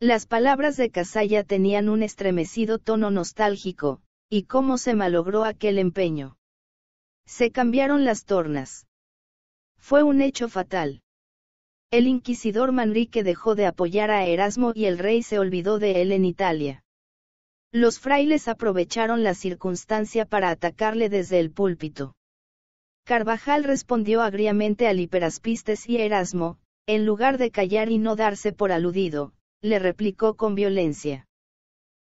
Las palabras de Casalla tenían un estremecido tono nostálgico, y cómo se malogró aquel empeño. Se cambiaron las tornas. Fue un hecho fatal. El inquisidor Manrique dejó de apoyar a Erasmo y el rey se olvidó de él en Italia. Los frailes aprovecharon la circunstancia para atacarle desde el púlpito. Carvajal respondió agriamente al hiperaspistes y Erasmo, en lugar de callar y no darse por aludido, le replicó con violencia.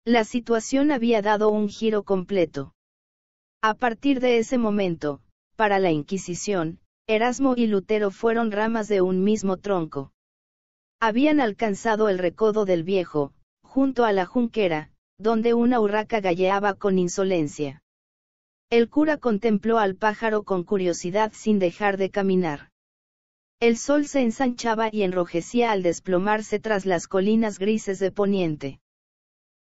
La situación había dado un giro completo. A partir de ese momento, para la Inquisición, Erasmo y Lutero fueron ramas de un mismo tronco. Habían alcanzado el recodo del viejo, junto a la junquera, donde una urraca galleaba con insolencia. El cura contempló al pájaro con curiosidad sin dejar de caminar. El sol se ensanchaba y enrojecía al desplomarse tras las colinas grises de poniente.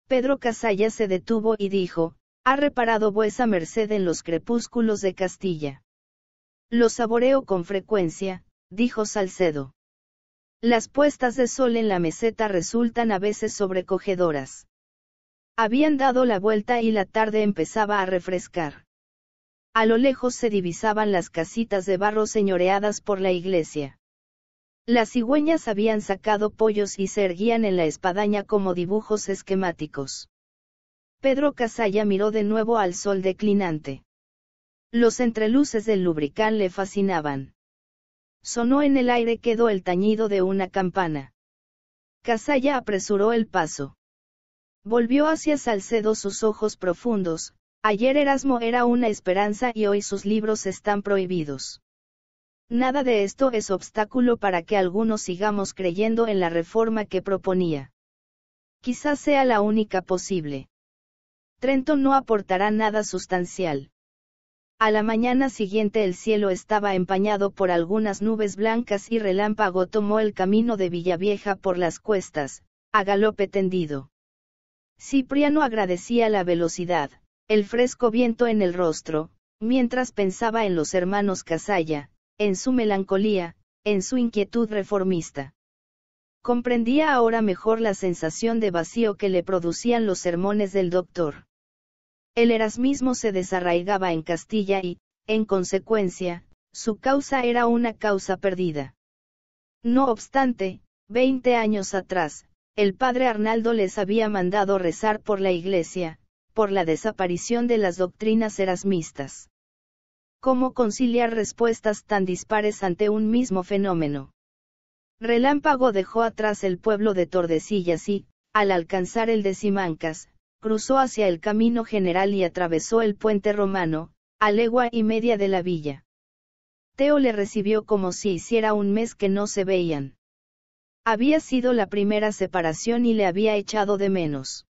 Pedro Casalla se detuvo y dijo, ha reparado vuesa merced en los crepúsculos de Castilla. Lo saboreo con frecuencia, dijo Salcedo. Las puestas de sol en la meseta resultan a veces sobrecogedoras. Habían dado la vuelta y la tarde empezaba a refrescar. A lo lejos se divisaban las casitas de barro señoreadas por la iglesia. Las cigüeñas habían sacado pollos y se erguían en la espadaña como dibujos esquemáticos. Pedro Casalla miró de nuevo al sol declinante. Los entreluces del lubricán le fascinaban. Sonó en el aire quedó el tañido de una campana. Casalla apresuró el paso. Volvió hacia Salcedo sus ojos profundos, Ayer Erasmo era una esperanza y hoy sus libros están prohibidos. Nada de esto es obstáculo para que algunos sigamos creyendo en la reforma que proponía. Quizás sea la única posible. Trento no aportará nada sustancial. A la mañana siguiente el cielo estaba empañado por algunas nubes blancas y relámpago tomó el camino de Villavieja por las cuestas, a galope tendido. Cipriano agradecía la velocidad el fresco viento en el rostro, mientras pensaba en los hermanos Casalla, en su melancolía, en su inquietud reformista. Comprendía ahora mejor la sensación de vacío que le producían los sermones del doctor. El erasmismo se desarraigaba en Castilla y, en consecuencia, su causa era una causa perdida. No obstante, veinte años atrás, el padre Arnaldo les había mandado rezar por la iglesia, por la desaparición de las doctrinas erasmistas. ¿Cómo conciliar respuestas tan dispares ante un mismo fenómeno? Relámpago dejó atrás el pueblo de Tordesillas y, al alcanzar el de Simancas, cruzó hacia el camino general y atravesó el puente romano, a legua y media de la villa. Teo le recibió como si hiciera un mes que no se veían. Había sido la primera separación y le había echado de menos.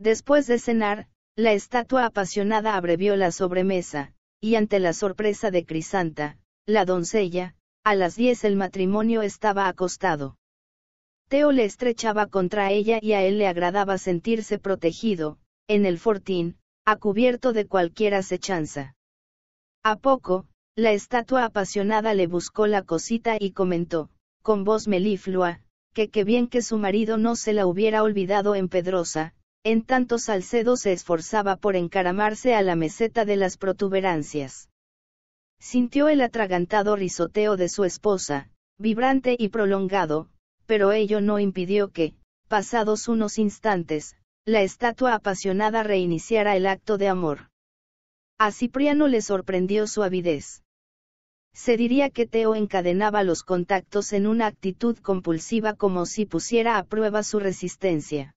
Después de cenar, la estatua apasionada abrevió la sobremesa, y ante la sorpresa de Crisanta, la doncella, a las diez el matrimonio estaba acostado. Teo le estrechaba contra ella y a él le agradaba sentirse protegido, en el fortín, a cubierto de cualquier acechanza. A poco, la estatua apasionada le buscó la cosita y comentó, con voz meliflua, que qué bien que su marido no se la hubiera olvidado en Pedrosa, en tanto Salcedo se esforzaba por encaramarse a la meseta de las protuberancias. Sintió el atragantado risoteo de su esposa, vibrante y prolongado, pero ello no impidió que, pasados unos instantes, la estatua apasionada reiniciara el acto de amor. A Cipriano le sorprendió su avidez. Se diría que Teo encadenaba los contactos en una actitud compulsiva como si pusiera a prueba su resistencia.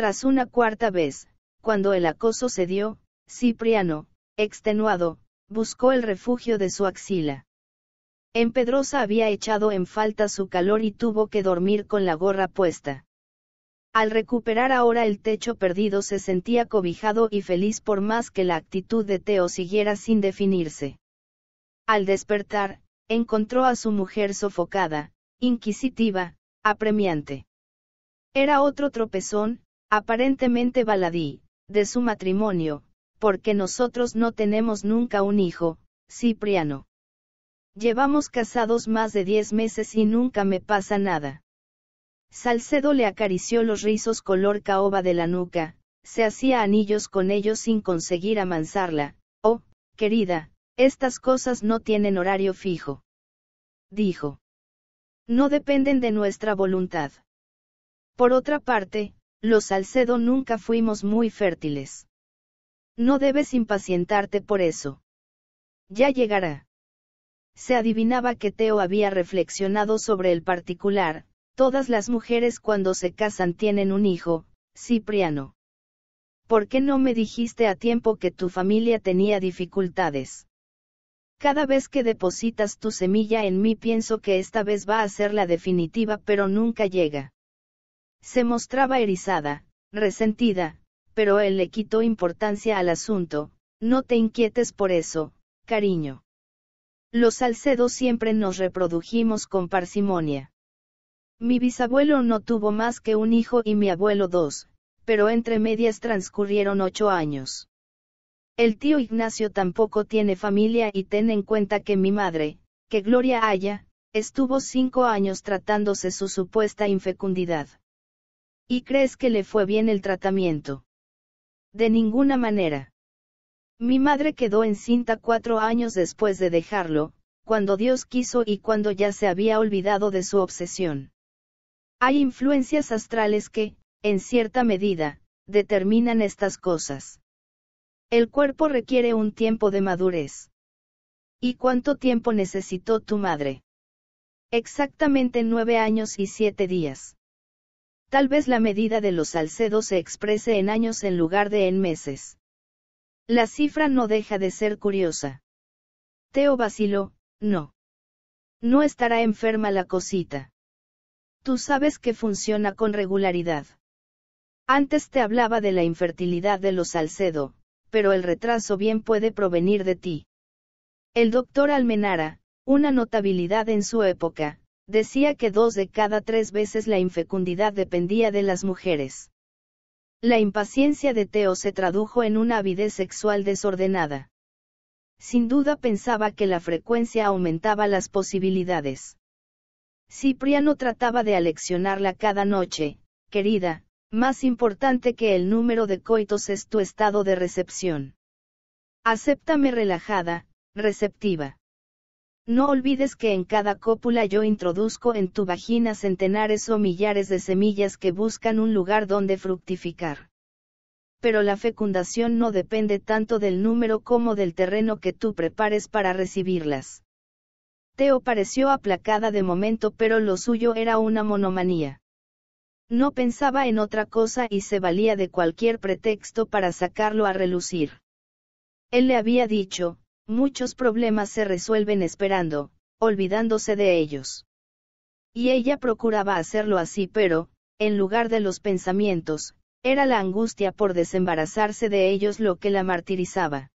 Tras una cuarta vez, cuando el acoso se dio, Cipriano, extenuado, buscó el refugio de su axila. En Pedrosa había echado en falta su calor y tuvo que dormir con la gorra puesta. Al recuperar ahora el techo perdido se sentía cobijado y feliz por más que la actitud de Teo siguiera sin definirse. Al despertar, encontró a su mujer sofocada, inquisitiva, apremiante. Era otro tropezón, aparentemente baladí, de su matrimonio, porque nosotros no tenemos nunca un hijo, Cipriano. Llevamos casados más de diez meses y nunca me pasa nada. Salcedo le acarició los rizos color caoba de la nuca, se hacía anillos con ellos sin conseguir amansarla. Oh, querida, estas cosas no tienen horario fijo. Dijo. No dependen de nuestra voluntad. Por otra parte, los Salcedo nunca fuimos muy fértiles. No debes impacientarte por eso. Ya llegará. Se adivinaba que Teo había reflexionado sobre el particular, todas las mujeres cuando se casan tienen un hijo, Cipriano. ¿Por qué no me dijiste a tiempo que tu familia tenía dificultades? Cada vez que depositas tu semilla en mí pienso que esta vez va a ser la definitiva pero nunca llega. Se mostraba erizada, resentida, pero él le quitó importancia al asunto, no te inquietes por eso, cariño. Los Salcedos siempre nos reprodujimos con parsimonia. Mi bisabuelo no tuvo más que un hijo y mi abuelo dos, pero entre medias transcurrieron ocho años. El tío Ignacio tampoco tiene familia y ten en cuenta que mi madre, que Gloria haya, estuvo cinco años tratándose su supuesta infecundidad. ¿Y crees que le fue bien el tratamiento? De ninguna manera. Mi madre quedó encinta cuatro años después de dejarlo, cuando Dios quiso y cuando ya se había olvidado de su obsesión. Hay influencias astrales que, en cierta medida, determinan estas cosas. El cuerpo requiere un tiempo de madurez. ¿Y cuánto tiempo necesitó tu madre? Exactamente nueve años y siete días. Tal vez la medida de los Salcedos se exprese en años en lugar de en meses. La cifra no deja de ser curiosa. Teo vaciló, no. No estará enferma la cosita. Tú sabes que funciona con regularidad. Antes te hablaba de la infertilidad de los Salcedo, pero el retraso bien puede provenir de ti. El doctor Almenara, una notabilidad en su época, decía que dos de cada tres veces la infecundidad dependía de las mujeres. La impaciencia de Teo se tradujo en una avidez sexual desordenada. Sin duda pensaba que la frecuencia aumentaba las posibilidades. Cipriano trataba de aleccionarla cada noche, querida, más importante que el número de coitos es tu estado de recepción. Acéptame relajada, receptiva. No olvides que en cada cópula yo introduzco en tu vagina centenares o millares de semillas que buscan un lugar donde fructificar. Pero la fecundación no depende tanto del número como del terreno que tú prepares para recibirlas. Teo pareció aplacada de momento pero lo suyo era una monomanía. No pensaba en otra cosa y se valía de cualquier pretexto para sacarlo a relucir. Él le había dicho, Muchos problemas se resuelven esperando, olvidándose de ellos. Y ella procuraba hacerlo así, pero, en lugar de los pensamientos, era la angustia por desembarazarse de ellos lo que la martirizaba.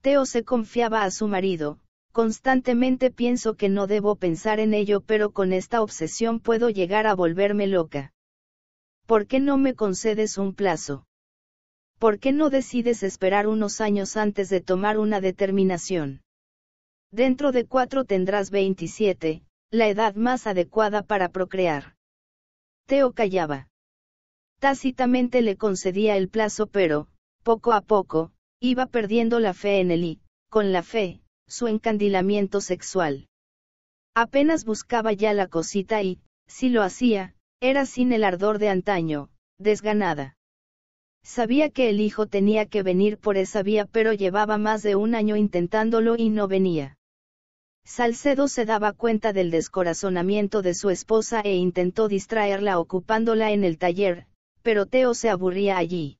Teo se confiaba a su marido, constantemente pienso que no debo pensar en ello, pero con esta obsesión puedo llegar a volverme loca. ¿Por qué no me concedes un plazo? ¿por qué no decides esperar unos años antes de tomar una determinación? Dentro de cuatro tendrás 27, la edad más adecuada para procrear. Teo callaba. Tácitamente le concedía el plazo pero, poco a poco, iba perdiendo la fe en él y, con la fe, su encandilamiento sexual. Apenas buscaba ya la cosita y, si lo hacía, era sin el ardor de antaño, desganada. Sabía que el hijo tenía que venir por esa vía pero llevaba más de un año intentándolo y no venía. Salcedo se daba cuenta del descorazonamiento de su esposa e intentó distraerla ocupándola en el taller, pero Teo se aburría allí.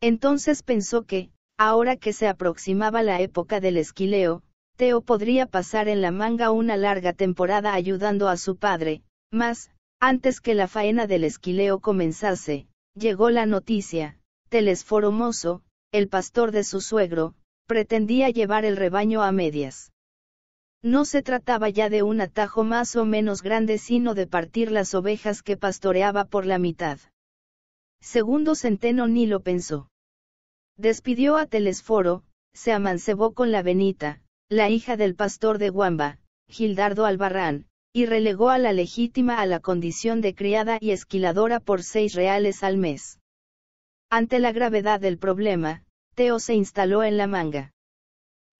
Entonces pensó que, ahora que se aproximaba la época del esquileo, Teo podría pasar en la manga una larga temporada ayudando a su padre, mas, antes que la faena del esquileo comenzase, Llegó la noticia, Telesforo Mozo, el pastor de su suegro, pretendía llevar el rebaño a medias. No se trataba ya de un atajo más o menos grande sino de partir las ovejas que pastoreaba por la mitad. Segundo Centeno ni lo pensó. Despidió a Telesforo, se amancebó con la Benita, la hija del pastor de Guamba, Gildardo Albarrán, y relegó a la legítima a la condición de criada y esquiladora por seis reales al mes. Ante la gravedad del problema, Teo se instaló en la manga.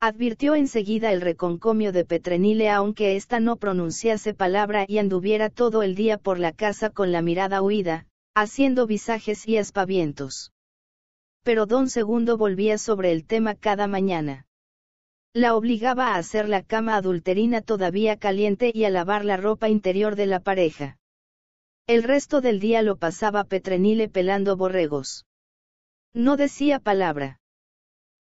Advirtió enseguida el reconcomio de Petrenile aunque ésta no pronunciase palabra y anduviera todo el día por la casa con la mirada huida, haciendo visajes y aspavientos. Pero don Segundo volvía sobre el tema cada mañana. La obligaba a hacer la cama adulterina todavía caliente y a lavar la ropa interior de la pareja. El resto del día lo pasaba Petrenile pelando borregos. No decía palabra.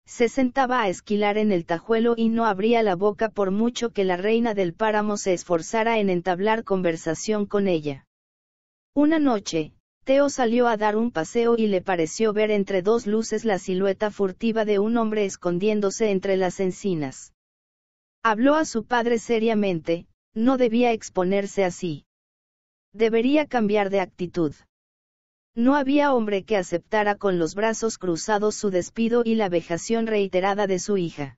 Se sentaba a esquilar en el tajuelo y no abría la boca por mucho que la reina del páramo se esforzara en entablar conversación con ella. Una noche, Teo salió a dar un paseo y le pareció ver entre dos luces la silueta furtiva de un hombre escondiéndose entre las encinas. Habló a su padre seriamente, no debía exponerse así. Debería cambiar de actitud. No había hombre que aceptara con los brazos cruzados su despido y la vejación reiterada de su hija.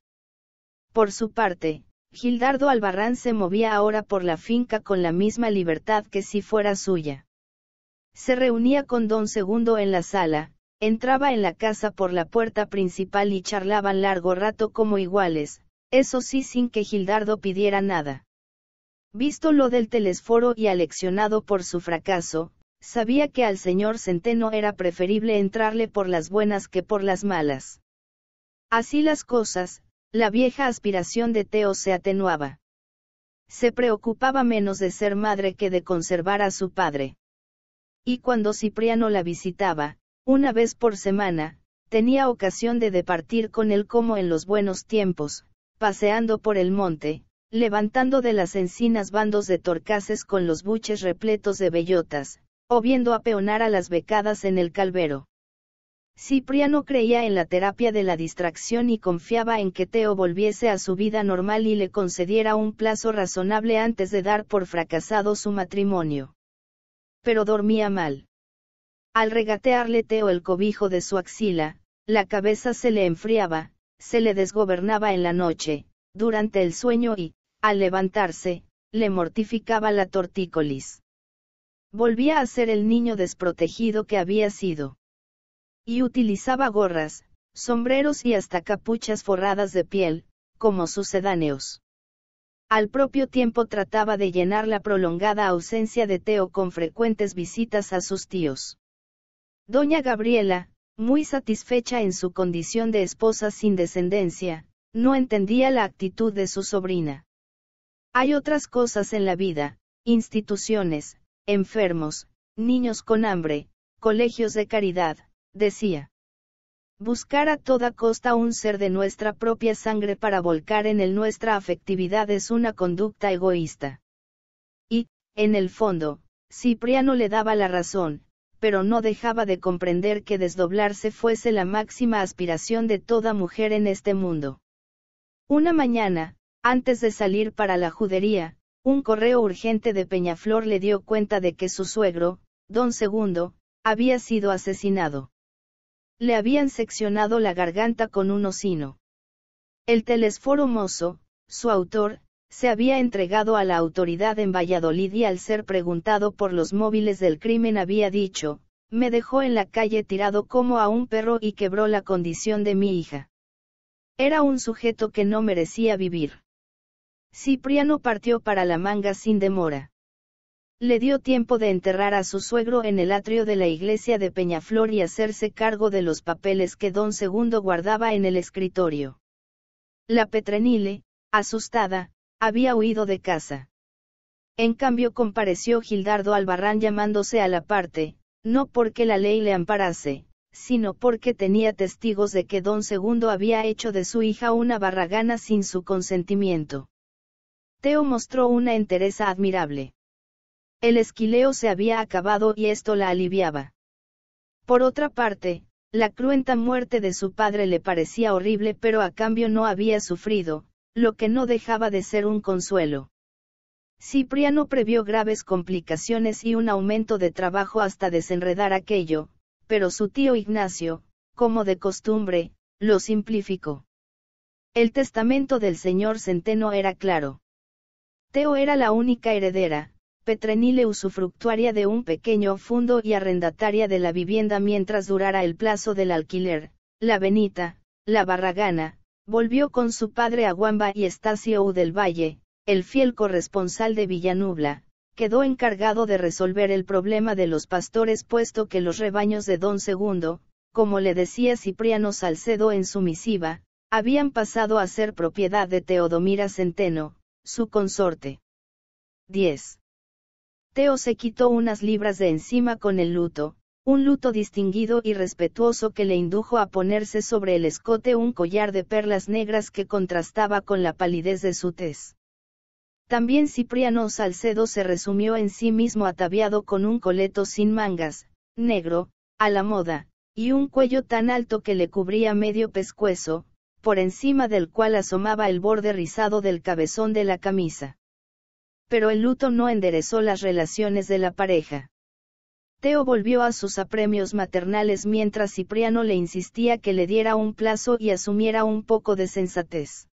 Por su parte, Gildardo Albarrán se movía ahora por la finca con la misma libertad que si fuera suya. Se reunía con don Segundo en la sala, entraba en la casa por la puerta principal y charlaban largo rato como iguales, eso sí sin que Gildardo pidiera nada. Visto lo del telesforo y aleccionado por su fracaso, sabía que al señor Centeno era preferible entrarle por las buenas que por las malas. Así las cosas, la vieja aspiración de Teo se atenuaba. Se preocupaba menos de ser madre que de conservar a su padre y cuando Cipriano la visitaba, una vez por semana, tenía ocasión de departir con él como en los buenos tiempos, paseando por el monte, levantando de las encinas bandos de torcaces con los buches repletos de bellotas, o viendo apeonar a las becadas en el calvero. Cipriano creía en la terapia de la distracción y confiaba en que Teo volviese a su vida normal y le concediera un plazo razonable antes de dar por fracasado su matrimonio pero dormía mal. Al regatearle Teo el cobijo de su axila, la cabeza se le enfriaba, se le desgobernaba en la noche, durante el sueño y, al levantarse, le mortificaba la tortícolis. Volvía a ser el niño desprotegido que había sido. Y utilizaba gorras, sombreros y hasta capuchas forradas de piel, como sucedáneos. Al propio tiempo trataba de llenar la prolongada ausencia de Teo con frecuentes visitas a sus tíos. Doña Gabriela, muy satisfecha en su condición de esposa sin descendencia, no entendía la actitud de su sobrina. Hay otras cosas en la vida, instituciones, enfermos, niños con hambre, colegios de caridad, decía. Buscar a toda costa un ser de nuestra propia sangre para volcar en él nuestra afectividad es una conducta egoísta. Y, en el fondo, Cipriano le daba la razón, pero no dejaba de comprender que desdoblarse fuese la máxima aspiración de toda mujer en este mundo. Una mañana, antes de salir para la judería, un correo urgente de Peñaflor le dio cuenta de que su suegro, don Segundo, había sido asesinado. Le habían seccionado la garganta con un osino. El telesforo mozo, su autor, se había entregado a la autoridad en Valladolid y al ser preguntado por los móviles del crimen había dicho, me dejó en la calle tirado como a un perro y quebró la condición de mi hija. Era un sujeto que no merecía vivir. Cipriano partió para la manga sin demora le dio tiempo de enterrar a su suegro en el atrio de la iglesia de Peñaflor y hacerse cargo de los papeles que don Segundo guardaba en el escritorio. La Petrenile, asustada, había huido de casa. En cambio compareció Gildardo Albarrán llamándose a la parte, no porque la ley le amparase, sino porque tenía testigos de que don Segundo había hecho de su hija una barragana sin su consentimiento. Teo mostró una entereza admirable. El esquileo se había acabado y esto la aliviaba. Por otra parte, la cruenta muerte de su padre le parecía horrible pero a cambio no había sufrido, lo que no dejaba de ser un consuelo. Cipriano previó graves complicaciones y un aumento de trabajo hasta desenredar aquello, pero su tío Ignacio, como de costumbre, lo simplificó. El testamento del señor Centeno era claro. Teo era la única heredera, Petrenile usufructuaria de un pequeño fondo y arrendataria de la vivienda mientras durara el plazo del alquiler, la Benita, la Barragana, volvió con su padre a Guamba y Estacio U Valle, el fiel corresponsal de Villanubla, quedó encargado de resolver el problema de los pastores puesto que los rebaños de Don Segundo, como le decía Cipriano Salcedo en su misiva, habían pasado a ser propiedad de Teodomira Centeno, su consorte. 10. Teo se quitó unas libras de encima con el luto, un luto distinguido y respetuoso que le indujo a ponerse sobre el escote un collar de perlas negras que contrastaba con la palidez de su tez. También Cipriano Salcedo se resumió en sí mismo ataviado con un coleto sin mangas, negro, a la moda, y un cuello tan alto que le cubría medio pescuezo, por encima del cual asomaba el borde rizado del cabezón de la camisa pero el luto no enderezó las relaciones de la pareja. Teo volvió a sus apremios maternales mientras Cipriano le insistía que le diera un plazo y asumiera un poco de sensatez.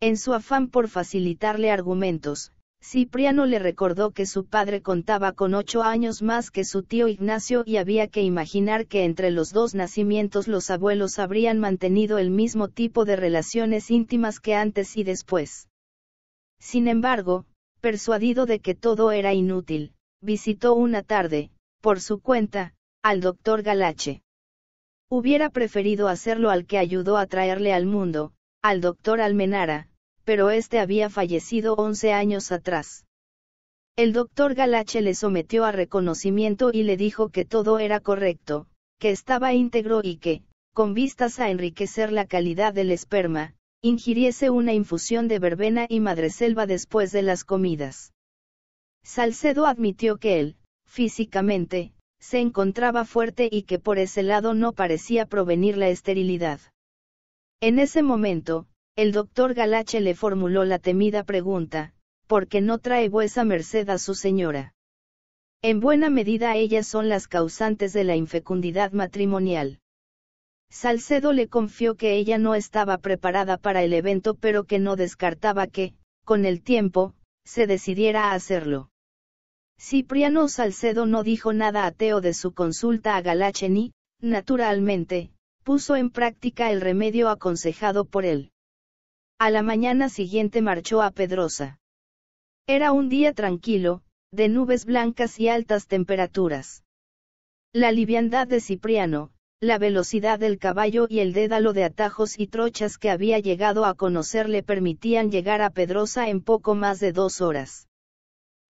En su afán por facilitarle argumentos, Cipriano le recordó que su padre contaba con ocho años más que su tío Ignacio y había que imaginar que entre los dos nacimientos los abuelos habrían mantenido el mismo tipo de relaciones íntimas que antes y después. Sin embargo, Persuadido de que todo era inútil, visitó una tarde, por su cuenta, al doctor Galache. Hubiera preferido hacerlo al que ayudó a traerle al mundo, al doctor Almenara, pero este había fallecido 11 años atrás. El doctor Galache le sometió a reconocimiento y le dijo que todo era correcto, que estaba íntegro y que, con vistas a enriquecer la calidad del esperma, Ingiriese una infusión de verbena y madreselva después de las comidas. Salcedo admitió que él, físicamente, se encontraba fuerte y que por ese lado no parecía provenir la esterilidad. En ese momento, el doctor Galache le formuló la temida pregunta, ¿por qué no trae vuesa merced a su señora? En buena medida ellas son las causantes de la infecundidad matrimonial. Salcedo le confió que ella no estaba preparada para el evento pero que no descartaba que, con el tiempo, se decidiera a hacerlo. Cipriano Salcedo no dijo nada ateo de su consulta a Galacheni, naturalmente, puso en práctica el remedio aconsejado por él. A la mañana siguiente marchó a Pedrosa. Era un día tranquilo, de nubes blancas y altas temperaturas. La liviandad de Cipriano, la velocidad del caballo y el dédalo de atajos y trochas que había llegado a conocer le permitían llegar a Pedrosa en poco más de dos horas.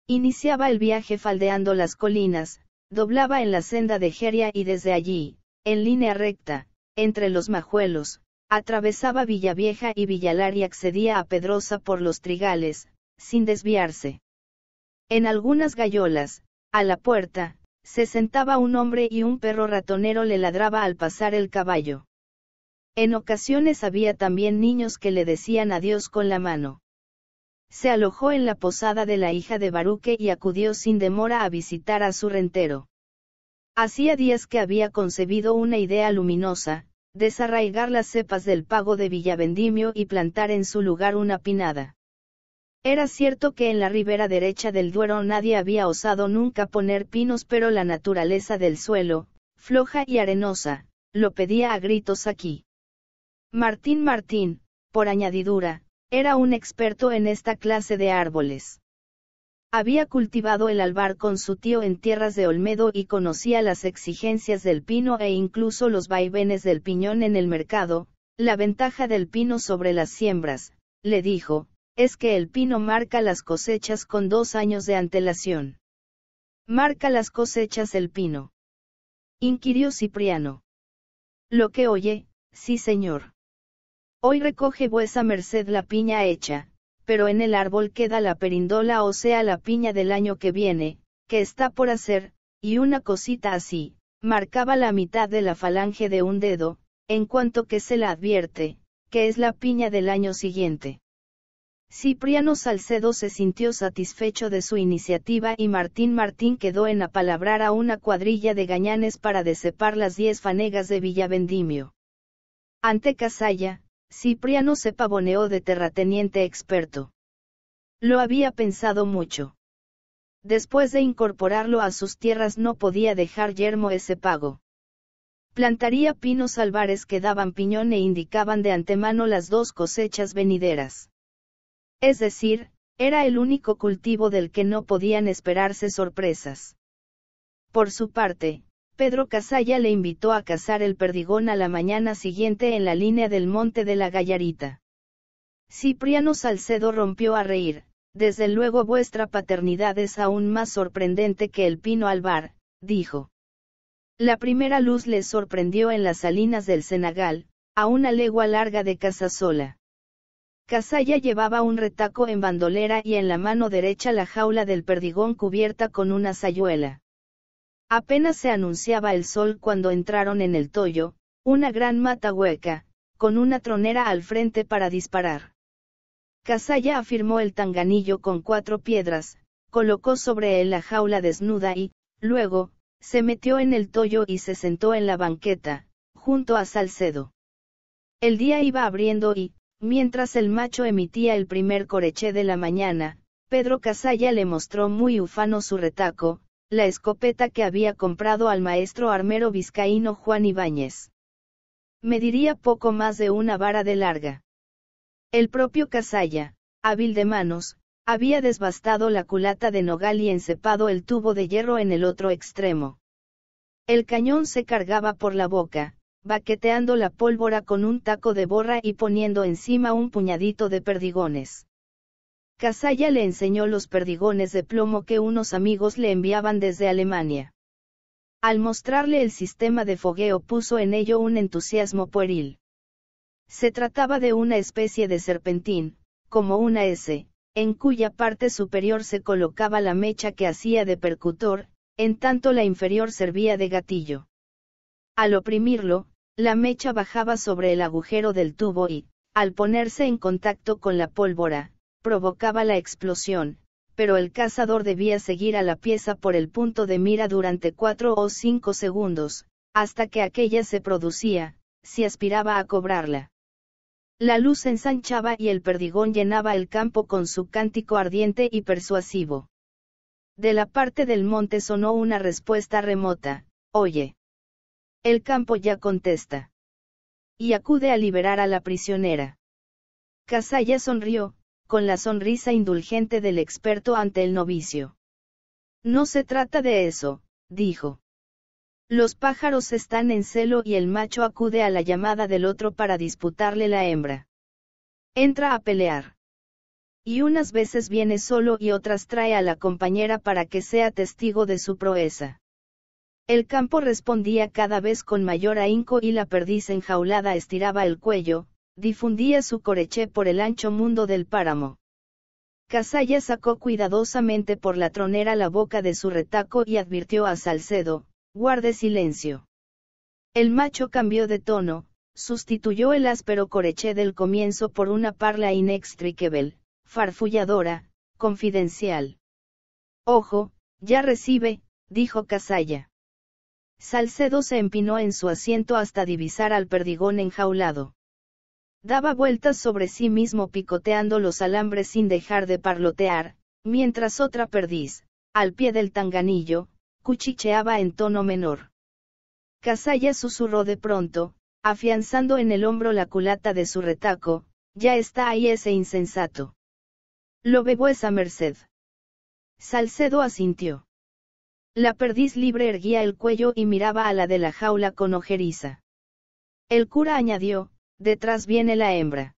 Iniciaba el viaje faldeando las colinas, doblaba en la senda de Geria y desde allí, en línea recta, entre los majuelos, atravesaba Villavieja y Villalar y accedía a Pedrosa por los trigales, sin desviarse. En algunas gallolas, a la puerta, se sentaba un hombre y un perro ratonero le ladraba al pasar el caballo. En ocasiones había también niños que le decían adiós con la mano. Se alojó en la posada de la hija de Baruque y acudió sin demora a visitar a su rentero. Hacía días que había concebido una idea luminosa, desarraigar las cepas del pago de Villavendimio y plantar en su lugar una pinada. Era cierto que en la ribera derecha del Duero nadie había osado nunca poner pinos, pero la naturaleza del suelo, floja y arenosa, lo pedía a gritos aquí. Martín Martín, por añadidura, era un experto en esta clase de árboles. Había cultivado el albar con su tío en tierras de Olmedo y conocía las exigencias del pino e incluso los vaivenes del piñón en el mercado, la ventaja del pino sobre las siembras, le dijo, es que el pino marca las cosechas con dos años de antelación. Marca las cosechas el pino. Inquirió Cipriano. Lo que oye, sí señor. Hoy recoge vuesa merced la piña hecha, pero en el árbol queda la perindola o sea la piña del año que viene, que está por hacer, y una cosita así, marcaba la mitad de la falange de un dedo, en cuanto que se la advierte, que es la piña del año siguiente. Cipriano Salcedo se sintió satisfecho de su iniciativa y Martín Martín quedó en apalabrar a una cuadrilla de gañanes para desepar las diez fanegas de Villavendimio. Ante Casalla, Cipriano se pavoneó de terrateniente experto. Lo había pensado mucho. Después de incorporarlo a sus tierras no podía dejar yermo ese pago. Plantaría pinos alvares que daban piñón e indicaban de antemano las dos cosechas venideras. Es decir, era el único cultivo del que no podían esperarse sorpresas. Por su parte, Pedro Casalla le invitó a cazar el perdigón a la mañana siguiente en la línea del monte de la Gallarita. Cipriano Salcedo rompió a reír, desde luego vuestra paternidad es aún más sorprendente que el pino albar, dijo. La primera luz les sorprendió en las salinas del Senegal, a una legua larga de Casasola. Casaya llevaba un retaco en bandolera y en la mano derecha la jaula del perdigón cubierta con una sayuela. Apenas se anunciaba el sol cuando entraron en el toyo, una gran mata hueca, con una tronera al frente para disparar. Casalla afirmó el tanganillo con cuatro piedras, colocó sobre él la jaula desnuda y, luego, se metió en el toyo y se sentó en la banqueta, junto a Salcedo. El día iba abriendo y, Mientras el macho emitía el primer coreché de la mañana, Pedro Casalla le mostró muy ufano su retaco, la escopeta que había comprado al maestro armero vizcaíno Juan Ibáñez. Mediría poco más de una vara de larga. El propio Casalla, hábil de manos, había desbastado la culata de nogal y encepado el tubo de hierro en el otro extremo. El cañón se cargaba por la boca, baqueteando la pólvora con un taco de borra y poniendo encima un puñadito de perdigones. Casalla le enseñó los perdigones de plomo que unos amigos le enviaban desde Alemania. Al mostrarle el sistema de fogueo puso en ello un entusiasmo pueril. Se trataba de una especie de serpentín, como una S, en cuya parte superior se colocaba la mecha que hacía de percutor, en tanto la inferior servía de gatillo. Al oprimirlo, la mecha bajaba sobre el agujero del tubo y, al ponerse en contacto con la pólvora, provocaba la explosión, pero el cazador debía seguir a la pieza por el punto de mira durante cuatro o cinco segundos, hasta que aquella se producía, si aspiraba a cobrarla. La luz ensanchaba y el perdigón llenaba el campo con su cántico ardiente y persuasivo. De la parte del monte sonó una respuesta remota, oye. El campo ya contesta. Y acude a liberar a la prisionera. Casaya sonrió, con la sonrisa indulgente del experto ante el novicio. No se trata de eso, dijo. Los pájaros están en celo y el macho acude a la llamada del otro para disputarle la hembra. Entra a pelear. Y unas veces viene solo y otras trae a la compañera para que sea testigo de su proeza. El campo respondía cada vez con mayor ahínco y la perdiz enjaulada estiraba el cuello, difundía su coreché por el ancho mundo del páramo. Casalla sacó cuidadosamente por la tronera la boca de su retaco y advirtió a Salcedo, guarde silencio. El macho cambió de tono, sustituyó el áspero coreché del comienzo por una parla inextricable, farfulladora, confidencial. Ojo, ya recibe, dijo Casalla. Salcedo se empinó en su asiento hasta divisar al perdigón enjaulado. Daba vueltas sobre sí mismo picoteando los alambres sin dejar de parlotear, mientras otra perdiz, al pie del tanganillo, cuchicheaba en tono menor. Casalla susurró de pronto, afianzando en el hombro la culata de su retaco, ya está ahí ese insensato. Lo bebo esa merced. Salcedo asintió. La perdiz libre erguía el cuello y miraba a la de la jaula con ojeriza. El cura añadió, detrás viene la hembra.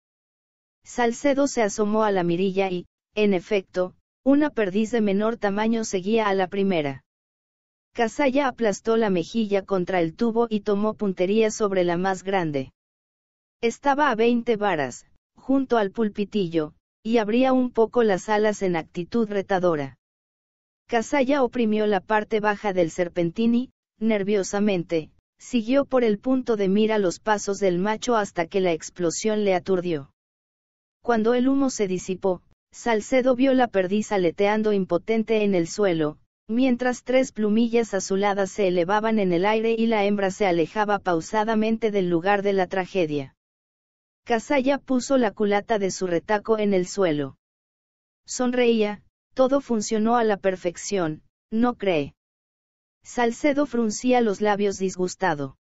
Salcedo se asomó a la mirilla y, en efecto, una perdiz de menor tamaño seguía a la primera. Casalla aplastó la mejilla contra el tubo y tomó puntería sobre la más grande. Estaba a veinte varas, junto al pulpitillo, y abría un poco las alas en actitud retadora. Casalla oprimió la parte baja del serpentini, nerviosamente, siguió por el punto de mira los pasos del macho hasta que la explosión le aturdió. Cuando el humo se disipó, Salcedo vio la perdiz aleteando impotente en el suelo, mientras tres plumillas azuladas se elevaban en el aire y la hembra se alejaba pausadamente del lugar de la tragedia. Casalla puso la culata de su retaco en el suelo. Sonreía, todo funcionó a la perfección, ¿no cree? Salcedo fruncía los labios disgustado.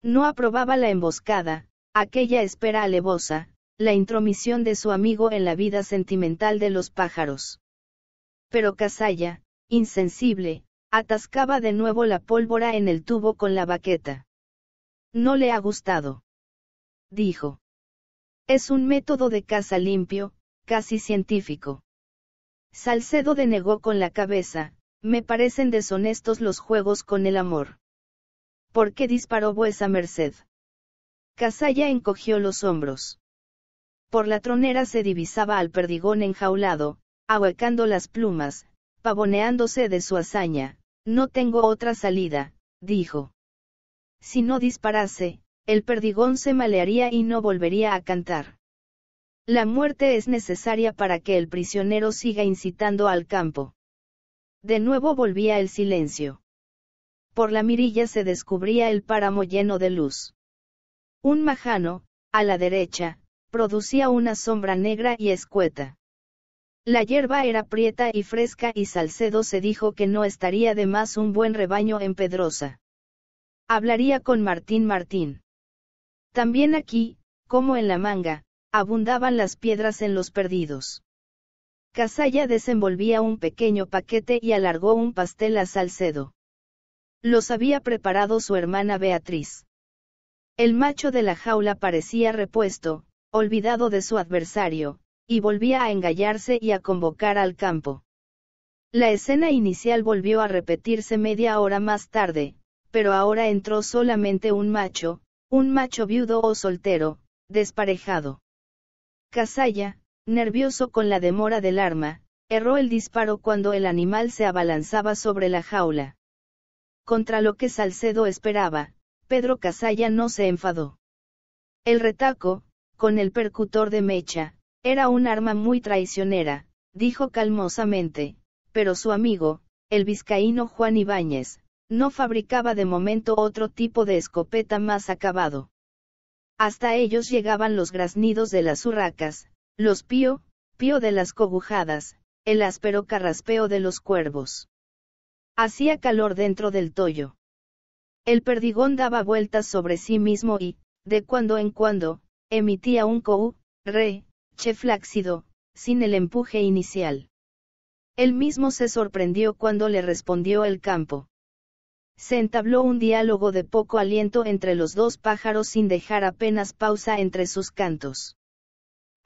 No aprobaba la emboscada, aquella espera alevosa, la intromisión de su amigo en la vida sentimental de los pájaros. Pero Casalla, insensible, atascaba de nuevo la pólvora en el tubo con la baqueta. No le ha gustado. Dijo. Es un método de caza limpio, casi científico. Salcedo denegó con la cabeza, me parecen deshonestos los juegos con el amor. ¿Por qué disparó vuesa merced? Casalla encogió los hombros. Por la tronera se divisaba al perdigón enjaulado, ahuecando las plumas, pavoneándose de su hazaña. No tengo otra salida, dijo. Si no disparase, el perdigón se malearía y no volvería a cantar. La muerte es necesaria para que el prisionero siga incitando al campo. De nuevo volvía el silencio. Por la mirilla se descubría el páramo lleno de luz. Un majano, a la derecha, producía una sombra negra y escueta. La hierba era prieta y fresca y Salcedo se dijo que no estaría de más un buen rebaño en Pedrosa. Hablaría con Martín Martín. También aquí, como en la manga, abundaban las piedras en los perdidos. Casalla desenvolvía un pequeño paquete y alargó un pastel a Salcedo. Los había preparado su hermana Beatriz. El macho de la jaula parecía repuesto, olvidado de su adversario, y volvía a engallarse y a convocar al campo. La escena inicial volvió a repetirse media hora más tarde, pero ahora entró solamente un macho, un macho viudo o soltero, desparejado. Casalla, nervioso con la demora del arma, erró el disparo cuando el animal se abalanzaba sobre la jaula. Contra lo que Salcedo esperaba, Pedro Casalla no se enfadó. El retaco, con el percutor de mecha, era un arma muy traicionera, dijo calmosamente, pero su amigo, el vizcaíno Juan Ibáñez, no fabricaba de momento otro tipo de escopeta más acabado. Hasta ellos llegaban los graznidos de las urracas, los pío, pío de las cobujadas, el áspero carraspeo de los cuervos. Hacía calor dentro del toyo. El perdigón daba vueltas sobre sí mismo y, de cuando en cuando, emitía un cou, re, che flácido, sin el empuje inicial. Él mismo se sorprendió cuando le respondió el campo se entabló un diálogo de poco aliento entre los dos pájaros sin dejar apenas pausa entre sus cantos.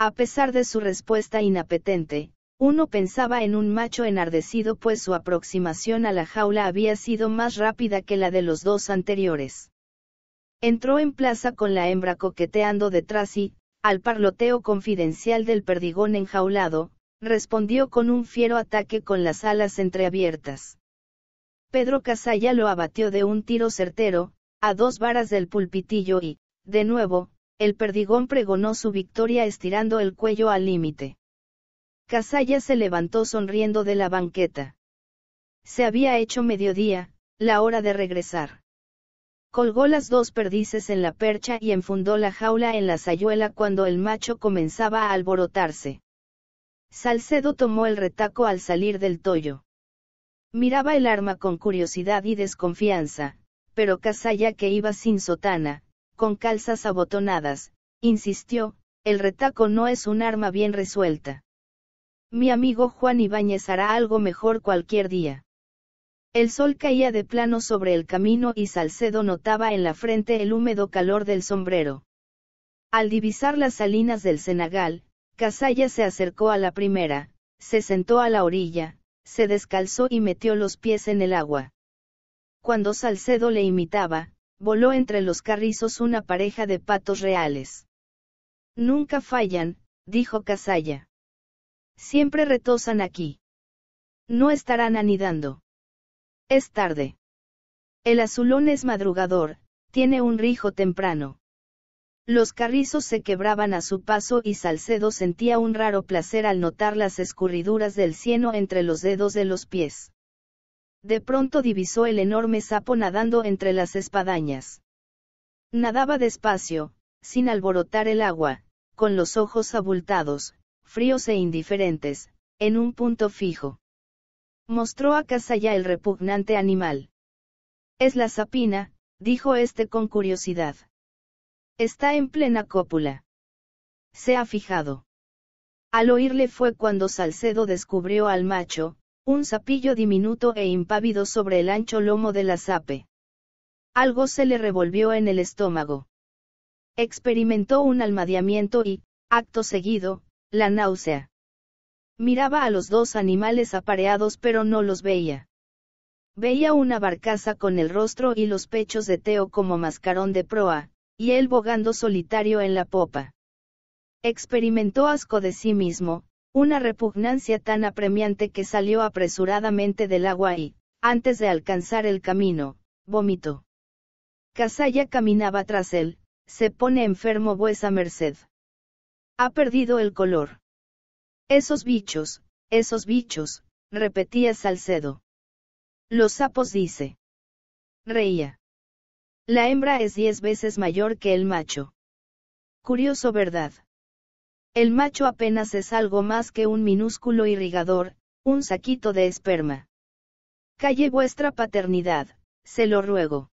A pesar de su respuesta inapetente, uno pensaba en un macho enardecido pues su aproximación a la jaula había sido más rápida que la de los dos anteriores. Entró en plaza con la hembra coqueteando detrás y, al parloteo confidencial del perdigón enjaulado, respondió con un fiero ataque con las alas entreabiertas. Pedro Casalla lo abatió de un tiro certero, a dos varas del pulpitillo y, de nuevo, el perdigón pregonó su victoria estirando el cuello al límite. Casalla se levantó sonriendo de la banqueta. Se había hecho mediodía, la hora de regresar. Colgó las dos perdices en la percha y enfundó la jaula en la sayuela cuando el macho comenzaba a alborotarse. Salcedo tomó el retaco al salir del toyo. Miraba el arma con curiosidad y desconfianza, pero Casaya que iba sin sotana, con calzas abotonadas, insistió, el retaco no es un arma bien resuelta. Mi amigo Juan Ibáñez hará algo mejor cualquier día. El sol caía de plano sobre el camino y Salcedo notaba en la frente el húmedo calor del sombrero. Al divisar las salinas del Senegal, Casalla se acercó a la primera, se sentó a la orilla, se descalzó y metió los pies en el agua. Cuando Salcedo le imitaba, voló entre los carrizos una pareja de patos reales. Nunca fallan, dijo Casalla. Siempre retosan aquí. No estarán anidando. Es tarde. El azulón es madrugador, tiene un rijo temprano. Los carrizos se quebraban a su paso y Salcedo sentía un raro placer al notar las escurriduras del cieno entre los dedos de los pies. De pronto divisó el enorme sapo nadando entre las espadañas. Nadaba despacio, sin alborotar el agua, con los ojos abultados, fríos e indiferentes, en un punto fijo. Mostró a ya el repugnante animal. Es la sapina, dijo este con curiosidad. Está en plena cópula. Se ha fijado. Al oírle fue cuando Salcedo descubrió al macho, un sapillo diminuto e impávido sobre el ancho lomo de la sape. Algo se le revolvió en el estómago. Experimentó un almadeamiento y, acto seguido, la náusea. Miraba a los dos animales apareados pero no los veía. Veía una barcaza con el rostro y los pechos de Teo como mascarón de proa, y él bogando solitario en la popa. Experimentó asco de sí mismo, una repugnancia tan apremiante que salió apresuradamente del agua y, antes de alcanzar el camino, vomitó. Casalla caminaba tras él, se pone enfermo vuesa merced. Ha perdido el color. Esos bichos, esos bichos, repetía Salcedo. Los sapos dice. Reía. La hembra es diez veces mayor que el macho. Curioso verdad. El macho apenas es algo más que un minúsculo irrigador, un saquito de esperma. Calle vuestra paternidad, se lo ruego.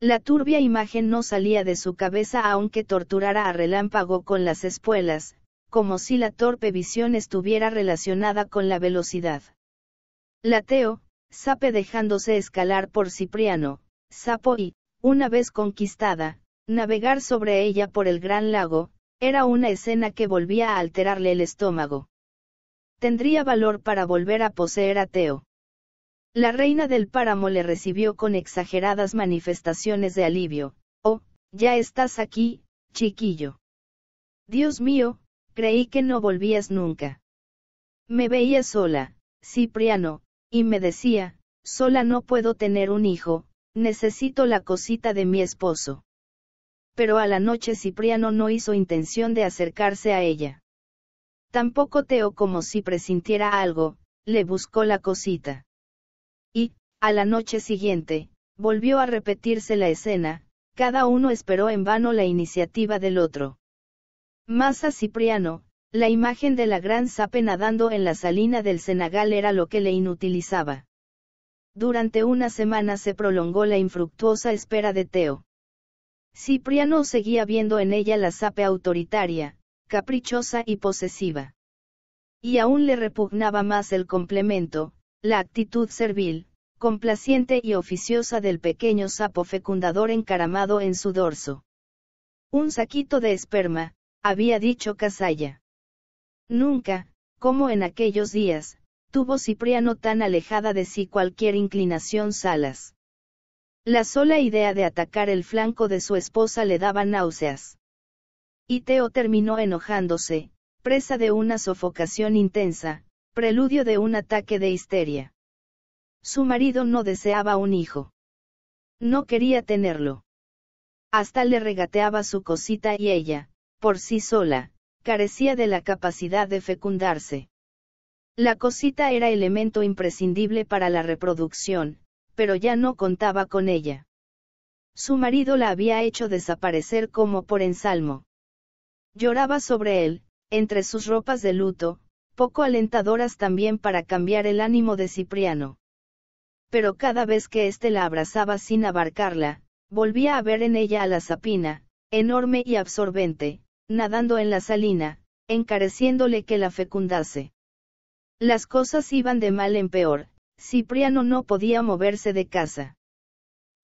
La turbia imagen no salía de su cabeza aunque torturara a relámpago con las espuelas, como si la torpe visión estuviera relacionada con la velocidad. Lateo, sape dejándose escalar por Cipriano, sapo y, una vez conquistada, navegar sobre ella por el gran lago, era una escena que volvía a alterarle el estómago. Tendría valor para volver a poseer a Teo. La reina del páramo le recibió con exageradas manifestaciones de alivio. Oh, ya estás aquí, chiquillo. Dios mío, creí que no volvías nunca. Me veía sola, Cipriano, y me decía, sola no puedo tener un hijo, Necesito la cosita de mi esposo. Pero a la noche Cipriano no hizo intención de acercarse a ella. Tampoco Teo como si presintiera algo, le buscó la cosita. Y, a la noche siguiente, volvió a repetirse la escena, cada uno esperó en vano la iniciativa del otro. Más a Cipriano, la imagen de la gran sape nadando en la salina del Senegal era lo que le inutilizaba. Durante una semana se prolongó la infructuosa espera de Teo. Cipriano seguía viendo en ella la sape autoritaria, caprichosa y posesiva. Y aún le repugnaba más el complemento, la actitud servil, complaciente y oficiosa del pequeño sapo fecundador encaramado en su dorso. Un saquito de esperma, había dicho Casalla. Nunca, como en aquellos días, tuvo Cipriano tan alejada de sí cualquier inclinación salas. La sola idea de atacar el flanco de su esposa le daba náuseas. Y Teo terminó enojándose, presa de una sofocación intensa, preludio de un ataque de histeria. Su marido no deseaba un hijo. No quería tenerlo. Hasta le regateaba su cosita y ella, por sí sola, carecía de la capacidad de fecundarse. La cosita era elemento imprescindible para la reproducción, pero ya no contaba con ella. Su marido la había hecho desaparecer como por ensalmo. Lloraba sobre él, entre sus ropas de luto, poco alentadoras también para cambiar el ánimo de Cipriano. Pero cada vez que éste la abrazaba sin abarcarla, volvía a ver en ella a la sapina, enorme y absorbente, nadando en la salina, encareciéndole que la fecundase. Las cosas iban de mal en peor, Cipriano no podía moverse de casa.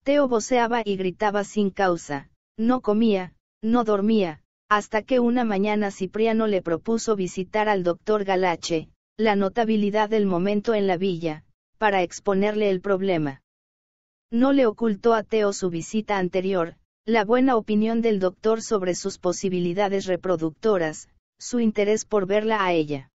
Teo voceaba y gritaba sin causa, no comía, no dormía, hasta que una mañana Cipriano le propuso visitar al doctor Galache, la notabilidad del momento en la villa, para exponerle el problema. No le ocultó a Teo su visita anterior, la buena opinión del doctor sobre sus posibilidades reproductoras, su interés por verla a ella.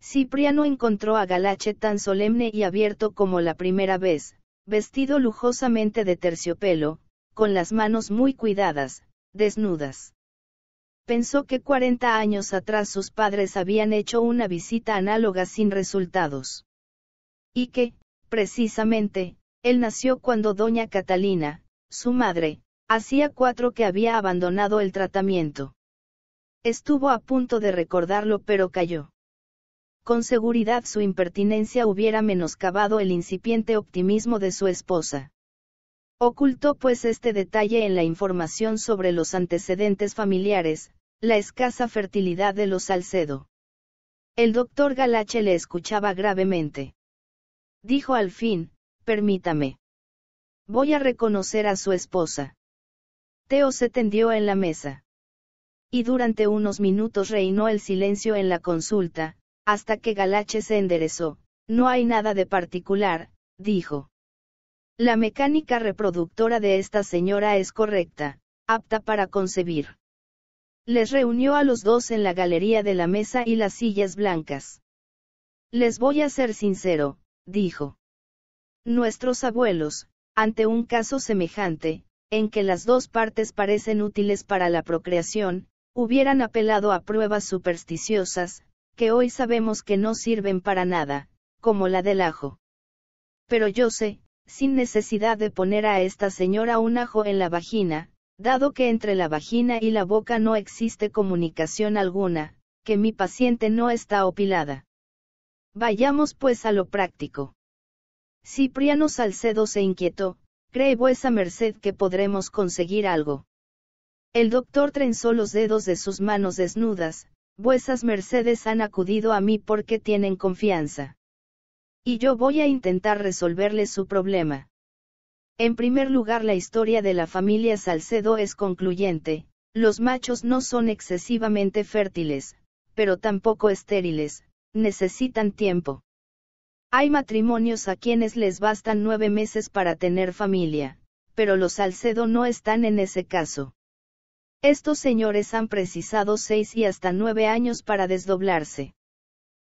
Cipriano encontró a Galache tan solemne y abierto como la primera vez, vestido lujosamente de terciopelo, con las manos muy cuidadas, desnudas. Pensó que 40 años atrás sus padres habían hecho una visita análoga sin resultados. Y que, precisamente, él nació cuando doña Catalina, su madre, hacía cuatro que había abandonado el tratamiento. Estuvo a punto de recordarlo pero cayó con seguridad su impertinencia hubiera menoscabado el incipiente optimismo de su esposa. Ocultó pues este detalle en la información sobre los antecedentes familiares, la escasa fertilidad de los Salcedo. El doctor Galache le escuchaba gravemente. Dijo al fin, permítame. Voy a reconocer a su esposa. Teo se tendió en la mesa. Y durante unos minutos reinó el silencio en la consulta, hasta que Galache se enderezó. No hay nada de particular, dijo. La mecánica reproductora de esta señora es correcta, apta para concebir. Les reunió a los dos en la galería de la mesa y las sillas blancas. Les voy a ser sincero, dijo. Nuestros abuelos, ante un caso semejante, en que las dos partes parecen útiles para la procreación, hubieran apelado a pruebas supersticiosas, que hoy sabemos que no sirven para nada, como la del ajo. Pero yo sé, sin necesidad de poner a esta señora un ajo en la vagina, dado que entre la vagina y la boca no existe comunicación alguna, que mi paciente no está opilada. Vayamos pues a lo práctico. Cipriano Salcedo se inquietó, cree vuesa merced que podremos conseguir algo. El doctor trenzó los dedos de sus manos desnudas, Vuesas mercedes han acudido a mí porque tienen confianza. Y yo voy a intentar resolverles su problema. En primer lugar, la historia de la familia Salcedo es concluyente, los machos no son excesivamente fértiles, pero tampoco estériles, necesitan tiempo. Hay matrimonios a quienes les bastan nueve meses para tener familia, pero los Salcedo no están en ese caso. Estos señores han precisado seis y hasta nueve años para desdoblarse.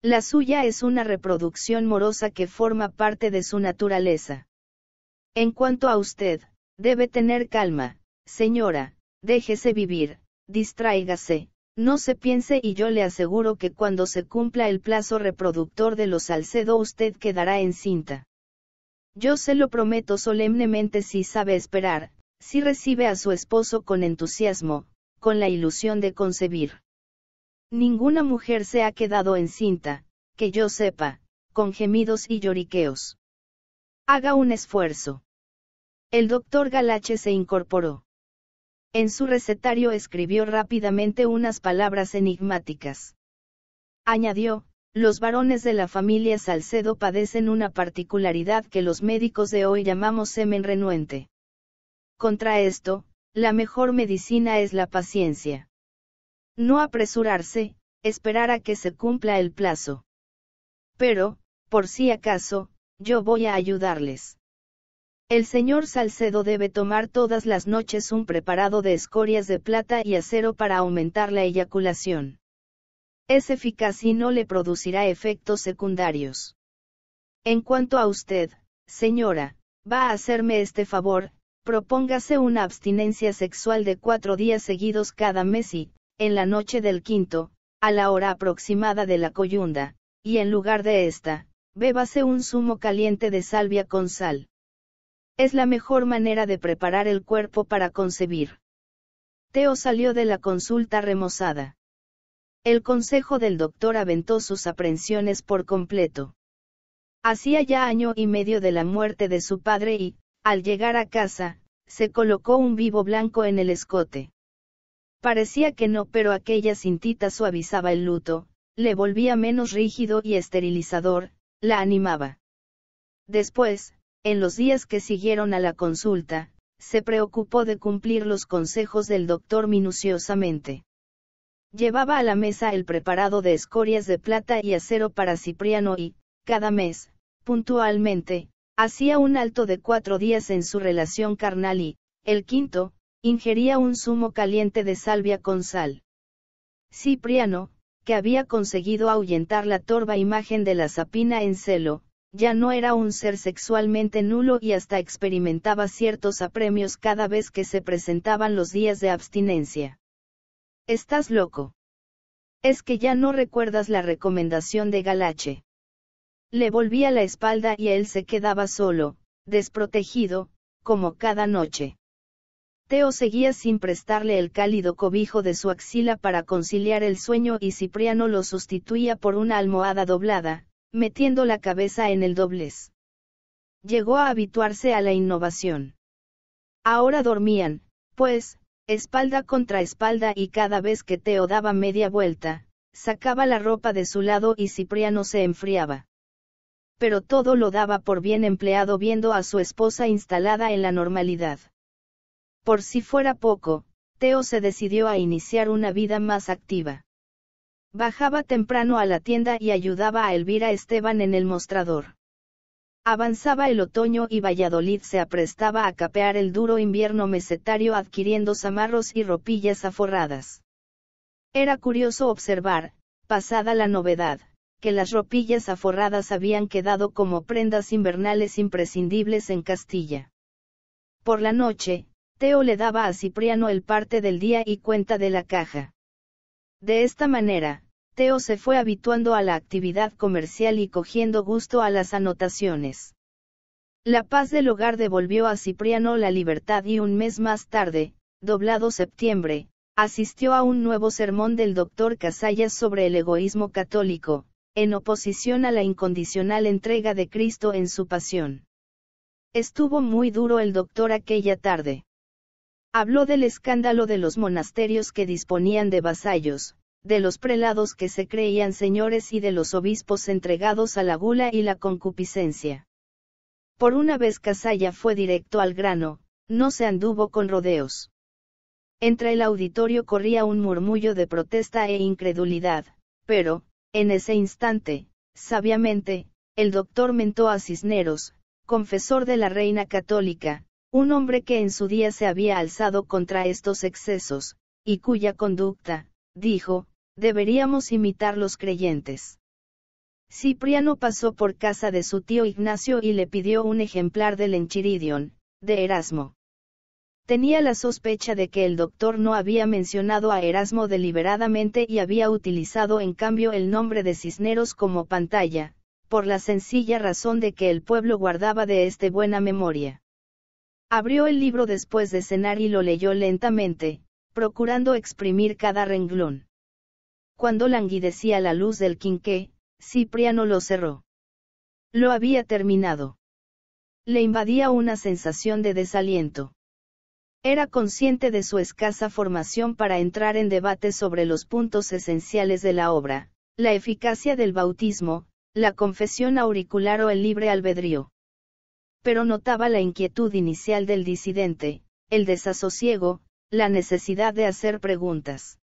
La suya es una reproducción morosa que forma parte de su naturaleza. En cuanto a usted, debe tener calma, señora, déjese vivir, distráigase, no se piense y yo le aseguro que cuando se cumpla el plazo reproductor de los Salcedo usted quedará encinta. Yo se lo prometo solemnemente si sabe esperar, si recibe a su esposo con entusiasmo, con la ilusión de concebir. Ninguna mujer se ha quedado encinta, que yo sepa, con gemidos y lloriqueos. Haga un esfuerzo. El doctor Galache se incorporó. En su recetario escribió rápidamente unas palabras enigmáticas. Añadió, los varones de la familia Salcedo padecen una particularidad que los médicos de hoy llamamos semen renuente. Contra esto, la mejor medicina es la paciencia. No apresurarse, esperar a que se cumpla el plazo. Pero, por si acaso, yo voy a ayudarles. El señor Salcedo debe tomar todas las noches un preparado de escorias de plata y acero para aumentar la eyaculación. Es eficaz y no le producirá efectos secundarios. En cuanto a usted, señora, va a hacerme este favor, Propóngase una abstinencia sexual de cuatro días seguidos cada mes y, en la noche del quinto, a la hora aproximada de la coyunda, y en lugar de esta, bébase un zumo caliente de salvia con sal. Es la mejor manera de preparar el cuerpo para concebir. Teo salió de la consulta remozada. El consejo del doctor aventó sus aprensiones por completo. Hacía ya año y medio de la muerte de su padre y, al llegar a casa, se colocó un vivo blanco en el escote. Parecía que no, pero aquella cintita suavizaba el luto, le volvía menos rígido y esterilizador, la animaba. Después, en los días que siguieron a la consulta, se preocupó de cumplir los consejos del doctor minuciosamente. Llevaba a la mesa el preparado de escorias de plata y acero para Cipriano y, cada mes, puntualmente, Hacía un alto de cuatro días en su relación carnal y, el quinto, ingería un zumo caliente de salvia con sal. Cipriano, que había conseguido ahuyentar la torva imagen de la sapina en celo, ya no era un ser sexualmente nulo y hasta experimentaba ciertos apremios cada vez que se presentaban los días de abstinencia. Estás loco. Es que ya no recuerdas la recomendación de Galache. Le volvía la espalda y él se quedaba solo, desprotegido, como cada noche. Teo seguía sin prestarle el cálido cobijo de su axila para conciliar el sueño y Cipriano lo sustituía por una almohada doblada, metiendo la cabeza en el doblez. Llegó a habituarse a la innovación. Ahora dormían, pues, espalda contra espalda y cada vez que Teo daba media vuelta, sacaba la ropa de su lado y Cipriano se enfriaba pero todo lo daba por bien empleado viendo a su esposa instalada en la normalidad. Por si fuera poco, Teo se decidió a iniciar una vida más activa. Bajaba temprano a la tienda y ayudaba a Elvira Esteban en el mostrador. Avanzaba el otoño y Valladolid se aprestaba a capear el duro invierno mesetario adquiriendo samarros y ropillas aforradas. Era curioso observar, pasada la novedad, que las ropillas aforradas habían quedado como prendas invernales imprescindibles en Castilla. Por la noche, Teo le daba a Cipriano el parte del día y cuenta de la caja. De esta manera, Teo se fue habituando a la actividad comercial y cogiendo gusto a las anotaciones. La paz del hogar devolvió a Cipriano la libertad y un mes más tarde, doblado septiembre, asistió a un nuevo sermón del doctor Casallas sobre el egoísmo católico, en oposición a la incondicional entrega de Cristo en su pasión. Estuvo muy duro el doctor aquella tarde. Habló del escándalo de los monasterios que disponían de vasallos, de los prelados que se creían señores y de los obispos entregados a la gula y la concupiscencia. Por una vez Casalla fue directo al grano, no se anduvo con rodeos. Entre el auditorio corría un murmullo de protesta e incredulidad, pero, en ese instante, sabiamente, el doctor mentó a Cisneros, confesor de la reina católica, un hombre que en su día se había alzado contra estos excesos, y cuya conducta, dijo, deberíamos imitar los creyentes. Cipriano pasó por casa de su tío Ignacio y le pidió un ejemplar del Enchiridion, de Erasmo. Tenía la sospecha de que el doctor no había mencionado a Erasmo deliberadamente y había utilizado en cambio el nombre de Cisneros como pantalla, por la sencilla razón de que el pueblo guardaba de este buena memoria. Abrió el libro después de cenar y lo leyó lentamente, procurando exprimir cada renglón. Cuando languidecía la luz del quinqué, Cipriano lo cerró. Lo había terminado. Le invadía una sensación de desaliento. Era consciente de su escasa formación para entrar en debate sobre los puntos esenciales de la obra, la eficacia del bautismo, la confesión auricular o el libre albedrío. Pero notaba la inquietud inicial del disidente, el desasosiego, la necesidad de hacer preguntas.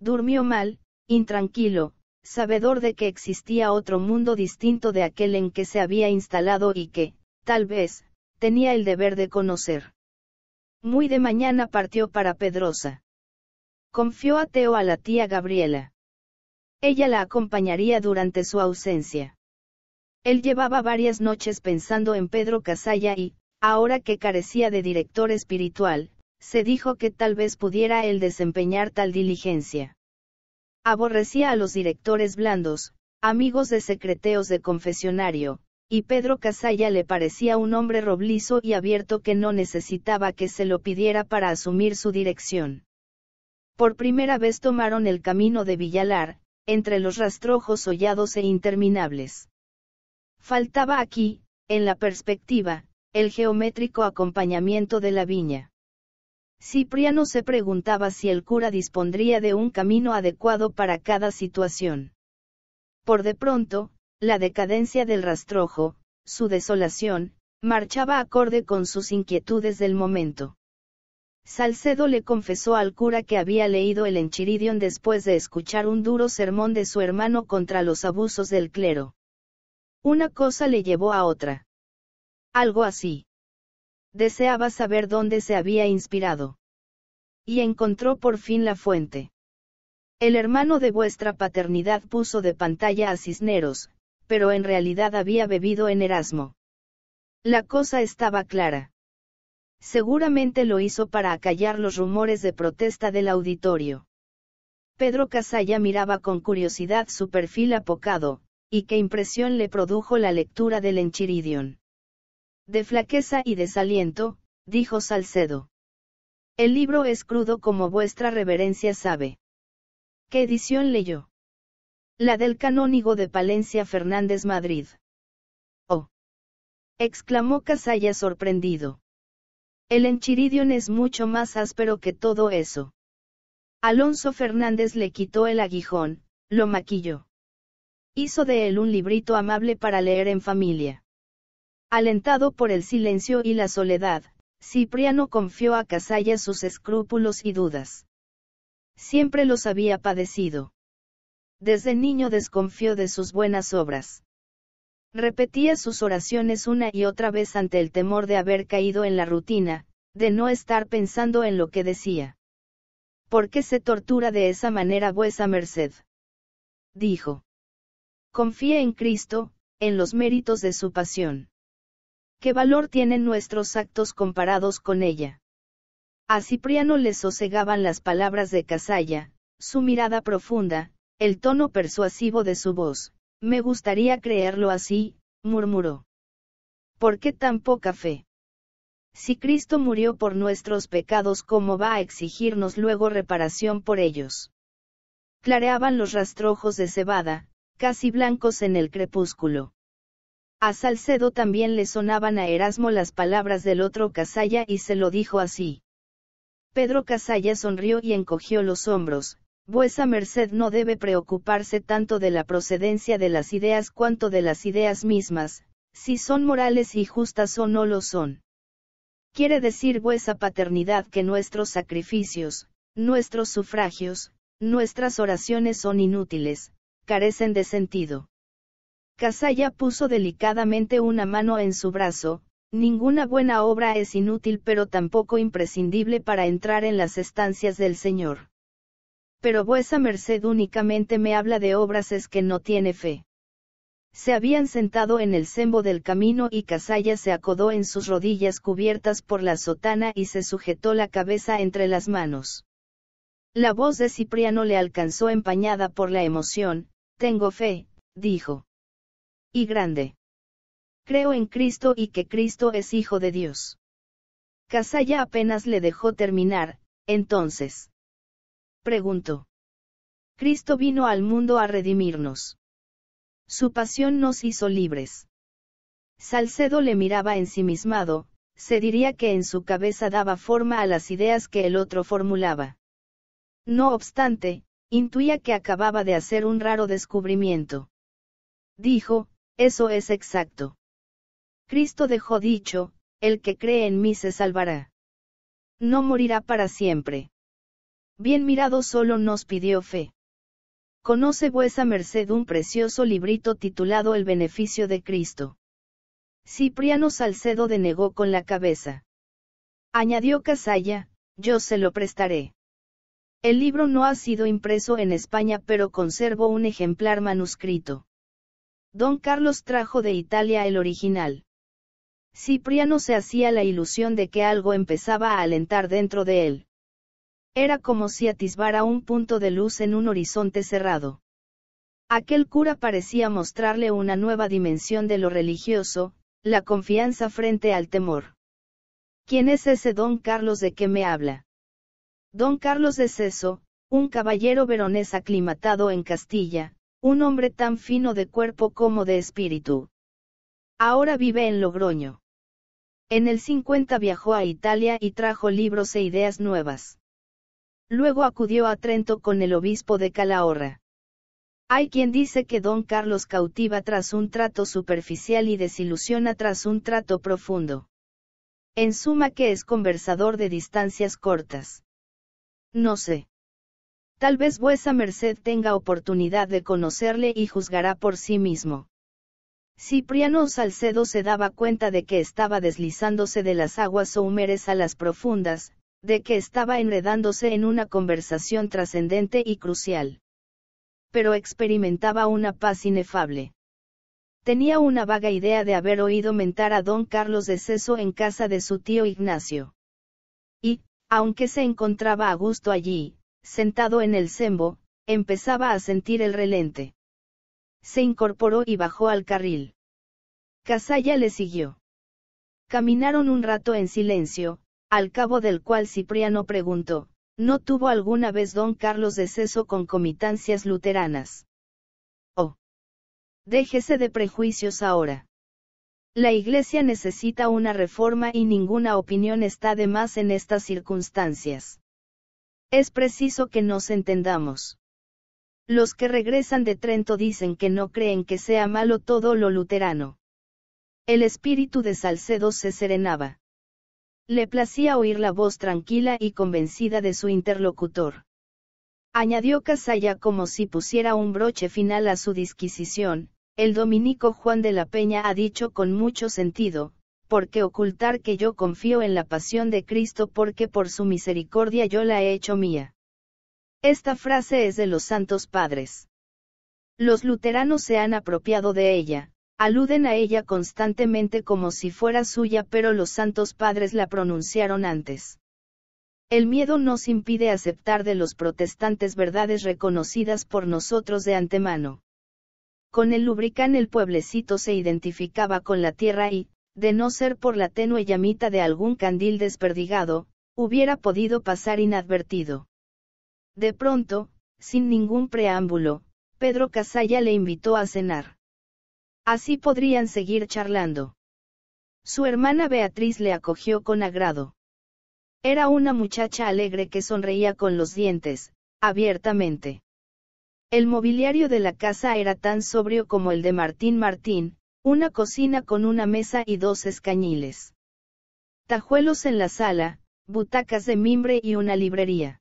Durmió mal, intranquilo, sabedor de que existía otro mundo distinto de aquel en que se había instalado y que, tal vez, tenía el deber de conocer. Muy de mañana partió para Pedrosa. Confió a Teo a la tía Gabriela. Ella la acompañaría durante su ausencia. Él llevaba varias noches pensando en Pedro Casalla y, ahora que carecía de director espiritual, se dijo que tal vez pudiera él desempeñar tal diligencia. Aborrecía a los directores blandos, amigos de secreteos de confesionario, y Pedro Casalla le parecía un hombre roblizo y abierto que no necesitaba que se lo pidiera para asumir su dirección. Por primera vez tomaron el camino de Villalar, entre los rastrojos hollados e interminables. Faltaba aquí, en la perspectiva, el geométrico acompañamiento de la viña. Cipriano se preguntaba si el cura dispondría de un camino adecuado para cada situación. Por de pronto, la decadencia del rastrojo, su desolación, marchaba acorde con sus inquietudes del momento. Salcedo le confesó al cura que había leído el Enchiridion después de escuchar un duro sermón de su hermano contra los abusos del clero. Una cosa le llevó a otra. Algo así. Deseaba saber dónde se había inspirado. Y encontró por fin la fuente. El hermano de vuestra paternidad puso de pantalla a Cisneros, pero en realidad había bebido en Erasmo. La cosa estaba clara. Seguramente lo hizo para acallar los rumores de protesta del auditorio. Pedro Casalla miraba con curiosidad su perfil apocado, y qué impresión le produjo la lectura del Enchiridion. De flaqueza y desaliento, dijo Salcedo. El libro es crudo como vuestra reverencia sabe. ¿Qué edición leyó? La del canónigo de Palencia Fernández Madrid. Oh. exclamó Casalla sorprendido. El enchiridión es mucho más áspero que todo eso. Alonso Fernández le quitó el aguijón, lo maquilló. Hizo de él un librito amable para leer en familia. Alentado por el silencio y la soledad, Cipriano confió a Casalla sus escrúpulos y dudas. Siempre los había padecido. Desde niño desconfió de sus buenas obras. Repetía sus oraciones una y otra vez ante el temor de haber caído en la rutina, de no estar pensando en lo que decía. ¿Por qué se tortura de esa manera vuesa merced? Dijo. Confía en Cristo, en los méritos de su pasión. ¿Qué valor tienen nuestros actos comparados con ella? A Cipriano le sosegaban las palabras de Casalla, su mirada profunda, el tono persuasivo de su voz. Me gustaría creerlo así, murmuró. ¿Por qué tan poca fe? Si Cristo murió por nuestros pecados, ¿cómo va a exigirnos luego reparación por ellos? Clareaban los rastrojos de cebada, casi blancos en el crepúsculo. A Salcedo también le sonaban a Erasmo las palabras del otro Casalla y se lo dijo así. Pedro Casalla sonrió y encogió los hombros, Vuesa merced no debe preocuparse tanto de la procedencia de las ideas cuanto de las ideas mismas, si son morales y justas o no lo son. Quiere decir vuesa paternidad que nuestros sacrificios, nuestros sufragios, nuestras oraciones son inútiles, carecen de sentido. Casalla puso delicadamente una mano en su brazo, ninguna buena obra es inútil pero tampoco imprescindible para entrar en las estancias del Señor pero vuesa merced únicamente me habla de obras es que no tiene fe. Se habían sentado en el sembo del camino y Casalla se acodó en sus rodillas cubiertas por la sotana y se sujetó la cabeza entre las manos. La voz de Cipriano le alcanzó empañada por la emoción, tengo fe, dijo. Y grande. Creo en Cristo y que Cristo es Hijo de Dios. Casalla apenas le dejó terminar, entonces preguntó. Cristo vino al mundo a redimirnos. Su pasión nos hizo libres. Salcedo le miraba ensimismado, se diría que en su cabeza daba forma a las ideas que el otro formulaba. No obstante, intuía que acababa de hacer un raro descubrimiento. Dijo, eso es exacto. Cristo dejó dicho, el que cree en mí se salvará. No morirá para siempre. Bien mirado solo nos pidió fe. Conoce vuesa merced un precioso librito titulado El beneficio de Cristo. Cipriano Salcedo denegó con la cabeza. Añadió Casalla, yo se lo prestaré. El libro no ha sido impreso en España pero conservo un ejemplar manuscrito. Don Carlos trajo de Italia el original. Cipriano se hacía la ilusión de que algo empezaba a alentar dentro de él. Era como si atisbara un punto de luz en un horizonte cerrado. Aquel cura parecía mostrarle una nueva dimensión de lo religioso, la confianza frente al temor. ¿Quién es ese don Carlos de que me habla? Don Carlos es eso, un caballero veronés aclimatado en Castilla, un hombre tan fino de cuerpo como de espíritu. Ahora vive en Logroño. En el 50 viajó a Italia y trajo libros e ideas nuevas. Luego acudió a Trento con el obispo de Calahorra. Hay quien dice que don Carlos cautiva tras un trato superficial y desilusiona tras un trato profundo. En suma que es conversador de distancias cortas. No sé. Tal vez vuesa merced tenga oportunidad de conocerle y juzgará por sí mismo. Cipriano Salcedo se daba cuenta de que estaba deslizándose de las aguas húmeres a las profundas, de que estaba enredándose en una conversación trascendente y crucial. Pero experimentaba una paz inefable. Tenía una vaga idea de haber oído mentar a don Carlos de Ceso en casa de su tío Ignacio. Y, aunque se encontraba a gusto allí, sentado en el sembo, empezaba a sentir el relente. Se incorporó y bajó al carril. Casalla le siguió. Caminaron un rato en silencio, al cabo del cual Cipriano preguntó, ¿no tuvo alguna vez don Carlos de con concomitancias luteranas? Oh. Déjese de prejuicios ahora. La Iglesia necesita una reforma y ninguna opinión está de más en estas circunstancias. Es preciso que nos entendamos. Los que regresan de Trento dicen que no creen que sea malo todo lo luterano. El espíritu de Salcedo se serenaba. Le placía oír la voz tranquila y convencida de su interlocutor. Añadió Casalla como si pusiera un broche final a su disquisición, el dominico Juan de la Peña ha dicho con mucho sentido, porque ocultar que yo confío en la pasión de Cristo porque por su misericordia yo la he hecho mía. Esta frase es de los santos padres. Los luteranos se han apropiado de ella, Aluden a ella constantemente como si fuera suya pero los santos padres la pronunciaron antes. El miedo nos impide aceptar de los protestantes verdades reconocidas por nosotros de antemano. Con el lubricán el pueblecito se identificaba con la tierra y, de no ser por la tenue llamita de algún candil desperdigado, hubiera podido pasar inadvertido. De pronto, sin ningún preámbulo, Pedro Casalla le invitó a cenar. Así podrían seguir charlando. Su hermana Beatriz le acogió con agrado. Era una muchacha alegre que sonreía con los dientes, abiertamente. El mobiliario de la casa era tan sobrio como el de Martín Martín, una cocina con una mesa y dos escañiles. Tajuelos en la sala, butacas de mimbre y una librería.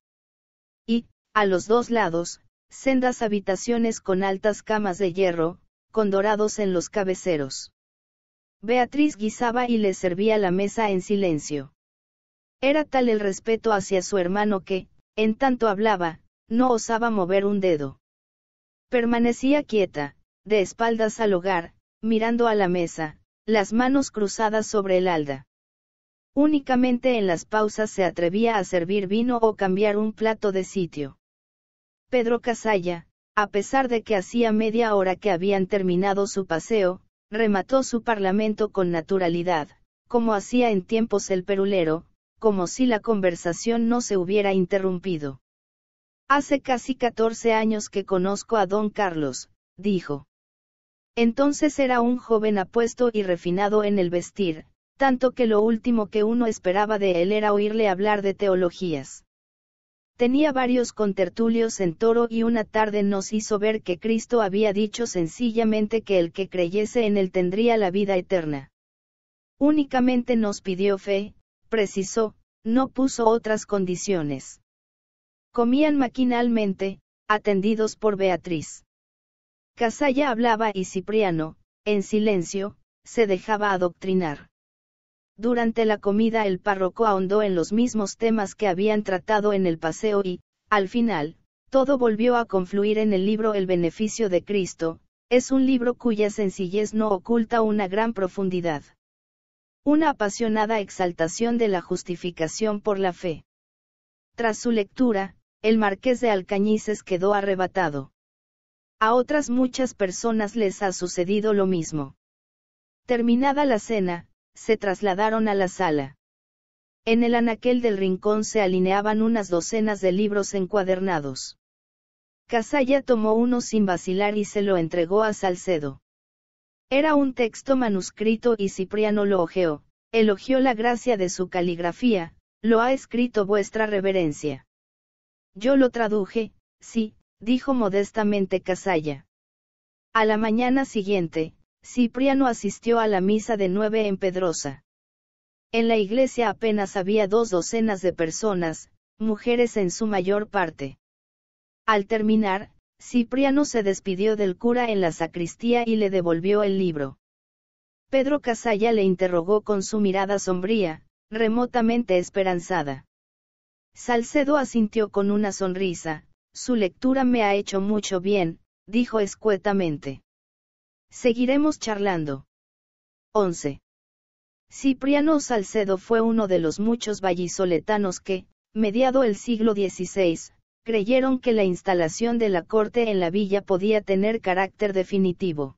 Y, a los dos lados, sendas habitaciones con altas camas de hierro, con dorados en los cabeceros. Beatriz guisaba y le servía la mesa en silencio. Era tal el respeto hacia su hermano que, en tanto hablaba, no osaba mover un dedo. Permanecía quieta, de espaldas al hogar, mirando a la mesa, las manos cruzadas sobre el alda. Únicamente en las pausas se atrevía a servir vino o cambiar un plato de sitio. Pedro Casalla, a pesar de que hacía media hora que habían terminado su paseo, remató su parlamento con naturalidad, como hacía en tiempos el perulero, como si la conversación no se hubiera interrumpido. Hace casi 14 años que conozco a don Carlos, dijo. Entonces era un joven apuesto y refinado en el vestir, tanto que lo último que uno esperaba de él era oírle hablar de teologías. Tenía varios contertulios en Toro y una tarde nos hizo ver que Cristo había dicho sencillamente que el que creyese en él tendría la vida eterna. Únicamente nos pidió fe, precisó, no puso otras condiciones. Comían maquinalmente, atendidos por Beatriz. Casalla hablaba y Cipriano, en silencio, se dejaba adoctrinar. Durante la comida el párroco ahondó en los mismos temas que habían tratado en el paseo y, al final, todo volvió a confluir en el libro El beneficio de Cristo, es un libro cuya sencillez no oculta una gran profundidad. Una apasionada exaltación de la justificación por la fe. Tras su lectura, el marqués de Alcañices quedó arrebatado. A otras muchas personas les ha sucedido lo mismo. Terminada la cena, se trasladaron a la sala. En el anaquel del rincón se alineaban unas docenas de libros encuadernados. Casalla tomó uno sin vacilar y se lo entregó a Salcedo. Era un texto manuscrito y Cipriano lo ojeó, elogió la gracia de su caligrafía, lo ha escrito vuestra reverencia. Yo lo traduje, sí, dijo modestamente Casalla. A la mañana siguiente, Cipriano asistió a la misa de nueve en Pedrosa. En la iglesia apenas había dos docenas de personas, mujeres en su mayor parte. Al terminar, Cipriano se despidió del cura en la sacristía y le devolvió el libro. Pedro Casalla le interrogó con su mirada sombría, remotamente esperanzada. Salcedo asintió con una sonrisa, su lectura me ha hecho mucho bien, dijo escuetamente. Seguiremos charlando. 11. Cipriano Salcedo fue uno de los muchos vallisoletanos que, mediado el siglo XVI, creyeron que la instalación de la corte en la villa podía tener carácter definitivo.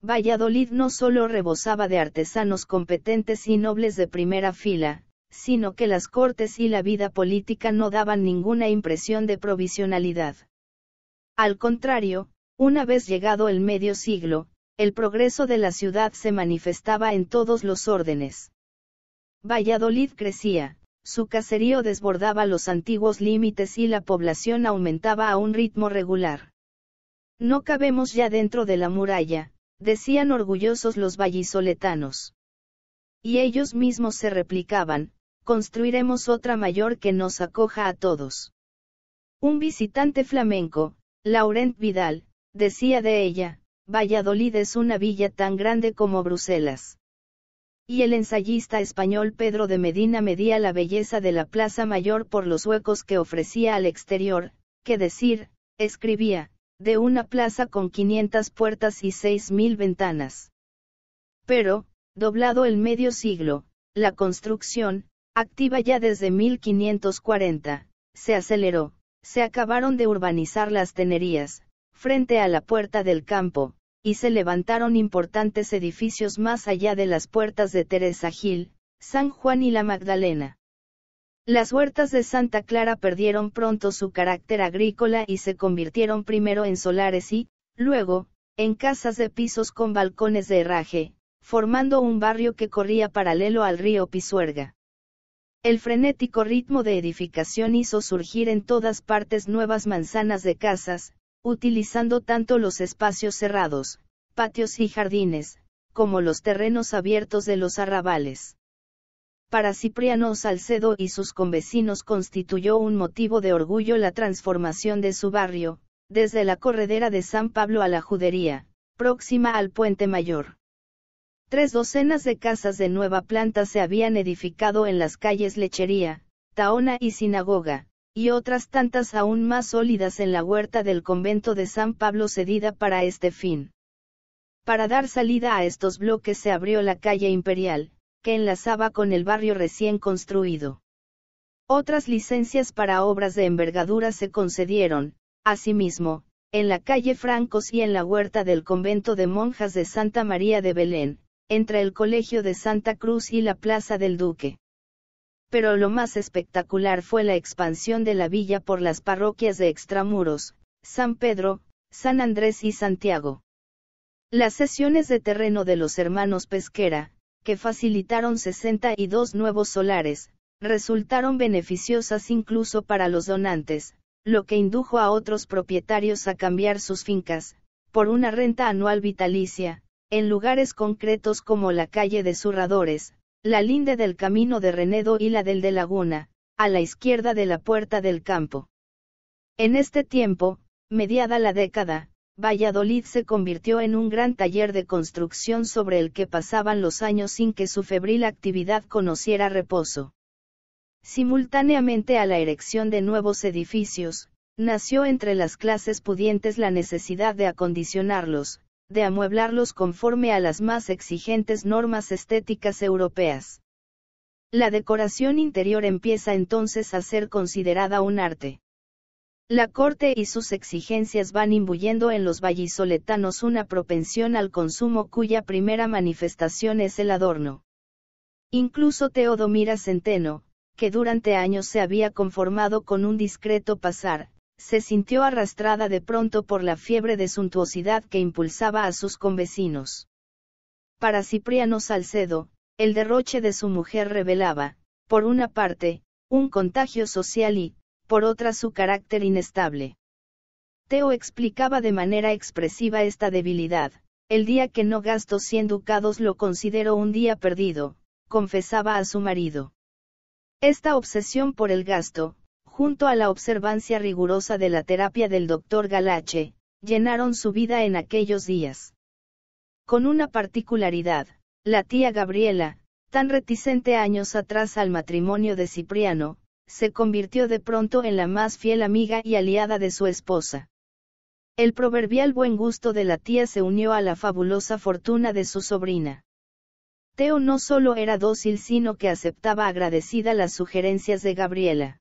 Valladolid no solo rebosaba de artesanos competentes y nobles de primera fila, sino que las cortes y la vida política no daban ninguna impresión de provisionalidad. Al contrario, una vez llegado el medio siglo, el progreso de la ciudad se manifestaba en todos los órdenes. Valladolid crecía, su caserío desbordaba los antiguos límites y la población aumentaba a un ritmo regular. No cabemos ya dentro de la muralla, decían orgullosos los vallisoletanos. Y ellos mismos se replicaban, construiremos otra mayor que nos acoja a todos. Un visitante flamenco, Laurent Vidal, decía de ella, Valladolid es una villa tan grande como Bruselas. Y el ensayista español Pedro de Medina medía la belleza de la Plaza Mayor por los huecos que ofrecía al exterior, que decir, escribía, de una plaza con 500 puertas y 6.000 ventanas. Pero, doblado el medio siglo, la construcción, activa ya desde 1540, se aceleró, se acabaron de urbanizar las tenerías, frente a la puerta del campo, y se levantaron importantes edificios más allá de las puertas de Teresa Gil, San Juan y la Magdalena. Las huertas de Santa Clara perdieron pronto su carácter agrícola y se convirtieron primero en solares y, luego, en casas de pisos con balcones de herraje, formando un barrio que corría paralelo al río Pisuerga. El frenético ritmo de edificación hizo surgir en todas partes nuevas manzanas de casas, utilizando tanto los espacios cerrados, patios y jardines, como los terrenos abiertos de los arrabales. Para Cipriano Salcedo y sus convecinos constituyó un motivo de orgullo la transformación de su barrio, desde la corredera de San Pablo a la Judería, próxima al Puente Mayor. Tres docenas de casas de nueva planta se habían edificado en las calles Lechería, Taona y Sinagoga, y otras tantas aún más sólidas en la huerta del convento de San Pablo cedida para este fin. Para dar salida a estos bloques se abrió la calle imperial, que enlazaba con el barrio recién construido. Otras licencias para obras de envergadura se concedieron, asimismo, en la calle Francos y en la huerta del convento de monjas de Santa María de Belén, entre el Colegio de Santa Cruz y la Plaza del Duque pero lo más espectacular fue la expansión de la villa por las parroquias de Extramuros, San Pedro, San Andrés y Santiago. Las sesiones de terreno de los hermanos Pesquera, que facilitaron 62 nuevos solares, resultaron beneficiosas incluso para los donantes, lo que indujo a otros propietarios a cambiar sus fincas, por una renta anual vitalicia, en lugares concretos como la calle de Surradores, la linde del camino de Renedo y la del de Laguna, a la izquierda de la puerta del campo. En este tiempo, mediada la década, Valladolid se convirtió en un gran taller de construcción sobre el que pasaban los años sin que su febril actividad conociera reposo. Simultáneamente a la erección de nuevos edificios, nació entre las clases pudientes la necesidad de acondicionarlos, de amueblarlos conforme a las más exigentes normas estéticas europeas. La decoración interior empieza entonces a ser considerada un arte. La corte y sus exigencias van imbuyendo en los vallisoletanos una propensión al consumo cuya primera manifestación es el adorno. Incluso Teodomira Centeno, que durante años se había conformado con un discreto pasar, se sintió arrastrada de pronto por la fiebre de suntuosidad que impulsaba a sus convecinos. Para Cipriano Salcedo, el derroche de su mujer revelaba, por una parte, un contagio social y, por otra, su carácter inestable. Teo explicaba de manera expresiva esta debilidad, el día que no gasto 100 ducados lo considero un día perdido, confesaba a su marido. Esta obsesión por el gasto, junto a la observancia rigurosa de la terapia del doctor Galache, llenaron su vida en aquellos días. Con una particularidad, la tía Gabriela, tan reticente años atrás al matrimonio de Cipriano, se convirtió de pronto en la más fiel amiga y aliada de su esposa. El proverbial buen gusto de la tía se unió a la fabulosa fortuna de su sobrina. Teo no solo era dócil sino que aceptaba agradecida las sugerencias de Gabriela.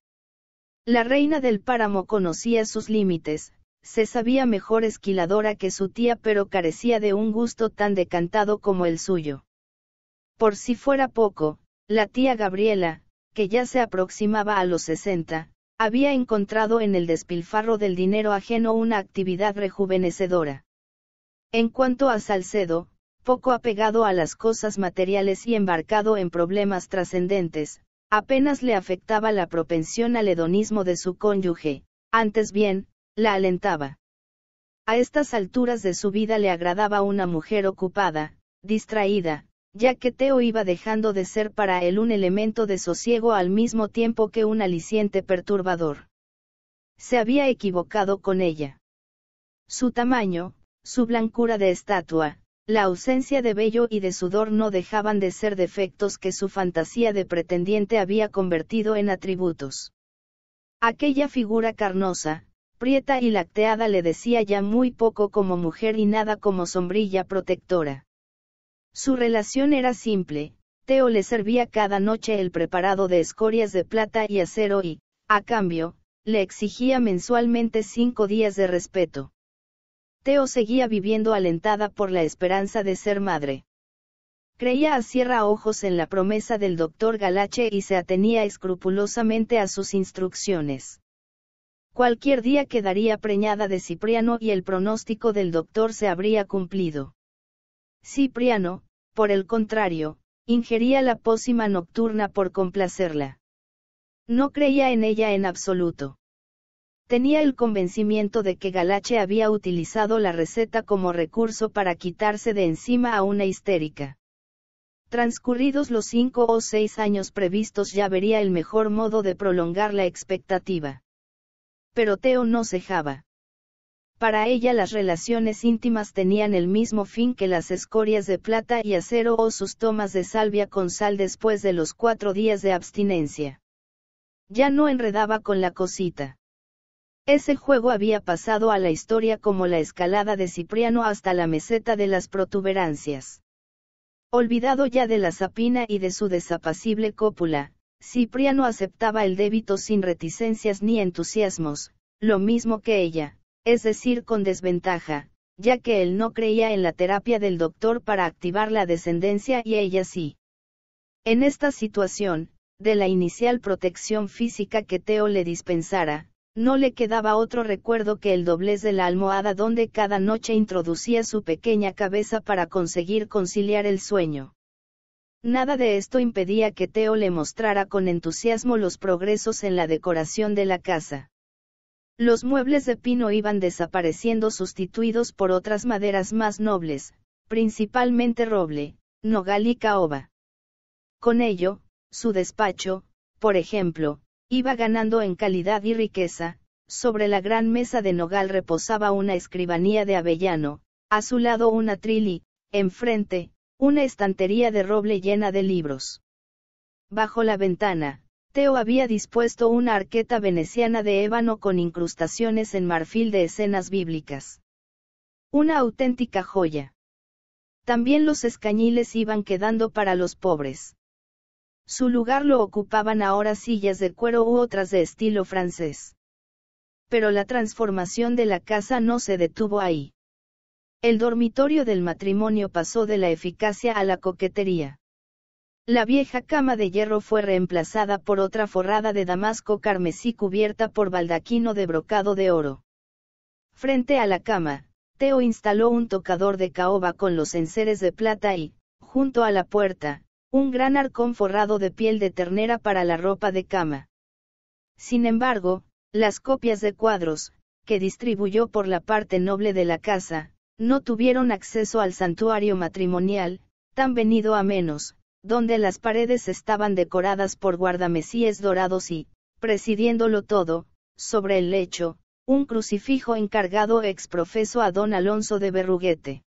La reina del páramo conocía sus límites, se sabía mejor esquiladora que su tía pero carecía de un gusto tan decantado como el suyo. Por si fuera poco, la tía Gabriela, que ya se aproximaba a los 60, había encontrado en el despilfarro del dinero ajeno una actividad rejuvenecedora. En cuanto a Salcedo, poco apegado a las cosas materiales y embarcado en problemas trascendentes, apenas le afectaba la propensión al hedonismo de su cónyuge, antes bien, la alentaba. A estas alturas de su vida le agradaba una mujer ocupada, distraída, ya que Teo iba dejando de ser para él un elemento de sosiego al mismo tiempo que un aliciente perturbador. Se había equivocado con ella. Su tamaño, su blancura de estatua, la ausencia de vello y de sudor no dejaban de ser defectos que su fantasía de pretendiente había convertido en atributos. Aquella figura carnosa, prieta y lacteada le decía ya muy poco como mujer y nada como sombrilla protectora. Su relación era simple, Teo le servía cada noche el preparado de escorias de plata y acero y, a cambio, le exigía mensualmente cinco días de respeto. Teo seguía viviendo alentada por la esperanza de ser madre. Creía a cierra ojos en la promesa del doctor Galache y se atenía escrupulosamente a sus instrucciones. Cualquier día quedaría preñada de Cipriano y el pronóstico del doctor se habría cumplido. Cipriano, por el contrario, ingería la pócima nocturna por complacerla. No creía en ella en absoluto. Tenía el convencimiento de que Galache había utilizado la receta como recurso para quitarse de encima a una histérica. Transcurridos los cinco o seis años previstos ya vería el mejor modo de prolongar la expectativa. Pero Teo no cejaba. Para ella las relaciones íntimas tenían el mismo fin que las escorias de plata y acero o sus tomas de salvia con sal después de los cuatro días de abstinencia. Ya no enredaba con la cosita. Ese juego había pasado a la historia como la escalada de Cipriano hasta la meseta de las protuberancias. Olvidado ya de la sapina y de su desapacible cópula, Cipriano aceptaba el débito sin reticencias ni entusiasmos, lo mismo que ella, es decir, con desventaja, ya que él no creía en la terapia del doctor para activar la descendencia y ella sí. En esta situación, de la inicial protección física que Teo le dispensara, no le quedaba otro recuerdo que el doblez de la almohada donde cada noche introducía su pequeña cabeza para conseguir conciliar el sueño. Nada de esto impedía que Teo le mostrara con entusiasmo los progresos en la decoración de la casa. Los muebles de pino iban desapareciendo sustituidos por otras maderas más nobles, principalmente roble, nogal y caoba. Con ello, su despacho, por ejemplo, Iba ganando en calidad y riqueza, sobre la gran mesa de nogal reposaba una escribanía de avellano, a su lado una trili, enfrente, una estantería de roble llena de libros. Bajo la ventana, Teo había dispuesto una arqueta veneciana de ébano con incrustaciones en marfil de escenas bíblicas. Una auténtica joya. También los escañiles iban quedando para los pobres. Su lugar lo ocupaban ahora sillas de cuero u otras de estilo francés. Pero la transformación de la casa no se detuvo ahí. El dormitorio del matrimonio pasó de la eficacia a la coquetería. La vieja cama de hierro fue reemplazada por otra forrada de damasco carmesí cubierta por baldaquino de brocado de oro. Frente a la cama, Teo instaló un tocador de caoba con los enseres de plata y, junto a la puerta, un gran arcón forrado de piel de ternera para la ropa de cama. Sin embargo, las copias de cuadros, que distribuyó por la parte noble de la casa, no tuvieron acceso al santuario matrimonial, tan venido a menos, donde las paredes estaban decoradas por guardamesíes dorados y, presidiéndolo todo, sobre el lecho, un crucifijo encargado ex profeso a don Alonso de Berruguete.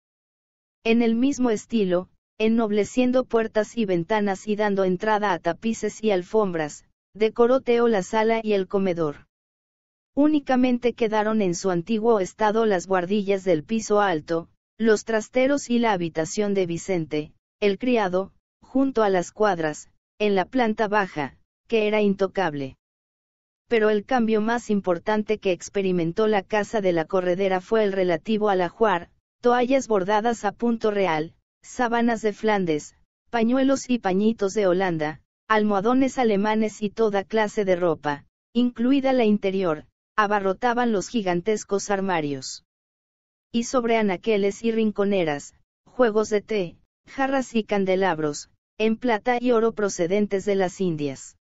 En el mismo estilo, ennobleciendo puertas y ventanas y dando entrada a tapices y alfombras, decoroteó la sala y el comedor. Únicamente quedaron en su antiguo estado las guardillas del piso alto, los trasteros y la habitación de Vicente, el criado, junto a las cuadras, en la planta baja, que era intocable. Pero el cambio más importante que experimentó la casa de la corredera fue el relativo al ajuar, toallas bordadas a punto real, sabanas de Flandes, pañuelos y pañitos de Holanda, almohadones alemanes y toda clase de ropa, incluida la interior, abarrotaban los gigantescos armarios. Y sobre anaqueles y rinconeras, juegos de té, jarras y candelabros, en plata y oro procedentes de las Indias.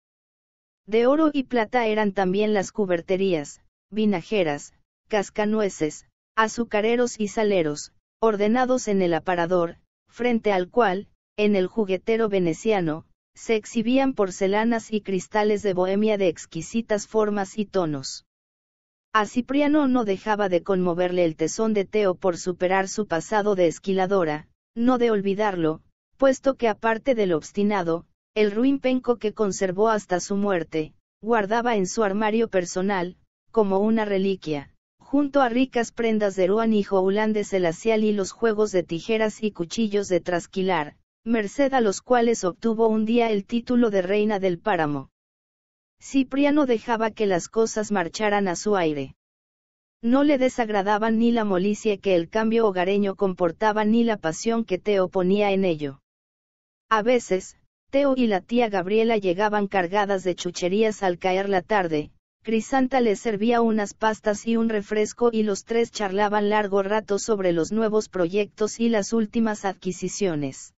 De oro y plata eran también las cuberterías, vinajeras, cascanueces, azucareros y saleros, ordenados en el aparador, frente al cual, en el juguetero veneciano, se exhibían porcelanas y cristales de Bohemia de exquisitas formas y tonos. A Cipriano no dejaba de conmoverle el tesón de Teo por superar su pasado de esquiladora, no de olvidarlo, puesto que aparte del obstinado, el ruin penco que conservó hasta su muerte, guardaba en su armario personal, como una reliquia, junto a ricas prendas de ruan y Joulán de celacial y los juegos de tijeras y cuchillos de trasquilar, merced a los cuales obtuvo un día el título de reina del páramo. Cipriano dejaba que las cosas marcharan a su aire. No le desagradaban ni la molicie que el cambio hogareño comportaba ni la pasión que Teo ponía en ello. A veces, Teo y la tía Gabriela llegaban cargadas de chucherías al caer la tarde, Crisanta le servía unas pastas y un refresco y los tres charlaban largo rato sobre los nuevos proyectos y las últimas adquisiciones.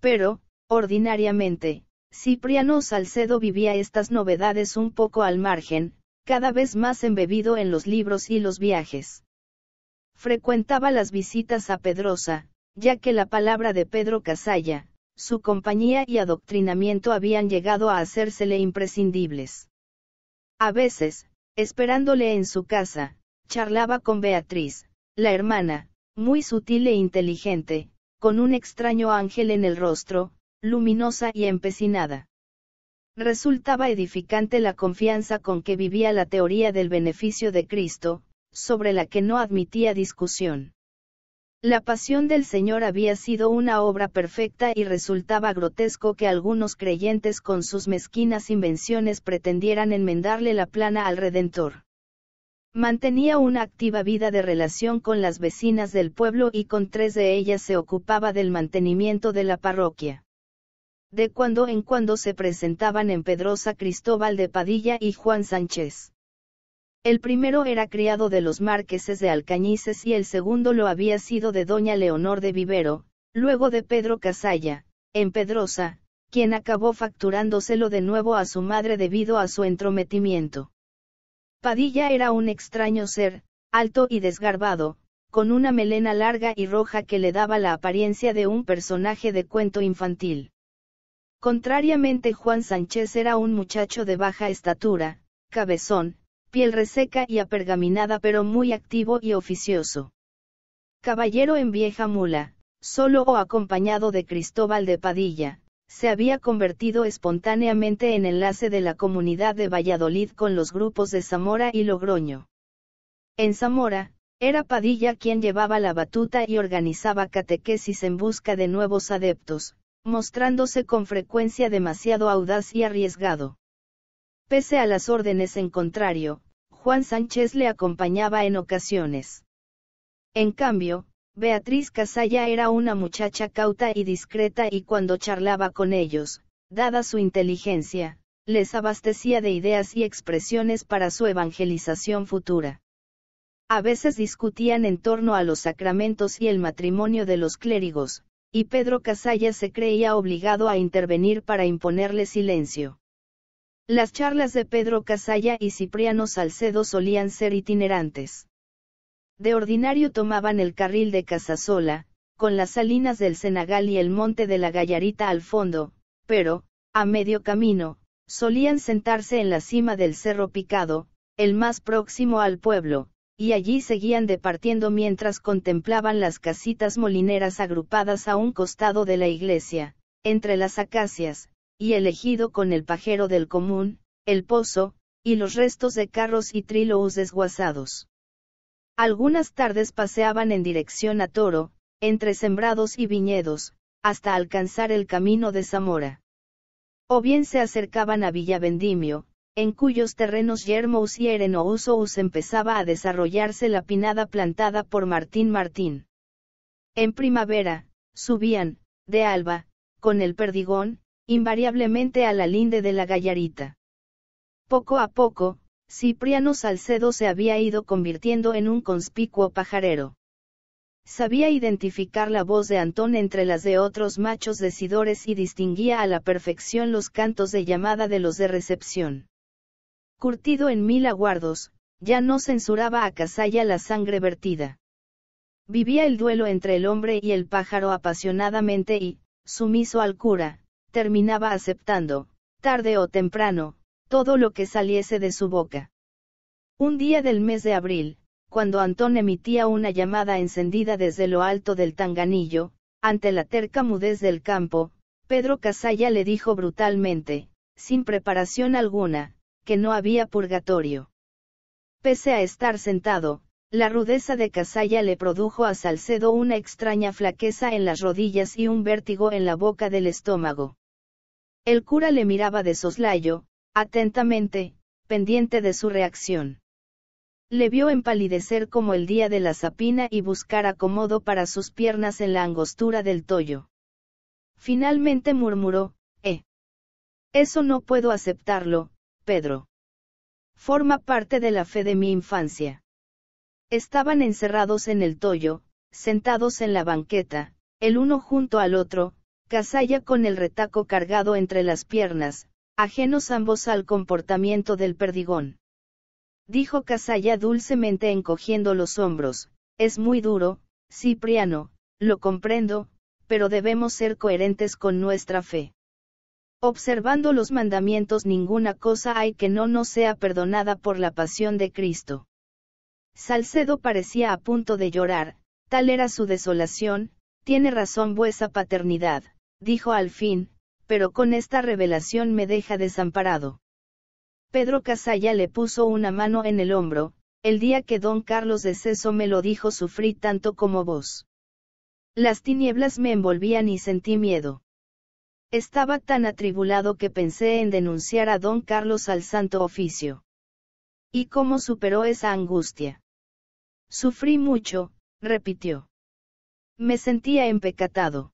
Pero, ordinariamente, Cipriano Salcedo vivía estas novedades un poco al margen, cada vez más embebido en los libros y los viajes. Frecuentaba las visitas a Pedrosa, ya que la palabra de Pedro Casalla, su compañía y adoctrinamiento habían llegado a hacérsele imprescindibles. A veces, esperándole en su casa, charlaba con Beatriz, la hermana, muy sutil e inteligente, con un extraño ángel en el rostro, luminosa y empecinada. Resultaba edificante la confianza con que vivía la teoría del beneficio de Cristo, sobre la que no admitía discusión. La pasión del Señor había sido una obra perfecta y resultaba grotesco que algunos creyentes con sus mezquinas invenciones pretendieran enmendarle la plana al Redentor. Mantenía una activa vida de relación con las vecinas del pueblo y con tres de ellas se ocupaba del mantenimiento de la parroquia. De cuando en cuando se presentaban en Pedrosa Cristóbal de Padilla y Juan Sánchez. El primero era criado de los marqueses de Alcañices y el segundo lo había sido de doña Leonor de Vivero, luego de Pedro Casalla, en Pedrosa, quien acabó facturándoselo de nuevo a su madre debido a su entrometimiento. Padilla era un extraño ser, alto y desgarbado, con una melena larga y roja que le daba la apariencia de un personaje de cuento infantil. Contrariamente Juan Sánchez era un muchacho de baja estatura, cabezón, piel reseca y apergaminada pero muy activo y oficioso. Caballero en vieja mula, solo o acompañado de Cristóbal de Padilla, se había convertido espontáneamente en enlace de la comunidad de Valladolid con los grupos de Zamora y Logroño. En Zamora, era Padilla quien llevaba la batuta y organizaba catequesis en busca de nuevos adeptos, mostrándose con frecuencia demasiado audaz y arriesgado. Pese a las órdenes en contrario, Juan Sánchez le acompañaba en ocasiones. En cambio, Beatriz Casalla era una muchacha cauta y discreta y cuando charlaba con ellos, dada su inteligencia, les abastecía de ideas y expresiones para su evangelización futura. A veces discutían en torno a los sacramentos y el matrimonio de los clérigos, y Pedro Casalla se creía obligado a intervenir para imponerle silencio. Las charlas de Pedro Casalla y Cipriano Salcedo solían ser itinerantes. De ordinario tomaban el carril de Casasola, con las salinas del Senagal y el monte de la Gallarita al fondo, pero, a medio camino, solían sentarse en la cima del Cerro Picado, el más próximo al pueblo, y allí seguían departiendo mientras contemplaban las casitas molineras agrupadas a un costado de la iglesia, entre las acacias, y elegido con el pajero del común, el pozo, y los restos de carros y trílous desguazados. Algunas tardes paseaban en dirección a Toro, entre sembrados y viñedos, hasta alcanzar el camino de Zamora. O bien se acercaban a Villavendimio, en cuyos terrenos Yermous y Erenousous empezaba a desarrollarse la pinada plantada por Martín Martín. En primavera, subían, de alba, con el perdigón, invariablemente a la linde de la gallarita. Poco a poco, Cipriano Salcedo se había ido convirtiendo en un conspicuo pajarero. Sabía identificar la voz de Antón entre las de otros machos decidores y distinguía a la perfección los cantos de llamada de los de recepción. Curtido en mil aguardos, ya no censuraba a Casalla la sangre vertida. Vivía el duelo entre el hombre y el pájaro apasionadamente y, sumiso al cura, terminaba aceptando, tarde o temprano, todo lo que saliese de su boca. Un día del mes de abril, cuando Antón emitía una llamada encendida desde lo alto del tanganillo, ante la terca mudez del campo, Pedro Casalla le dijo brutalmente, sin preparación alguna, que no había purgatorio. Pese a estar sentado, la rudeza de Casalla le produjo a Salcedo una extraña flaqueza en las rodillas y un vértigo en la boca del estómago. El cura le miraba de soslayo, atentamente, pendiente de su reacción. Le vio empalidecer como el día de la sapina y buscar acomodo para sus piernas en la angostura del toyo. Finalmente murmuró, eh. Eso no puedo aceptarlo, Pedro. Forma parte de la fe de mi infancia. Estaban encerrados en el toyo, sentados en la banqueta, el uno junto al otro, Casalla con el retaco cargado entre las piernas, ajenos ambos al comportamiento del perdigón. Dijo Casalla dulcemente encogiendo los hombros, es muy duro, Cipriano, lo comprendo, pero debemos ser coherentes con nuestra fe. Observando los mandamientos ninguna cosa hay que no nos sea perdonada por la pasión de Cristo. Salcedo parecía a punto de llorar, tal era su desolación, tiene razón vuesa paternidad, dijo al fin, pero con esta revelación me deja desamparado. Pedro Casalla le puso una mano en el hombro, el día que don Carlos de Ceso me lo dijo sufrí tanto como vos. Las tinieblas me envolvían y sentí miedo. Estaba tan atribulado que pensé en denunciar a don Carlos al santo oficio. ¿Y cómo superó esa angustia? Sufrí mucho, repitió. Me sentía empecatado.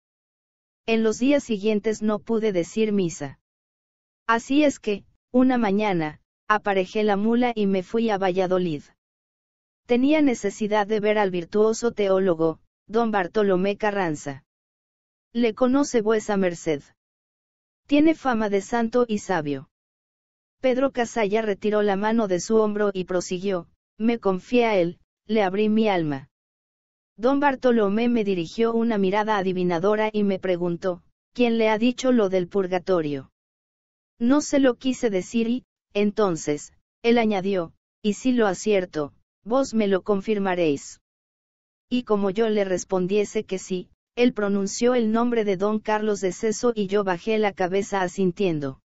En los días siguientes no pude decir misa. Así es que, una mañana, aparejé la mula y me fui a Valladolid. Tenía necesidad de ver al virtuoso teólogo, don Bartolomé Carranza. Le conoce vuesa merced. Tiene fama de santo y sabio. Pedro Casalla retiró la mano de su hombro y prosiguió, me confía a él, le abrí mi alma. Don Bartolomé me dirigió una mirada adivinadora y me preguntó, ¿quién le ha dicho lo del purgatorio? No se lo quise decir y, entonces, él añadió, y si lo acierto, vos me lo confirmaréis. Y como yo le respondiese que sí, él pronunció el nombre de don Carlos de Ceso y yo bajé la cabeza asintiendo.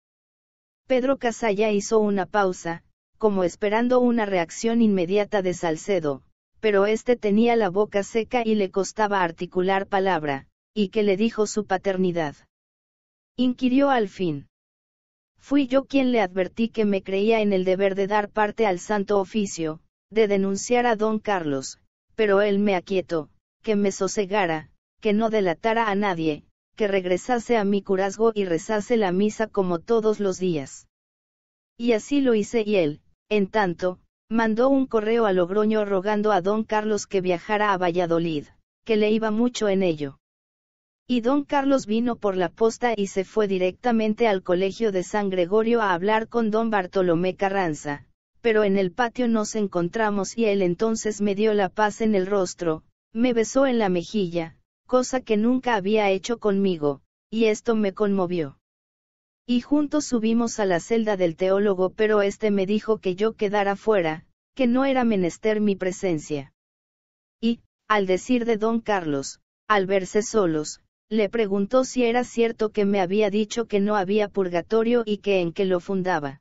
Pedro Casalla hizo una pausa, como esperando una reacción inmediata de Salcedo, pero éste tenía la boca seca y le costaba articular palabra, y que le dijo su paternidad. Inquirió al fin. Fui yo quien le advertí que me creía en el deber de dar parte al santo oficio, de denunciar a don Carlos, pero él me aquietó, que me sosegara, que no delatara a nadie, que regresase a mi curazgo y rezase la misa como todos los días. Y así lo hice y él, en tanto, mandó un correo a Logroño rogando a don Carlos que viajara a Valladolid, que le iba mucho en ello. Y don Carlos vino por la posta y se fue directamente al colegio de San Gregorio a hablar con don Bartolomé Carranza, pero en el patio nos encontramos y él entonces me dio la paz en el rostro, me besó en la mejilla, cosa que nunca había hecho conmigo, y esto me conmovió. Y juntos subimos a la celda del teólogo, pero éste me dijo que yo quedara fuera, que no era menester mi presencia. Y, al decir de don Carlos, al verse solos, le preguntó si era cierto que me había dicho que no había purgatorio y que en qué lo fundaba.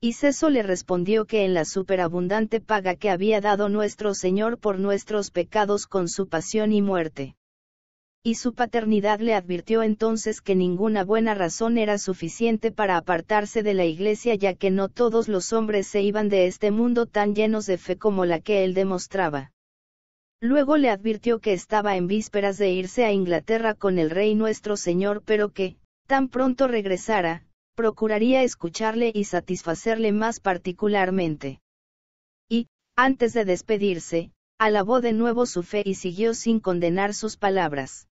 Y Ceso le respondió que en la superabundante paga que había dado nuestro Señor por nuestros pecados con su pasión y muerte y su paternidad le advirtió entonces que ninguna buena razón era suficiente para apartarse de la iglesia ya que no todos los hombres se iban de este mundo tan llenos de fe como la que él demostraba. Luego le advirtió que estaba en vísperas de irse a Inglaterra con el rey nuestro Señor pero que, tan pronto regresara, procuraría escucharle y satisfacerle más particularmente. Y, antes de despedirse, alabó de nuevo su fe y siguió sin condenar sus palabras.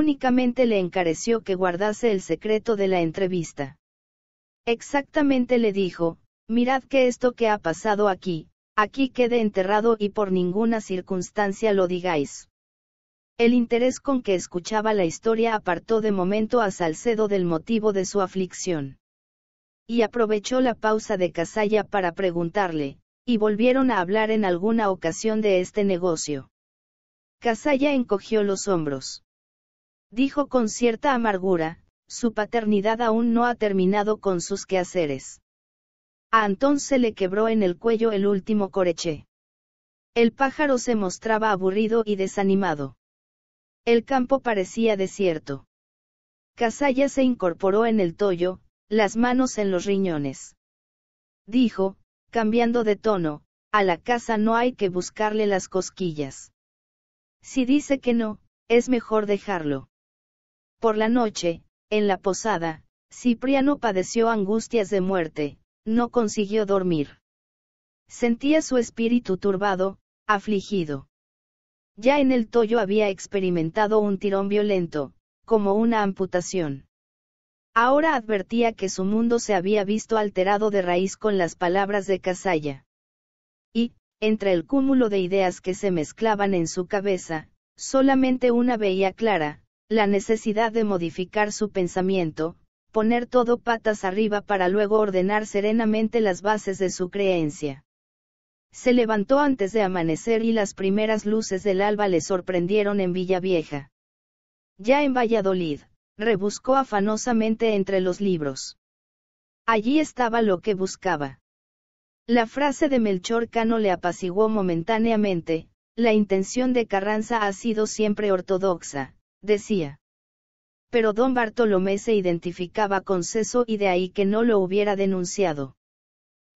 Únicamente le encareció que guardase el secreto de la entrevista. Exactamente le dijo, mirad que esto que ha pasado aquí, aquí quede enterrado y por ninguna circunstancia lo digáis. El interés con que escuchaba la historia apartó de momento a Salcedo del motivo de su aflicción. Y aprovechó la pausa de Casalla para preguntarle, y volvieron a hablar en alguna ocasión de este negocio. Casalla encogió los hombros. Dijo con cierta amargura, su paternidad aún no ha terminado con sus quehaceres. A Antón se le quebró en el cuello el último coreché. El pájaro se mostraba aburrido y desanimado. El campo parecía desierto. Casalla se incorporó en el toyo, las manos en los riñones. Dijo, cambiando de tono, a la casa no hay que buscarle las cosquillas. Si dice que no, es mejor dejarlo. Por la noche, en la posada, Cipriano padeció angustias de muerte, no consiguió dormir. Sentía su espíritu turbado, afligido. Ya en el Toyo había experimentado un tirón violento, como una amputación. Ahora advertía que su mundo se había visto alterado de raíz con las palabras de Casalla. Y, entre el cúmulo de ideas que se mezclaban en su cabeza, solamente una veía clara, la necesidad de modificar su pensamiento, poner todo patas arriba para luego ordenar serenamente las bases de su creencia. Se levantó antes de amanecer y las primeras luces del alba le sorprendieron en Villavieja. Ya en Valladolid, rebuscó afanosamente entre los libros. Allí estaba lo que buscaba. La frase de Melchor Cano le apaciguó momentáneamente, la intención de Carranza ha sido siempre ortodoxa, decía. Pero don Bartolomé se identificaba con Ceso y de ahí que no lo hubiera denunciado.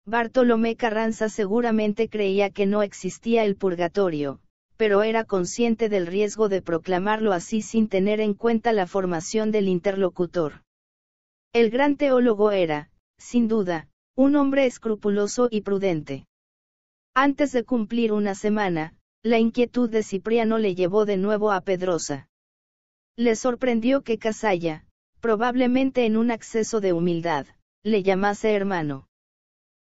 Bartolomé Carranza seguramente creía que no existía el purgatorio, pero era consciente del riesgo de proclamarlo así sin tener en cuenta la formación del interlocutor. El gran teólogo era, sin duda, un hombre escrupuloso y prudente. Antes de cumplir una semana, la inquietud de Cipriano le llevó de nuevo a Pedrosa. Le sorprendió que Casalla, probablemente en un acceso de humildad, le llamase hermano.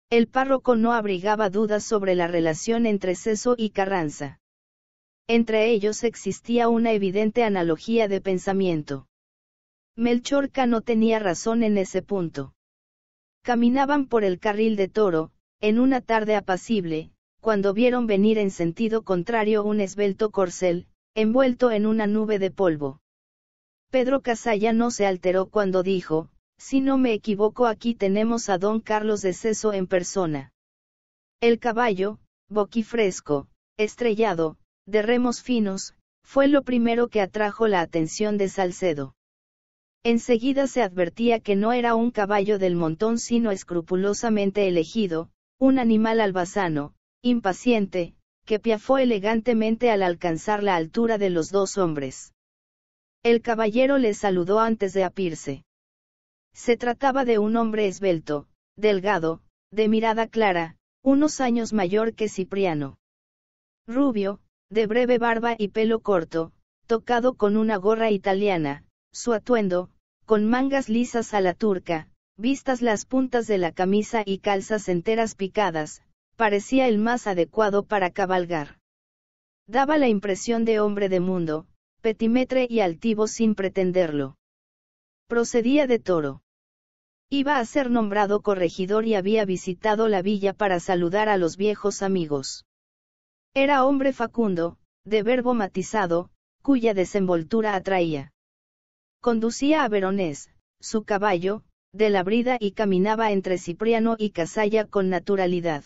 El párroco no abrigaba dudas sobre la relación entre Ceso y Carranza. Entre ellos existía una evidente analogía de pensamiento. Melchorca no tenía razón en ese punto. Caminaban por el carril de toro, en una tarde apacible, cuando vieron venir en sentido contrario un esbelto corcel, envuelto en una nube de polvo. Pedro Casalla no se alteró cuando dijo, si no me equivoco aquí tenemos a don Carlos de Ceso en persona. El caballo, boquifresco, estrellado, de remos finos, fue lo primero que atrajo la atención de Salcedo. Enseguida se advertía que no era un caballo del montón sino escrupulosamente elegido, un animal albasano, impaciente, que piafó elegantemente al alcanzar la altura de los dos hombres. El caballero le saludó antes de apirse. Se trataba de un hombre esbelto, delgado, de mirada clara, unos años mayor que Cipriano. Rubio, de breve barba y pelo corto, tocado con una gorra italiana, su atuendo, con mangas lisas a la turca, vistas las puntas de la camisa y calzas enteras picadas, parecía el más adecuado para cabalgar. Daba la impresión de hombre de mundo, petimetre y altivo sin pretenderlo. Procedía de Toro. Iba a ser nombrado corregidor y había visitado la villa para saludar a los viejos amigos. Era hombre facundo, de verbo matizado, cuya desenvoltura atraía. Conducía a Veronés, su caballo, de la brida y caminaba entre Cipriano y Casalla con naturalidad.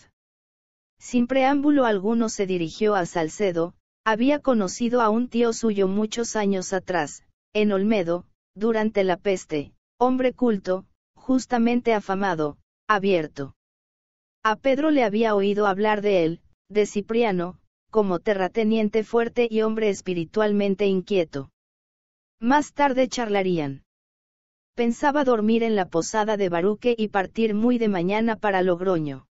Sin preámbulo alguno se dirigió a Salcedo, había conocido a un tío suyo muchos años atrás, en Olmedo, durante la peste, hombre culto, justamente afamado, abierto. A Pedro le había oído hablar de él, de Cipriano, como terrateniente fuerte y hombre espiritualmente inquieto. Más tarde charlarían. Pensaba dormir en la posada de Baruque y partir muy de mañana para Logroño.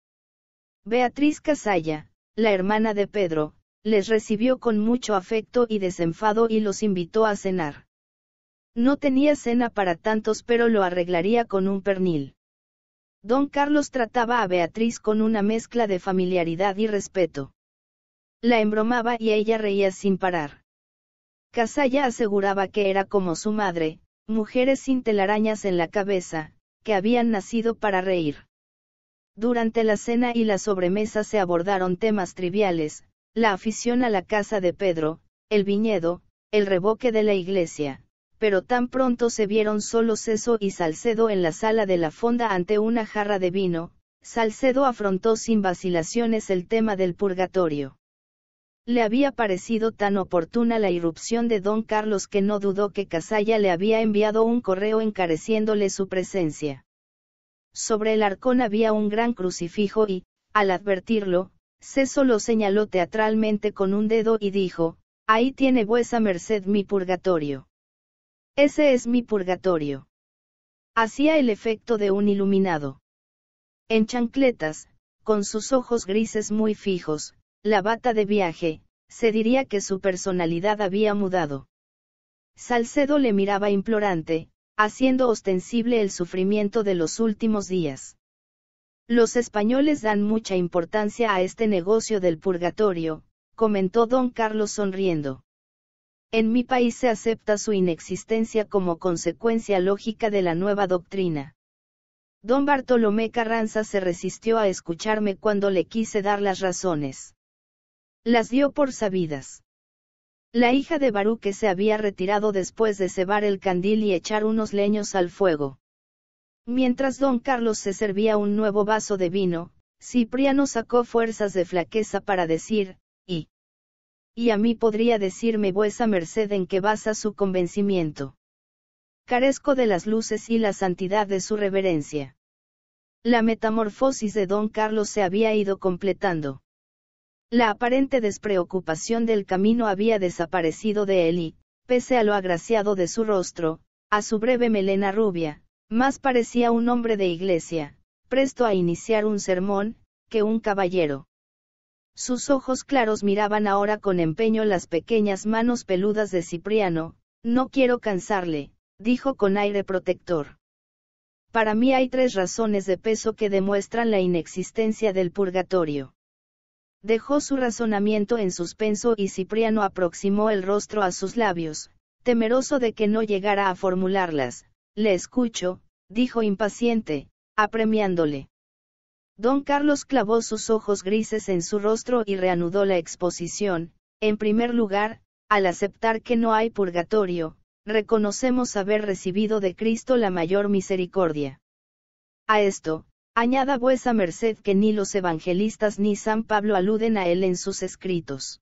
Beatriz Casalla, la hermana de Pedro, les recibió con mucho afecto y desenfado y los invitó a cenar. No tenía cena para tantos pero lo arreglaría con un pernil. Don Carlos trataba a Beatriz con una mezcla de familiaridad y respeto. La embromaba y ella reía sin parar. Casalla aseguraba que era como su madre, mujeres sin telarañas en la cabeza, que habían nacido para reír. Durante la cena y la sobremesa se abordaron temas triviales, la afición a la casa de Pedro, el viñedo, el reboque de la iglesia, pero tan pronto se vieron solo Ceso y Salcedo en la sala de la fonda ante una jarra de vino, Salcedo afrontó sin vacilaciones el tema del purgatorio. Le había parecido tan oportuna la irrupción de don Carlos que no dudó que Casalla le había enviado un correo encareciéndole su presencia. Sobre el arcón había un gran crucifijo y, al advertirlo, seso lo señaló teatralmente con un dedo y dijo, Ahí tiene vuesa merced mi purgatorio. Ese es mi purgatorio. Hacía el efecto de un iluminado. En chancletas, con sus ojos grises muy fijos, la bata de viaje, se diría que su personalidad había mudado. Salcedo le miraba implorante, haciendo ostensible el sufrimiento de los últimos días. Los españoles dan mucha importancia a este negocio del purgatorio, comentó don Carlos sonriendo. En mi país se acepta su inexistencia como consecuencia lógica de la nueva doctrina. Don Bartolomé Carranza se resistió a escucharme cuando le quise dar las razones. Las dio por sabidas. La hija de Baruque se había retirado después de cebar el candil y echar unos leños al fuego. Mientras don Carlos se servía un nuevo vaso de vino, Cipriano sacó fuerzas de flaqueza para decir, y... Y a mí podría decirme vuesa merced en que basa su convencimiento. Carezco de las luces y la santidad de su reverencia. La metamorfosis de don Carlos se había ido completando. La aparente despreocupación del camino había desaparecido de él y, pese a lo agraciado de su rostro, a su breve melena rubia, más parecía un hombre de iglesia, presto a iniciar un sermón, que un caballero. Sus ojos claros miraban ahora con empeño las pequeñas manos peludas de Cipriano, no quiero cansarle, dijo con aire protector. Para mí hay tres razones de peso que demuestran la inexistencia del purgatorio. Dejó su razonamiento en suspenso y Cipriano aproximó el rostro a sus labios, temeroso de que no llegara a formularlas. Le escucho, dijo impaciente, apremiándole. Don Carlos clavó sus ojos grises en su rostro y reanudó la exposición, en primer lugar, al aceptar que no hay purgatorio, reconocemos haber recibido de Cristo la mayor misericordia. A esto, añada vuesa merced que ni los evangelistas ni San Pablo aluden a él en sus escritos.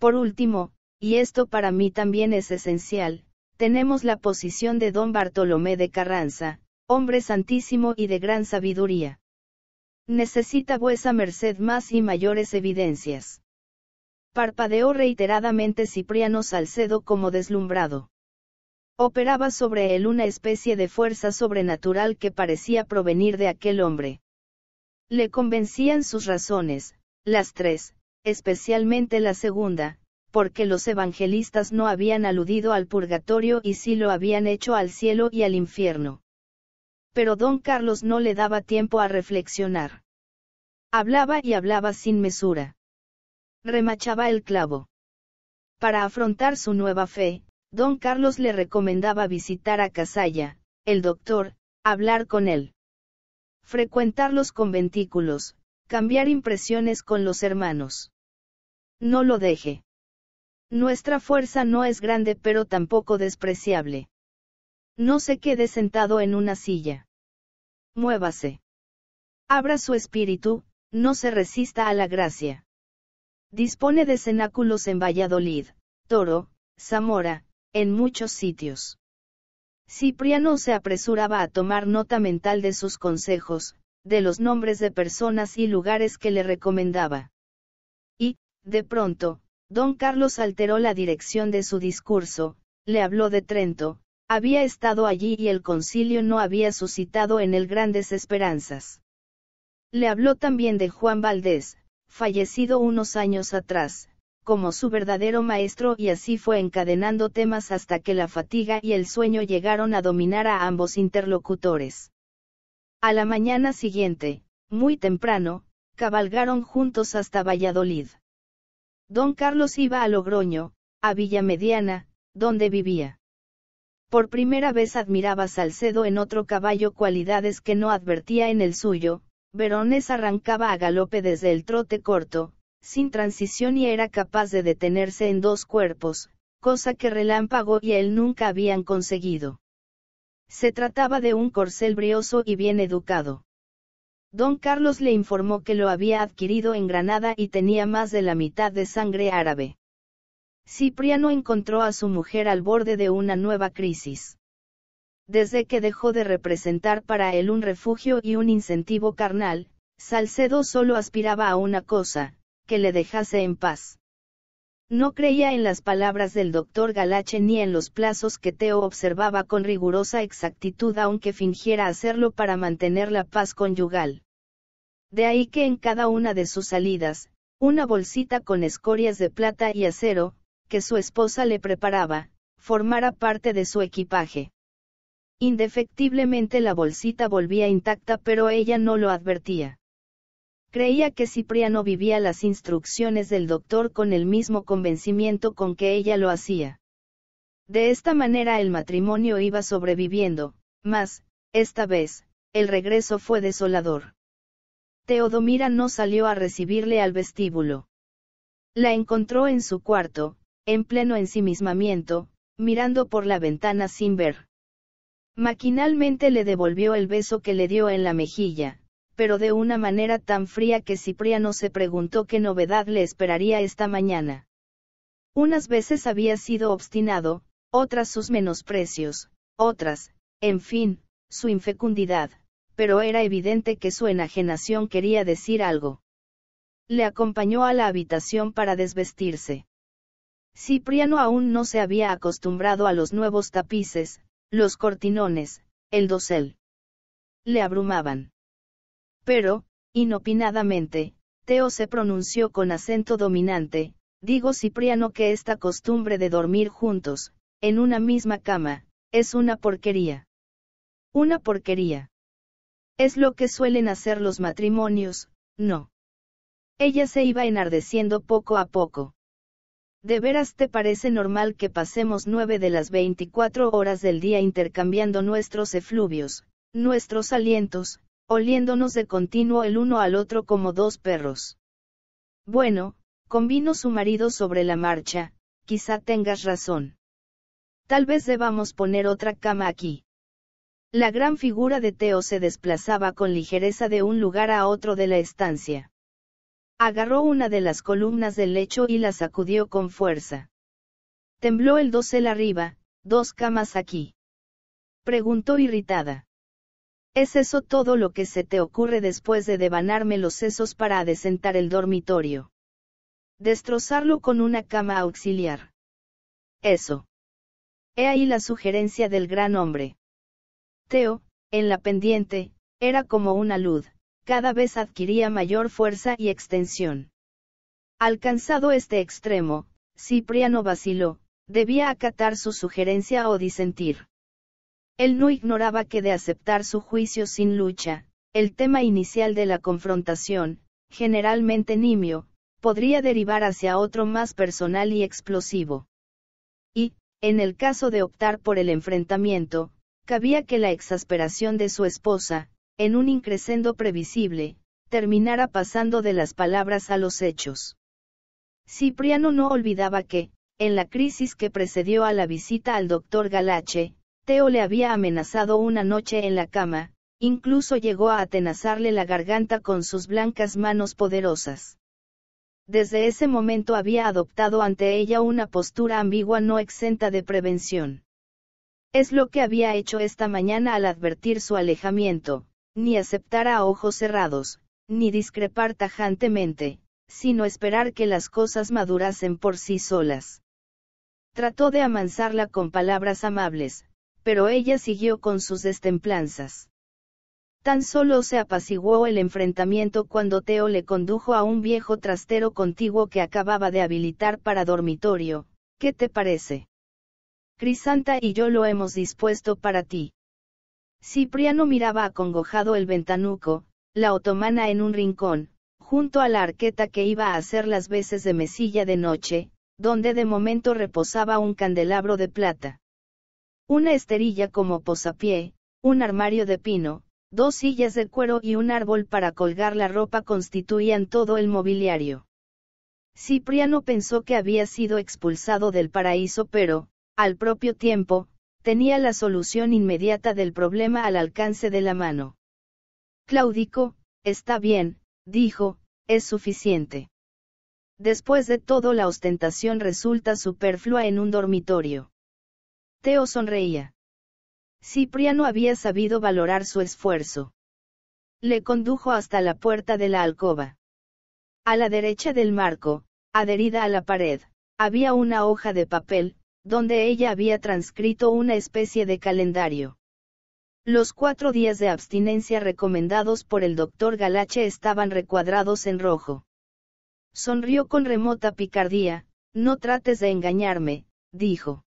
Por último, y esto para mí también es esencial, tenemos la posición de don Bartolomé de Carranza, hombre santísimo y de gran sabiduría. Necesita vuesa merced más y mayores evidencias. Parpadeó reiteradamente Cipriano Salcedo como deslumbrado. Operaba sobre él una especie de fuerza sobrenatural que parecía provenir de aquel hombre. Le convencían sus razones, las tres, especialmente la segunda, porque los evangelistas no habían aludido al purgatorio y sí lo habían hecho al cielo y al infierno. Pero don Carlos no le daba tiempo a reflexionar. Hablaba y hablaba sin mesura. Remachaba el clavo. Para afrontar su nueva fe, don Carlos le recomendaba visitar a Casalla, el doctor, hablar con él. Frecuentar los conventículos, cambiar impresiones con los hermanos. No lo deje. Nuestra fuerza no es grande pero tampoco despreciable. No se quede sentado en una silla. Muévase. Abra su espíritu, no se resista a la gracia. Dispone de cenáculos en Valladolid, Toro, Zamora, en muchos sitios. Cipriano se apresuraba a tomar nota mental de sus consejos, de los nombres de personas y lugares que le recomendaba. Y, de pronto, Don Carlos alteró la dirección de su discurso, le habló de Trento, había estado allí y el concilio no había suscitado en él grandes esperanzas. Le habló también de Juan Valdés, fallecido unos años atrás, como su verdadero maestro y así fue encadenando temas hasta que la fatiga y el sueño llegaron a dominar a ambos interlocutores. A la mañana siguiente, muy temprano, cabalgaron juntos hasta Valladolid. Don Carlos iba a Logroño, a Villa Mediana, donde vivía. Por primera vez admiraba Salcedo en otro caballo cualidades que no advertía en el suyo, Verones arrancaba a galope desde el trote corto, sin transición y era capaz de detenerse en dos cuerpos, cosa que Relámpago y él nunca habían conseguido. Se trataba de un corcel brioso y bien educado. Don Carlos le informó que lo había adquirido en Granada y tenía más de la mitad de sangre árabe. Cipriano encontró a su mujer al borde de una nueva crisis. Desde que dejó de representar para él un refugio y un incentivo carnal, Salcedo solo aspiraba a una cosa, que le dejase en paz. No creía en las palabras del doctor Galache ni en los plazos que Teo observaba con rigurosa exactitud aunque fingiera hacerlo para mantener la paz conyugal. De ahí que en cada una de sus salidas, una bolsita con escorias de plata y acero, que su esposa le preparaba, formara parte de su equipaje. Indefectiblemente la bolsita volvía intacta pero ella no lo advertía. Creía que Cipriano vivía las instrucciones del doctor con el mismo convencimiento con que ella lo hacía. De esta manera el matrimonio iba sobreviviendo, mas, esta vez, el regreso fue desolador. Teodomira no salió a recibirle al vestíbulo. La encontró en su cuarto, en pleno ensimismamiento, mirando por la ventana sin ver. Maquinalmente le devolvió el beso que le dio en la mejilla, pero de una manera tan fría que Cipriano se preguntó qué novedad le esperaría esta mañana. Unas veces había sido obstinado, otras sus menosprecios, otras, en fin, su infecundidad, pero era evidente que su enajenación quería decir algo. Le acompañó a la habitación para desvestirse. Cipriano aún no se había acostumbrado a los nuevos tapices, los cortinones, el dosel. Le abrumaban. Pero, inopinadamente, Teo se pronunció con acento dominante, digo Cipriano que esta costumbre de dormir juntos, en una misma cama, es una porquería. Una porquería. Es lo que suelen hacer los matrimonios, no. Ella se iba enardeciendo poco a poco. ¿De veras te parece normal que pasemos nueve de las veinticuatro horas del día intercambiando nuestros efluvios, nuestros alientos, oliéndonos de continuo el uno al otro como dos perros. Bueno, convino su marido sobre la marcha, quizá tengas razón. Tal vez debamos poner otra cama aquí. La gran figura de Teo se desplazaba con ligereza de un lugar a otro de la estancia. Agarró una de las columnas del lecho y la sacudió con fuerza. Tembló el dosel arriba, dos camas aquí. Preguntó irritada. ¿Es eso todo lo que se te ocurre después de devanarme los sesos para adesentar el dormitorio? Destrozarlo con una cama auxiliar. Eso. He ahí la sugerencia del gran hombre. Teo, en la pendiente, era como una luz, cada vez adquiría mayor fuerza y extensión. Alcanzado este extremo, Cipriano vaciló, debía acatar su sugerencia o disentir. Él no ignoraba que de aceptar su juicio sin lucha, el tema inicial de la confrontación, generalmente nimio, podría derivar hacia otro más personal y explosivo. Y, en el caso de optar por el enfrentamiento, cabía que la exasperación de su esposa, en un increscendo previsible, terminara pasando de las palabras a los hechos. Cipriano no olvidaba que, en la crisis que precedió a la visita al doctor Galache, Teo le había amenazado una noche en la cama, incluso llegó a atenazarle la garganta con sus blancas manos poderosas. Desde ese momento había adoptado ante ella una postura ambigua no exenta de prevención. Es lo que había hecho esta mañana al advertir su alejamiento, ni aceptar a ojos cerrados, ni discrepar tajantemente, sino esperar que las cosas madurasen por sí solas. Trató de amansarla con palabras amables, pero ella siguió con sus destemplanzas. Tan solo se apaciguó el enfrentamiento cuando Teo le condujo a un viejo trastero contiguo que acababa de habilitar para dormitorio, ¿qué te parece? Crisanta y yo lo hemos dispuesto para ti. Cipriano miraba acongojado el ventanuco, la otomana en un rincón, junto a la arqueta que iba a hacer las veces de mesilla de noche, donde de momento reposaba un candelabro de plata. Una esterilla como posapié, un armario de pino, dos sillas de cuero y un árbol para colgar la ropa constituían todo el mobiliario. Cipriano pensó que había sido expulsado del paraíso pero, al propio tiempo, tenía la solución inmediata del problema al alcance de la mano. Claudico, está bien, dijo, es suficiente. Después de todo la ostentación resulta superflua en un dormitorio. Teo sonreía. Cipriano había sabido valorar su esfuerzo. Le condujo hasta la puerta de la alcoba. A la derecha del marco, adherida a la pared, había una hoja de papel, donde ella había transcrito una especie de calendario. Los cuatro días de abstinencia recomendados por el doctor Galache estaban recuadrados en rojo. Sonrió con remota picardía, no trates de engañarme, dijo.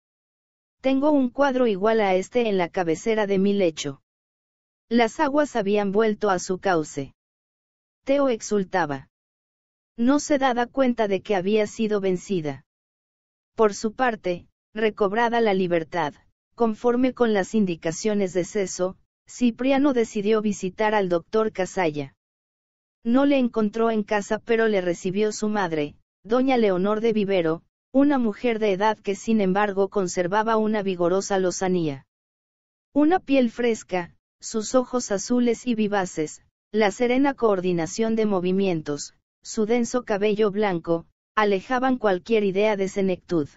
Tengo un cuadro igual a este en la cabecera de mi lecho. Las aguas habían vuelto a su cauce. Teo exultaba. No se daba cuenta de que había sido vencida. Por su parte, recobrada la libertad, conforme con las indicaciones de Ceso, Cipriano decidió visitar al doctor Casalla. No le encontró en casa pero le recibió su madre, doña Leonor de Vivero, una mujer de edad que sin embargo conservaba una vigorosa lozanía. Una piel fresca, sus ojos azules y vivaces, la serena coordinación de movimientos, su denso cabello blanco, alejaban cualquier idea de senectud.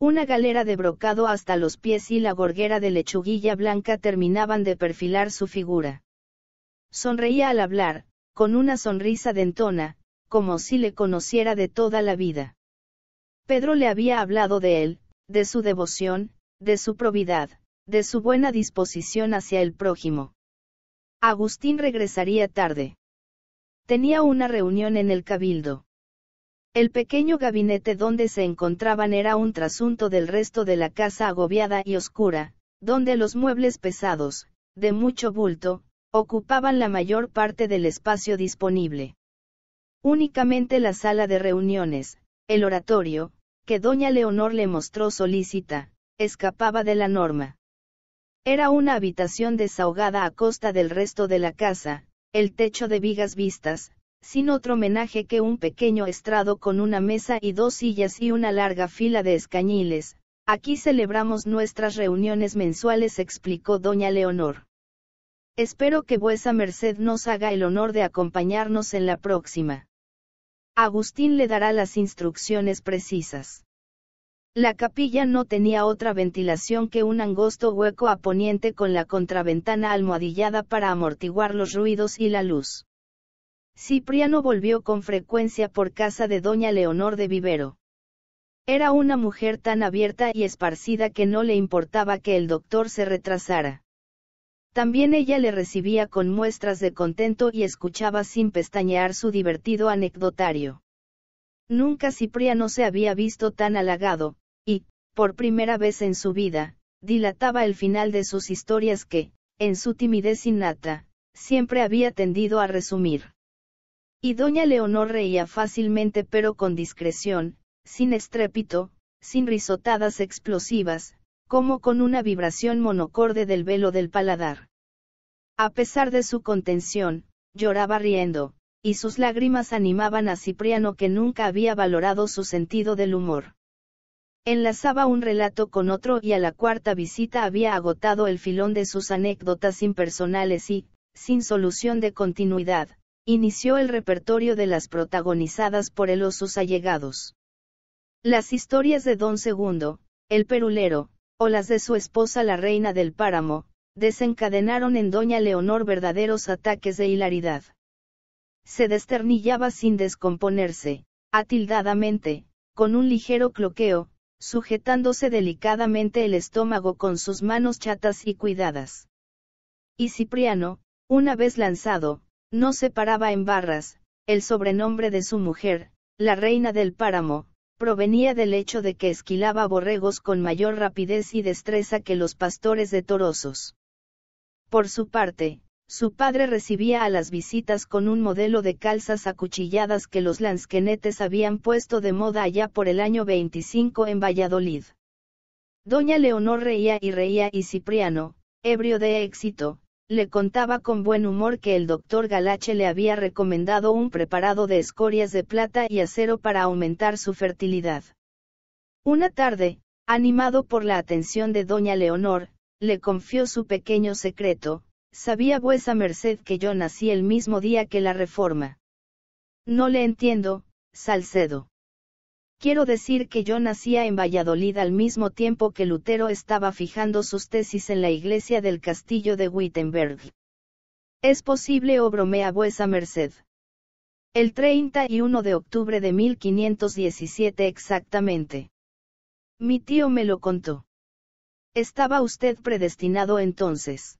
Una galera de brocado hasta los pies y la gorguera de lechuguilla blanca terminaban de perfilar su figura. Sonreía al hablar, con una sonrisa dentona, como si le conociera de toda la vida. Pedro le había hablado de él, de su devoción, de su probidad, de su buena disposición hacia el prójimo. Agustín regresaría tarde. Tenía una reunión en el cabildo. El pequeño gabinete donde se encontraban era un trasunto del resto de la casa agobiada y oscura, donde los muebles pesados, de mucho bulto, ocupaban la mayor parte del espacio disponible. Únicamente la sala de reuniones, el oratorio, que doña Leonor le mostró solícita, escapaba de la norma. Era una habitación desahogada a costa del resto de la casa, el techo de vigas vistas, sin otro homenaje que un pequeño estrado con una mesa y dos sillas y una larga fila de escañiles, aquí celebramos nuestras reuniones mensuales, explicó doña Leonor. Espero que vuesa merced nos haga el honor de acompañarnos en la próxima. Agustín le dará las instrucciones precisas. La capilla no tenía otra ventilación que un angosto hueco a poniente con la contraventana almohadillada para amortiguar los ruidos y la luz. Cipriano volvió con frecuencia por casa de doña Leonor de Vivero. Era una mujer tan abierta y esparcida que no le importaba que el doctor se retrasara. También ella le recibía con muestras de contento y escuchaba sin pestañear su divertido anecdotario. Nunca Cipriano se había visto tan halagado, y, por primera vez en su vida, dilataba el final de sus historias que, en su timidez innata, siempre había tendido a resumir. Y doña Leonor reía fácilmente pero con discreción, sin estrépito, sin risotadas explosivas, como con una vibración monocorde del velo del paladar. A pesar de su contención, lloraba riendo, y sus lágrimas animaban a Cipriano que nunca había valorado su sentido del humor. Enlazaba un relato con otro y a la cuarta visita había agotado el filón de sus anécdotas impersonales y, sin solución de continuidad, inició el repertorio de las protagonizadas por el o allegados. Las historias de Don Segundo, el perulero, o las de su esposa la reina del páramo, desencadenaron en doña Leonor verdaderos ataques de hilaridad. Se desternillaba sin descomponerse, atildadamente, con un ligero cloqueo, sujetándose delicadamente el estómago con sus manos chatas y cuidadas. Y Cipriano, una vez lanzado, no se paraba en barras, el sobrenombre de su mujer, la reina del páramo, provenía del hecho de que esquilaba borregos con mayor rapidez y destreza que los pastores de torosos. Por su parte, su padre recibía a las visitas con un modelo de calzas acuchilladas que los lansquenetes habían puesto de moda allá por el año 25 en Valladolid. Doña Leonor reía y reía y Cipriano, ebrio de éxito, le contaba con buen humor que el doctor Galache le había recomendado un preparado de escorias de plata y acero para aumentar su fertilidad. Una tarde, animado por la atención de doña Leonor, le confió su pequeño secreto, sabía vuesa merced que yo nací el mismo día que la reforma. No le entiendo, Salcedo. Quiero decir que yo nacía en Valladolid al mismo tiempo que Lutero estaba fijando sus tesis en la iglesia del castillo de Wittenberg. Es posible o oh bromea vuesa merced. El 31 de octubre de 1517 exactamente. Mi tío me lo contó. Estaba usted predestinado entonces.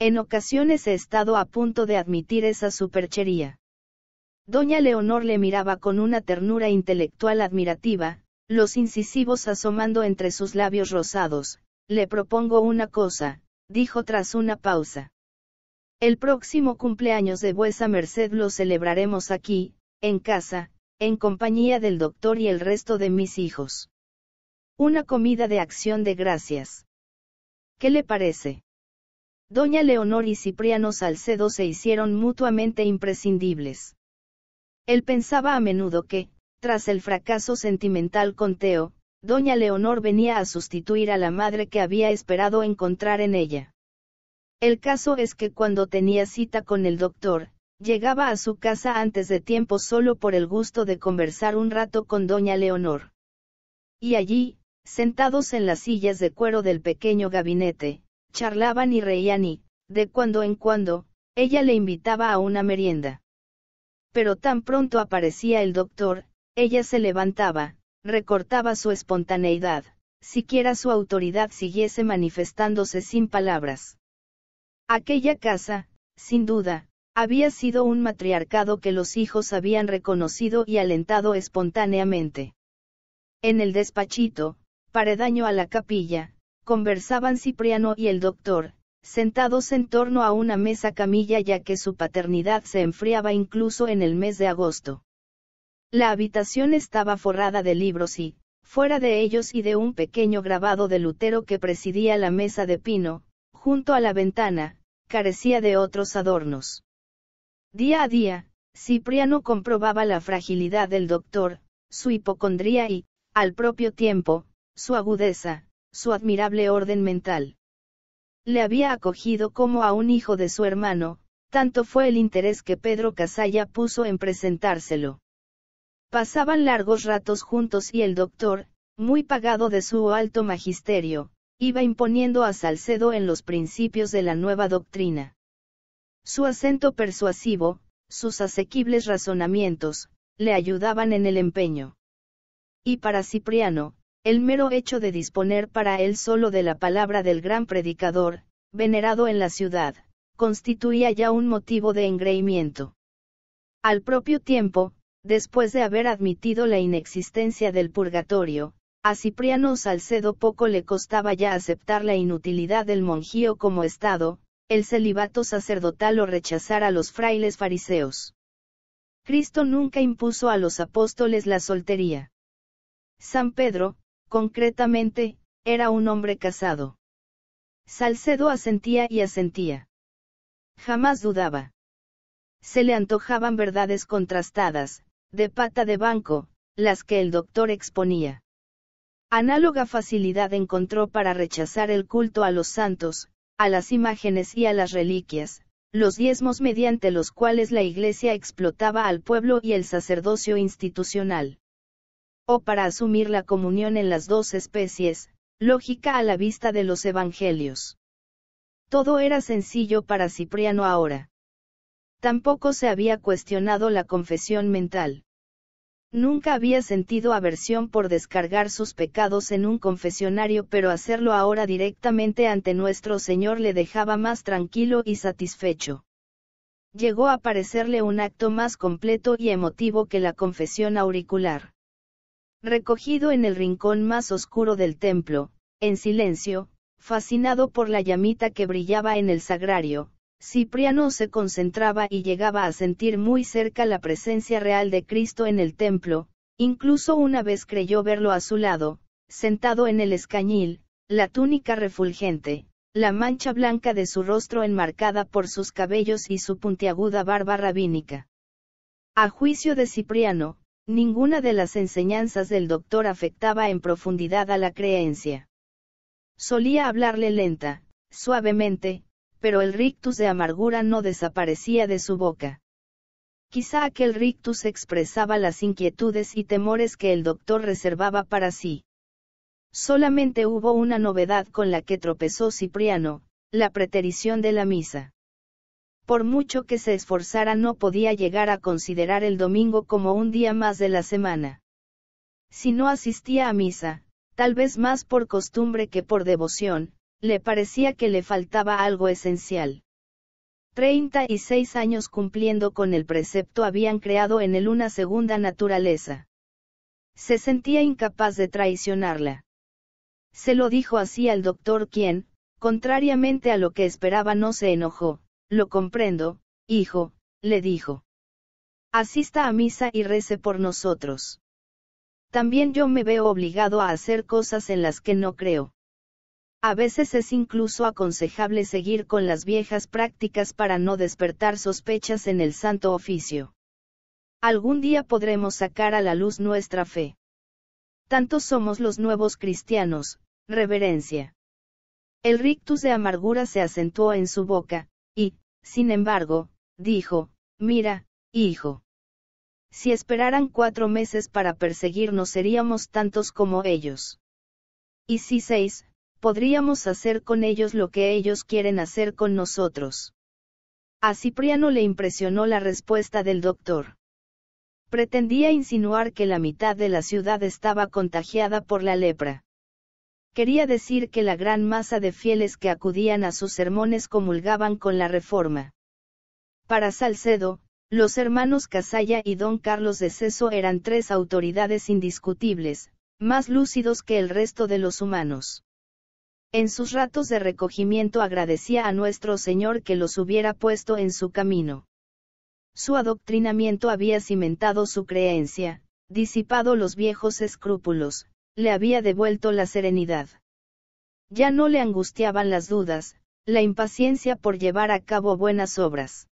En ocasiones he estado a punto de admitir esa superchería. Doña Leonor le miraba con una ternura intelectual admirativa, los incisivos asomando entre sus labios rosados. Le propongo una cosa, dijo tras una pausa. El próximo cumpleaños de vuesa merced lo celebraremos aquí, en casa, en compañía del doctor y el resto de mis hijos. Una comida de acción de gracias. ¿Qué le parece? Doña Leonor y Cipriano Salcedo se hicieron mutuamente imprescindibles. Él pensaba a menudo que, tras el fracaso sentimental con Teo, doña Leonor venía a sustituir a la madre que había esperado encontrar en ella. El caso es que cuando tenía cita con el doctor, llegaba a su casa antes de tiempo solo por el gusto de conversar un rato con doña Leonor. Y allí, sentados en las sillas de cuero del pequeño gabinete, charlaban y reían y, de cuando en cuando, ella le invitaba a una merienda. Pero tan pronto aparecía el doctor, ella se levantaba, recortaba su espontaneidad, siquiera su autoridad siguiese manifestándose sin palabras. Aquella casa, sin duda, había sido un matriarcado que los hijos habían reconocido y alentado espontáneamente. En el despachito, paredaño a la capilla, conversaban Cipriano y el doctor, sentados en torno a una mesa camilla ya que su paternidad se enfriaba incluso en el mes de agosto. La habitación estaba forrada de libros y, fuera de ellos y de un pequeño grabado de Lutero que presidía la mesa de pino, junto a la ventana, carecía de otros adornos. Día a día, Cipriano comprobaba la fragilidad del doctor, su hipocondría y, al propio tiempo, su agudeza, su admirable orden mental le había acogido como a un hijo de su hermano, tanto fue el interés que Pedro Casalla puso en presentárselo. Pasaban largos ratos juntos y el doctor, muy pagado de su alto magisterio, iba imponiendo a Salcedo en los principios de la nueva doctrina. Su acento persuasivo, sus asequibles razonamientos, le ayudaban en el empeño. Y para Cipriano, el mero hecho de disponer para él solo de la palabra del gran predicador, venerado en la ciudad, constituía ya un motivo de engreimiento. Al propio tiempo, después de haber admitido la inexistencia del purgatorio, a Cipriano Salcedo poco le costaba ya aceptar la inutilidad del monjío como estado, el celibato sacerdotal o rechazar a los frailes fariseos. Cristo nunca impuso a los apóstoles la soltería. San Pedro, Concretamente, era un hombre casado. Salcedo asentía y asentía. Jamás dudaba. Se le antojaban verdades contrastadas, de pata de banco, las que el doctor exponía. Análoga facilidad encontró para rechazar el culto a los santos, a las imágenes y a las reliquias, los diezmos mediante los cuales la Iglesia explotaba al pueblo y el sacerdocio institucional o para asumir la comunión en las dos especies, lógica a la vista de los evangelios. Todo era sencillo para Cipriano ahora. Tampoco se había cuestionado la confesión mental. Nunca había sentido aversión por descargar sus pecados en un confesionario, pero hacerlo ahora directamente ante nuestro Señor le dejaba más tranquilo y satisfecho. Llegó a parecerle un acto más completo y emotivo que la confesión auricular. Recogido en el rincón más oscuro del templo, en silencio, fascinado por la llamita que brillaba en el sagrario, Cipriano se concentraba y llegaba a sentir muy cerca la presencia real de Cristo en el templo, incluso una vez creyó verlo a su lado, sentado en el escañil, la túnica refulgente, la mancha blanca de su rostro enmarcada por sus cabellos y su puntiaguda barba rabínica. A juicio de Cipriano, Ninguna de las enseñanzas del doctor afectaba en profundidad a la creencia. Solía hablarle lenta, suavemente, pero el rictus de amargura no desaparecía de su boca. Quizá aquel rictus expresaba las inquietudes y temores que el doctor reservaba para sí. Solamente hubo una novedad con la que tropezó Cipriano, la preterición de la misa por mucho que se esforzara no podía llegar a considerar el domingo como un día más de la semana. Si no asistía a misa, tal vez más por costumbre que por devoción, le parecía que le faltaba algo esencial. Treinta y seis años cumpliendo con el precepto habían creado en él una segunda naturaleza. Se sentía incapaz de traicionarla. Se lo dijo así al doctor quien, contrariamente a lo que esperaba, no se enojó lo comprendo, hijo, le dijo. Asista a misa y rece por nosotros. También yo me veo obligado a hacer cosas en las que no creo. A veces es incluso aconsejable seguir con las viejas prácticas para no despertar sospechas en el santo oficio. Algún día podremos sacar a la luz nuestra fe. Tantos somos los nuevos cristianos, reverencia. El rictus de amargura se acentuó en su boca, y, sin embargo, dijo, mira, hijo. Si esperaran cuatro meses para perseguirnos seríamos tantos como ellos. Y si seis, podríamos hacer con ellos lo que ellos quieren hacer con nosotros. A Cipriano le impresionó la respuesta del doctor. Pretendía insinuar que la mitad de la ciudad estaba contagiada por la lepra. Quería decir que la gran masa de fieles que acudían a sus sermones comulgaban con la reforma. Para Salcedo, los hermanos Casalla y don Carlos de Ceso eran tres autoridades indiscutibles, más lúcidos que el resto de los humanos. En sus ratos de recogimiento agradecía a nuestro Señor que los hubiera puesto en su camino. Su adoctrinamiento había cimentado su creencia, disipado los viejos escrúpulos, le había devuelto la serenidad. Ya no le angustiaban las dudas, la impaciencia por llevar a cabo buenas obras.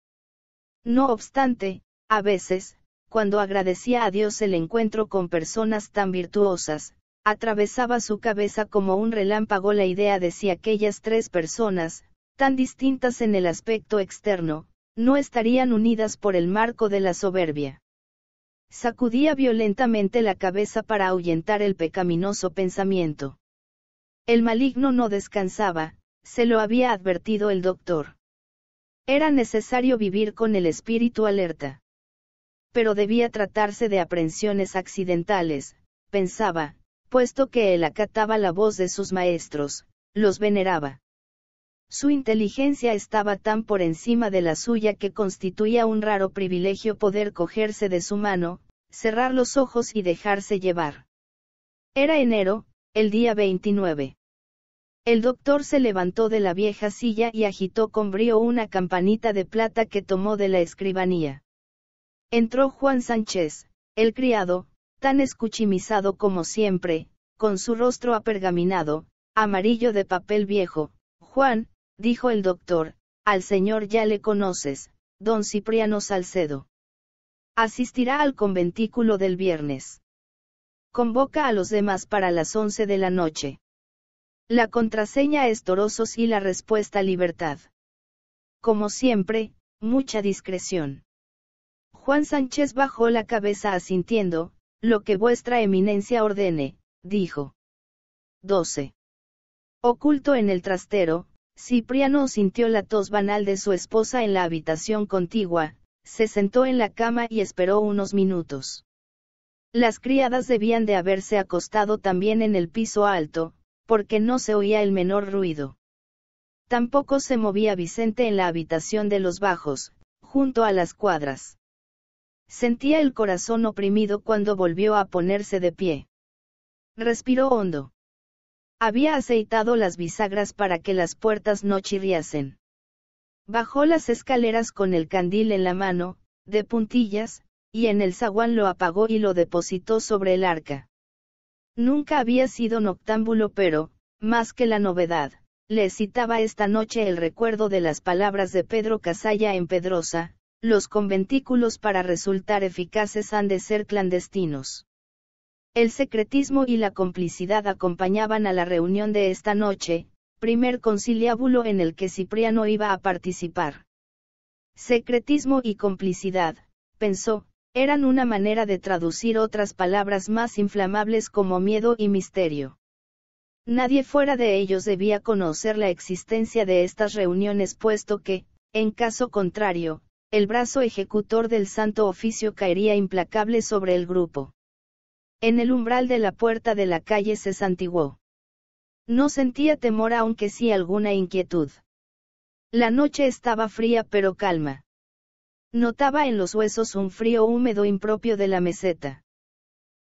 No obstante, a veces, cuando agradecía a Dios el encuentro con personas tan virtuosas, atravesaba su cabeza como un relámpago la idea de si aquellas tres personas, tan distintas en el aspecto externo, no estarían unidas por el marco de la soberbia. Sacudía violentamente la cabeza para ahuyentar el pecaminoso pensamiento. El maligno no descansaba, se lo había advertido el doctor. Era necesario vivir con el espíritu alerta. Pero debía tratarse de aprensiones accidentales, pensaba, puesto que él acataba la voz de sus maestros, los veneraba. Su inteligencia estaba tan por encima de la suya que constituía un raro privilegio poder cogerse de su mano, cerrar los ojos y dejarse llevar. Era enero, el día 29. El doctor se levantó de la vieja silla y agitó con brío una campanita de plata que tomó de la escribanía. Entró Juan Sánchez, el criado, tan escuchimizado como siempre, con su rostro apergaminado, amarillo de papel viejo. Juan, dijo el doctor, al señor ya le conoces, don Cipriano Salcedo. Asistirá al conventículo del viernes. Convoca a los demás para las once de la noche. La contraseña es Torosos y la respuesta libertad. Como siempre, mucha discreción. Juan Sánchez bajó la cabeza asintiendo, lo que vuestra eminencia ordene, dijo. 12. Oculto en el trastero, Cipriano sintió la tos banal de su esposa en la habitación contigua, se sentó en la cama y esperó unos minutos. Las criadas debían de haberse acostado también en el piso alto, porque no se oía el menor ruido. Tampoco se movía Vicente en la habitación de los bajos, junto a las cuadras. Sentía el corazón oprimido cuando volvió a ponerse de pie. Respiró hondo. Había aceitado las bisagras para que las puertas no chirriasen. Bajó las escaleras con el candil en la mano, de puntillas, y en el zaguán lo apagó y lo depositó sobre el arca. Nunca había sido noctámbulo pero, más que la novedad, le citaba esta noche el recuerdo de las palabras de Pedro Casalla en Pedrosa, los conventículos para resultar eficaces han de ser clandestinos. El secretismo y la complicidad acompañaban a la reunión de esta noche, primer conciliábulo en el que Cipriano iba a participar. Secretismo y complicidad, pensó, eran una manera de traducir otras palabras más inflamables como miedo y misterio. Nadie fuera de ellos debía conocer la existencia de estas reuniones puesto que, en caso contrario, el brazo ejecutor del santo oficio caería implacable sobre el grupo. En el umbral de la puerta de la calle se santiguó. No sentía temor aunque sí alguna inquietud. La noche estaba fría pero calma. Notaba en los huesos un frío húmedo impropio de la meseta.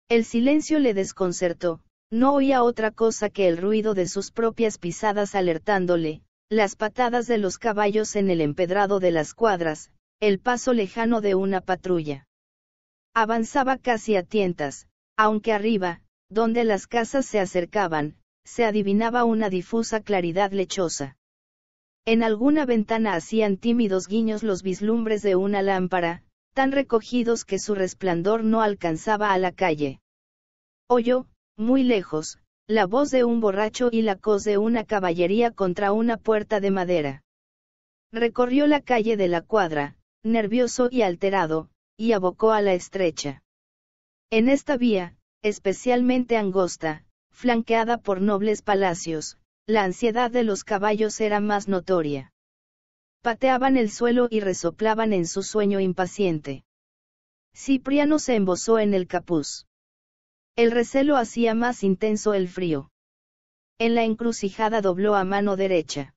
El silencio le desconcertó, no oía otra cosa que el ruido de sus propias pisadas alertándole, las patadas de los caballos en el empedrado de las cuadras, el paso lejano de una patrulla. Avanzaba casi a tientas, aunque arriba, donde las casas se acercaban, se adivinaba una difusa claridad lechosa. En alguna ventana hacían tímidos guiños los vislumbres de una lámpara, tan recogidos que su resplandor no alcanzaba a la calle. Oyó, muy lejos, la voz de un borracho y la cos de una caballería contra una puerta de madera. Recorrió la calle de la cuadra, nervioso y alterado, y abocó a la estrecha. En esta vía, especialmente angosta, flanqueada por nobles palacios, la ansiedad de los caballos era más notoria. Pateaban el suelo y resoplaban en su sueño impaciente. Cipriano se embosó en el capuz. El recelo hacía más intenso el frío. En la encrucijada dobló a mano derecha.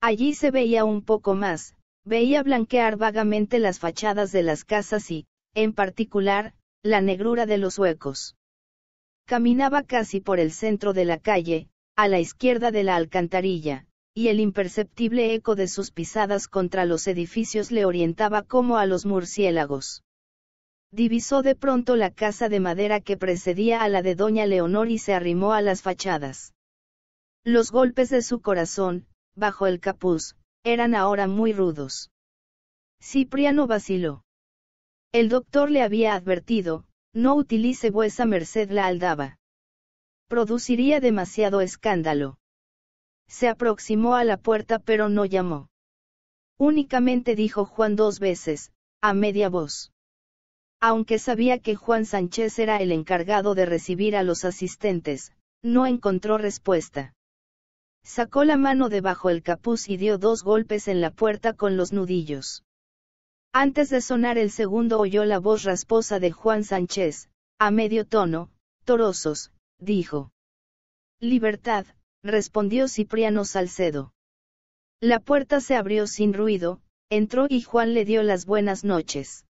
Allí se veía un poco más, veía blanquear vagamente las fachadas de las casas y, en particular, la negrura de los huecos. Caminaba casi por el centro de la calle, a la izquierda de la alcantarilla, y el imperceptible eco de sus pisadas contra los edificios le orientaba como a los murciélagos. Divisó de pronto la casa de madera que precedía a la de doña Leonor y se arrimó a las fachadas. Los golpes de su corazón, bajo el capuz, eran ahora muy rudos. Cipriano vaciló. El doctor le había advertido, no utilice vuesa merced la aldaba. Produciría demasiado escándalo. Se aproximó a la puerta pero no llamó. Únicamente dijo Juan dos veces, a media voz. Aunque sabía que Juan Sánchez era el encargado de recibir a los asistentes, no encontró respuesta. Sacó la mano debajo el capuz y dio dos golpes en la puerta con los nudillos. Antes de sonar el segundo oyó la voz rasposa de Juan Sánchez, a medio tono, Torosos, dijo. Libertad, respondió Cipriano Salcedo. La puerta se abrió sin ruido, entró y Juan le dio las buenas noches.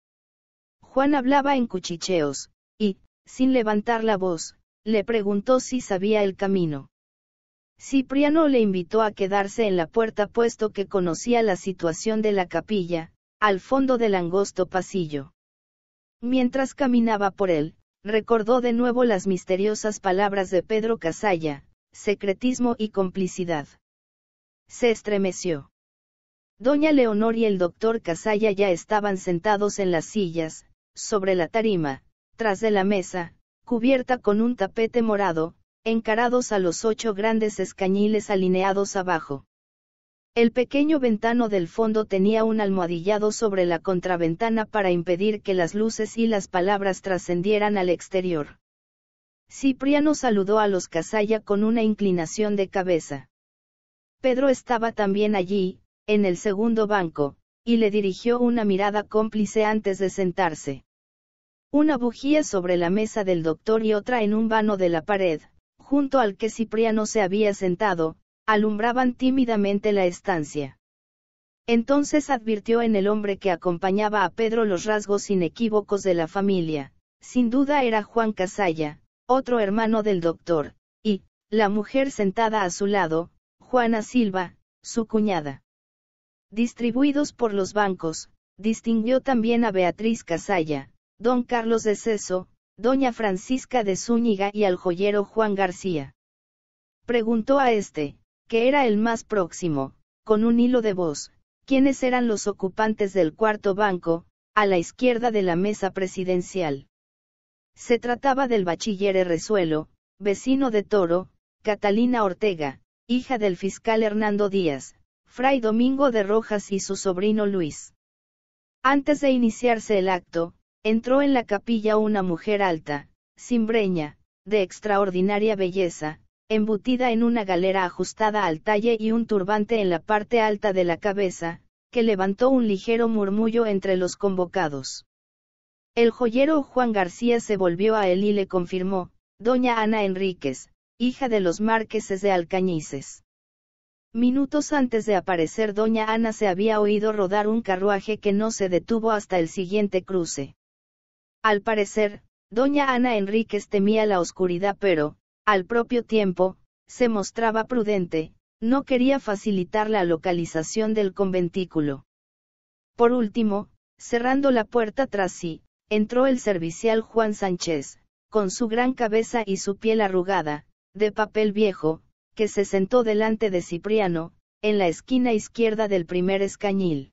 Juan hablaba en cuchicheos, y, sin levantar la voz, le preguntó si sabía el camino. Cipriano le invitó a quedarse en la puerta puesto que conocía la situación de la capilla, al fondo del angosto pasillo. Mientras caminaba por él, recordó de nuevo las misteriosas palabras de Pedro Casalla, secretismo y complicidad. Se estremeció. Doña Leonor y el doctor Casalla ya estaban sentados en las sillas, sobre la tarima, tras de la mesa, cubierta con un tapete morado, encarados a los ocho grandes escañiles alineados abajo. El pequeño ventano del fondo tenía un almohadillado sobre la contraventana para impedir que las luces y las palabras trascendieran al exterior. Cipriano saludó a los Casalla con una inclinación de cabeza. Pedro estaba también allí, en el segundo banco, y le dirigió una mirada cómplice antes de sentarse. Una bujía sobre la mesa del doctor y otra en un vano de la pared, junto al que Cipriano se había sentado, alumbraban tímidamente la estancia. Entonces advirtió en el hombre que acompañaba a Pedro los rasgos inequívocos de la familia, sin duda era Juan Casalla, otro hermano del doctor, y, la mujer sentada a su lado, Juana Silva, su cuñada. Distribuidos por los bancos, distinguió también a Beatriz Casalla, don Carlos de Ceso, doña Francisca de Zúñiga y al joyero Juan García. Preguntó a este, que era el más próximo, con un hilo de voz, quienes eran los ocupantes del cuarto banco, a la izquierda de la mesa presidencial. Se trataba del bachiller Resuelo, vecino de Toro, Catalina Ortega, hija del fiscal Hernando Díaz, fray Domingo de Rojas y su sobrino Luis. Antes de iniciarse el acto, entró en la capilla una mujer alta, cimbreña, de extraordinaria belleza, embutida en una galera ajustada al talle y un turbante en la parte alta de la cabeza, que levantó un ligero murmullo entre los convocados. El joyero Juan García se volvió a él y le confirmó, Doña Ana Enríquez, hija de los marqueses de Alcañices. Minutos antes de aparecer doña Ana se había oído rodar un carruaje que no se detuvo hasta el siguiente cruce. Al parecer, doña Ana Enríquez temía la oscuridad pero, al propio tiempo, se mostraba prudente, no quería facilitar la localización del conventículo. Por último, cerrando la puerta tras sí, entró el servicial Juan Sánchez, con su gran cabeza y su piel arrugada, de papel viejo, que se sentó delante de Cipriano, en la esquina izquierda del primer escañil.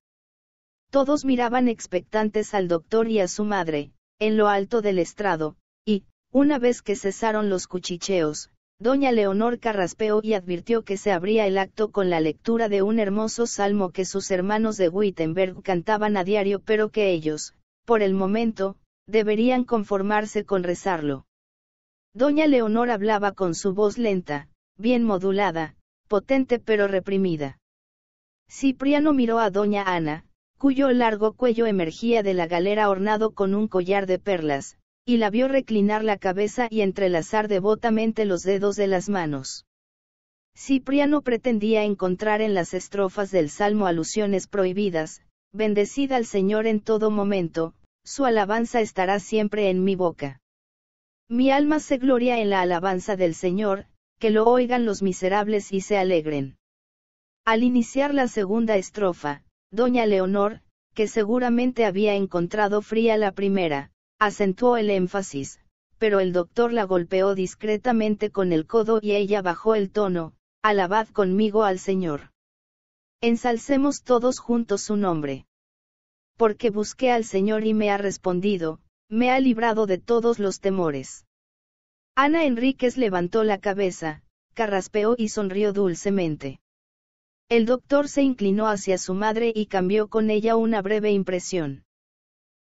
Todos miraban expectantes al doctor y a su madre, en lo alto del estrado, y, una vez que cesaron los cuchicheos, doña Leonor carraspeó y advirtió que se abría el acto con la lectura de un hermoso salmo que sus hermanos de Wittenberg cantaban a diario pero que ellos, por el momento, deberían conformarse con rezarlo. Doña Leonor hablaba con su voz lenta, bien modulada, potente pero reprimida. Cipriano miró a doña Ana, cuyo largo cuello emergía de la galera ornado con un collar de perlas, y la vio reclinar la cabeza y entrelazar devotamente los dedos de las manos. Cipriano pretendía encontrar en las estrofas del Salmo alusiones prohibidas, bendecida al Señor en todo momento, su alabanza estará siempre en mi boca. Mi alma se gloria en la alabanza del Señor, que lo oigan los miserables y se alegren. Al iniciar la segunda estrofa, doña Leonor, que seguramente había encontrado fría la primera, acentuó el énfasis, pero el doctor la golpeó discretamente con el codo y ella bajó el tono, alabad conmigo al Señor. Ensalcemos todos juntos su nombre. Porque busqué al Señor y me ha respondido, me ha librado de todos los temores. Ana Enríquez levantó la cabeza, carraspeó y sonrió dulcemente. El doctor se inclinó hacia su madre y cambió con ella una breve impresión.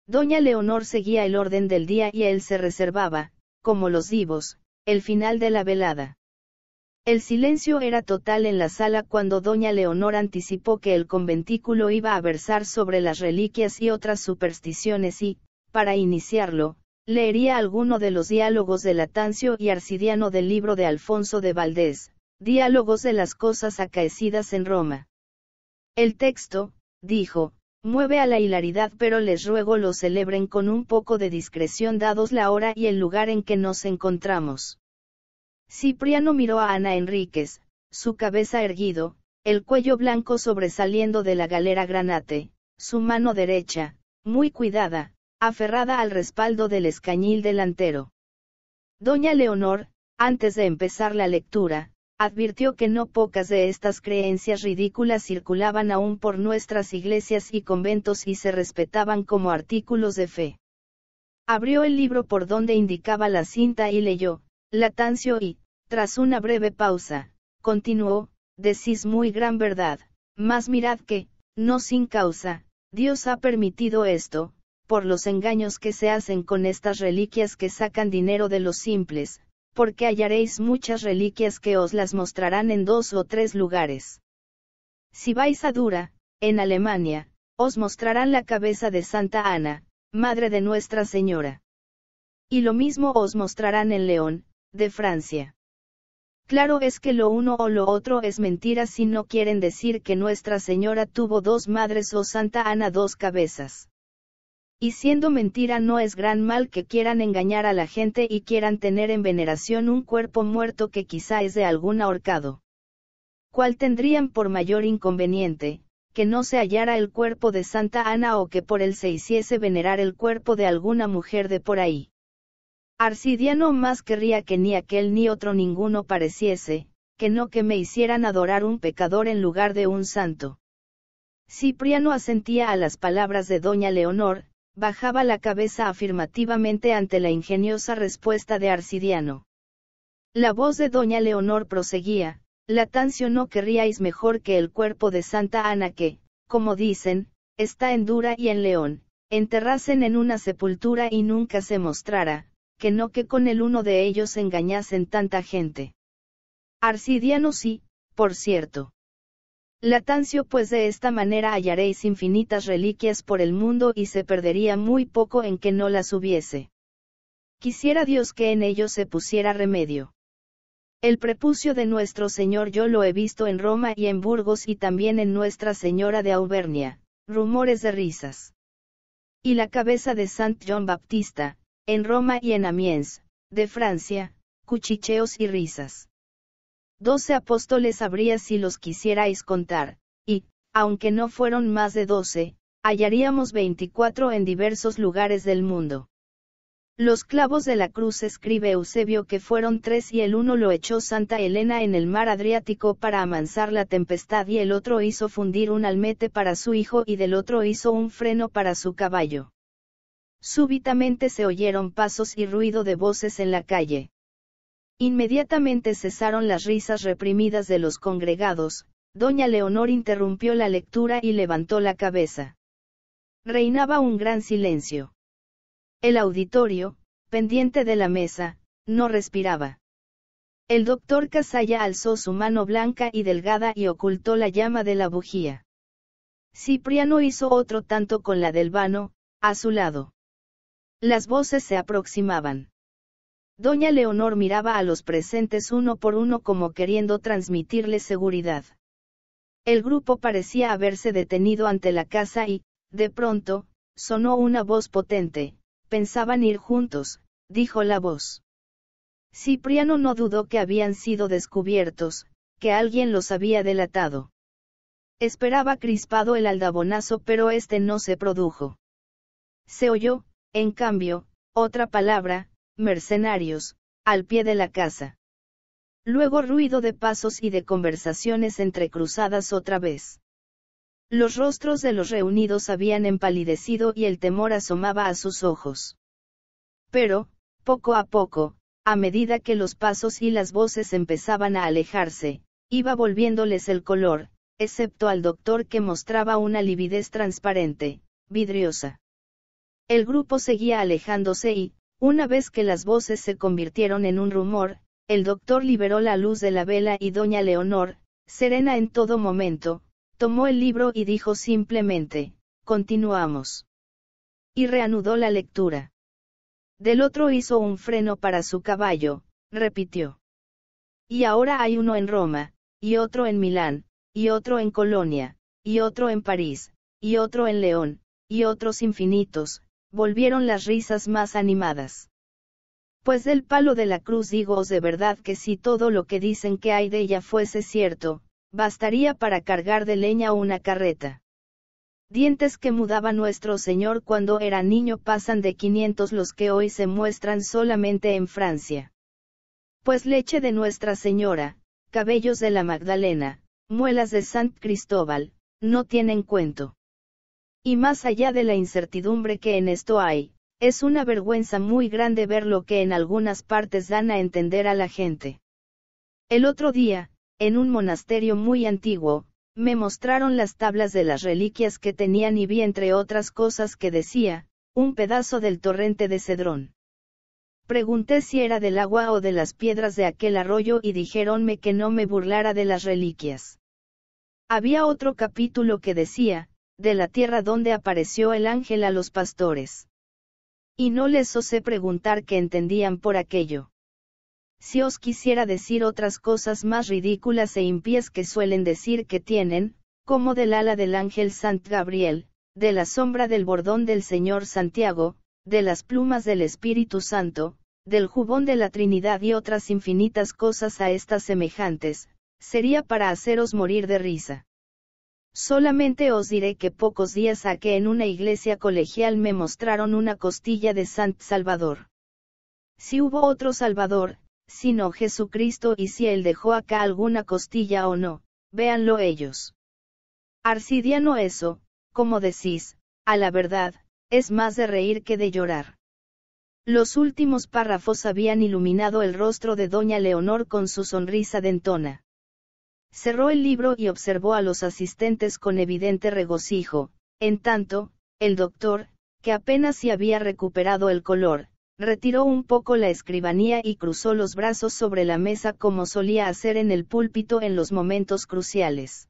Doña Leonor seguía el orden del día y él se reservaba, como los divos, el final de la velada. El silencio era total en la sala cuando doña Leonor anticipó que el conventículo iba a versar sobre las reliquias y otras supersticiones y, para iniciarlo, leería alguno de los diálogos de Latancio y Arcidiano del libro de Alfonso de Valdés, Diálogos de las Cosas Acaecidas en Roma. El texto, dijo, mueve a la hilaridad pero les ruego lo celebren con un poco de discreción dados la hora y el lugar en que nos encontramos. Cipriano miró a Ana Enríquez, su cabeza erguido, el cuello blanco sobresaliendo de la galera granate, su mano derecha, muy cuidada, aferrada al respaldo del escañil delantero. Doña Leonor, antes de empezar la lectura, advirtió que no pocas de estas creencias ridículas circulaban aún por nuestras iglesias y conventos y se respetaban como artículos de fe. Abrió el libro por donde indicaba la cinta y leyó, Latancio y, tras una breve pausa, continuó, decís muy gran verdad, mas mirad que, no sin causa, Dios ha permitido esto, por los engaños que se hacen con estas reliquias que sacan dinero de los simples, porque hallaréis muchas reliquias que os las mostrarán en dos o tres lugares. Si vais a Dura, en Alemania, os mostrarán la cabeza de Santa Ana, Madre de Nuestra Señora. Y lo mismo os mostrarán en León, de Francia. Claro es que lo uno o lo otro es mentira si no quieren decir que Nuestra Señora tuvo dos madres o Santa Ana dos cabezas y siendo mentira no es gran mal que quieran engañar a la gente y quieran tener en veneración un cuerpo muerto que quizá es de algún ahorcado. ¿Cuál tendrían por mayor inconveniente, que no se hallara el cuerpo de Santa Ana o que por él se hiciese venerar el cuerpo de alguna mujer de por ahí? Arcidiano más querría que ni aquel ni otro ninguno pareciese, que no que me hicieran adorar un pecador en lugar de un santo. Cipriano asentía a las palabras de doña Leonor, bajaba la cabeza afirmativamente ante la ingeniosa respuesta de Arcidiano. La voz de doña Leonor proseguía, Latancio no querríais mejor que el cuerpo de Santa Ana que, como dicen, está en Dura y en León, enterrasen en una sepultura y nunca se mostrara, que no que con el uno de ellos engañasen tanta gente. Arcidiano sí, por cierto. Latancio pues de esta manera hallaréis infinitas reliquias por el mundo y se perdería muy poco en que no las hubiese. Quisiera Dios que en ello se pusiera remedio. El prepucio de nuestro Señor yo lo he visto en Roma y en Burgos y también en Nuestra Señora de Auvernia, rumores de risas. Y la cabeza de Sant John Baptista, en Roma y en Amiens, de Francia, cuchicheos y risas doce apóstoles habría si los quisierais contar, y, aunque no fueron más de doce, hallaríamos veinticuatro en diversos lugares del mundo. Los clavos de la cruz escribe Eusebio que fueron tres y el uno lo echó Santa Elena en el mar Adriático para amansar la tempestad y el otro hizo fundir un almete para su hijo y del otro hizo un freno para su caballo. Súbitamente se oyeron pasos y ruido de voces en la calle. Inmediatamente cesaron las risas reprimidas de los congregados, doña Leonor interrumpió la lectura y levantó la cabeza. Reinaba un gran silencio. El auditorio, pendiente de la mesa, no respiraba. El doctor Casalla alzó su mano blanca y delgada y ocultó la llama de la bujía. Cipriano hizo otro tanto con la del vano, a su lado. Las voces se aproximaban. Doña Leonor miraba a los presentes uno por uno como queriendo transmitirle seguridad. El grupo parecía haberse detenido ante la casa y, de pronto, sonó una voz potente, pensaban ir juntos, dijo la voz. Cipriano no dudó que habían sido descubiertos, que alguien los había delatado. Esperaba crispado el aldabonazo pero este no se produjo. Se oyó, en cambio, otra palabra, mercenarios, al pie de la casa. Luego ruido de pasos y de conversaciones entrecruzadas otra vez. Los rostros de los reunidos habían empalidecido y el temor asomaba a sus ojos. Pero, poco a poco, a medida que los pasos y las voces empezaban a alejarse, iba volviéndoles el color, excepto al doctor que mostraba una lividez transparente, vidriosa. El grupo seguía alejándose y, una vez que las voces se convirtieron en un rumor, el doctor liberó la luz de la vela y doña Leonor, serena en todo momento, tomó el libro y dijo simplemente, continuamos. Y reanudó la lectura. Del otro hizo un freno para su caballo, repitió. Y ahora hay uno en Roma, y otro en Milán, y otro en Colonia, y otro en París, y otro en León, y otros infinitos, volvieron las risas más animadas. Pues del palo de la cruz digoos de verdad que si todo lo que dicen que hay de ella fuese cierto, bastaría para cargar de leña una carreta. Dientes que mudaba nuestro Señor cuando era niño pasan de 500 los que hoy se muestran solamente en Francia. Pues leche de Nuestra Señora, cabellos de la Magdalena, muelas de San Cristóbal, no tienen cuento. Y más allá de la incertidumbre que en esto hay, es una vergüenza muy grande ver lo que en algunas partes dan a entender a la gente. El otro día, en un monasterio muy antiguo, me mostraron las tablas de las reliquias que tenían y vi entre otras cosas que decía, un pedazo del torrente de Cedrón. Pregunté si era del agua o de las piedras de aquel arroyo y dijéronme que no me burlara de las reliquias. Había otro capítulo que decía, de la tierra donde apareció el ángel a los pastores. Y no les osé preguntar qué entendían por aquello. Si os quisiera decir otras cosas más ridículas e impías que suelen decir que tienen, como del ala del ángel Sant Gabriel, de la sombra del bordón del Señor Santiago, de las plumas del Espíritu Santo, del jubón de la Trinidad y otras infinitas cosas a estas semejantes, sería para haceros morir de risa. Solamente os diré que pocos días a que en una iglesia colegial me mostraron una costilla de San Salvador. Si hubo otro Salvador, sino Jesucristo y si él dejó acá alguna costilla o no, véanlo ellos. Arcidiano eso, como decís, a la verdad, es más de reír que de llorar. Los últimos párrafos habían iluminado el rostro de doña Leonor con su sonrisa dentona. Cerró el libro y observó a los asistentes con evidente regocijo, en tanto, el doctor, que apenas si había recuperado el color, retiró un poco la escribanía y cruzó los brazos sobre la mesa como solía hacer en el púlpito en los momentos cruciales.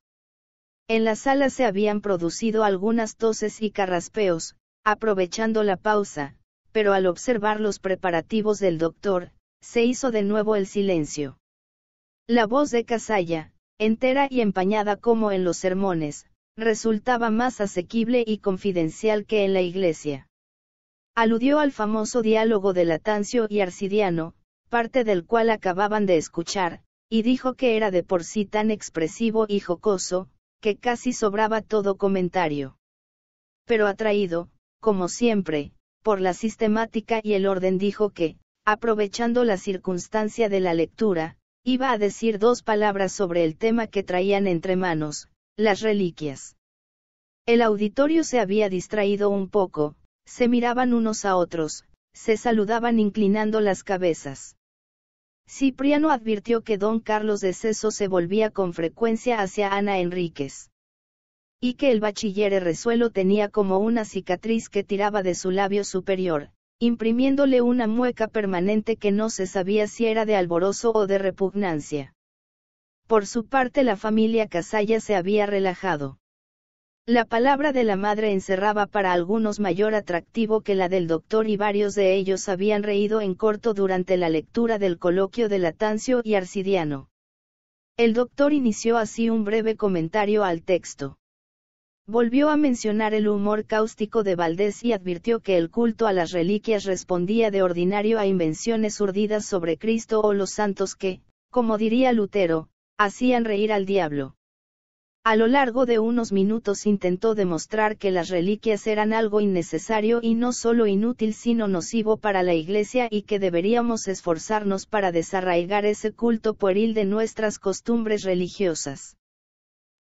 En la sala se habían producido algunas toses y carraspeos, aprovechando la pausa, pero al observar los preparativos del doctor, se hizo de nuevo el silencio. La voz de Casalla, entera y empañada como en los sermones, resultaba más asequible y confidencial que en la iglesia. Aludió al famoso diálogo de Latancio y Arcidiano, parte del cual acababan de escuchar, y dijo que era de por sí tan expresivo y jocoso, que casi sobraba todo comentario. Pero atraído, como siempre, por la sistemática y el orden dijo que, aprovechando la circunstancia de la lectura, Iba a decir dos palabras sobre el tema que traían entre manos, las reliquias. El auditorio se había distraído un poco, se miraban unos a otros, se saludaban inclinando las cabezas. Cipriano advirtió que don Carlos de Ceso se volvía con frecuencia hacia Ana Enríquez. Y que el bachiller Resuelo tenía como una cicatriz que tiraba de su labio superior, imprimiéndole una mueca permanente que no se sabía si era de alborozo o de repugnancia. Por su parte la familia Casalla se había relajado. La palabra de la madre encerraba para algunos mayor atractivo que la del doctor y varios de ellos habían reído en corto durante la lectura del coloquio de Latancio y Arcidiano. El doctor inició así un breve comentario al texto. Volvió a mencionar el humor cáustico de Valdés y advirtió que el culto a las reliquias respondía de ordinario a invenciones urdidas sobre Cristo o los santos que, como diría Lutero, hacían reír al diablo. A lo largo de unos minutos intentó demostrar que las reliquias eran algo innecesario y no solo inútil sino nocivo para la Iglesia y que deberíamos esforzarnos para desarraigar ese culto pueril de nuestras costumbres religiosas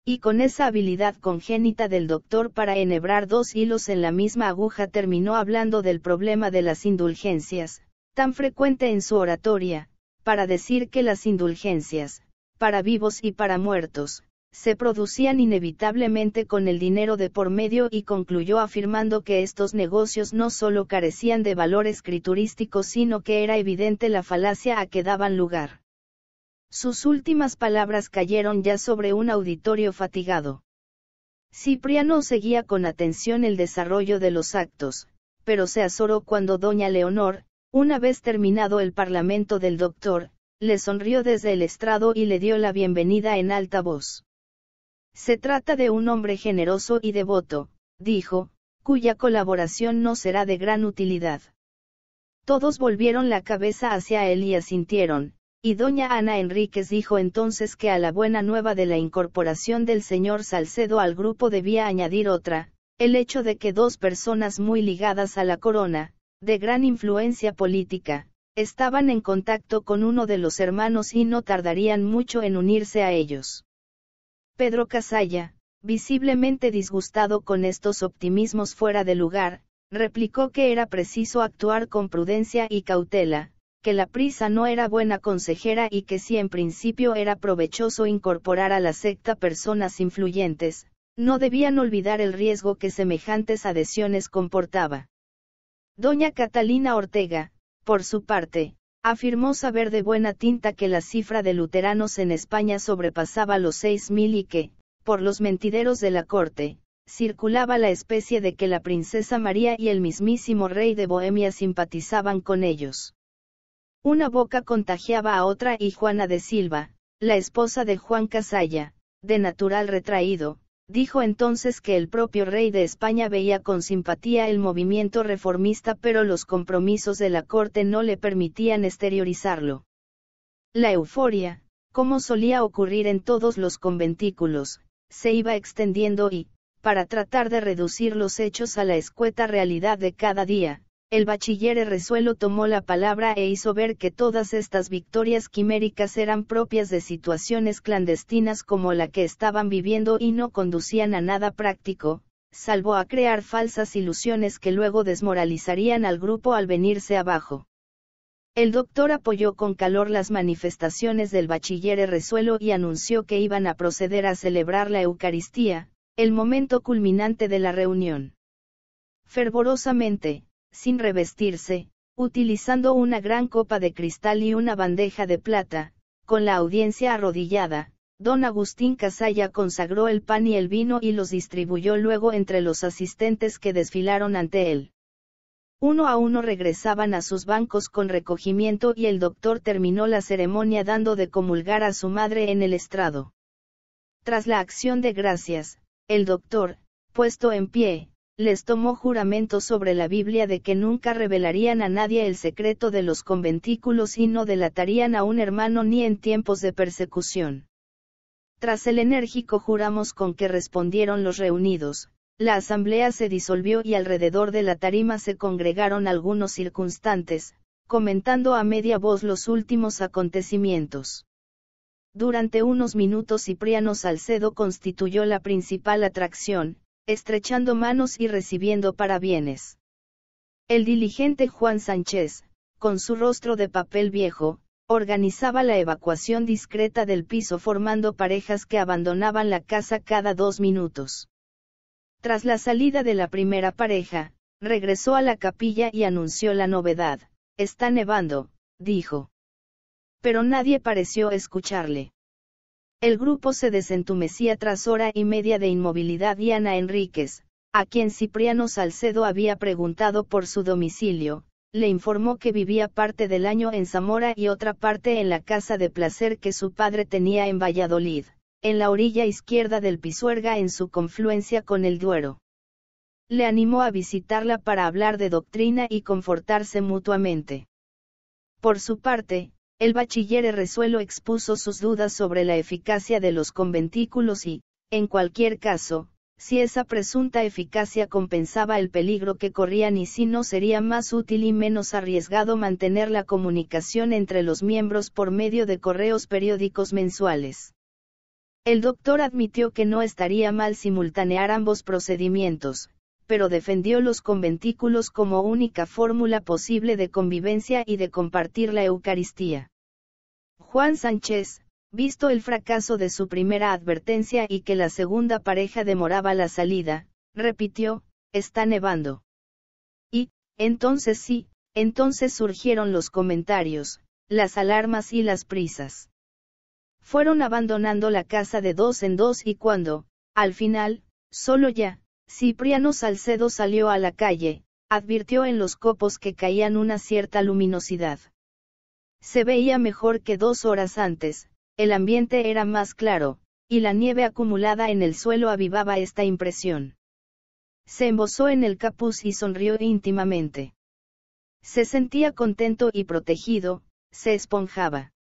y con esa habilidad congénita del doctor para enhebrar dos hilos en la misma aguja terminó hablando del problema de las indulgencias, tan frecuente en su oratoria, para decir que las indulgencias, para vivos y para muertos, se producían inevitablemente con el dinero de por medio y concluyó afirmando que estos negocios no solo carecían de valor escriturístico sino que era evidente la falacia a que daban lugar. Sus últimas palabras cayeron ya sobre un auditorio fatigado. Cipriano seguía con atención el desarrollo de los actos, pero se azoró cuando doña Leonor, una vez terminado el parlamento del doctor, le sonrió desde el estrado y le dio la bienvenida en alta voz. Se trata de un hombre generoso y devoto, dijo, cuya colaboración no será de gran utilidad. Todos volvieron la cabeza hacia él y asintieron, y doña Ana Enríquez dijo entonces que a la buena nueva de la incorporación del señor Salcedo al grupo debía añadir otra, el hecho de que dos personas muy ligadas a la corona, de gran influencia política, estaban en contacto con uno de los hermanos y no tardarían mucho en unirse a ellos. Pedro Casalla, visiblemente disgustado con estos optimismos fuera de lugar, replicó que era preciso actuar con prudencia y cautela, que la prisa no era buena consejera y que si en principio era provechoso incorporar a la secta personas influyentes, no debían olvidar el riesgo que semejantes adhesiones comportaba. Doña Catalina Ortega, por su parte, afirmó saber de buena tinta que la cifra de luteranos en España sobrepasaba los mil y que, por los mentideros de la corte, circulaba la especie de que la princesa María y el mismísimo rey de Bohemia simpatizaban con ellos. Una boca contagiaba a otra y Juana de Silva, la esposa de Juan Casalla, de natural retraído, dijo entonces que el propio rey de España veía con simpatía el movimiento reformista pero los compromisos de la corte no le permitían exteriorizarlo. La euforia, como solía ocurrir en todos los conventículos, se iba extendiendo y, para tratar de reducir los hechos a la escueta realidad de cada día, el bachiller Resuelo tomó la palabra e hizo ver que todas estas victorias quiméricas eran propias de situaciones clandestinas como la que estaban viviendo y no conducían a nada práctico, salvo a crear falsas ilusiones que luego desmoralizarían al grupo al venirse abajo. El doctor apoyó con calor las manifestaciones del bachiller Resuelo y anunció que iban a proceder a celebrar la Eucaristía, el momento culminante de la reunión. Fervorosamente, sin revestirse, utilizando una gran copa de cristal y una bandeja de plata, con la audiencia arrodillada, don Agustín Casalla consagró el pan y el vino y los distribuyó luego entre los asistentes que desfilaron ante él. Uno a uno regresaban a sus bancos con recogimiento y el doctor terminó la ceremonia dando de comulgar a su madre en el estrado. Tras la acción de gracias, el doctor, puesto en pie, les tomó juramento sobre la Biblia de que nunca revelarían a nadie el secreto de los conventículos y no delatarían a un hermano ni en tiempos de persecución. Tras el enérgico juramos con que respondieron los reunidos, la asamblea se disolvió y alrededor de la tarima se congregaron algunos circunstantes, comentando a media voz los últimos acontecimientos. Durante unos minutos Cipriano Salcedo constituyó la principal atracción, estrechando manos y recibiendo parabienes. El diligente Juan Sánchez, con su rostro de papel viejo, organizaba la evacuación discreta del piso formando parejas que abandonaban la casa cada dos minutos. Tras la salida de la primera pareja, regresó a la capilla y anunció la novedad. Está nevando, dijo. Pero nadie pareció escucharle. El grupo se desentumecía tras hora y media de inmovilidad y Ana Enríquez, a quien Cipriano Salcedo había preguntado por su domicilio, le informó que vivía parte del año en Zamora y otra parte en la casa de placer que su padre tenía en Valladolid, en la orilla izquierda del Pisuerga en su confluencia con el Duero. Le animó a visitarla para hablar de doctrina y confortarse mutuamente. Por su parte, el bachiller Resuelo expuso sus dudas sobre la eficacia de los conventículos y, en cualquier caso, si esa presunta eficacia compensaba el peligro que corrían y si no sería más útil y menos arriesgado mantener la comunicación entre los miembros por medio de correos periódicos mensuales. El doctor admitió que no estaría mal simultanear ambos procedimientos, pero defendió los conventículos como única fórmula posible de convivencia y de compartir la Eucaristía. Juan Sánchez, visto el fracaso de su primera advertencia y que la segunda pareja demoraba la salida, repitió, está nevando. Y, entonces sí, entonces surgieron los comentarios, las alarmas y las prisas. Fueron abandonando la casa de dos en dos y cuando, al final, solo ya, Cipriano Salcedo salió a la calle, advirtió en los copos que caían una cierta luminosidad. Se veía mejor que dos horas antes, el ambiente era más claro, y la nieve acumulada en el suelo avivaba esta impresión. Se embozó en el capuz y sonrió íntimamente. Se sentía contento y protegido, se esponjaba.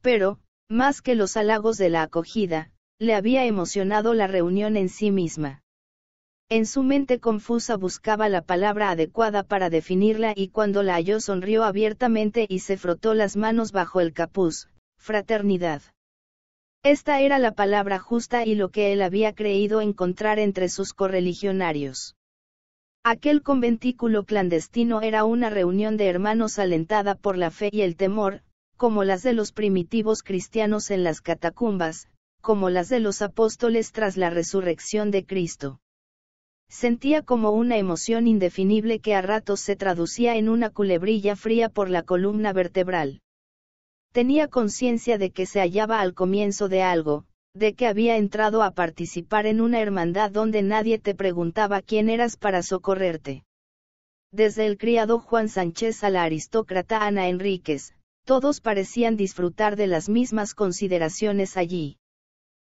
Pero, más que los halagos de la acogida, le había emocionado la reunión en sí misma. En su mente confusa buscaba la palabra adecuada para definirla y cuando la halló sonrió abiertamente y se frotó las manos bajo el capuz, fraternidad. Esta era la palabra justa y lo que él había creído encontrar entre sus correligionarios. Aquel conventículo clandestino era una reunión de hermanos alentada por la fe y el temor, como las de los primitivos cristianos en las catacumbas, como las de los apóstoles tras la resurrección de Cristo. Sentía como una emoción indefinible que a ratos se traducía en una culebrilla fría por la columna vertebral. Tenía conciencia de que se hallaba al comienzo de algo, de que había entrado a participar en una hermandad donde nadie te preguntaba quién eras para socorrerte. Desde el criado Juan Sánchez a la aristócrata Ana Enríquez, todos parecían disfrutar de las mismas consideraciones allí.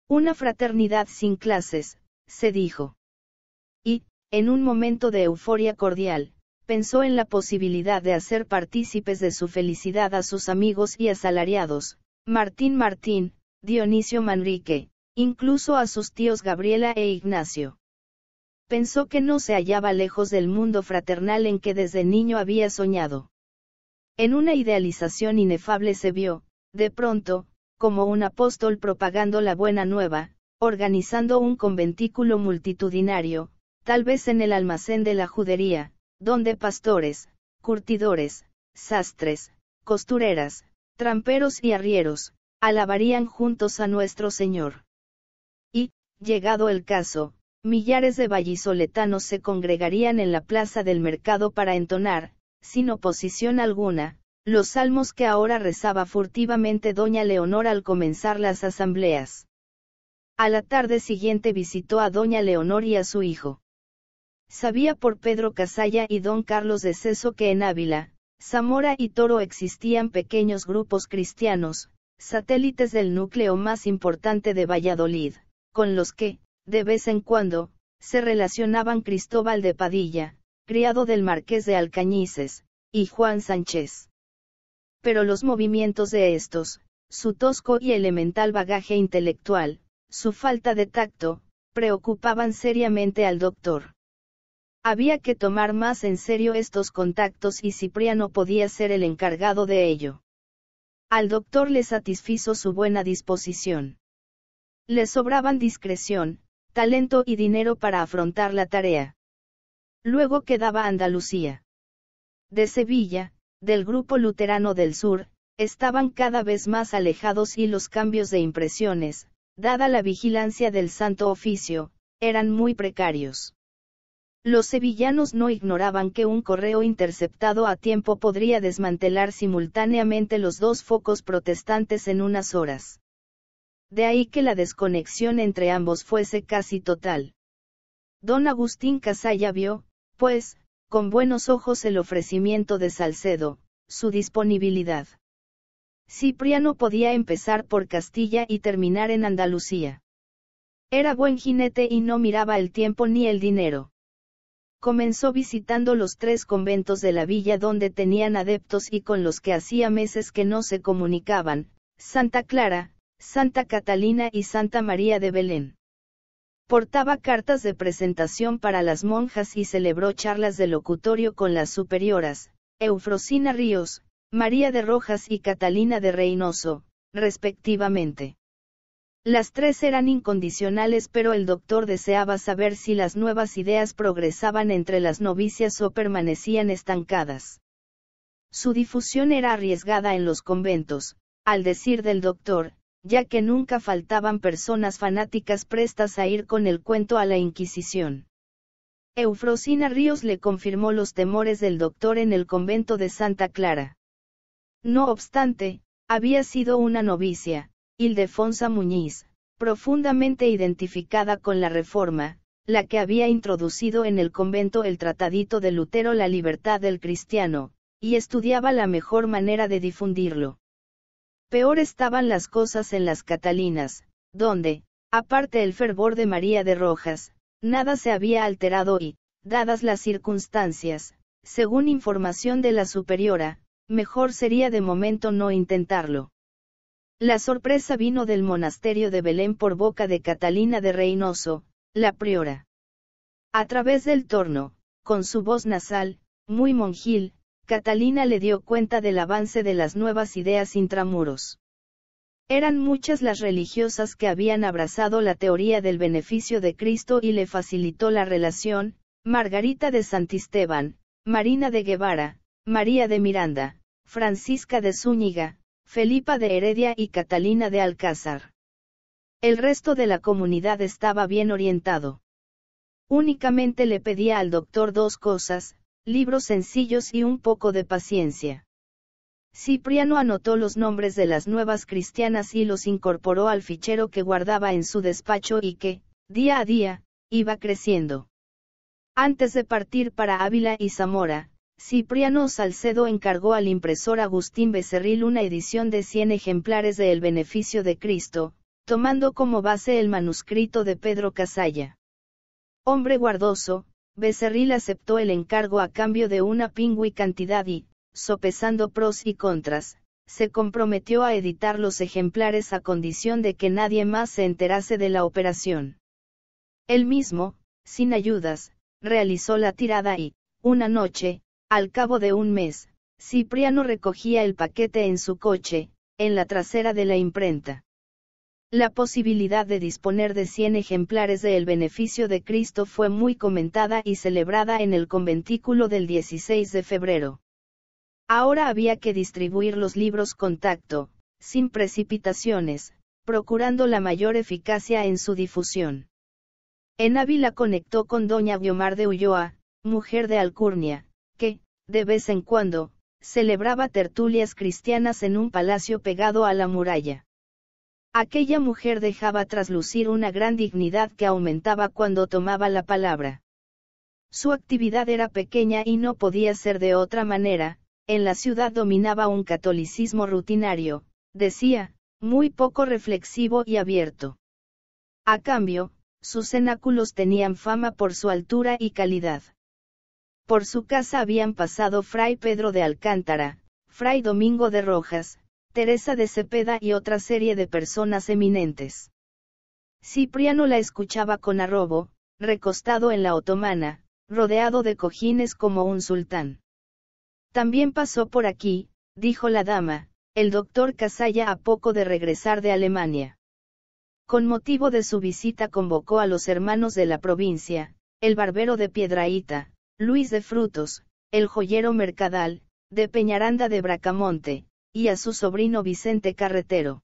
Una fraternidad sin clases, se dijo y, en un momento de euforia cordial, pensó en la posibilidad de hacer partícipes de su felicidad a sus amigos y asalariados, Martín Martín, Dionisio Manrique, incluso a sus tíos Gabriela e Ignacio. Pensó que no se hallaba lejos del mundo fraternal en que desde niño había soñado. En una idealización inefable se vio, de pronto, como un apóstol propagando la buena nueva, organizando un conventículo multitudinario, tal vez en el almacén de la judería, donde pastores, curtidores, sastres, costureras, tramperos y arrieros, alabarían juntos a nuestro Señor. Y, llegado el caso, millares de vallisoletanos se congregarían en la plaza del mercado para entonar, sin oposición alguna, los salmos que ahora rezaba furtivamente doña Leonor al comenzar las asambleas. A la tarde siguiente visitó a doña Leonor y a su hijo. Sabía por Pedro Casalla y don Carlos de Ceso que en Ávila, Zamora y Toro existían pequeños grupos cristianos, satélites del núcleo más importante de Valladolid, con los que, de vez en cuando, se relacionaban Cristóbal de Padilla, criado del marqués de Alcañices, y Juan Sánchez. Pero los movimientos de estos, su tosco y elemental bagaje intelectual, su falta de tacto, preocupaban seriamente al doctor. Había que tomar más en serio estos contactos y Cipriano podía ser el encargado de ello. Al doctor le satisfizo su buena disposición. Le sobraban discreción, talento y dinero para afrontar la tarea. Luego quedaba Andalucía. De Sevilla, del grupo luterano del sur, estaban cada vez más alejados y los cambios de impresiones, dada la vigilancia del Santo Oficio, eran muy precarios. Los sevillanos no ignoraban que un correo interceptado a tiempo podría desmantelar simultáneamente los dos focos protestantes en unas horas. De ahí que la desconexión entre ambos fuese casi total. Don Agustín Casalla vio, pues, con buenos ojos el ofrecimiento de Salcedo, su disponibilidad. Cipriano podía empezar por Castilla y terminar en Andalucía. Era buen jinete y no miraba el tiempo ni el dinero. Comenzó visitando los tres conventos de la villa donde tenían adeptos y con los que hacía meses que no se comunicaban, Santa Clara, Santa Catalina y Santa María de Belén. Portaba cartas de presentación para las monjas y celebró charlas de locutorio con las superioras, Eufrosina Ríos, María de Rojas y Catalina de Reynoso, respectivamente. Las tres eran incondicionales pero el doctor deseaba saber si las nuevas ideas progresaban entre las novicias o permanecían estancadas. Su difusión era arriesgada en los conventos, al decir del doctor, ya que nunca faltaban personas fanáticas prestas a ir con el cuento a la Inquisición. Eufrosina Ríos le confirmó los temores del doctor en el convento de Santa Clara. No obstante, había sido una novicia, Ildefonsa Muñiz, profundamente identificada con la Reforma, la que había introducido en el convento el tratadito de Lutero La libertad del cristiano, y estudiaba la mejor manera de difundirlo. Peor estaban las cosas en las Catalinas, donde, aparte el fervor de María de Rojas, nada se había alterado y, dadas las circunstancias, según información de la superiora, mejor sería de momento no intentarlo. La sorpresa vino del monasterio de Belén por boca de Catalina de Reynoso, la priora. A través del torno, con su voz nasal, muy monjil, Catalina le dio cuenta del avance de las nuevas ideas intramuros. Eran muchas las religiosas que habían abrazado la teoría del beneficio de Cristo y le facilitó la relación, Margarita de Santisteban, Marina de Guevara, María de Miranda, Francisca de Zúñiga, Felipa de Heredia y Catalina de Alcázar. El resto de la comunidad estaba bien orientado. Únicamente le pedía al doctor dos cosas, libros sencillos y un poco de paciencia. Cipriano anotó los nombres de las nuevas cristianas y los incorporó al fichero que guardaba en su despacho y que, día a día, iba creciendo. Antes de partir para Ávila y Zamora, Cipriano Salcedo encargó al impresor Agustín Becerril una edición de 100 ejemplares de El Beneficio de Cristo, tomando como base el manuscrito de Pedro Casalla. Hombre guardoso, Becerril aceptó el encargo a cambio de una pingüe cantidad y, sopesando pros y contras, se comprometió a editar los ejemplares a condición de que nadie más se enterase de la operación. Él mismo, sin ayudas, realizó la tirada y, una noche, al cabo de un mes, Cipriano recogía el paquete en su coche, en la trasera de la imprenta. La posibilidad de disponer de 100 ejemplares de El Beneficio de Cristo fue muy comentada y celebrada en el conventículo del 16 de febrero. Ahora había que distribuir los libros con tacto, sin precipitaciones, procurando la mayor eficacia en su difusión. En Ávila conectó con doña Guiomar de Ulloa, mujer de Alcurnia, de vez en cuando, celebraba tertulias cristianas en un palacio pegado a la muralla. Aquella mujer dejaba traslucir una gran dignidad que aumentaba cuando tomaba la palabra. Su actividad era pequeña y no podía ser de otra manera, en la ciudad dominaba un catolicismo rutinario, decía, muy poco reflexivo y abierto. A cambio, sus cenáculos tenían fama por su altura y calidad. Por su casa habían pasado Fray Pedro de Alcántara, Fray Domingo de Rojas, Teresa de Cepeda y otra serie de personas eminentes. Cipriano la escuchaba con arrobo, recostado en la otomana, rodeado de cojines como un sultán. También pasó por aquí, dijo la dama, el doctor Casalla a poco de regresar de Alemania. Con motivo de su visita convocó a los hermanos de la provincia, el barbero de Piedraíta, Luis de Frutos, el joyero mercadal, de Peñaranda de Bracamonte, y a su sobrino Vicente Carretero.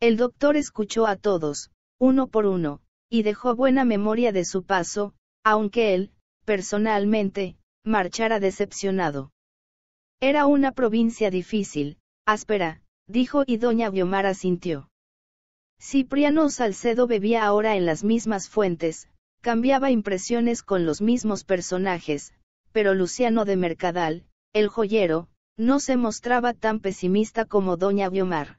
El doctor escuchó a todos, uno por uno, y dejó buena memoria de su paso, aunque él, personalmente, marchara decepcionado. Era una provincia difícil, áspera, dijo y doña Guiomar sintió. Cipriano Salcedo bebía ahora en las mismas fuentes, cambiaba impresiones con los mismos personajes, pero Luciano de Mercadal, el joyero, no se mostraba tan pesimista como doña Biomar.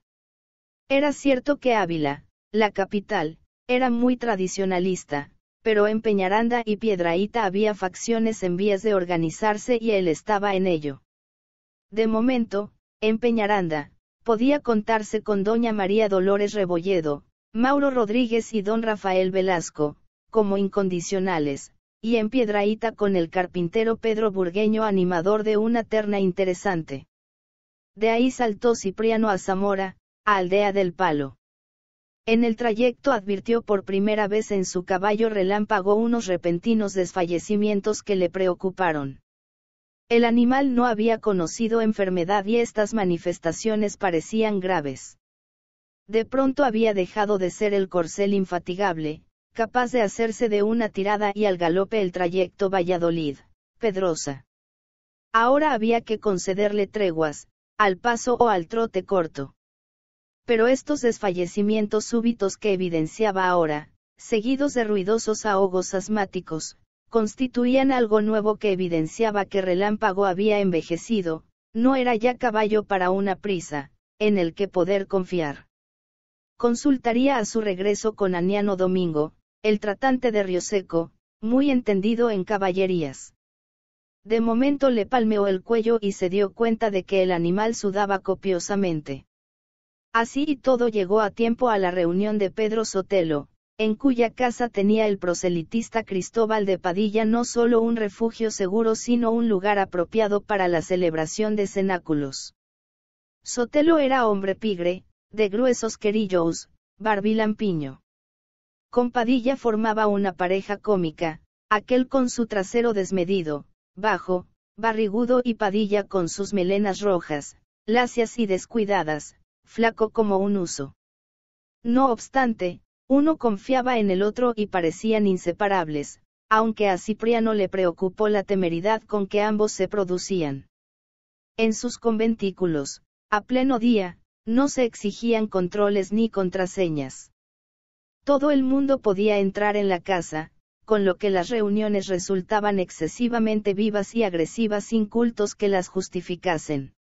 Era cierto que Ávila, la capital, era muy tradicionalista, pero en Peñaranda y Piedraíta había facciones en vías de organizarse y él estaba en ello. De momento, en Peñaranda, podía contarse con doña María Dolores Rebolledo, Mauro Rodríguez y don Rafael Velasco, como incondicionales, y en Piedraíta con el carpintero Pedro Burgueño animador de una terna interesante. De ahí saltó Cipriano a Zamora, a Aldea del Palo. En el trayecto advirtió por primera vez en su caballo relámpago unos repentinos desfallecimientos que le preocuparon. El animal no había conocido enfermedad y estas manifestaciones parecían graves. De pronto había dejado de ser el corcel infatigable, capaz de hacerse de una tirada y al galope el trayecto Valladolid, Pedrosa. Ahora había que concederle treguas, al paso o al trote corto. Pero estos desfallecimientos súbitos que evidenciaba ahora, seguidos de ruidosos ahogos asmáticos, constituían algo nuevo que evidenciaba que Relámpago había envejecido, no era ya caballo para una prisa, en el que poder confiar. Consultaría a su regreso con Aniano Domingo, el tratante de Rioseco, muy entendido en caballerías. De momento le palmeó el cuello y se dio cuenta de que el animal sudaba copiosamente. Así y todo llegó a tiempo a la reunión de Pedro Sotelo, en cuya casa tenía el proselitista Cristóbal de Padilla no solo un refugio seguro sino un lugar apropiado para la celebración de cenáculos. Sotelo era hombre pigre, de gruesos querillos, barbilampiño. Padilla formaba una pareja cómica, aquel con su trasero desmedido, bajo, barrigudo y Padilla con sus melenas rojas, lacias y descuidadas, flaco como un uso. No obstante, uno confiaba en el otro y parecían inseparables, aunque a Cipriano le preocupó la temeridad con que ambos se producían. En sus conventículos, a pleno día, no se exigían controles ni contraseñas. Todo el mundo podía entrar en la casa, con lo que las reuniones resultaban excesivamente vivas y agresivas sin cultos que las justificasen.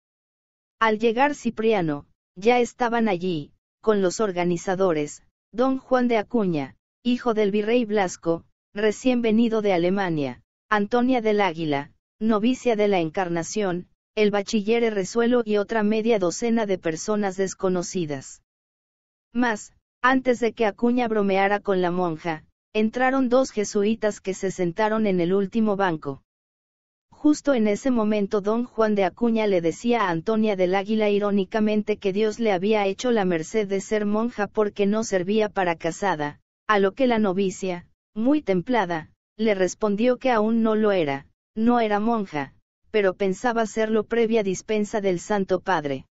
Al llegar Cipriano, ya estaban allí, con los organizadores, don Juan de Acuña, hijo del virrey Blasco, recién venido de Alemania, Antonia del Águila, novicia de la Encarnación, el bachiller Resuelo y otra media docena de personas desconocidas. Más, antes de que Acuña bromeara con la monja, entraron dos jesuitas que se sentaron en el último banco. Justo en ese momento don Juan de Acuña le decía a Antonia del Águila irónicamente que Dios le había hecho la merced de ser monja porque no servía para casada, a lo que la novicia, muy templada, le respondió que aún no lo era, no era monja, pero pensaba serlo previa dispensa del Santo Padre.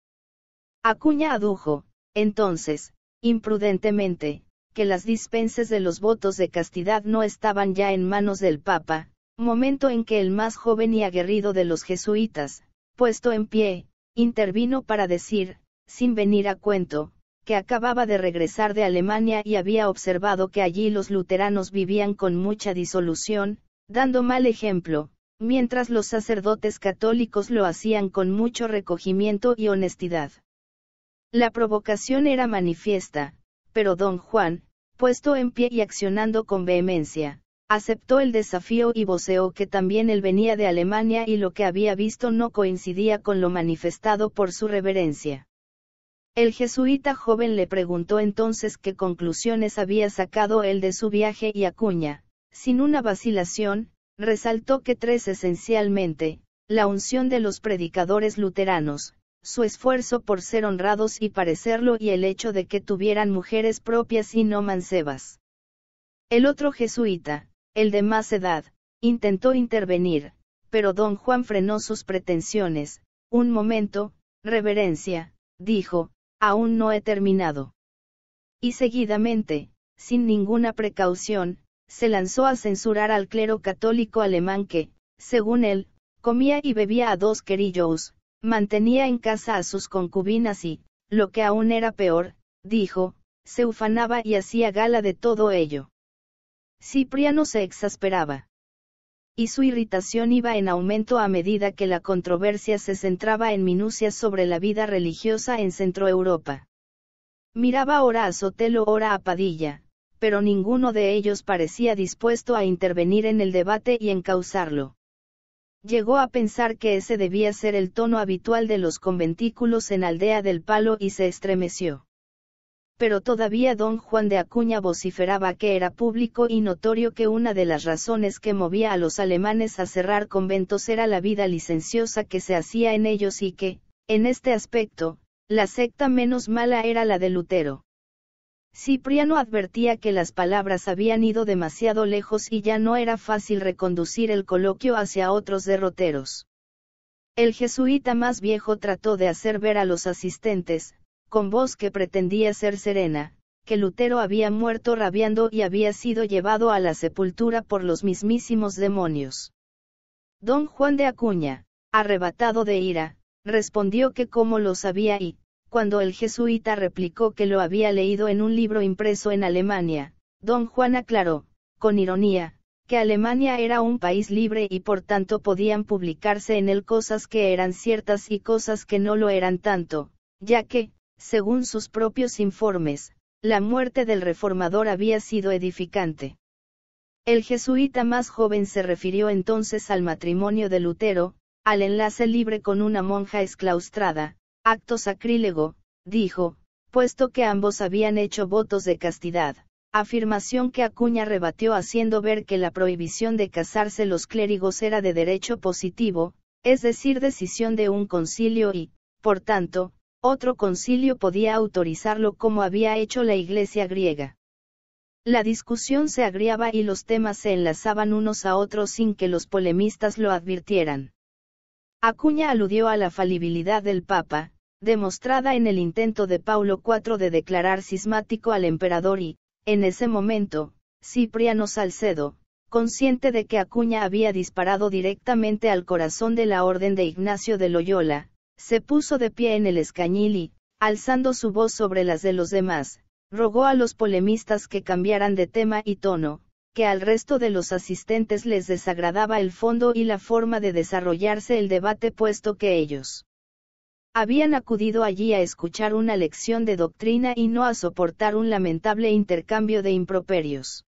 Acuña adujo, entonces, imprudentemente, que las dispensas de los votos de castidad no estaban ya en manos del Papa, momento en que el más joven y aguerrido de los jesuitas, puesto en pie, intervino para decir, sin venir a cuento, que acababa de regresar de Alemania y había observado que allí los luteranos vivían con mucha disolución, dando mal ejemplo, mientras los sacerdotes católicos lo hacían con mucho recogimiento y honestidad. La provocación era manifiesta, pero don Juan, puesto en pie y accionando con vehemencia, aceptó el desafío y voceó que también él venía de Alemania y lo que había visto no coincidía con lo manifestado por su reverencia. El jesuita joven le preguntó entonces qué conclusiones había sacado él de su viaje y Acuña, sin una vacilación, resaltó que tres esencialmente, la unción de los predicadores luteranos, su esfuerzo por ser honrados y parecerlo y el hecho de que tuvieran mujeres propias y no mancebas. El otro jesuita, el de más edad, intentó intervenir, pero don Juan frenó sus pretensiones. Un momento, reverencia, dijo, aún no he terminado. Y seguidamente, sin ninguna precaución, se lanzó a censurar al clero católico alemán que, según él, comía y bebía a dos querillos, Mantenía en casa a sus concubinas y, lo que aún era peor, dijo, se ufanaba y hacía gala de todo ello. Cipriano se exasperaba. Y su irritación iba en aumento a medida que la controversia se centraba en minucias sobre la vida religiosa en Centroeuropa. Miraba ahora a Sotelo, ahora a Padilla, pero ninguno de ellos parecía dispuesto a intervenir en el debate y encauzarlo. Llegó a pensar que ese debía ser el tono habitual de los conventículos en Aldea del Palo y se estremeció. Pero todavía don Juan de Acuña vociferaba que era público y notorio que una de las razones que movía a los alemanes a cerrar conventos era la vida licenciosa que se hacía en ellos y que, en este aspecto, la secta menos mala era la de Lutero. Cipriano advertía que las palabras habían ido demasiado lejos y ya no era fácil reconducir el coloquio hacia otros derroteros. El jesuita más viejo trató de hacer ver a los asistentes, con voz que pretendía ser serena, que Lutero había muerto rabiando y había sido llevado a la sepultura por los mismísimos demonios. Don Juan de Acuña, arrebatado de ira, respondió que como lo sabía y, cuando el jesuita replicó que lo había leído en un libro impreso en Alemania, don Juan aclaró, con ironía, que Alemania era un país libre y por tanto podían publicarse en él cosas que eran ciertas y cosas que no lo eran tanto, ya que, según sus propios informes, la muerte del reformador había sido edificante. El jesuita más joven se refirió entonces al matrimonio de Lutero, al enlace libre con una monja esclaustrada, Acto sacrílego, dijo, puesto que ambos habían hecho votos de castidad, afirmación que Acuña rebatió haciendo ver que la prohibición de casarse los clérigos era de derecho positivo, es decir, decisión de un concilio y, por tanto, otro concilio podía autorizarlo como había hecho la Iglesia griega. La discusión se agriaba y los temas se enlazaban unos a otros sin que los polemistas lo advirtieran. Acuña aludió a la falibilidad del Papa, demostrada en el intento de Paulo IV de declarar cismático al emperador y, en ese momento, Cipriano Salcedo, consciente de que Acuña había disparado directamente al corazón de la orden de Ignacio de Loyola, se puso de pie en el escañil y, alzando su voz sobre las de los demás, rogó a los polemistas que cambiaran de tema y tono, que al resto de los asistentes les desagradaba el fondo y la forma de desarrollarse el debate puesto que ellos habían acudido allí a escuchar una lección de doctrina y no a soportar un lamentable intercambio de improperios.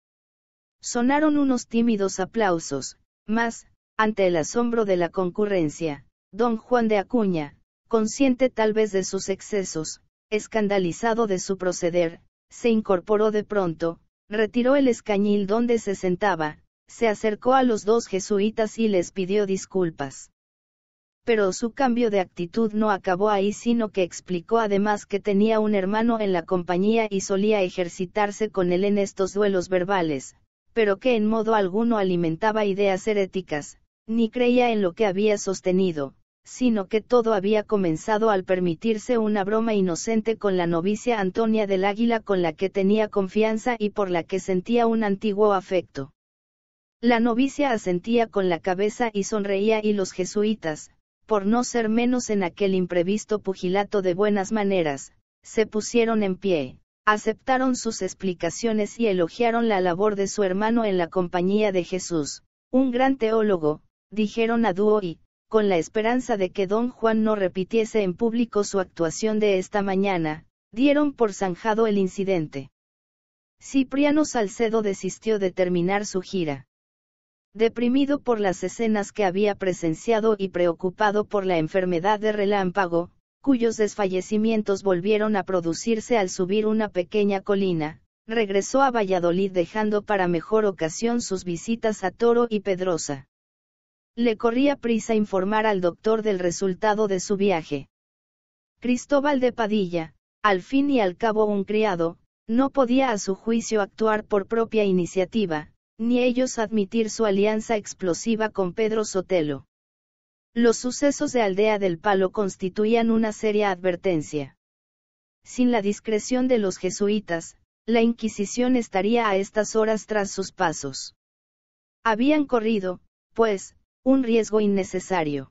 Sonaron unos tímidos aplausos, mas, ante el asombro de la concurrencia, don Juan de Acuña, consciente tal vez de sus excesos, escandalizado de su proceder, se incorporó de pronto, retiró el escañil donde se sentaba, se acercó a los dos jesuitas y les pidió disculpas. Pero su cambio de actitud no acabó ahí, sino que explicó además que tenía un hermano en la compañía y solía ejercitarse con él en estos duelos verbales, pero que en modo alguno alimentaba ideas heréticas, ni creía en lo que había sostenido, sino que todo había comenzado al permitirse una broma inocente con la novicia Antonia del Águila con la que tenía confianza y por la que sentía un antiguo afecto. La novicia asentía con la cabeza y sonreía y los jesuitas, por no ser menos en aquel imprevisto pugilato de buenas maneras, se pusieron en pie, aceptaron sus explicaciones y elogiaron la labor de su hermano en la compañía de Jesús, un gran teólogo, dijeron a dúo y, con la esperanza de que don Juan no repitiese en público su actuación de esta mañana, dieron por zanjado el incidente. Cipriano Salcedo desistió de terminar su gira. Deprimido por las escenas que había presenciado y preocupado por la enfermedad de relámpago, cuyos desfallecimientos volvieron a producirse al subir una pequeña colina, regresó a Valladolid dejando para mejor ocasión sus visitas a Toro y Pedrosa. Le corría prisa informar al doctor del resultado de su viaje. Cristóbal de Padilla, al fin y al cabo un criado, no podía a su juicio actuar por propia iniciativa, ni ellos admitir su alianza explosiva con Pedro Sotelo. Los sucesos de Aldea del Palo constituían una seria advertencia. Sin la discreción de los jesuitas, la Inquisición estaría a estas horas tras sus pasos. Habían corrido, pues, un riesgo innecesario.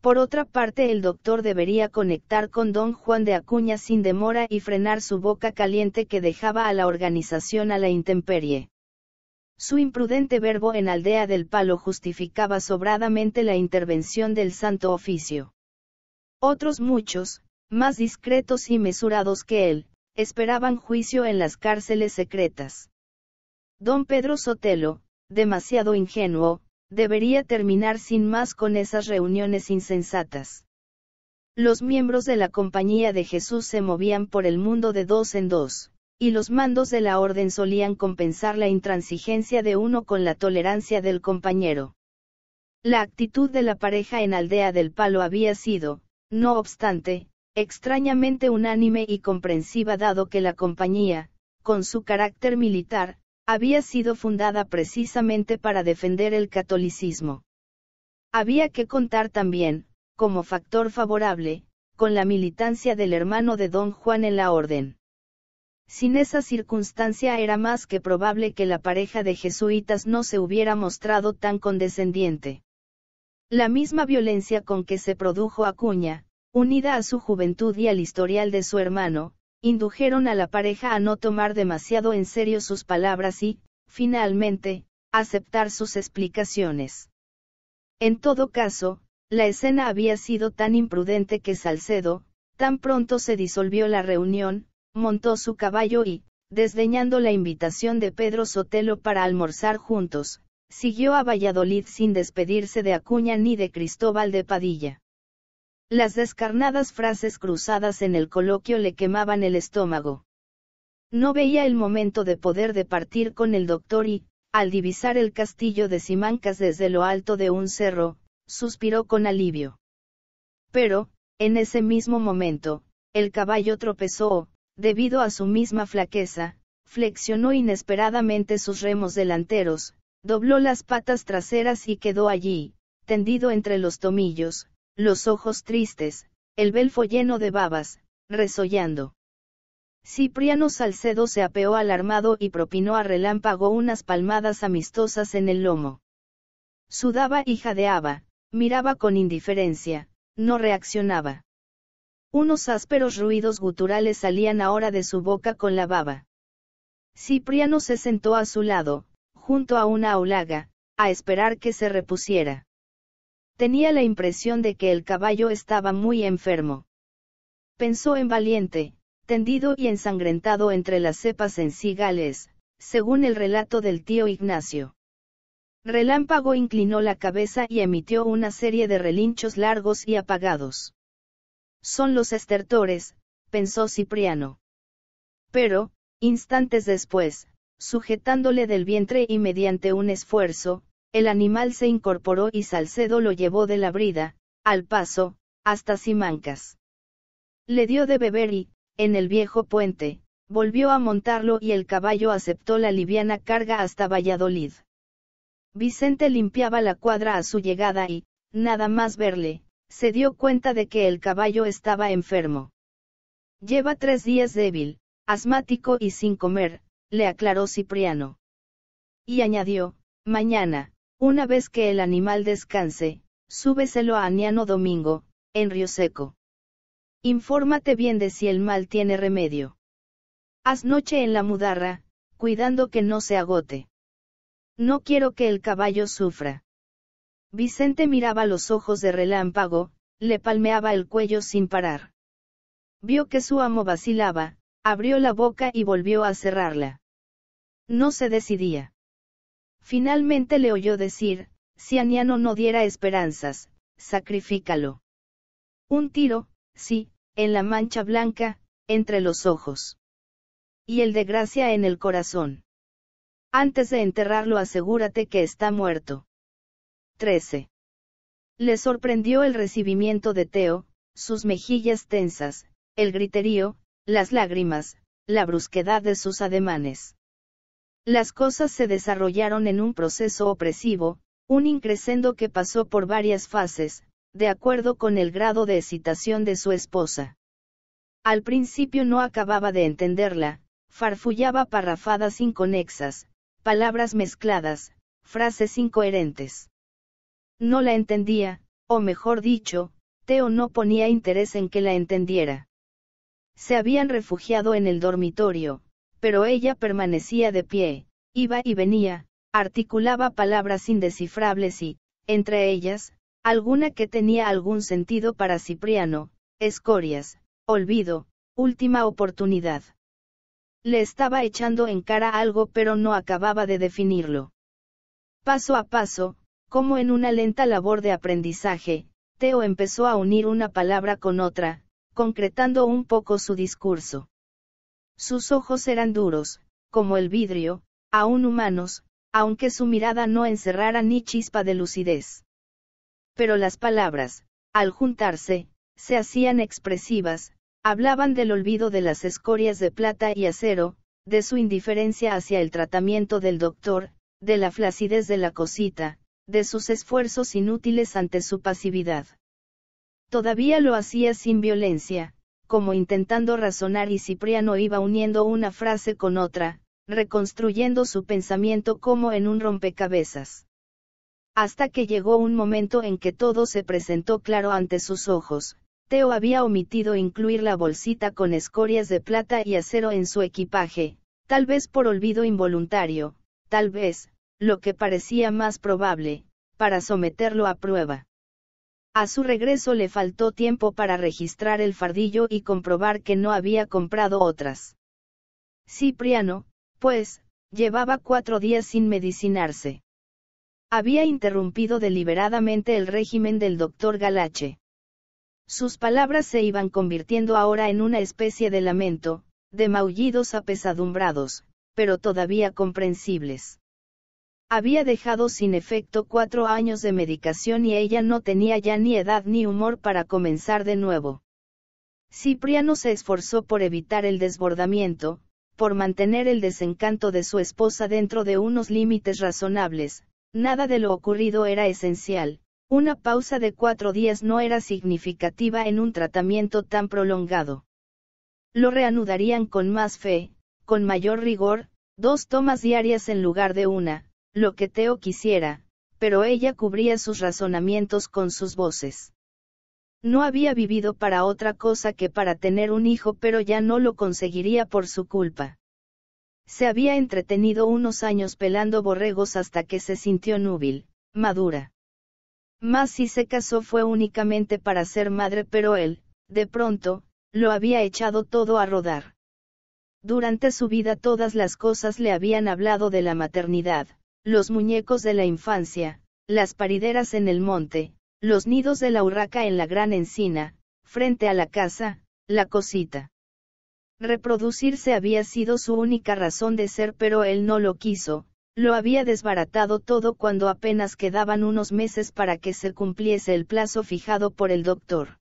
Por otra parte, el doctor debería conectar con don Juan de Acuña sin demora y frenar su boca caliente que dejaba a la organización a la intemperie. Su imprudente verbo en Aldea del Palo justificaba sobradamente la intervención del Santo Oficio. Otros muchos, más discretos y mesurados que él, esperaban juicio en las cárceles secretas. Don Pedro Sotelo, demasiado ingenuo, debería terminar sin más con esas reuniones insensatas. Los miembros de la Compañía de Jesús se movían por el mundo de dos en dos, y los mandos de la orden solían compensar la intransigencia de uno con la tolerancia del compañero. La actitud de la pareja en Aldea del Palo había sido, no obstante, extrañamente unánime y comprensiva dado que la compañía, con su carácter militar, había sido fundada precisamente para defender el catolicismo. Había que contar también, como factor favorable, con la militancia del hermano de don Juan en la orden. Sin esa circunstancia era más que probable que la pareja de jesuitas no se hubiera mostrado tan condescendiente. La misma violencia con que se produjo Acuña, unida a su juventud y al historial de su hermano, indujeron a la pareja a no tomar demasiado en serio sus palabras y, finalmente, aceptar sus explicaciones. En todo caso, la escena había sido tan imprudente que Salcedo, tan pronto se disolvió la reunión, montó su caballo y, desdeñando la invitación de Pedro Sotelo para almorzar juntos, siguió a Valladolid sin despedirse de Acuña ni de Cristóbal de Padilla. Las descarnadas frases cruzadas en el coloquio le quemaban el estómago. No veía el momento de poder departir con el doctor y, al divisar el castillo de Simancas desde lo alto de un cerro, suspiró con alivio. Pero, en ese mismo momento, el caballo tropezó, debido a su misma flaqueza, flexionó inesperadamente sus remos delanteros, dobló las patas traseras y quedó allí, tendido entre los tomillos, los ojos tristes, el belfo lleno de babas, resollando. Cipriano Salcedo se apeó alarmado y propinó a relámpago unas palmadas amistosas en el lomo. Sudaba y jadeaba, miraba con indiferencia, no reaccionaba. Unos ásperos ruidos guturales salían ahora de su boca con la baba. Cipriano se sentó a su lado, junto a una aulaga, a esperar que se repusiera. Tenía la impresión de que el caballo estaba muy enfermo. Pensó en Valiente, tendido y ensangrentado entre las cepas en cigales, según el relato del tío Ignacio. Relámpago inclinó la cabeza y emitió una serie de relinchos largos y apagados. Son los estertores, pensó Cipriano. Pero, instantes después, sujetándole del vientre y mediante un esfuerzo, el animal se incorporó y Salcedo lo llevó de la brida, al paso, hasta Simancas. Le dio de beber y, en el viejo puente, volvió a montarlo y el caballo aceptó la liviana carga hasta Valladolid. Vicente limpiaba la cuadra a su llegada y, nada más verle, se dio cuenta de que el caballo estaba enfermo. Lleva tres días débil, asmático y sin comer, le aclaró Cipriano. Y añadió, mañana, una vez que el animal descanse, súbeselo a Aniano Domingo, en Río Seco. Infórmate bien de si el mal tiene remedio. Haz noche en la mudarra, cuidando que no se agote. No quiero que el caballo sufra. Vicente miraba los ojos de relámpago, le palmeaba el cuello sin parar. Vio que su amo vacilaba, abrió la boca y volvió a cerrarla. No se decidía. Finalmente le oyó decir, si Aniano no diera esperanzas, sacrifícalo. Un tiro, sí, en la mancha blanca, entre los ojos. Y el de gracia en el corazón. Antes de enterrarlo asegúrate que está muerto. 13. Le sorprendió el recibimiento de Teo, sus mejillas tensas, el griterío, las lágrimas, la brusquedad de sus ademanes. Las cosas se desarrollaron en un proceso opresivo, un increscendo que pasó por varias fases, de acuerdo con el grado de excitación de su esposa. Al principio no acababa de entenderla, farfullaba parrafadas inconexas, palabras mezcladas, frases incoherentes. No la entendía, o mejor dicho, Teo no ponía interés en que la entendiera. Se habían refugiado en el dormitorio, pero ella permanecía de pie, iba y venía, articulaba palabras indescifrables y, entre ellas, alguna que tenía algún sentido para Cipriano, escorias, olvido, última oportunidad. Le estaba echando en cara algo pero no acababa de definirlo. Paso a paso, como en una lenta labor de aprendizaje, Teo empezó a unir una palabra con otra, concretando un poco su discurso. Sus ojos eran duros, como el vidrio, aún humanos, aunque su mirada no encerrara ni chispa de lucidez. Pero las palabras, al juntarse, se hacían expresivas, hablaban del olvido de las escorias de plata y acero, de su indiferencia hacia el tratamiento del doctor, de la flacidez de la cosita, de sus esfuerzos inútiles ante su pasividad. Todavía lo hacía sin violencia, como intentando razonar y Cipriano iba uniendo una frase con otra, reconstruyendo su pensamiento como en un rompecabezas. Hasta que llegó un momento en que todo se presentó claro ante sus ojos, Teo había omitido incluir la bolsita con escorias de plata y acero en su equipaje, tal vez por olvido involuntario, tal vez, lo que parecía más probable, para someterlo a prueba. A su regreso le faltó tiempo para registrar el fardillo y comprobar que no había comprado otras. Cipriano, pues, llevaba cuatro días sin medicinarse. Había interrumpido deliberadamente el régimen del doctor Galache. Sus palabras se iban convirtiendo ahora en una especie de lamento, de maullidos apesadumbrados, pero todavía comprensibles. Había dejado sin efecto cuatro años de medicación y ella no tenía ya ni edad ni humor para comenzar de nuevo. Cipriano se esforzó por evitar el desbordamiento, por mantener el desencanto de su esposa dentro de unos límites razonables, nada de lo ocurrido era esencial, una pausa de cuatro días no era significativa en un tratamiento tan prolongado. Lo reanudarían con más fe, con mayor rigor, dos tomas diarias en lugar de una, lo que Teo quisiera, pero ella cubría sus razonamientos con sus voces. No había vivido para otra cosa que para tener un hijo, pero ya no lo conseguiría por su culpa. Se había entretenido unos años pelando borregos hasta que se sintió núbil, madura. Mas si se casó fue únicamente para ser madre, pero él, de pronto, lo había echado todo a rodar. Durante su vida todas las cosas le habían hablado de la maternidad, los muñecos de la infancia, las parideras en el monte, los nidos de la urraca en la gran encina, frente a la casa, la cosita. Reproducirse había sido su única razón de ser pero él no lo quiso, lo había desbaratado todo cuando apenas quedaban unos meses para que se cumpliese el plazo fijado por el doctor.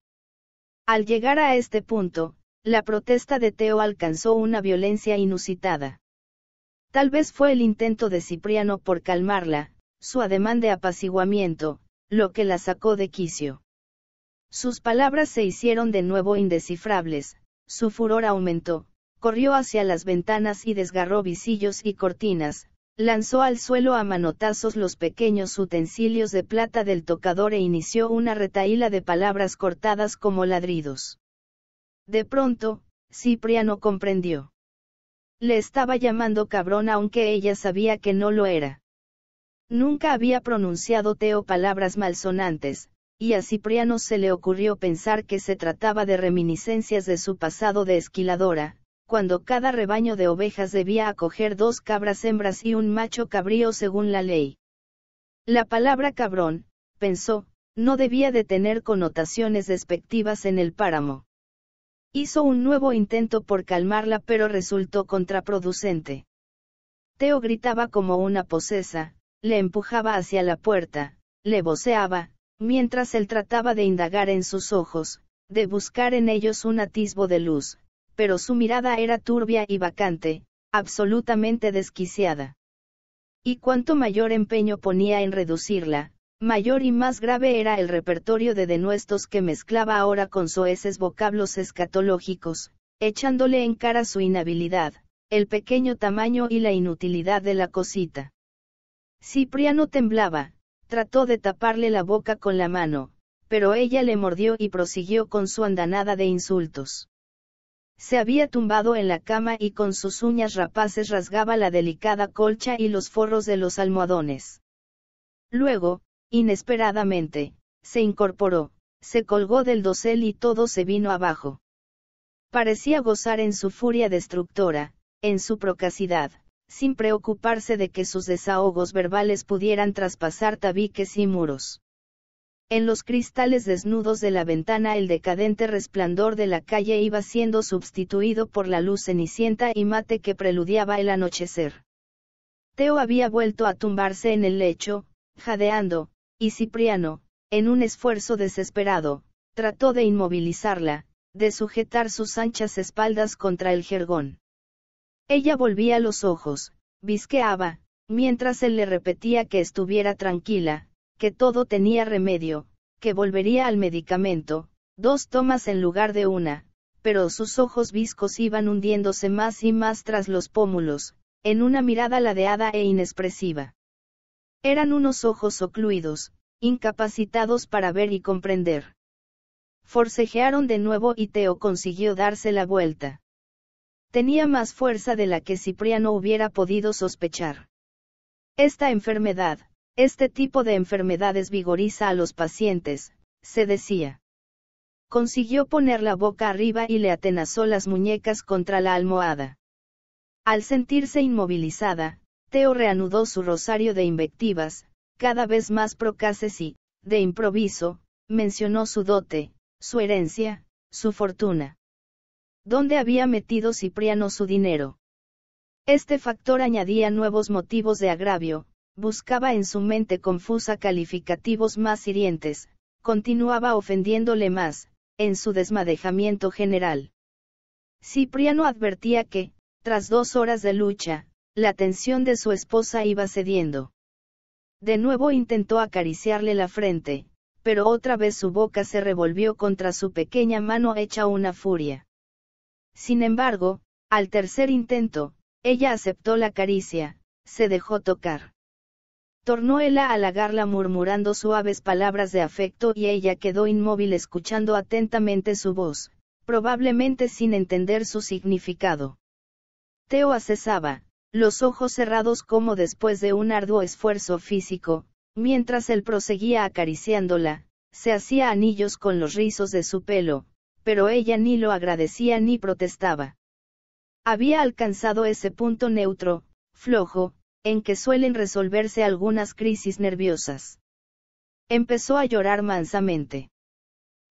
Al llegar a este punto, la protesta de Teo alcanzó una violencia inusitada. Tal vez fue el intento de Cipriano por calmarla, su ademán de apaciguamiento, lo que la sacó de quicio. Sus palabras se hicieron de nuevo indescifrables, su furor aumentó, corrió hacia las ventanas y desgarró visillos y cortinas, lanzó al suelo a manotazos los pequeños utensilios de plata del tocador e inició una retaíla de palabras cortadas como ladridos. De pronto, Cipriano comprendió. Le estaba llamando cabrón aunque ella sabía que no lo era. Nunca había pronunciado Teo palabras malsonantes, y a Cipriano se le ocurrió pensar que se trataba de reminiscencias de su pasado de esquiladora, cuando cada rebaño de ovejas debía acoger dos cabras hembras y un macho cabrío según la ley. La palabra cabrón, pensó, no debía de tener connotaciones despectivas en el páramo. Hizo un nuevo intento por calmarla pero resultó contraproducente. Teo gritaba como una posesa, le empujaba hacia la puerta, le voceaba, mientras él trataba de indagar en sus ojos, de buscar en ellos un atisbo de luz, pero su mirada era turbia y vacante, absolutamente desquiciada. Y cuanto mayor empeño ponía en reducirla, Mayor y más grave era el repertorio de denuestos que mezclaba ahora con soeces vocablos escatológicos, echándole en cara su inhabilidad, el pequeño tamaño y la inutilidad de la cosita. Cipriano temblaba, trató de taparle la boca con la mano, pero ella le mordió y prosiguió con su andanada de insultos. Se había tumbado en la cama y con sus uñas rapaces rasgaba la delicada colcha y los forros de los almohadones. Luego, Inesperadamente, se incorporó, se colgó del dosel y todo se vino abajo. Parecía gozar en su furia destructora, en su procacidad, sin preocuparse de que sus desahogos verbales pudieran traspasar tabiques y muros. En los cristales desnudos de la ventana el decadente resplandor de la calle iba siendo sustituido por la luz cenicienta y mate que preludiaba el anochecer. Teo había vuelto a tumbarse en el lecho, jadeando, y Cipriano, en un esfuerzo desesperado, trató de inmovilizarla, de sujetar sus anchas espaldas contra el jergón. Ella volvía los ojos, visqueaba, mientras él le repetía que estuviera tranquila, que todo tenía remedio, que volvería al medicamento, dos tomas en lugar de una, pero sus ojos viscos iban hundiéndose más y más tras los pómulos, en una mirada ladeada e inexpresiva. Eran unos ojos ocluidos, incapacitados para ver y comprender. Forcejearon de nuevo y Teo consiguió darse la vuelta. Tenía más fuerza de la que Cipriano hubiera podido sospechar. Esta enfermedad, este tipo de enfermedades vigoriza a los pacientes, se decía. Consiguió poner la boca arriba y le atenazó las muñecas contra la almohada. Al sentirse inmovilizada, Teo reanudó su rosario de invectivas, cada vez más procaces y, de improviso, mencionó su dote, su herencia, su fortuna. ¿Dónde había metido Cipriano su dinero? Este factor añadía nuevos motivos de agravio, buscaba en su mente confusa calificativos más hirientes, continuaba ofendiéndole más, en su desmadejamiento general. Cipriano advertía que, tras dos horas de lucha, la tensión de su esposa iba cediendo. De nuevo intentó acariciarle la frente, pero otra vez su boca se revolvió contra su pequeña mano hecha una furia. Sin embargo, al tercer intento, ella aceptó la caricia, se dejó tocar. Tornó él a halagarla murmurando suaves palabras de afecto y ella quedó inmóvil escuchando atentamente su voz, probablemente sin entender su significado. Teo acesaba, los ojos cerrados como después de un arduo esfuerzo físico, mientras él proseguía acariciándola, se hacía anillos con los rizos de su pelo, pero ella ni lo agradecía ni protestaba. Había alcanzado ese punto neutro, flojo, en que suelen resolverse algunas crisis nerviosas. Empezó a llorar mansamente.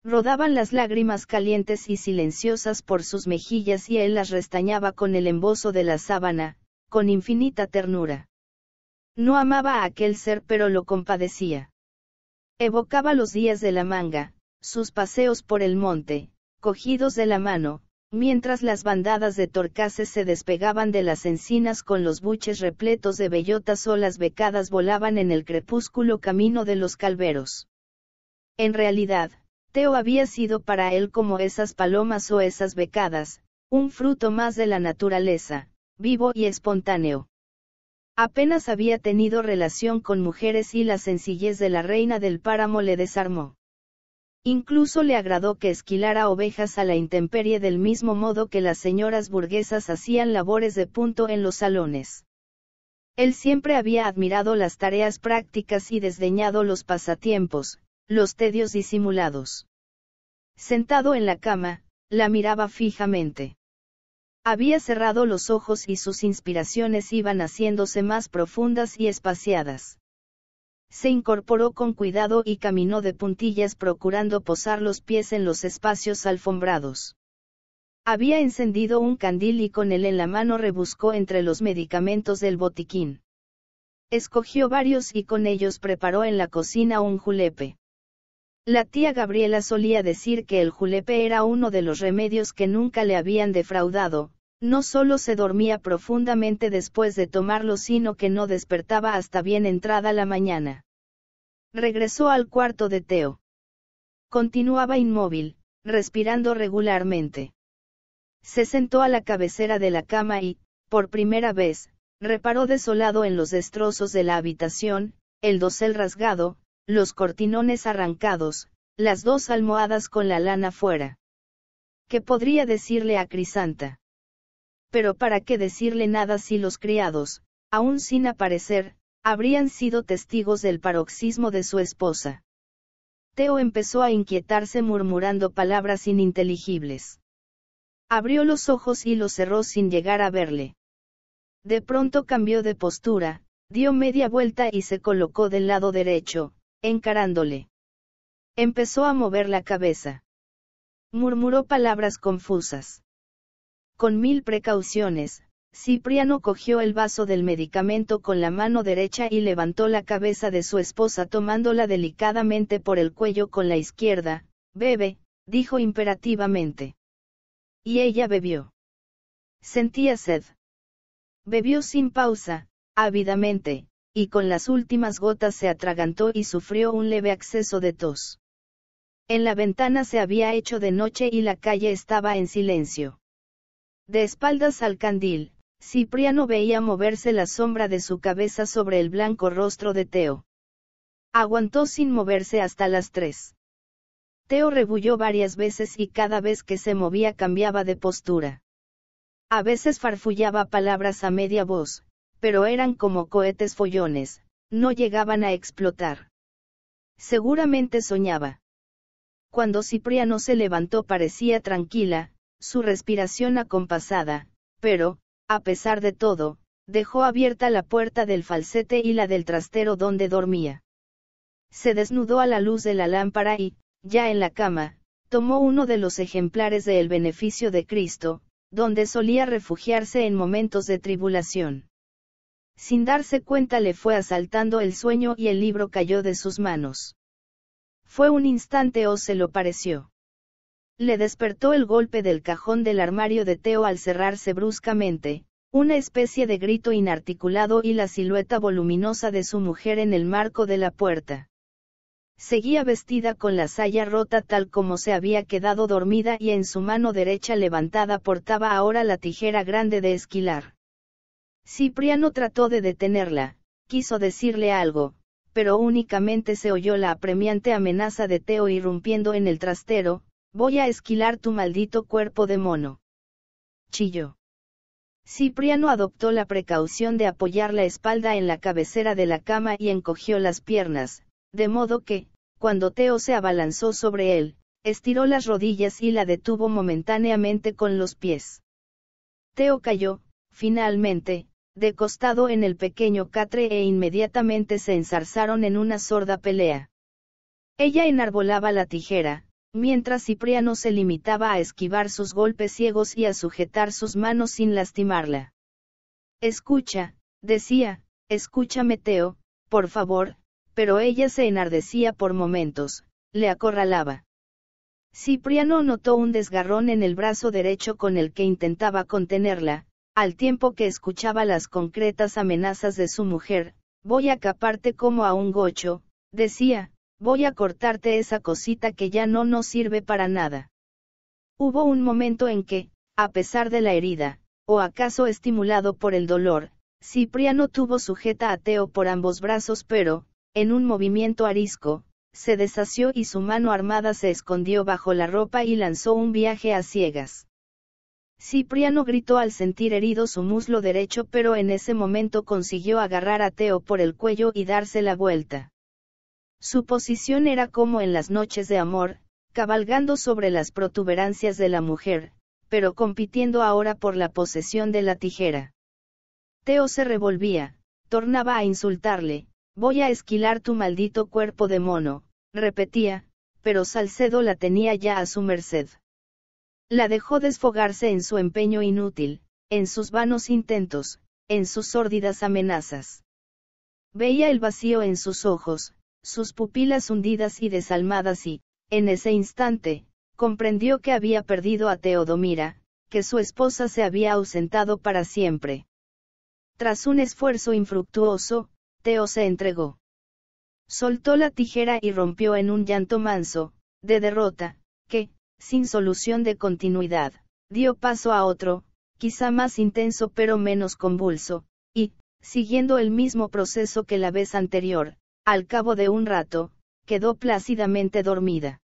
Rodaban las lágrimas calientes y silenciosas por sus mejillas y él las restañaba con el embozo de la sábana, con infinita ternura. No amaba a aquel ser pero lo compadecía. Evocaba los días de la manga, sus paseos por el monte, cogidos de la mano, mientras las bandadas de torcaces se despegaban de las encinas con los buches repletos de bellotas o las becadas volaban en el crepúsculo camino de los calveros. En realidad, Teo había sido para él como esas palomas o esas becadas, un fruto más de la naturaleza, vivo y espontáneo. Apenas había tenido relación con mujeres y la sencillez de la reina del páramo le desarmó. Incluso le agradó que esquilara ovejas a la intemperie del mismo modo que las señoras burguesas hacían labores de punto en los salones. Él siempre había admirado las tareas prácticas y desdeñado los pasatiempos, los tedios disimulados. Sentado en la cama, la miraba fijamente. Había cerrado los ojos y sus inspiraciones iban haciéndose más profundas y espaciadas. Se incorporó con cuidado y caminó de puntillas procurando posar los pies en los espacios alfombrados. Había encendido un candil y con él en la mano rebuscó entre los medicamentos del botiquín. Escogió varios y con ellos preparó en la cocina un julepe. La tía Gabriela solía decir que el julepe era uno de los remedios que nunca le habían defraudado, no solo se dormía profundamente después de tomarlo, sino que no despertaba hasta bien entrada la mañana. Regresó al cuarto de Teo. Continuaba inmóvil, respirando regularmente. Se sentó a la cabecera de la cama y, por primera vez, reparó desolado en los destrozos de la habitación, el dosel rasgado, los cortinones arrancados, las dos almohadas con la lana fuera. ¿Qué podría decirle a Crisanta? pero para qué decirle nada si los criados, aún sin aparecer, habrían sido testigos del paroxismo de su esposa. Teo empezó a inquietarse murmurando palabras ininteligibles. Abrió los ojos y los cerró sin llegar a verle. De pronto cambió de postura, dio media vuelta y se colocó del lado derecho, encarándole. Empezó a mover la cabeza. Murmuró palabras confusas. Con mil precauciones, Cipriano cogió el vaso del medicamento con la mano derecha y levantó la cabeza de su esposa tomándola delicadamente por el cuello con la izquierda, bebe, dijo imperativamente. Y ella bebió. Sentía sed. Bebió sin pausa, ávidamente, y con las últimas gotas se atragantó y sufrió un leve acceso de tos. En la ventana se había hecho de noche y la calle estaba en silencio. De espaldas al candil, Cipriano veía moverse la sombra de su cabeza sobre el blanco rostro de Teo. Aguantó sin moverse hasta las tres. Teo rebulló varias veces y cada vez que se movía cambiaba de postura. A veces farfullaba palabras a media voz, pero eran como cohetes follones, no llegaban a explotar. Seguramente soñaba. Cuando Cipriano se levantó parecía tranquila, su respiración acompasada, pero, a pesar de todo, dejó abierta la puerta del falsete y la del trastero donde dormía. Se desnudó a la luz de la lámpara y, ya en la cama, tomó uno de los ejemplares de El Beneficio de Cristo, donde solía refugiarse en momentos de tribulación. Sin darse cuenta le fue asaltando el sueño y el libro cayó de sus manos. Fue un instante o se lo pareció. Le despertó el golpe del cajón del armario de Teo al cerrarse bruscamente, una especie de grito inarticulado y la silueta voluminosa de su mujer en el marco de la puerta. Seguía vestida con la saya rota tal como se había quedado dormida y en su mano derecha levantada portaba ahora la tijera grande de esquilar. Cipriano trató de detenerla, quiso decirle algo, pero únicamente se oyó la apremiante amenaza de Teo irrumpiendo en el trastero, Voy a esquilar tu maldito cuerpo de mono. Chillo. Cipriano adoptó la precaución de apoyar la espalda en la cabecera de la cama y encogió las piernas, de modo que, cuando Teo se abalanzó sobre él, estiró las rodillas y la detuvo momentáneamente con los pies. Teo cayó, finalmente, de costado en el pequeño catre e inmediatamente se ensarzaron en una sorda pelea. Ella enarbolaba la tijera, mientras Cipriano se limitaba a esquivar sus golpes ciegos y a sujetar sus manos sin lastimarla. Escucha, decía, «escúchame Teo, por favor, pero ella se enardecía por momentos, le acorralaba. Cipriano notó un desgarrón en el brazo derecho con el que intentaba contenerla, al tiempo que escuchaba las concretas amenazas de su mujer, voy a caparte como a un gocho, decía, Voy a cortarte esa cosita que ya no nos sirve para nada. Hubo un momento en que, a pesar de la herida, o acaso estimulado por el dolor, Cipriano tuvo sujeta a Teo por ambos brazos pero, en un movimiento arisco, se deshació y su mano armada se escondió bajo la ropa y lanzó un viaje a ciegas. Cipriano gritó al sentir herido su muslo derecho pero en ese momento consiguió agarrar a Teo por el cuello y darse la vuelta. Su posición era como en las noches de amor, cabalgando sobre las protuberancias de la mujer, pero compitiendo ahora por la posesión de la tijera. Teo se revolvía, tornaba a insultarle, voy a esquilar tu maldito cuerpo de mono, repetía, pero Salcedo la tenía ya a su merced. La dejó desfogarse en su empeño inútil, en sus vanos intentos, en sus sórdidas amenazas. Veía el vacío en sus ojos, sus pupilas hundidas y desalmadas y, en ese instante, comprendió que había perdido a Teodomira, que su esposa se había ausentado para siempre. Tras un esfuerzo infructuoso, Teo se entregó. Soltó la tijera y rompió en un llanto manso, de derrota, que, sin solución de continuidad, dio paso a otro, quizá más intenso pero menos convulso, y, siguiendo el mismo proceso que la vez anterior, al cabo de un rato, quedó plácidamente dormida.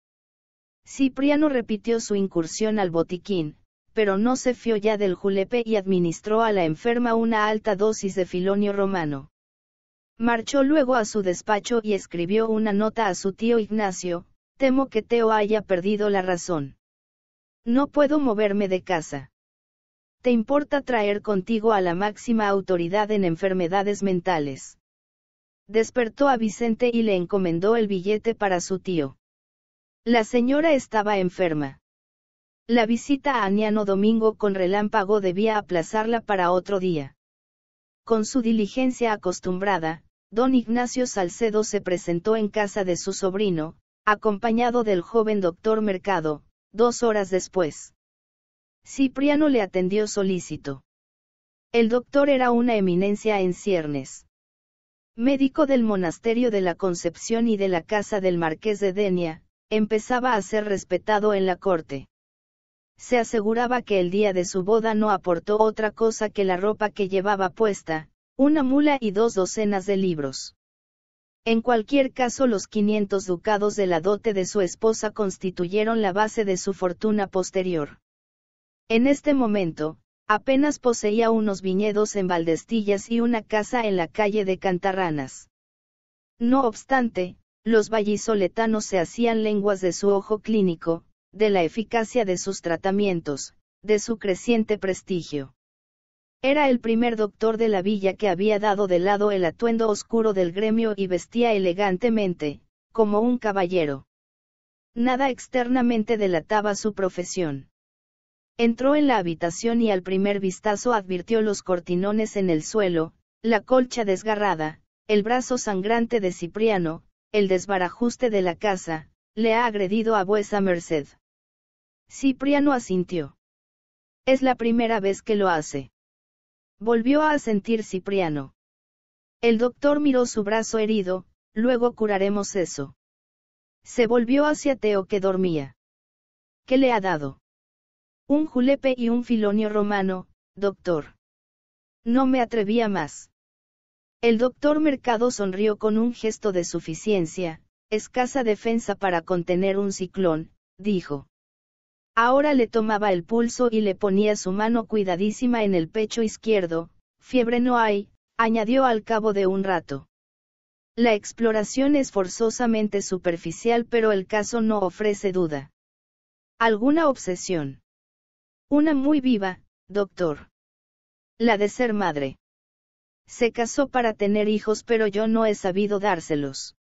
Cipriano repitió su incursión al botiquín, pero no se fió ya del julepe y administró a la enferma una alta dosis de filonio romano. Marchó luego a su despacho y escribió una nota a su tío Ignacio, temo que Teo haya perdido la razón. No puedo moverme de casa. ¿Te importa traer contigo a la máxima autoridad en enfermedades mentales? despertó a Vicente y le encomendó el billete para su tío. La señora estaba enferma. La visita a Aniano Domingo con relámpago debía aplazarla para otro día. Con su diligencia acostumbrada, don Ignacio Salcedo se presentó en casa de su sobrino, acompañado del joven doctor Mercado, dos horas después. Cipriano le atendió solícito. El doctor era una eminencia en ciernes médico del monasterio de la Concepción y de la casa del marqués de Denia, empezaba a ser respetado en la corte. Se aseguraba que el día de su boda no aportó otra cosa que la ropa que llevaba puesta, una mula y dos docenas de libros. En cualquier caso los 500 ducados de la dote de su esposa constituyeron la base de su fortuna posterior. En este momento, Apenas poseía unos viñedos en Valdestillas y una casa en la calle de Cantarranas. No obstante, los vallisoletanos se hacían lenguas de su ojo clínico, de la eficacia de sus tratamientos, de su creciente prestigio. Era el primer doctor de la villa que había dado de lado el atuendo oscuro del gremio y vestía elegantemente, como un caballero. Nada externamente delataba su profesión. Entró en la habitación y al primer vistazo advirtió los cortinones en el suelo, la colcha desgarrada, el brazo sangrante de Cipriano, el desbarajuste de la casa, le ha agredido a vuesa merced. Cipriano asintió. Es la primera vez que lo hace. Volvió a asentir Cipriano. El doctor miró su brazo herido, luego curaremos eso. Se volvió hacia Teo que dormía. ¿Qué le ha dado? Un julepe y un filonio romano, doctor. No me atrevía más. El doctor Mercado sonrió con un gesto de suficiencia, escasa defensa para contener un ciclón, dijo. Ahora le tomaba el pulso y le ponía su mano cuidadísima en el pecho izquierdo, fiebre no hay, añadió al cabo de un rato. La exploración es forzosamente superficial pero el caso no ofrece duda. ¿Alguna obsesión? Una muy viva, doctor. La de ser madre. Se casó para tener hijos pero yo no he sabido dárselos.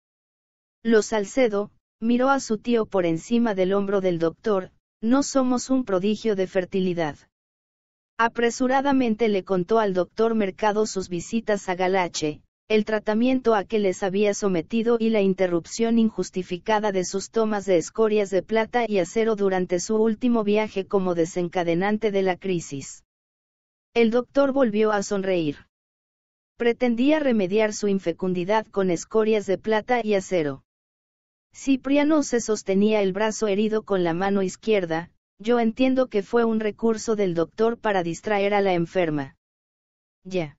Los Salcedo, miró a su tío por encima del hombro del doctor, no somos un prodigio de fertilidad. Apresuradamente le contó al doctor Mercado sus visitas a Galache, el tratamiento a que les había sometido y la interrupción injustificada de sus tomas de escorias de plata y acero durante su último viaje como desencadenante de la crisis. El doctor volvió a sonreír. Pretendía remediar su infecundidad con escorias de plata y acero. Cipriano se sostenía el brazo herido con la mano izquierda, yo entiendo que fue un recurso del doctor para distraer a la enferma. Ya.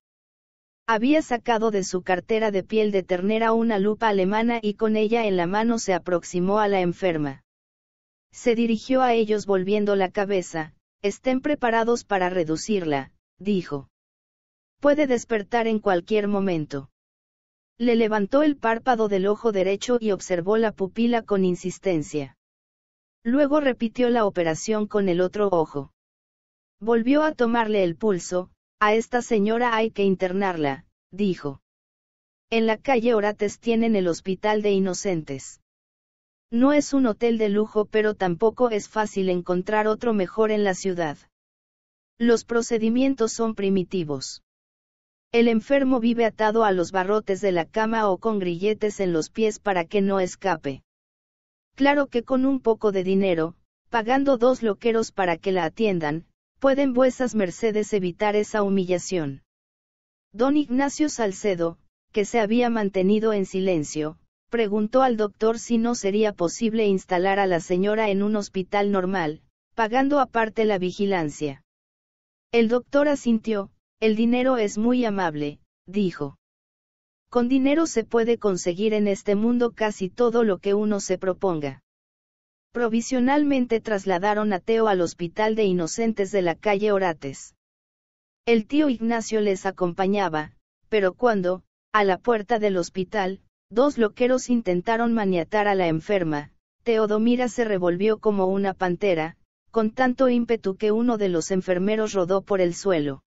Había sacado de su cartera de piel de ternera una lupa alemana y con ella en la mano se aproximó a la enferma. Se dirigió a ellos volviendo la cabeza, estén preparados para reducirla, dijo. Puede despertar en cualquier momento. Le levantó el párpado del ojo derecho y observó la pupila con insistencia. Luego repitió la operación con el otro ojo. Volvió a tomarle el pulso, a esta señora hay que internarla, dijo. En la calle Orates tienen el Hospital de Inocentes. No es un hotel de lujo pero tampoco es fácil encontrar otro mejor en la ciudad. Los procedimientos son primitivos. El enfermo vive atado a los barrotes de la cama o con grilletes en los pies para que no escape. Claro que con un poco de dinero, pagando dos loqueros para que la atiendan, ¿Pueden vuesas mercedes evitar esa humillación? Don Ignacio Salcedo, que se había mantenido en silencio, preguntó al doctor si no sería posible instalar a la señora en un hospital normal, pagando aparte la vigilancia. El doctor asintió, el dinero es muy amable, dijo. Con dinero se puede conseguir en este mundo casi todo lo que uno se proponga provisionalmente trasladaron a Teo al Hospital de Inocentes de la calle Orates. El tío Ignacio les acompañaba, pero cuando, a la puerta del hospital, dos loqueros intentaron maniatar a la enferma, Teodomira se revolvió como una pantera, con tanto ímpetu que uno de los enfermeros rodó por el suelo.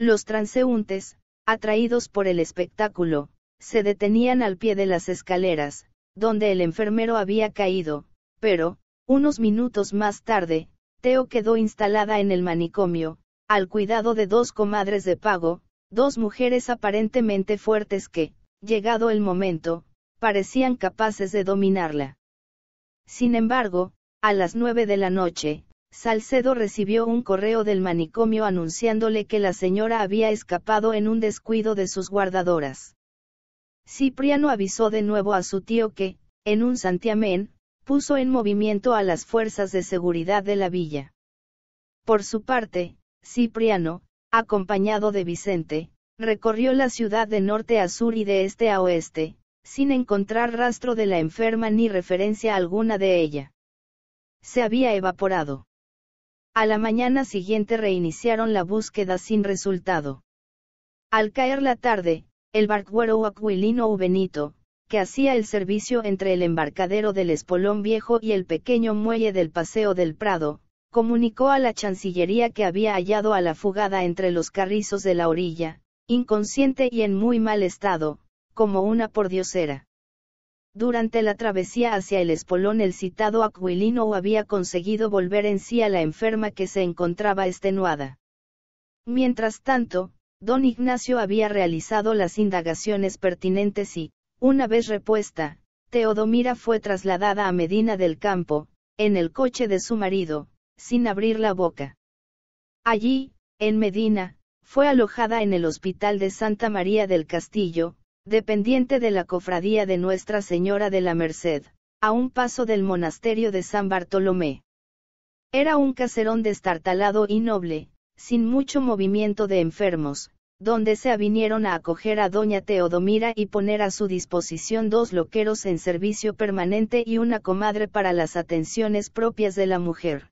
Los transeúntes, atraídos por el espectáculo, se detenían al pie de las escaleras, donde el enfermero había caído, pero, unos minutos más tarde, Teo quedó instalada en el manicomio, al cuidado de dos comadres de pago, dos mujeres aparentemente fuertes que, llegado el momento, parecían capaces de dominarla. Sin embargo, a las nueve de la noche, Salcedo recibió un correo del manicomio anunciándole que la señora había escapado en un descuido de sus guardadoras. Cipriano avisó de nuevo a su tío que, en un santiamén, puso en movimiento a las fuerzas de seguridad de la villa. Por su parte, Cipriano, acompañado de Vicente, recorrió la ciudad de norte a sur y de este a oeste, sin encontrar rastro de la enferma ni referencia alguna de ella. Se había evaporado. A la mañana siguiente reiniciaron la búsqueda sin resultado. Al caer la tarde, el barquero Aquilino o Benito, que hacía el servicio entre el embarcadero del Espolón Viejo y el pequeño muelle del Paseo del Prado, comunicó a la Chancillería que había hallado a la fugada entre los carrizos de la orilla, inconsciente y en muy mal estado, como una pordiosera. Durante la travesía hacia el espolón el citado Aquilino había conseguido volver en sí a la enferma que se encontraba extenuada. Mientras tanto, don Ignacio había realizado las indagaciones pertinentes y, una vez repuesta, Teodomira fue trasladada a Medina del Campo, en el coche de su marido, sin abrir la boca. Allí, en Medina, fue alojada en el Hospital de Santa María del Castillo, dependiente de la Cofradía de Nuestra Señora de la Merced, a un paso del monasterio de San Bartolomé. Era un caserón destartalado y noble, sin mucho movimiento de enfermos, donde se avinieron a acoger a doña Teodomira y poner a su disposición dos loqueros en servicio permanente y una comadre para las atenciones propias de la mujer.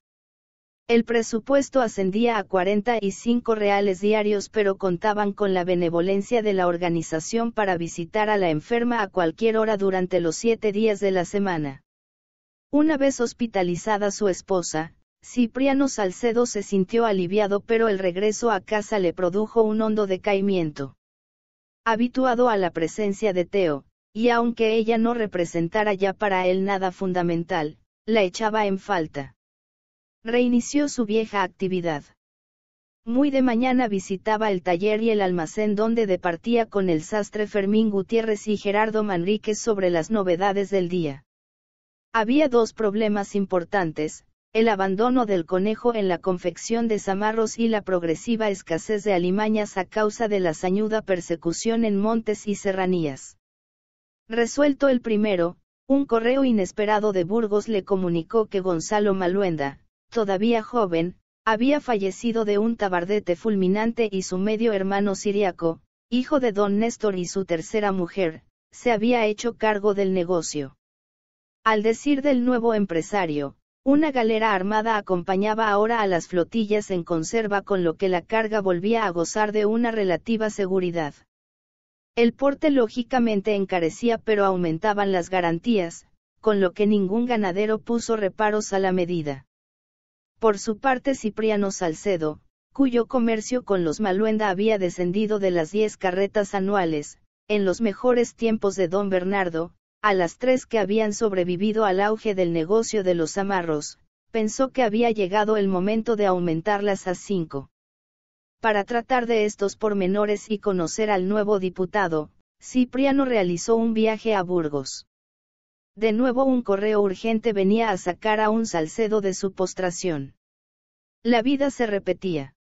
El presupuesto ascendía a 45 reales diarios pero contaban con la benevolencia de la organización para visitar a la enferma a cualquier hora durante los siete días de la semana. Una vez hospitalizada su esposa, Cipriano Salcedo se sintió aliviado pero el regreso a casa le produjo un hondo decaimiento. Habituado a la presencia de Teo, y aunque ella no representara ya para él nada fundamental, la echaba en falta. Reinició su vieja actividad. Muy de mañana visitaba el taller y el almacén donde departía con el sastre Fermín Gutiérrez y Gerardo Manrique sobre las novedades del día. Había dos problemas importantes, el abandono del conejo en la confección de zamarros y la progresiva escasez de alimañas a causa de la sañuda persecución en montes y serranías. Resuelto el primero, un correo inesperado de Burgos le comunicó que Gonzalo Maluenda, todavía joven, había fallecido de un tabardete fulminante y su medio hermano siriaco, hijo de don Néstor y su tercera mujer, se había hecho cargo del negocio. Al decir del nuevo empresario, una galera armada acompañaba ahora a las flotillas en conserva con lo que la carga volvía a gozar de una relativa seguridad. El porte lógicamente encarecía pero aumentaban las garantías, con lo que ningún ganadero puso reparos a la medida. Por su parte Cipriano Salcedo, cuyo comercio con los Maluenda había descendido de las 10 carretas anuales, en los mejores tiempos de don Bernardo, a las tres que habían sobrevivido al auge del negocio de los amarros, pensó que había llegado el momento de aumentarlas a cinco. Para tratar de estos pormenores y conocer al nuevo diputado, Cipriano realizó un viaje a Burgos. De nuevo un correo urgente venía a sacar a un Salcedo de su postración. La vida se repetía.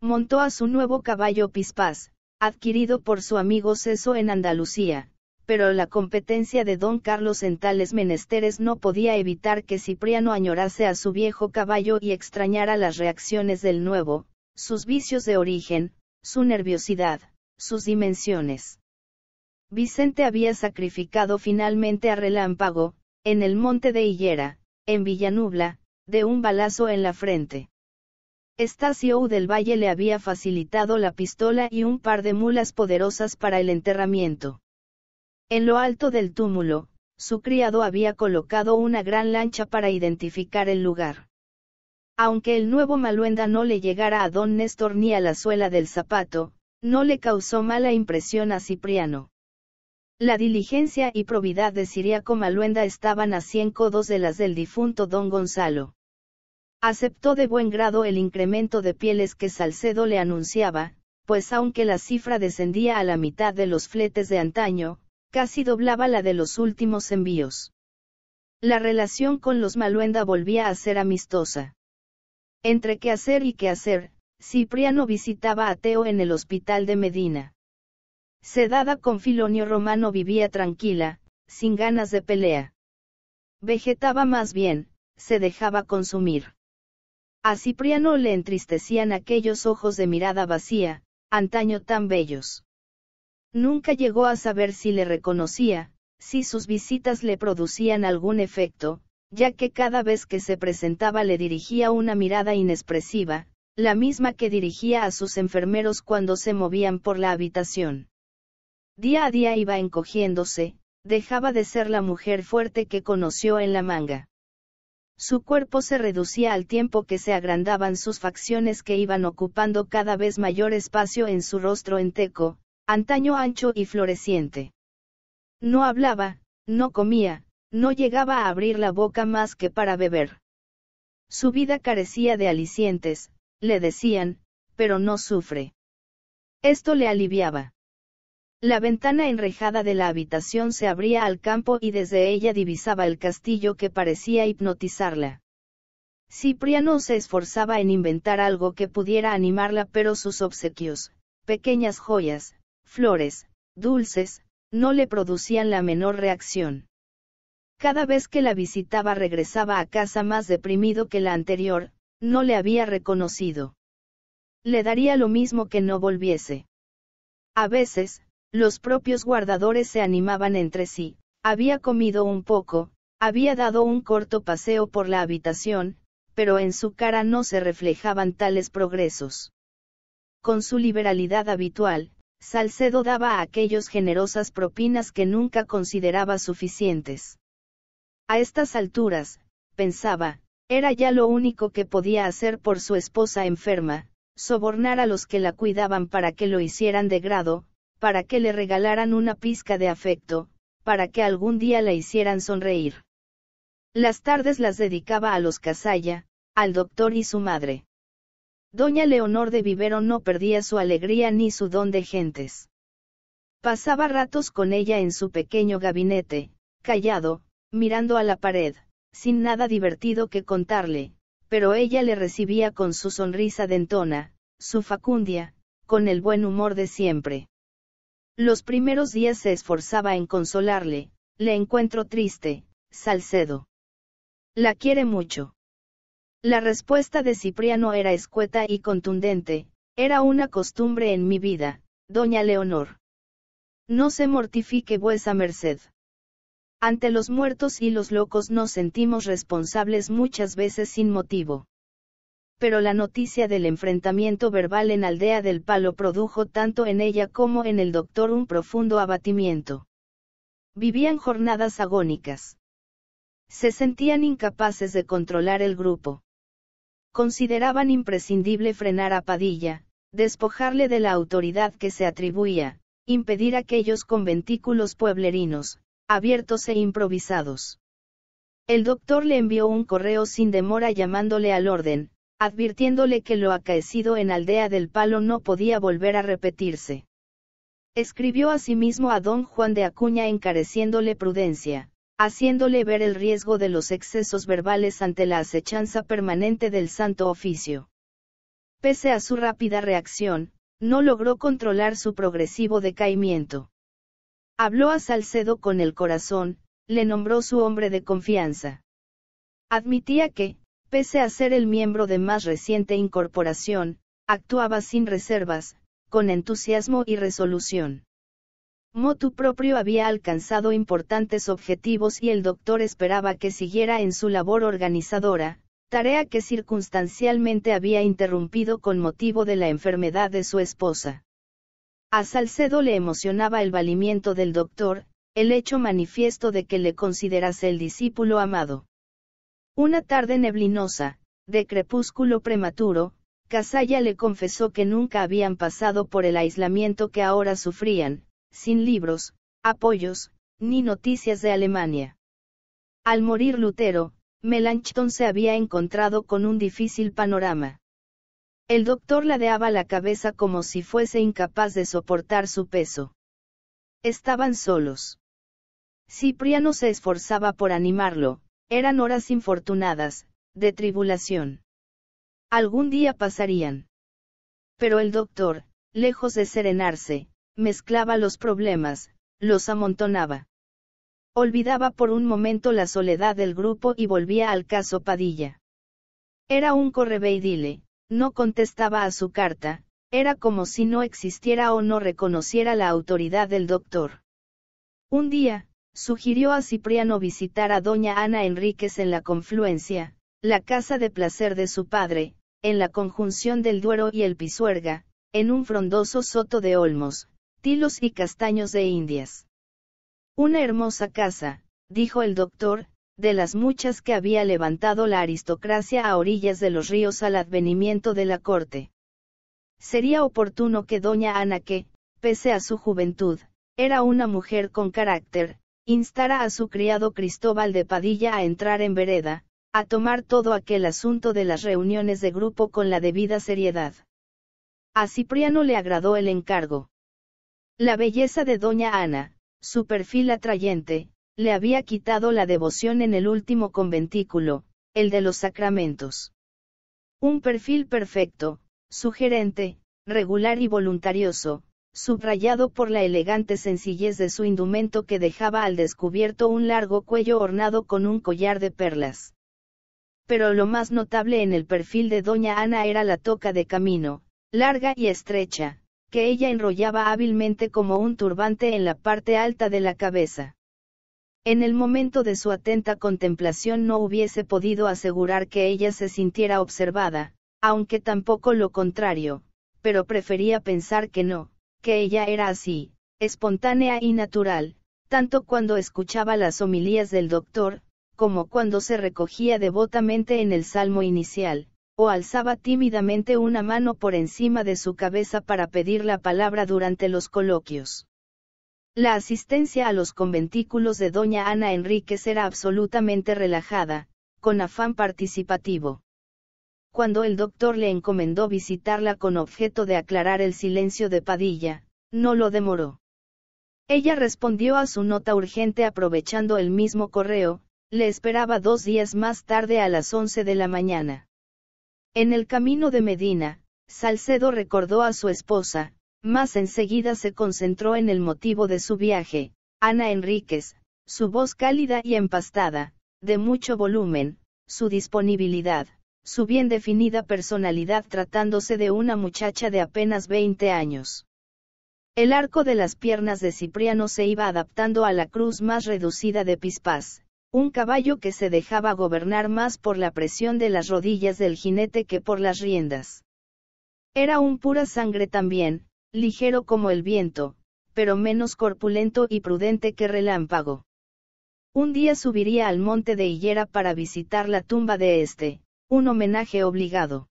Montó a su nuevo caballo Pispás, adquirido por su amigo Ceso en Andalucía, pero la competencia de don Carlos en tales menesteres no podía evitar que Cipriano añorase a su viejo caballo y extrañara las reacciones del nuevo, sus vicios de origen, su nerviosidad, sus dimensiones. Vicente había sacrificado finalmente a Relámpago, en el monte de Higuera, en Villanubla, de un balazo en la frente. Estacio del Valle le había facilitado la pistola y un par de mulas poderosas para el enterramiento. En lo alto del túmulo, su criado había colocado una gran lancha para identificar el lugar. Aunque el nuevo Maluenda no le llegara a don Néstor ni a la suela del zapato, no le causó mala impresión a Cipriano. La diligencia y probidad de Siriaco Maluenda estaban a cien codos de las del difunto don Gonzalo. Aceptó de buen grado el incremento de pieles que Salcedo le anunciaba, pues aunque la cifra descendía a la mitad de los fletes de antaño, casi doblaba la de los últimos envíos. La relación con los Maluenda volvía a ser amistosa. Entre qué hacer y qué hacer, Cipriano visitaba a Teo en el hospital de Medina. Sedada con Filonio Romano vivía tranquila, sin ganas de pelea. Vegetaba más bien, se dejaba consumir. A Cipriano le entristecían aquellos ojos de mirada vacía, antaño tan bellos. Nunca llegó a saber si le reconocía, si sus visitas le producían algún efecto, ya que cada vez que se presentaba le dirigía una mirada inexpresiva, la misma que dirigía a sus enfermeros cuando se movían por la habitación. Día a día iba encogiéndose, dejaba de ser la mujer fuerte que conoció en la manga. Su cuerpo se reducía al tiempo que se agrandaban sus facciones que iban ocupando cada vez mayor espacio en su rostro enteco, antaño ancho y floreciente. No hablaba, no comía, no llegaba a abrir la boca más que para beber. Su vida carecía de alicientes, le decían, pero no sufre. Esto le aliviaba. La ventana enrejada de la habitación se abría al campo y desde ella divisaba el castillo que parecía hipnotizarla. Cipriano se esforzaba en inventar algo que pudiera animarla, pero sus obsequios, pequeñas joyas, flores, dulces, no le producían la menor reacción. Cada vez que la visitaba regresaba a casa más deprimido que la anterior, no le había reconocido. Le daría lo mismo que no volviese. A veces, los propios guardadores se animaban entre sí, había comido un poco, había dado un corto paseo por la habitación, pero en su cara no se reflejaban tales progresos. Con su liberalidad habitual, Salcedo daba a aquellos generosas propinas que nunca consideraba suficientes. A estas alturas, pensaba, era ya lo único que podía hacer por su esposa enferma, sobornar a los que la cuidaban para que lo hicieran de grado, para que le regalaran una pizca de afecto, para que algún día la hicieran sonreír. Las tardes las dedicaba a los Casalla, al doctor y su madre. Doña Leonor de Vivero no perdía su alegría ni su don de gentes. Pasaba ratos con ella en su pequeño gabinete, callado, mirando a la pared, sin nada divertido que contarle, pero ella le recibía con su sonrisa dentona, su facundia, con el buen humor de siempre. Los primeros días se esforzaba en consolarle, le encuentro triste, Salcedo. La quiere mucho. La respuesta de Cipriano era escueta y contundente, era una costumbre en mi vida, doña Leonor. No se mortifique vuesa merced. Ante los muertos y los locos nos sentimos responsables muchas veces sin motivo. Pero la noticia del enfrentamiento verbal en Aldea del Palo produjo tanto en ella como en el doctor un profundo abatimiento. Vivían jornadas agónicas. Se sentían incapaces de controlar el grupo consideraban imprescindible frenar a Padilla, despojarle de la autoridad que se atribuía, impedir aquellos conventículos pueblerinos, abiertos e improvisados. El doctor le envió un correo sin demora llamándole al orden, advirtiéndole que lo acaecido en Aldea del Palo no podía volver a repetirse. Escribió asimismo a don Juan de Acuña encareciéndole prudencia, haciéndole ver el riesgo de los excesos verbales ante la acechanza permanente del Santo Oficio. Pese a su rápida reacción, no logró controlar su progresivo decaimiento. Habló a Salcedo con el corazón, le nombró su hombre de confianza. Admitía que, pese a ser el miembro de más reciente incorporación, actuaba sin reservas, con entusiasmo y resolución. Motu propio había alcanzado importantes objetivos y el doctor esperaba que siguiera en su labor organizadora, tarea que circunstancialmente había interrumpido con motivo de la enfermedad de su esposa. A Salcedo le emocionaba el valimiento del doctor, el hecho manifiesto de que le considerase el discípulo amado. Una tarde neblinosa, de crepúsculo prematuro, Casalla le confesó que nunca habían pasado por el aislamiento que ahora sufrían, sin libros, apoyos, ni noticias de Alemania. Al morir Lutero, Melanchthon se había encontrado con un difícil panorama. El doctor ladeaba la cabeza como si fuese incapaz de soportar su peso. Estaban solos. Cipriano se esforzaba por animarlo, eran horas infortunadas, de tribulación. Algún día pasarían. Pero el doctor, lejos de serenarse, Mezclaba los problemas, los amontonaba. Olvidaba por un momento la soledad del grupo y volvía al caso Padilla. Era un correveidile, no contestaba a su carta, era como si no existiera o no reconociera la autoridad del doctor. Un día, sugirió a Cipriano visitar a doña Ana Enríquez en la confluencia, la casa de placer de su padre, en la conjunción del Duero y el Pisuerga, en un frondoso soto de olmos, tilos y castaños de Indias. Una hermosa casa, dijo el doctor, de las muchas que había levantado la aristocracia a orillas de los ríos al advenimiento de la corte. Sería oportuno que doña Ana que, pese a su juventud, era una mujer con carácter, instara a su criado Cristóbal de Padilla a entrar en vereda, a tomar todo aquel asunto de las reuniones de grupo con la debida seriedad. A Cipriano le agradó el encargo. La belleza de doña Ana, su perfil atrayente, le había quitado la devoción en el último conventículo, el de los sacramentos. Un perfil perfecto, sugerente, regular y voluntarioso, subrayado por la elegante sencillez de su indumento que dejaba al descubierto un largo cuello ornado con un collar de perlas. Pero lo más notable en el perfil de doña Ana era la toca de camino, larga y estrecha, que ella enrollaba hábilmente como un turbante en la parte alta de la cabeza. En el momento de su atenta contemplación no hubiese podido asegurar que ella se sintiera observada, aunque tampoco lo contrario, pero prefería pensar que no, que ella era así, espontánea y natural, tanto cuando escuchaba las homilías del doctor, como cuando se recogía devotamente en el salmo inicial, o alzaba tímidamente una mano por encima de su cabeza para pedir la palabra durante los coloquios. La asistencia a los conventículos de doña Ana Enríquez era absolutamente relajada, con afán participativo. Cuando el doctor le encomendó visitarla con objeto de aclarar el silencio de Padilla, no lo demoró. Ella respondió a su nota urgente aprovechando el mismo correo, le esperaba dos días más tarde a las once de la mañana. En el camino de Medina, Salcedo recordó a su esposa, más enseguida se concentró en el motivo de su viaje, Ana Enríquez, su voz cálida y empastada, de mucho volumen, su disponibilidad, su bien definida personalidad tratándose de una muchacha de apenas 20 años. El arco de las piernas de Cipriano se iba adaptando a la cruz más reducida de Pispás, un caballo que se dejaba gobernar más por la presión de las rodillas del jinete que por las riendas. Era un pura sangre también, ligero como el viento, pero menos corpulento y prudente que relámpago. Un día subiría al monte de Higuera para visitar la tumba de este, un homenaje obligado.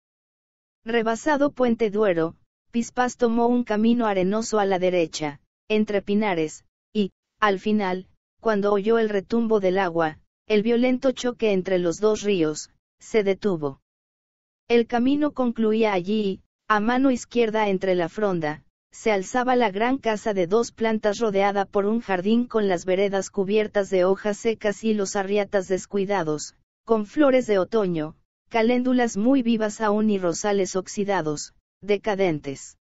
Rebasado Puente Duero, Pispas tomó un camino arenoso a la derecha, entre pinares, y, al final, cuando oyó el retumbo del agua, el violento choque entre los dos ríos, se detuvo. El camino concluía allí a mano izquierda entre la fronda, se alzaba la gran casa de dos plantas rodeada por un jardín con las veredas cubiertas de hojas secas y los arriatas descuidados, con flores de otoño, caléndulas muy vivas aún y rosales oxidados, decadentes.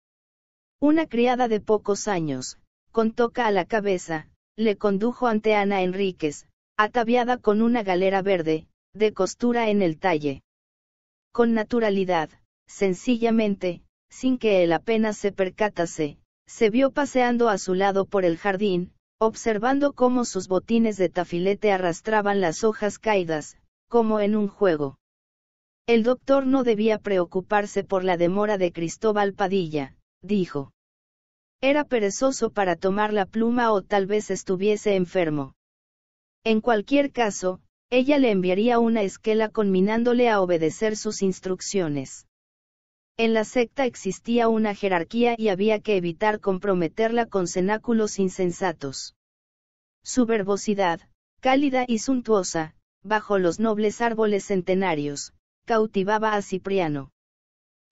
Una criada de pocos años, con toca a la cabeza, le condujo ante Ana Enríquez, ataviada con una galera verde, de costura en el talle. Con naturalidad, sencillamente, sin que él apenas se percatase, se vio paseando a su lado por el jardín, observando cómo sus botines de tafilete arrastraban las hojas caídas, como en un juego. El doctor no debía preocuparse por la demora de Cristóbal Padilla, dijo. Era perezoso para tomar la pluma o tal vez estuviese enfermo. En cualquier caso, ella le enviaría una esquela conminándole a obedecer sus instrucciones. En la secta existía una jerarquía y había que evitar comprometerla con cenáculos insensatos. Su verbosidad, cálida y suntuosa, bajo los nobles árboles centenarios, cautivaba a Cipriano.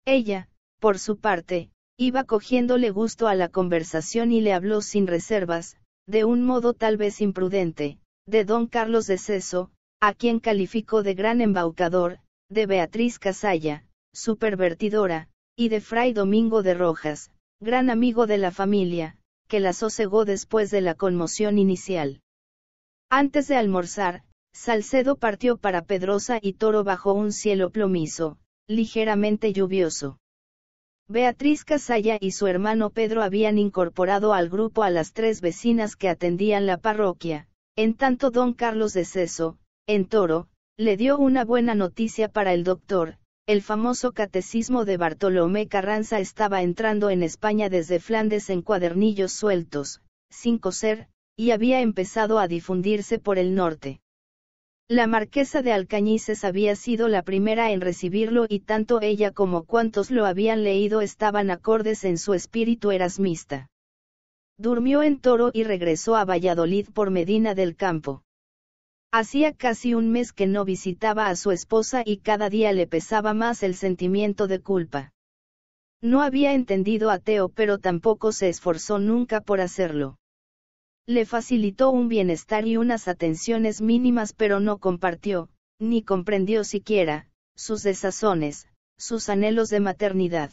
Ella, por su parte, Iba cogiéndole gusto a la conversación y le habló sin reservas, de un modo tal vez imprudente, de don Carlos de Ceso, a quien calificó de gran embaucador, de Beatriz Casalla, supervertidora, y de Fray Domingo de Rojas, gran amigo de la familia, que la sosegó después de la conmoción inicial. Antes de almorzar, Salcedo partió para Pedrosa y Toro bajo un cielo plomizo, ligeramente lluvioso. Beatriz Casalla y su hermano Pedro habían incorporado al grupo a las tres vecinas que atendían la parroquia, en tanto don Carlos de Ceso, en Toro, le dio una buena noticia para el doctor, el famoso catecismo de Bartolomé Carranza estaba entrando en España desde Flandes en cuadernillos sueltos, sin coser, y había empezado a difundirse por el norte. La marquesa de Alcañices había sido la primera en recibirlo y tanto ella como cuantos lo habían leído estaban acordes en su espíritu erasmista. Durmió en Toro y regresó a Valladolid por Medina del Campo. Hacía casi un mes que no visitaba a su esposa y cada día le pesaba más el sentimiento de culpa. No había entendido a Teo pero tampoco se esforzó nunca por hacerlo le facilitó un bienestar y unas atenciones mínimas pero no compartió, ni comprendió siquiera, sus desazones, sus anhelos de maternidad.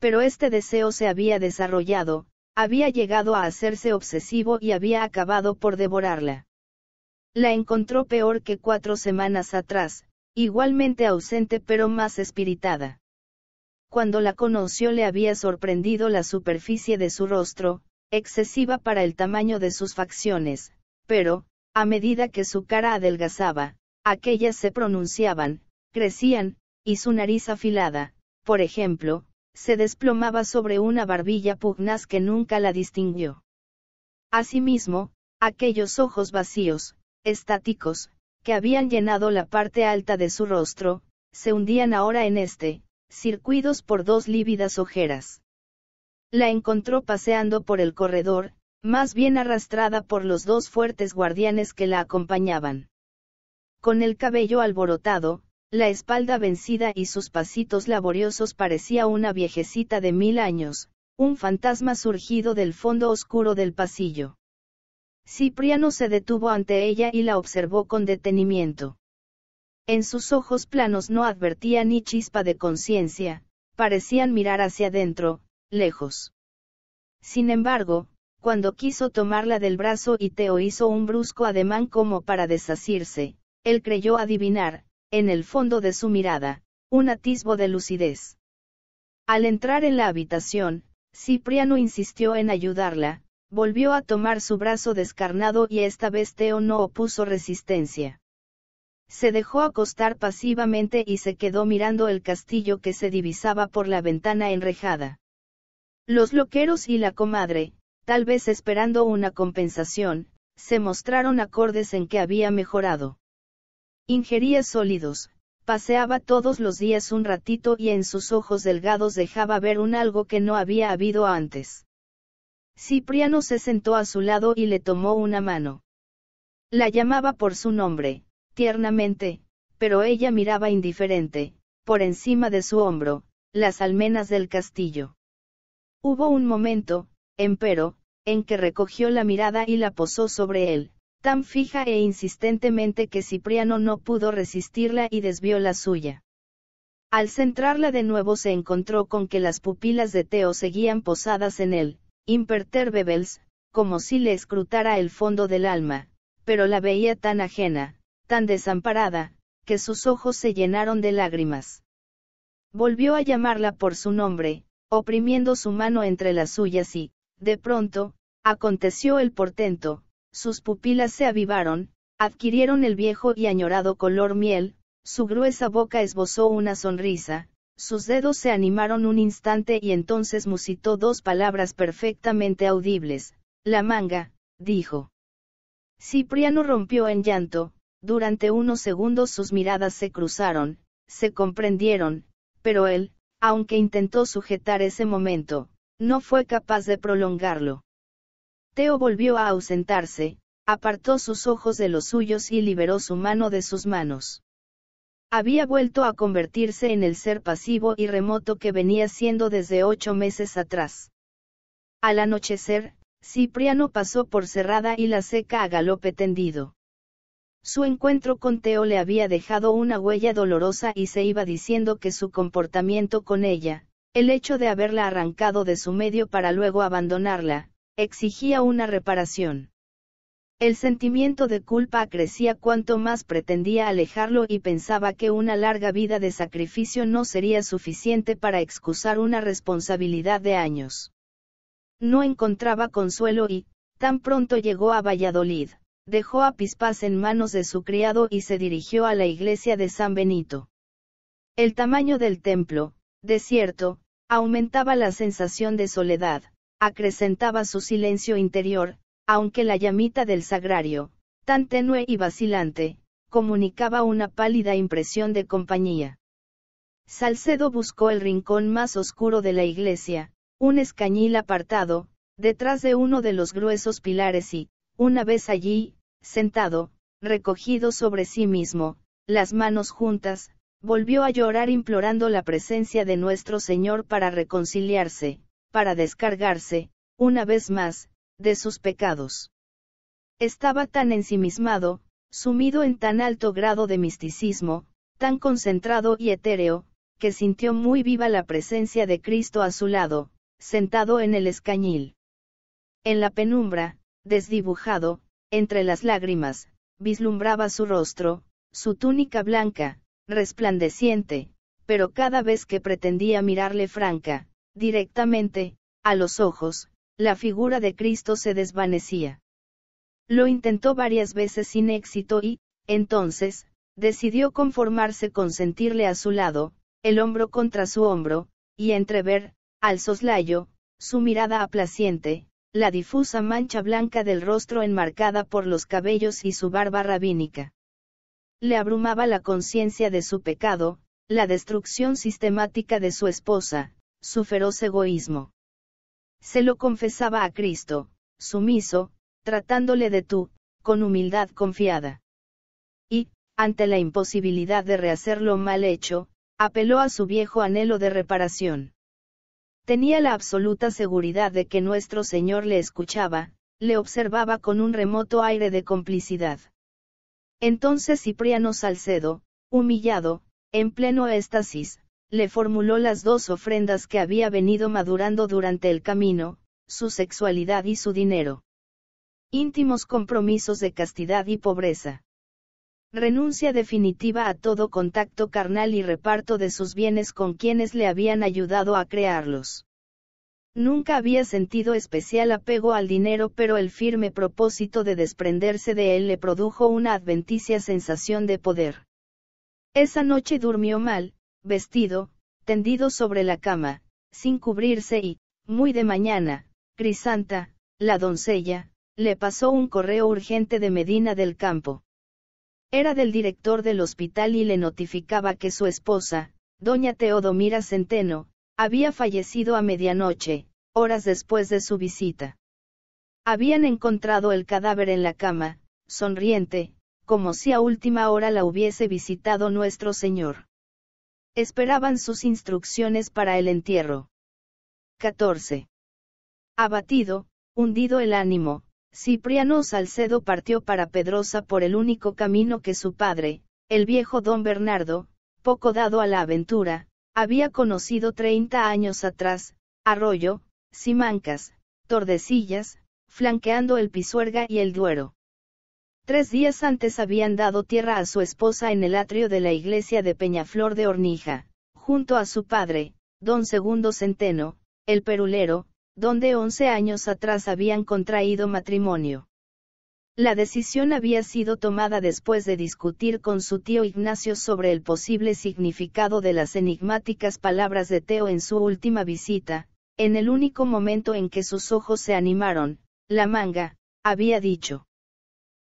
Pero este deseo se había desarrollado, había llegado a hacerse obsesivo y había acabado por devorarla. La encontró peor que cuatro semanas atrás, igualmente ausente pero más espiritada. Cuando la conoció le había sorprendido la superficie de su rostro, excesiva para el tamaño de sus facciones, pero, a medida que su cara adelgazaba, aquellas se pronunciaban, crecían, y su nariz afilada, por ejemplo, se desplomaba sobre una barbilla pugnaz que nunca la distinguió. Asimismo, aquellos ojos vacíos, estáticos, que habían llenado la parte alta de su rostro, se hundían ahora en este, circuidos por dos lívidas ojeras la encontró paseando por el corredor, más bien arrastrada por los dos fuertes guardianes que la acompañaban. Con el cabello alborotado, la espalda vencida y sus pasitos laboriosos parecía una viejecita de mil años, un fantasma surgido del fondo oscuro del pasillo. Cipriano se detuvo ante ella y la observó con detenimiento. En sus ojos planos no advertía ni chispa de conciencia, parecían mirar hacia adentro, lejos. Sin embargo, cuando quiso tomarla del brazo y Teo hizo un brusco ademán como para desasirse, él creyó adivinar, en el fondo de su mirada, un atisbo de lucidez. Al entrar en la habitación, Cipriano insistió en ayudarla, volvió a tomar su brazo descarnado y esta vez Teo no opuso resistencia. Se dejó acostar pasivamente y se quedó mirando el castillo que se divisaba por la ventana enrejada. Los loqueros y la comadre, tal vez esperando una compensación, se mostraron acordes en que había mejorado. Ingería sólidos, paseaba todos los días un ratito y en sus ojos delgados dejaba ver un algo que no había habido antes. Cipriano se sentó a su lado y le tomó una mano. La llamaba por su nombre, tiernamente, pero ella miraba indiferente, por encima de su hombro, las almenas del castillo. Hubo un momento, empero, en que recogió la mirada y la posó sobre él, tan fija e insistentemente que Cipriano no pudo resistirla y desvió la suya. Al centrarla de nuevo se encontró con que las pupilas de Teo seguían posadas en él, imperturbables, como si le escrutara el fondo del alma, pero la veía tan ajena, tan desamparada, que sus ojos se llenaron de lágrimas. Volvió a llamarla por su nombre, oprimiendo su mano entre las suyas y, de pronto, aconteció el portento, sus pupilas se avivaron, adquirieron el viejo y añorado color miel, su gruesa boca esbozó una sonrisa, sus dedos se animaron un instante y entonces musitó dos palabras perfectamente audibles, la manga, dijo. Cipriano rompió en llanto, durante unos segundos sus miradas se cruzaron, se comprendieron, pero él, aunque intentó sujetar ese momento, no fue capaz de prolongarlo. Teo volvió a ausentarse, apartó sus ojos de los suyos y liberó su mano de sus manos. Había vuelto a convertirse en el ser pasivo y remoto que venía siendo desde ocho meses atrás. Al anochecer, Cipriano pasó por cerrada y la seca a galope tendido. Su encuentro con Teo le había dejado una huella dolorosa y se iba diciendo que su comportamiento con ella, el hecho de haberla arrancado de su medio para luego abandonarla, exigía una reparación. El sentimiento de culpa crecía cuanto más pretendía alejarlo y pensaba que una larga vida de sacrificio no sería suficiente para excusar una responsabilidad de años. No encontraba consuelo y, tan pronto llegó a Valladolid, dejó a Pispas en manos de su criado y se dirigió a la iglesia de San Benito. El tamaño del templo, desierto, aumentaba la sensación de soledad, acrecentaba su silencio interior, aunque la llamita del sagrario, tan tenue y vacilante, comunicaba una pálida impresión de compañía. Salcedo buscó el rincón más oscuro de la iglesia, un escañil apartado, detrás de uno de los gruesos pilares y, una vez allí, sentado, recogido sobre sí mismo, las manos juntas, volvió a llorar implorando la presencia de nuestro Señor para reconciliarse, para descargarse, una vez más, de sus pecados. Estaba tan ensimismado, sumido en tan alto grado de misticismo, tan concentrado y etéreo, que sintió muy viva la presencia de Cristo a su lado, sentado en el escañil. En la penumbra, desdibujado, entre las lágrimas, vislumbraba su rostro, su túnica blanca, resplandeciente, pero cada vez que pretendía mirarle franca, directamente, a los ojos, la figura de Cristo se desvanecía. Lo intentó varias veces sin éxito y, entonces, decidió conformarse con sentirle a su lado, el hombro contra su hombro, y entrever, al soslayo, su mirada aplaciente, la difusa mancha blanca del rostro enmarcada por los cabellos y su barba rabínica. Le abrumaba la conciencia de su pecado, la destrucción sistemática de su esposa, su feroz egoísmo. Se lo confesaba a Cristo, sumiso, tratándole de tú, con humildad confiada. Y, ante la imposibilidad de rehacer lo mal hecho, apeló a su viejo anhelo de reparación. Tenía la absoluta seguridad de que nuestro Señor le escuchaba, le observaba con un remoto aire de complicidad. Entonces Cipriano Salcedo, humillado, en pleno éxtasis, le formuló las dos ofrendas que había venido madurando durante el camino, su sexualidad y su dinero. Íntimos compromisos de castidad y pobreza renuncia definitiva a todo contacto carnal y reparto de sus bienes con quienes le habían ayudado a crearlos. Nunca había sentido especial apego al dinero, pero el firme propósito de desprenderse de él le produjo una adventicia sensación de poder. Esa noche durmió mal, vestido, tendido sobre la cama, sin cubrirse y, muy de mañana, Crisanta, la doncella, le pasó un correo urgente de Medina del Campo. Era del director del hospital y le notificaba que su esposa, doña Teodomira Centeno, había fallecido a medianoche, horas después de su visita. Habían encontrado el cadáver en la cama, sonriente, como si a última hora la hubiese visitado nuestro Señor. Esperaban sus instrucciones para el entierro. 14. Abatido, hundido el ánimo, Cipriano Salcedo partió para Pedrosa por el único camino que su padre, el viejo don Bernardo, poco dado a la aventura, había conocido treinta años atrás, Arroyo, Simancas, Tordesillas, flanqueando el Pisuerga y el Duero. Tres días antes habían dado tierra a su esposa en el atrio de la iglesia de Peñaflor de Hornija, junto a su padre, don Segundo Centeno, el perulero, donde 11 años atrás habían contraído matrimonio. La decisión había sido tomada después de discutir con su tío Ignacio sobre el posible significado de las enigmáticas palabras de Teo en su última visita, en el único momento en que sus ojos se animaron, la manga, había dicho.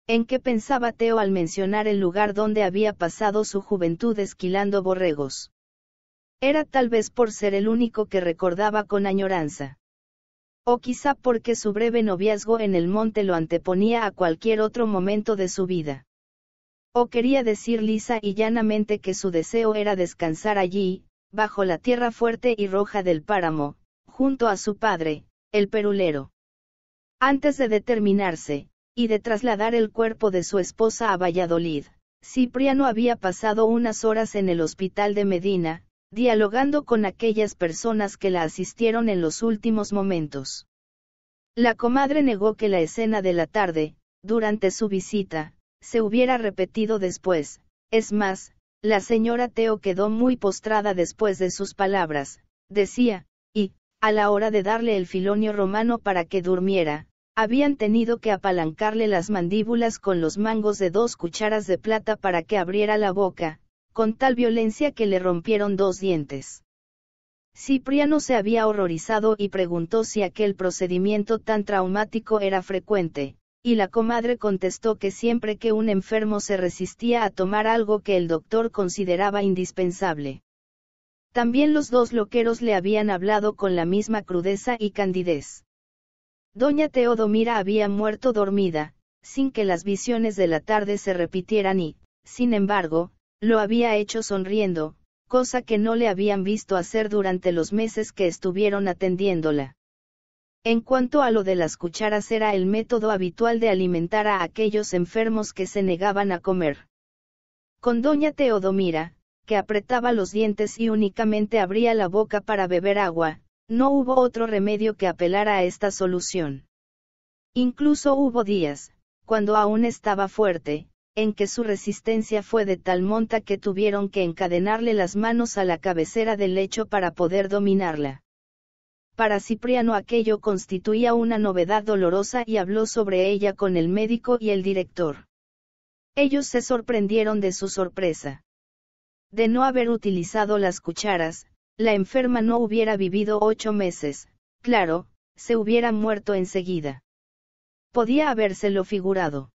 ¿En qué pensaba Teo al mencionar el lugar donde había pasado su juventud esquilando borregos? Era tal vez por ser el único que recordaba con añoranza. O quizá porque su breve noviazgo en el monte lo anteponía a cualquier otro momento de su vida. O quería decir lisa y llanamente que su deseo era descansar allí, bajo la tierra fuerte y roja del páramo, junto a su padre, el perulero. Antes de determinarse, y de trasladar el cuerpo de su esposa a Valladolid, Cipriano había pasado unas horas en el hospital de Medina, dialogando con aquellas personas que la asistieron en los últimos momentos. La comadre negó que la escena de la tarde, durante su visita, se hubiera repetido después, es más, la señora Teo quedó muy postrada después de sus palabras, decía, y, a la hora de darle el filonio romano para que durmiera, habían tenido que apalancarle las mandíbulas con los mangos de dos cucharas de plata para que abriera la boca, con tal violencia que le rompieron dos dientes. Cipriano se había horrorizado y preguntó si aquel procedimiento tan traumático era frecuente, y la comadre contestó que siempre que un enfermo se resistía a tomar algo que el doctor consideraba indispensable. También los dos loqueros le habían hablado con la misma crudeza y candidez. Doña Teodomira había muerto dormida, sin que las visiones de la tarde se repitieran y, sin embargo, lo había hecho sonriendo, cosa que no le habían visto hacer durante los meses que estuvieron atendiéndola. En cuanto a lo de las cucharas era el método habitual de alimentar a aquellos enfermos que se negaban a comer. Con doña Teodomira, que apretaba los dientes y únicamente abría la boca para beber agua, no hubo otro remedio que apelar a esta solución. Incluso hubo días, cuando aún estaba fuerte, en que su resistencia fue de tal monta que tuvieron que encadenarle las manos a la cabecera del lecho para poder dominarla. Para Cipriano aquello constituía una novedad dolorosa y habló sobre ella con el médico y el director. Ellos se sorprendieron de su sorpresa. De no haber utilizado las cucharas, la enferma no hubiera vivido ocho meses, claro, se hubiera muerto enseguida. Podía habérselo figurado.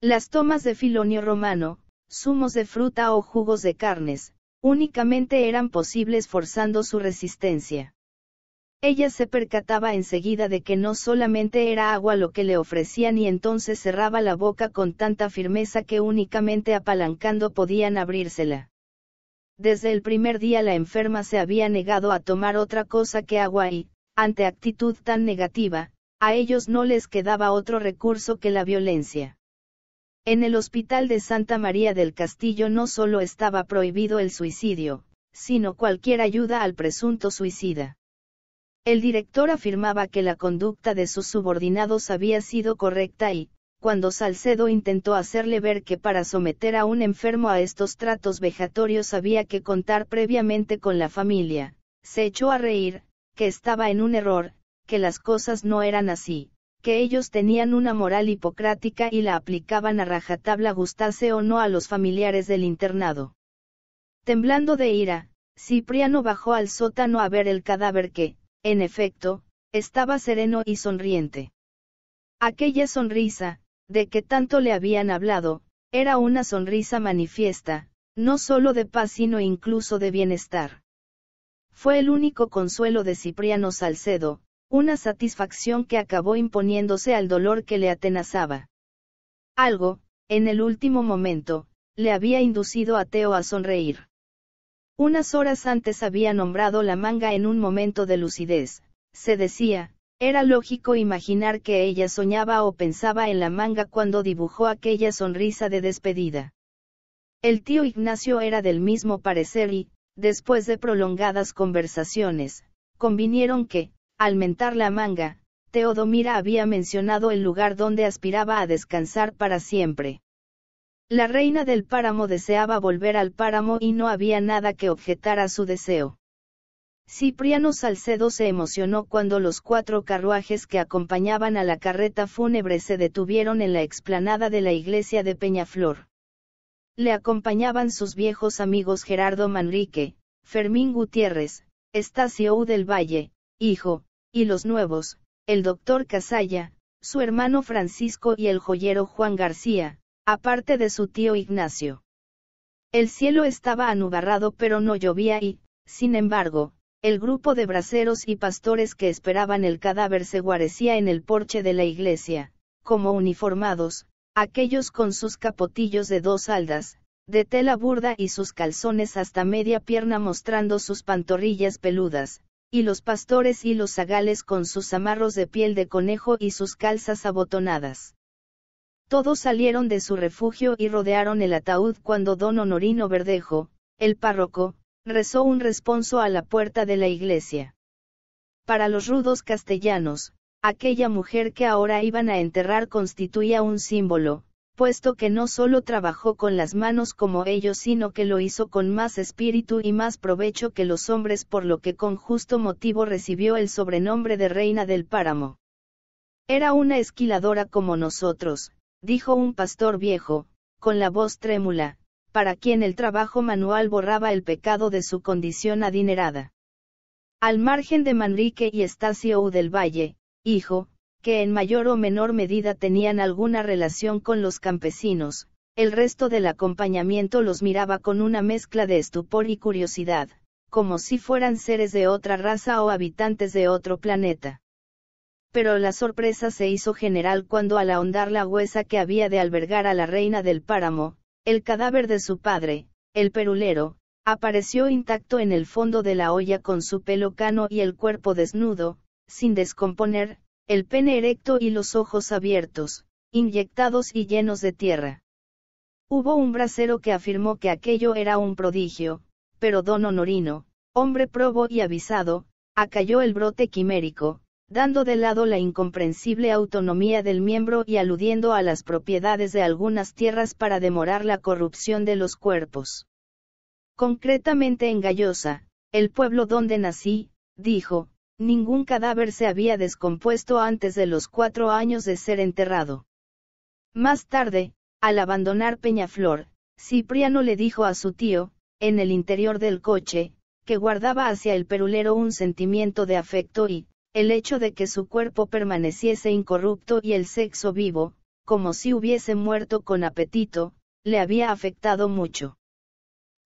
Las tomas de Filonio Romano, zumos de fruta o jugos de carnes, únicamente eran posibles forzando su resistencia. Ella se percataba enseguida de que no solamente era agua lo que le ofrecían y entonces cerraba la boca con tanta firmeza que únicamente apalancando podían abrírsela. Desde el primer día la enferma se había negado a tomar otra cosa que agua y, ante actitud tan negativa, a ellos no les quedaba otro recurso que la violencia. En el hospital de Santa María del Castillo no solo estaba prohibido el suicidio, sino cualquier ayuda al presunto suicida. El director afirmaba que la conducta de sus subordinados había sido correcta y, cuando Salcedo intentó hacerle ver que para someter a un enfermo a estos tratos vejatorios había que contar previamente con la familia, se echó a reír, que estaba en un error, que las cosas no eran así que ellos tenían una moral hipocrática y la aplicaban a rajatabla gustase o no a los familiares del internado. Temblando de ira, Cipriano bajó al sótano a ver el cadáver que, en efecto, estaba sereno y sonriente. Aquella sonrisa, de que tanto le habían hablado, era una sonrisa manifiesta, no solo de paz sino incluso de bienestar. Fue el único consuelo de Cipriano Salcedo, una satisfacción que acabó imponiéndose al dolor que le atenazaba. Algo, en el último momento, le había inducido a Teo a sonreír. Unas horas antes había nombrado la manga en un momento de lucidez, se decía, era lógico imaginar que ella soñaba o pensaba en la manga cuando dibujó aquella sonrisa de despedida. El tío Ignacio era del mismo parecer y, después de prolongadas conversaciones, convinieron que, al mentar la manga, Teodomira había mencionado el lugar donde aspiraba a descansar para siempre. La reina del páramo deseaba volver al páramo y no había nada que objetar a su deseo. Cipriano Salcedo se emocionó cuando los cuatro carruajes que acompañaban a la carreta fúnebre se detuvieron en la explanada de la iglesia de Peñaflor. Le acompañaban sus viejos amigos Gerardo Manrique, Fermín Gutiérrez, Estacio U del Valle, hijo, y los nuevos, el doctor Casalla, su hermano Francisco y el joyero Juan García, aparte de su tío Ignacio. El cielo estaba anubarrado pero no llovía y, sin embargo, el grupo de braceros y pastores que esperaban el cadáver se guarecía en el porche de la iglesia, como uniformados, aquellos con sus capotillos de dos aldas, de tela burda y sus calzones hasta media pierna mostrando sus pantorrillas peludas, y los pastores y los zagales con sus amarros de piel de conejo y sus calzas abotonadas. Todos salieron de su refugio y rodearon el ataúd cuando don Honorino Verdejo, el párroco, rezó un responso a la puerta de la iglesia. Para los rudos castellanos, aquella mujer que ahora iban a enterrar constituía un símbolo, puesto que no solo trabajó con las manos como ellos, sino que lo hizo con más espíritu y más provecho que los hombres, por lo que con justo motivo recibió el sobrenombre de Reina del Páramo. Era una esquiladora como nosotros, dijo un pastor viejo, con la voz trémula, para quien el trabajo manual borraba el pecado de su condición adinerada. Al margen de Manrique y Estacio del Valle, hijo, que en mayor o menor medida tenían alguna relación con los campesinos, el resto del acompañamiento los miraba con una mezcla de estupor y curiosidad, como si fueran seres de otra raza o habitantes de otro planeta. Pero la sorpresa se hizo general cuando al ahondar la huesa que había de albergar a la reina del páramo, el cadáver de su padre, el perulero, apareció intacto en el fondo de la olla con su pelo cano y el cuerpo desnudo, sin descomponer, el pene erecto y los ojos abiertos, inyectados y llenos de tierra. Hubo un bracero que afirmó que aquello era un prodigio, pero don Honorino, hombre probo y avisado, acalló el brote quimérico, dando de lado la incomprensible autonomía del miembro y aludiendo a las propiedades de algunas tierras para demorar la corrupción de los cuerpos. Concretamente en Gallosa, el pueblo donde nací, dijo, Ningún cadáver se había descompuesto antes de los cuatro años de ser enterrado. Más tarde, al abandonar Peñaflor, Cipriano le dijo a su tío, en el interior del coche, que guardaba hacia el perulero un sentimiento de afecto y, el hecho de que su cuerpo permaneciese incorrupto y el sexo vivo, como si hubiese muerto con apetito, le había afectado mucho.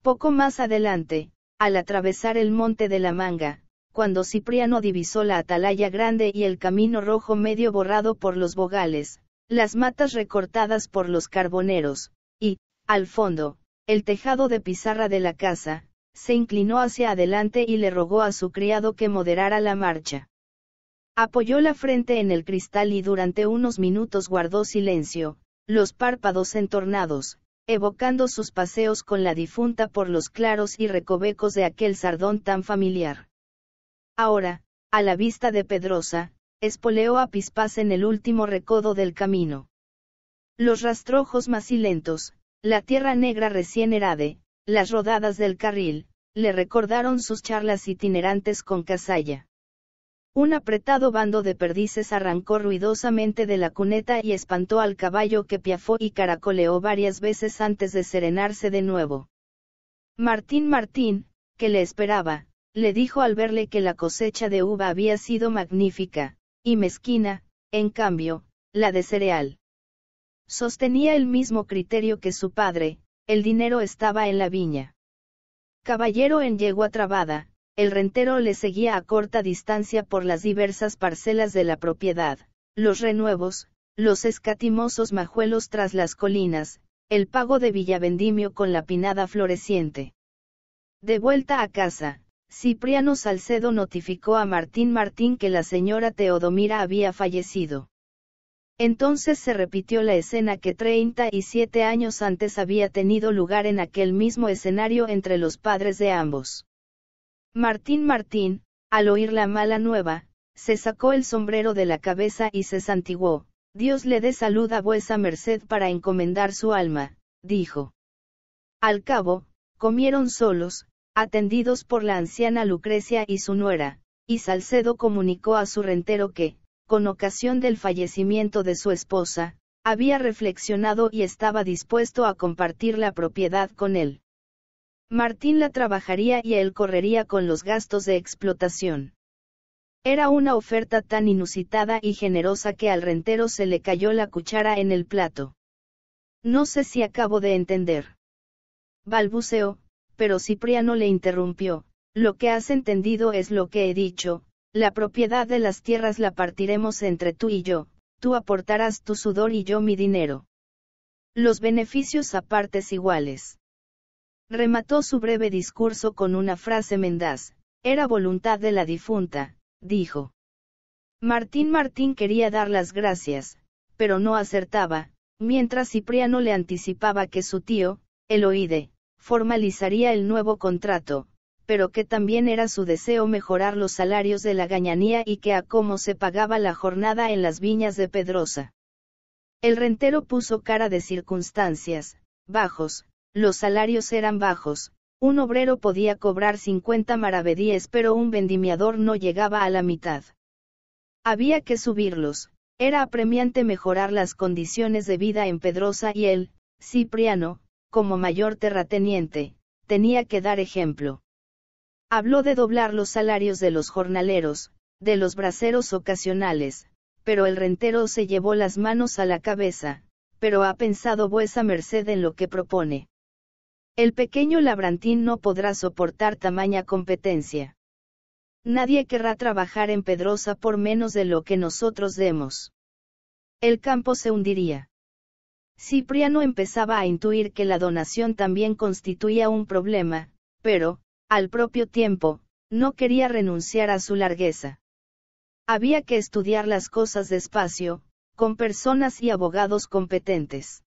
Poco más adelante, al atravesar el monte de la manga, cuando Cipriano divisó la atalaya grande y el camino rojo medio borrado por los bogales, las matas recortadas por los carboneros, y, al fondo, el tejado de pizarra de la casa, se inclinó hacia adelante y le rogó a su criado que moderara la marcha. Apoyó la frente en el cristal y durante unos minutos guardó silencio, los párpados entornados, evocando sus paseos con la difunta por los claros y recovecos de aquel sardón tan familiar. Ahora, a la vista de Pedrosa, espoleó a Pispás en el último recodo del camino. Los rastrojos macilentos, la tierra negra recién herade, las rodadas del carril, le recordaron sus charlas itinerantes con Casalla. Un apretado bando de perdices arrancó ruidosamente de la cuneta y espantó al caballo que piafó y caracoleó varias veces antes de serenarse de nuevo. Martín Martín, que le esperaba, le dijo al verle que la cosecha de uva había sido magnífica, y mezquina, en cambio, la de cereal. Sostenía el mismo criterio que su padre, el dinero estaba en la viña. Caballero en yegua trabada, el rentero le seguía a corta distancia por las diversas parcelas de la propiedad, los renuevos, los escatimosos majuelos tras las colinas, el pago de Villavendimio con la pinada floreciente. De vuelta a casa, Cipriano Salcedo notificó a Martín Martín que la señora Teodomira había fallecido. Entonces se repitió la escena que 37 años antes había tenido lugar en aquel mismo escenario entre los padres de ambos. Martín Martín, al oír la mala nueva, se sacó el sombrero de la cabeza y se santiguó. Dios le dé salud a vuesa merced para encomendar su alma, dijo. Al cabo, comieron solos, atendidos por la anciana Lucrecia y su nuera, y Salcedo comunicó a su rentero que, con ocasión del fallecimiento de su esposa, había reflexionado y estaba dispuesto a compartir la propiedad con él. Martín la trabajaría y él correría con los gastos de explotación. Era una oferta tan inusitada y generosa que al rentero se le cayó la cuchara en el plato. No sé si acabo de entender. Balbuceó, pero Cipriano le interrumpió, lo que has entendido es lo que he dicho, la propiedad de las tierras la partiremos entre tú y yo, tú aportarás tu sudor y yo mi dinero. Los beneficios a partes iguales. Remató su breve discurso con una frase mendaz, era voluntad de la difunta, dijo. Martín Martín quería dar las gracias, pero no acertaba, mientras Cipriano le anticipaba que su tío, Eloide, formalizaría el nuevo contrato, pero que también era su deseo mejorar los salarios de la gañanía y que a cómo se pagaba la jornada en las viñas de Pedrosa. El rentero puso cara de circunstancias, bajos, los salarios eran bajos, un obrero podía cobrar 50 maravedíes pero un vendimiador no llegaba a la mitad. Había que subirlos, era apremiante mejorar las condiciones de vida en Pedrosa y él, Cipriano, como mayor terrateniente, tenía que dar ejemplo. Habló de doblar los salarios de los jornaleros, de los braceros ocasionales, pero el rentero se llevó las manos a la cabeza, pero ha pensado vuesa merced en lo que propone. El pequeño labrantín no podrá soportar tamaña competencia. Nadie querrá trabajar en Pedrosa por menos de lo que nosotros demos. El campo se hundiría. Cipriano empezaba a intuir que la donación también constituía un problema, pero, al propio tiempo, no quería renunciar a su largueza. Había que estudiar las cosas despacio, con personas y abogados competentes.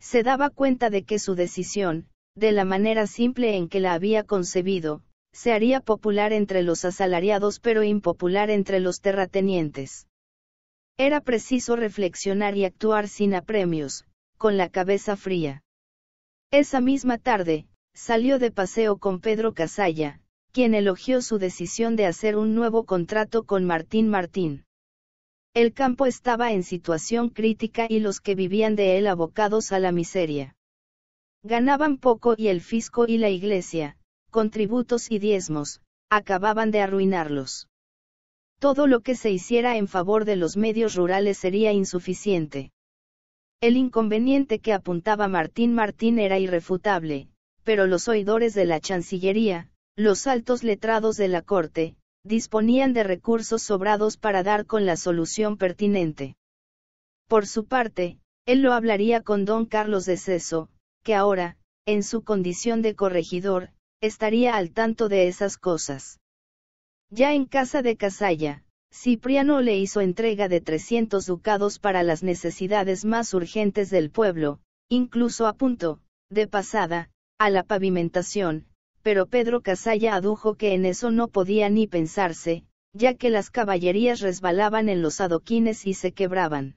Se daba cuenta de que su decisión, de la manera simple en que la había concebido, se haría popular entre los asalariados pero impopular entre los terratenientes. Era preciso reflexionar y actuar sin apremios, con la cabeza fría. Esa misma tarde, salió de paseo con Pedro Casalla, quien elogió su decisión de hacer un nuevo contrato con Martín Martín. El campo estaba en situación crítica y los que vivían de él abocados a la miseria. Ganaban poco y el fisco y la iglesia, con tributos y diezmos, acababan de arruinarlos todo lo que se hiciera en favor de los medios rurales sería insuficiente. El inconveniente que apuntaba Martín Martín era irrefutable, pero los oidores de la Chancillería, los altos letrados de la Corte, disponían de recursos sobrados para dar con la solución pertinente. Por su parte, él lo hablaría con don Carlos de Ceso, que ahora, en su condición de corregidor, estaría al tanto de esas cosas. Ya en casa de Casalla, Cipriano le hizo entrega de 300 ducados para las necesidades más urgentes del pueblo, incluso a punto, de pasada, a la pavimentación, pero Pedro Casalla adujo que en eso no podía ni pensarse, ya que las caballerías resbalaban en los adoquines y se quebraban.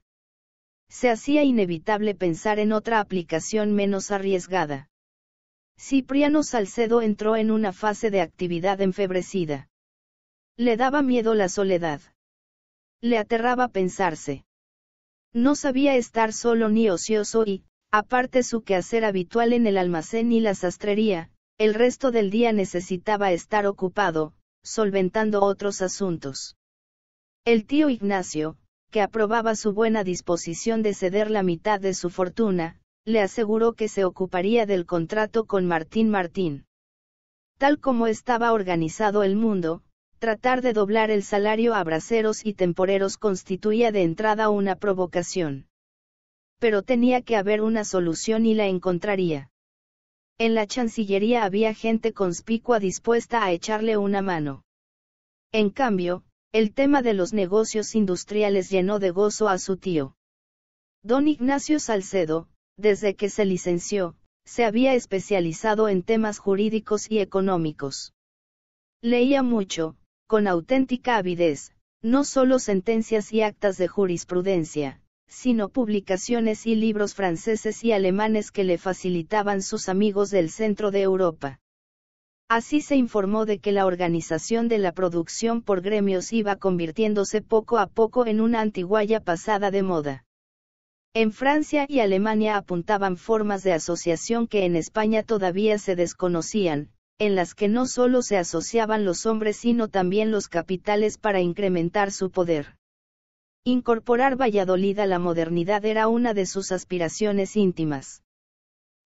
Se hacía inevitable pensar en otra aplicación menos arriesgada. Cipriano Salcedo entró en una fase de actividad enfebrecida. Le daba miedo la soledad. Le aterraba pensarse. No sabía estar solo ni ocioso y, aparte su quehacer habitual en el almacén y la sastrería, el resto del día necesitaba estar ocupado, solventando otros asuntos. El tío Ignacio, que aprobaba su buena disposición de ceder la mitad de su fortuna, le aseguró que se ocuparía del contrato con Martín Martín. Tal como estaba organizado el mundo, Tratar de doblar el salario a braceros y temporeros constituía de entrada una provocación. Pero tenía que haber una solución y la encontraría. En la Chancillería había gente conspicua dispuesta a echarle una mano. En cambio, el tema de los negocios industriales llenó de gozo a su tío. Don Ignacio Salcedo, desde que se licenció, se había especializado en temas jurídicos y económicos. Leía mucho, con auténtica avidez, no solo sentencias y actas de jurisprudencia, sino publicaciones y libros franceses y alemanes que le facilitaban sus amigos del centro de Europa. Así se informó de que la organización de la producción por gremios iba convirtiéndose poco a poco en una antiguaya pasada de moda. En Francia y Alemania apuntaban formas de asociación que en España todavía se desconocían, en las que no solo se asociaban los hombres sino también los capitales para incrementar su poder. Incorporar Valladolid a la modernidad era una de sus aspiraciones íntimas.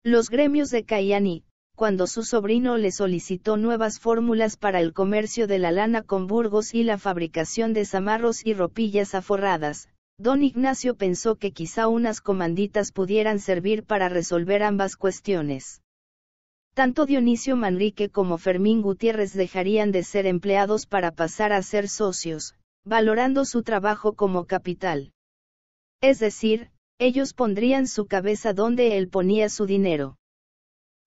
Los gremios de Cayani, cuando su sobrino le solicitó nuevas fórmulas para el comercio de la lana con Burgos y la fabricación de zamarros y ropillas aforradas, don Ignacio pensó que quizá unas comanditas pudieran servir para resolver ambas cuestiones. Tanto Dionisio Manrique como Fermín Gutiérrez dejarían de ser empleados para pasar a ser socios, valorando su trabajo como capital. Es decir, ellos pondrían su cabeza donde él ponía su dinero.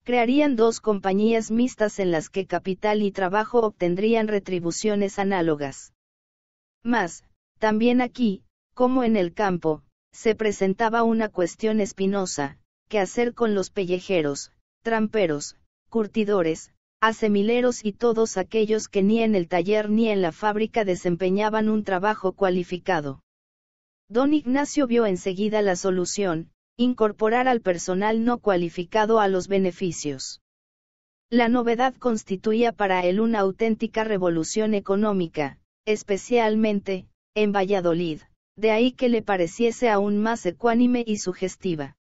Crearían dos compañías mixtas en las que capital y trabajo obtendrían retribuciones análogas. Más, también aquí, como en el campo, se presentaba una cuestión espinosa, qué hacer con los pellejeros, tramperos, curtidores, asemileros y todos aquellos que ni en el taller ni en la fábrica desempeñaban un trabajo cualificado. Don Ignacio vio enseguida la solución, incorporar al personal no cualificado a los beneficios. La novedad constituía para él una auténtica revolución económica, especialmente, en Valladolid, de ahí que le pareciese aún más ecuánime y sugestiva.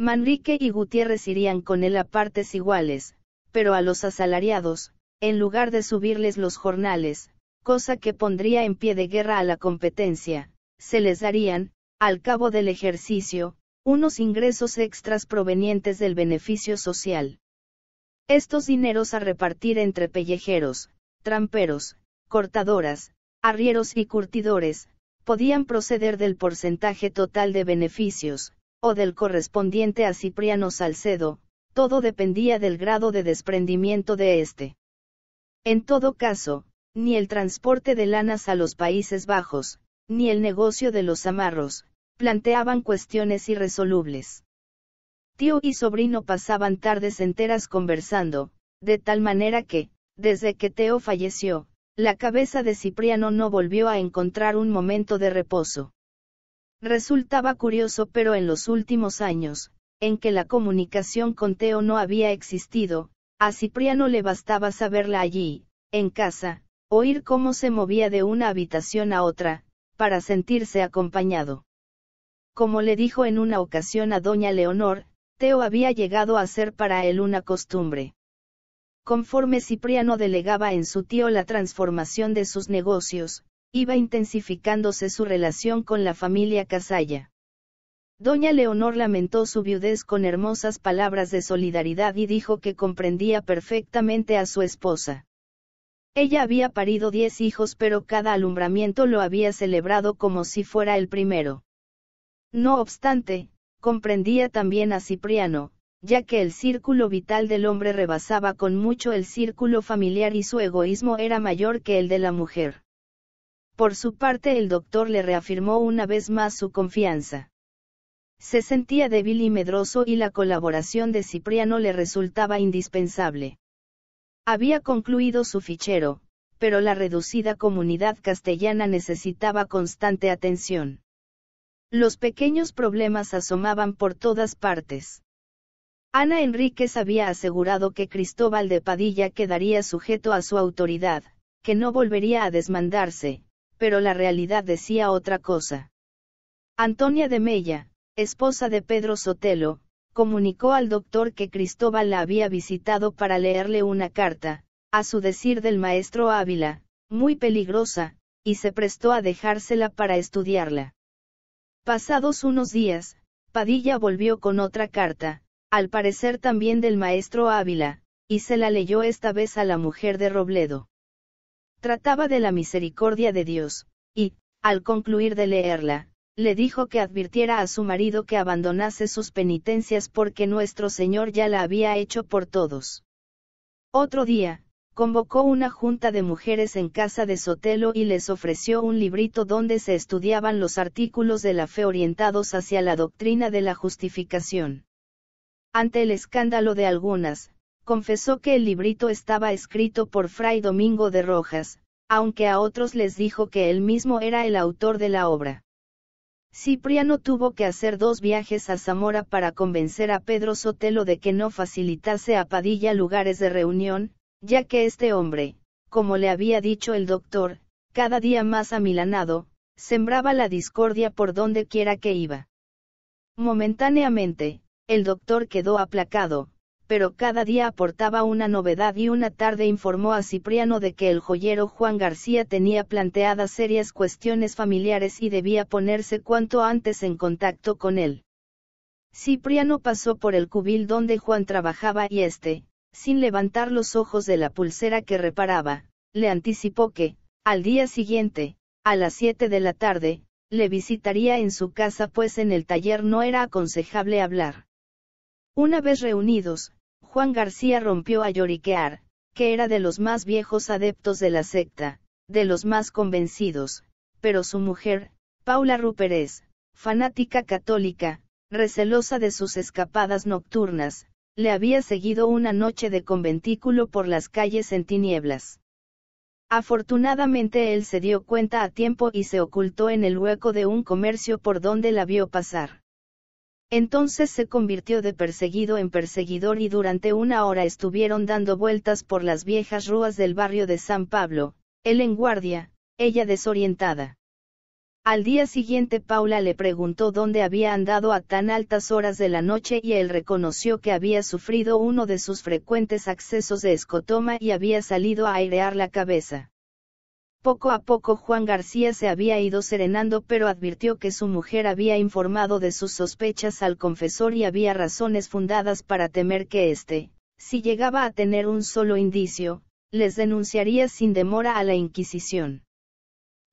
Manrique y Gutiérrez irían con él a partes iguales, pero a los asalariados, en lugar de subirles los jornales, cosa que pondría en pie de guerra a la competencia, se les darían, al cabo del ejercicio, unos ingresos extras provenientes del beneficio social. Estos dineros a repartir entre pellejeros, tramperos, cortadoras, arrieros y curtidores, podían proceder del porcentaje total de beneficios, o del correspondiente a Cipriano Salcedo, todo dependía del grado de desprendimiento de éste. En todo caso, ni el transporte de lanas a los Países Bajos, ni el negocio de los amarros, planteaban cuestiones irresolubles. Tío y sobrino pasaban tardes enteras conversando, de tal manera que, desde que Teo falleció, la cabeza de Cipriano no volvió a encontrar un momento de reposo. Resultaba curioso pero en los últimos años, en que la comunicación con Teo no había existido, a Cipriano le bastaba saberla allí, en casa, oír cómo se movía de una habitación a otra, para sentirse acompañado. Como le dijo en una ocasión a doña Leonor, Teo había llegado a ser para él una costumbre. Conforme Cipriano delegaba en su tío la transformación de sus negocios, iba intensificándose su relación con la familia Casalla. Doña Leonor lamentó su viudez con hermosas palabras de solidaridad y dijo que comprendía perfectamente a su esposa. Ella había parido diez hijos pero cada alumbramiento lo había celebrado como si fuera el primero. No obstante, comprendía también a Cipriano, ya que el círculo vital del hombre rebasaba con mucho el círculo familiar y su egoísmo era mayor que el de la mujer. Por su parte el doctor le reafirmó una vez más su confianza. Se sentía débil y medroso y la colaboración de Cipriano le resultaba indispensable. Había concluido su fichero, pero la reducida comunidad castellana necesitaba constante atención. Los pequeños problemas asomaban por todas partes. Ana Enríquez había asegurado que Cristóbal de Padilla quedaría sujeto a su autoridad, que no volvería a desmandarse, pero la realidad decía otra cosa. Antonia de Mella, esposa de Pedro Sotelo, comunicó al doctor que Cristóbal la había visitado para leerle una carta, a su decir del maestro Ávila, muy peligrosa, y se prestó a dejársela para estudiarla. Pasados unos días, Padilla volvió con otra carta, al parecer también del maestro Ávila, y se la leyó esta vez a la mujer de Robledo trataba de la misericordia de Dios, y, al concluir de leerla, le dijo que advirtiera a su marido que abandonase sus penitencias porque nuestro Señor ya la había hecho por todos. Otro día, convocó una junta de mujeres en casa de Sotelo y les ofreció un librito donde se estudiaban los artículos de la fe orientados hacia la doctrina de la justificación. Ante el escándalo de algunas, confesó que el librito estaba escrito por Fray Domingo de Rojas, aunque a otros les dijo que él mismo era el autor de la obra. Cipriano tuvo que hacer dos viajes a Zamora para convencer a Pedro Sotelo de que no facilitase a Padilla lugares de reunión, ya que este hombre, como le había dicho el doctor, cada día más amilanado, sembraba la discordia por donde quiera que iba. Momentáneamente, el doctor quedó aplacado, pero cada día aportaba una novedad y una tarde informó a Cipriano de que el joyero Juan García tenía planteadas serias cuestiones familiares y debía ponerse cuanto antes en contacto con él. Cipriano pasó por el cubil donde Juan trabajaba y este, sin levantar los ojos de la pulsera que reparaba, le anticipó que, al día siguiente, a las siete de la tarde, le visitaría en su casa pues en el taller no era aconsejable hablar. Una vez reunidos, Juan García rompió a lloriquear, que era de los más viejos adeptos de la secta, de los más convencidos, pero su mujer, Paula Ruperés, fanática católica, recelosa de sus escapadas nocturnas, le había seguido una noche de conventículo por las calles en tinieblas. Afortunadamente él se dio cuenta a tiempo y se ocultó en el hueco de un comercio por donde la vio pasar. Entonces se convirtió de perseguido en perseguidor y durante una hora estuvieron dando vueltas por las viejas rúas del barrio de San Pablo, él en guardia, ella desorientada. Al día siguiente Paula le preguntó dónde había andado a tan altas horas de la noche y él reconoció que había sufrido uno de sus frecuentes accesos de escotoma y había salido a airear la cabeza. Poco a poco Juan García se había ido serenando pero advirtió que su mujer había informado de sus sospechas al confesor y había razones fundadas para temer que éste, si llegaba a tener un solo indicio, les denunciaría sin demora a la Inquisición.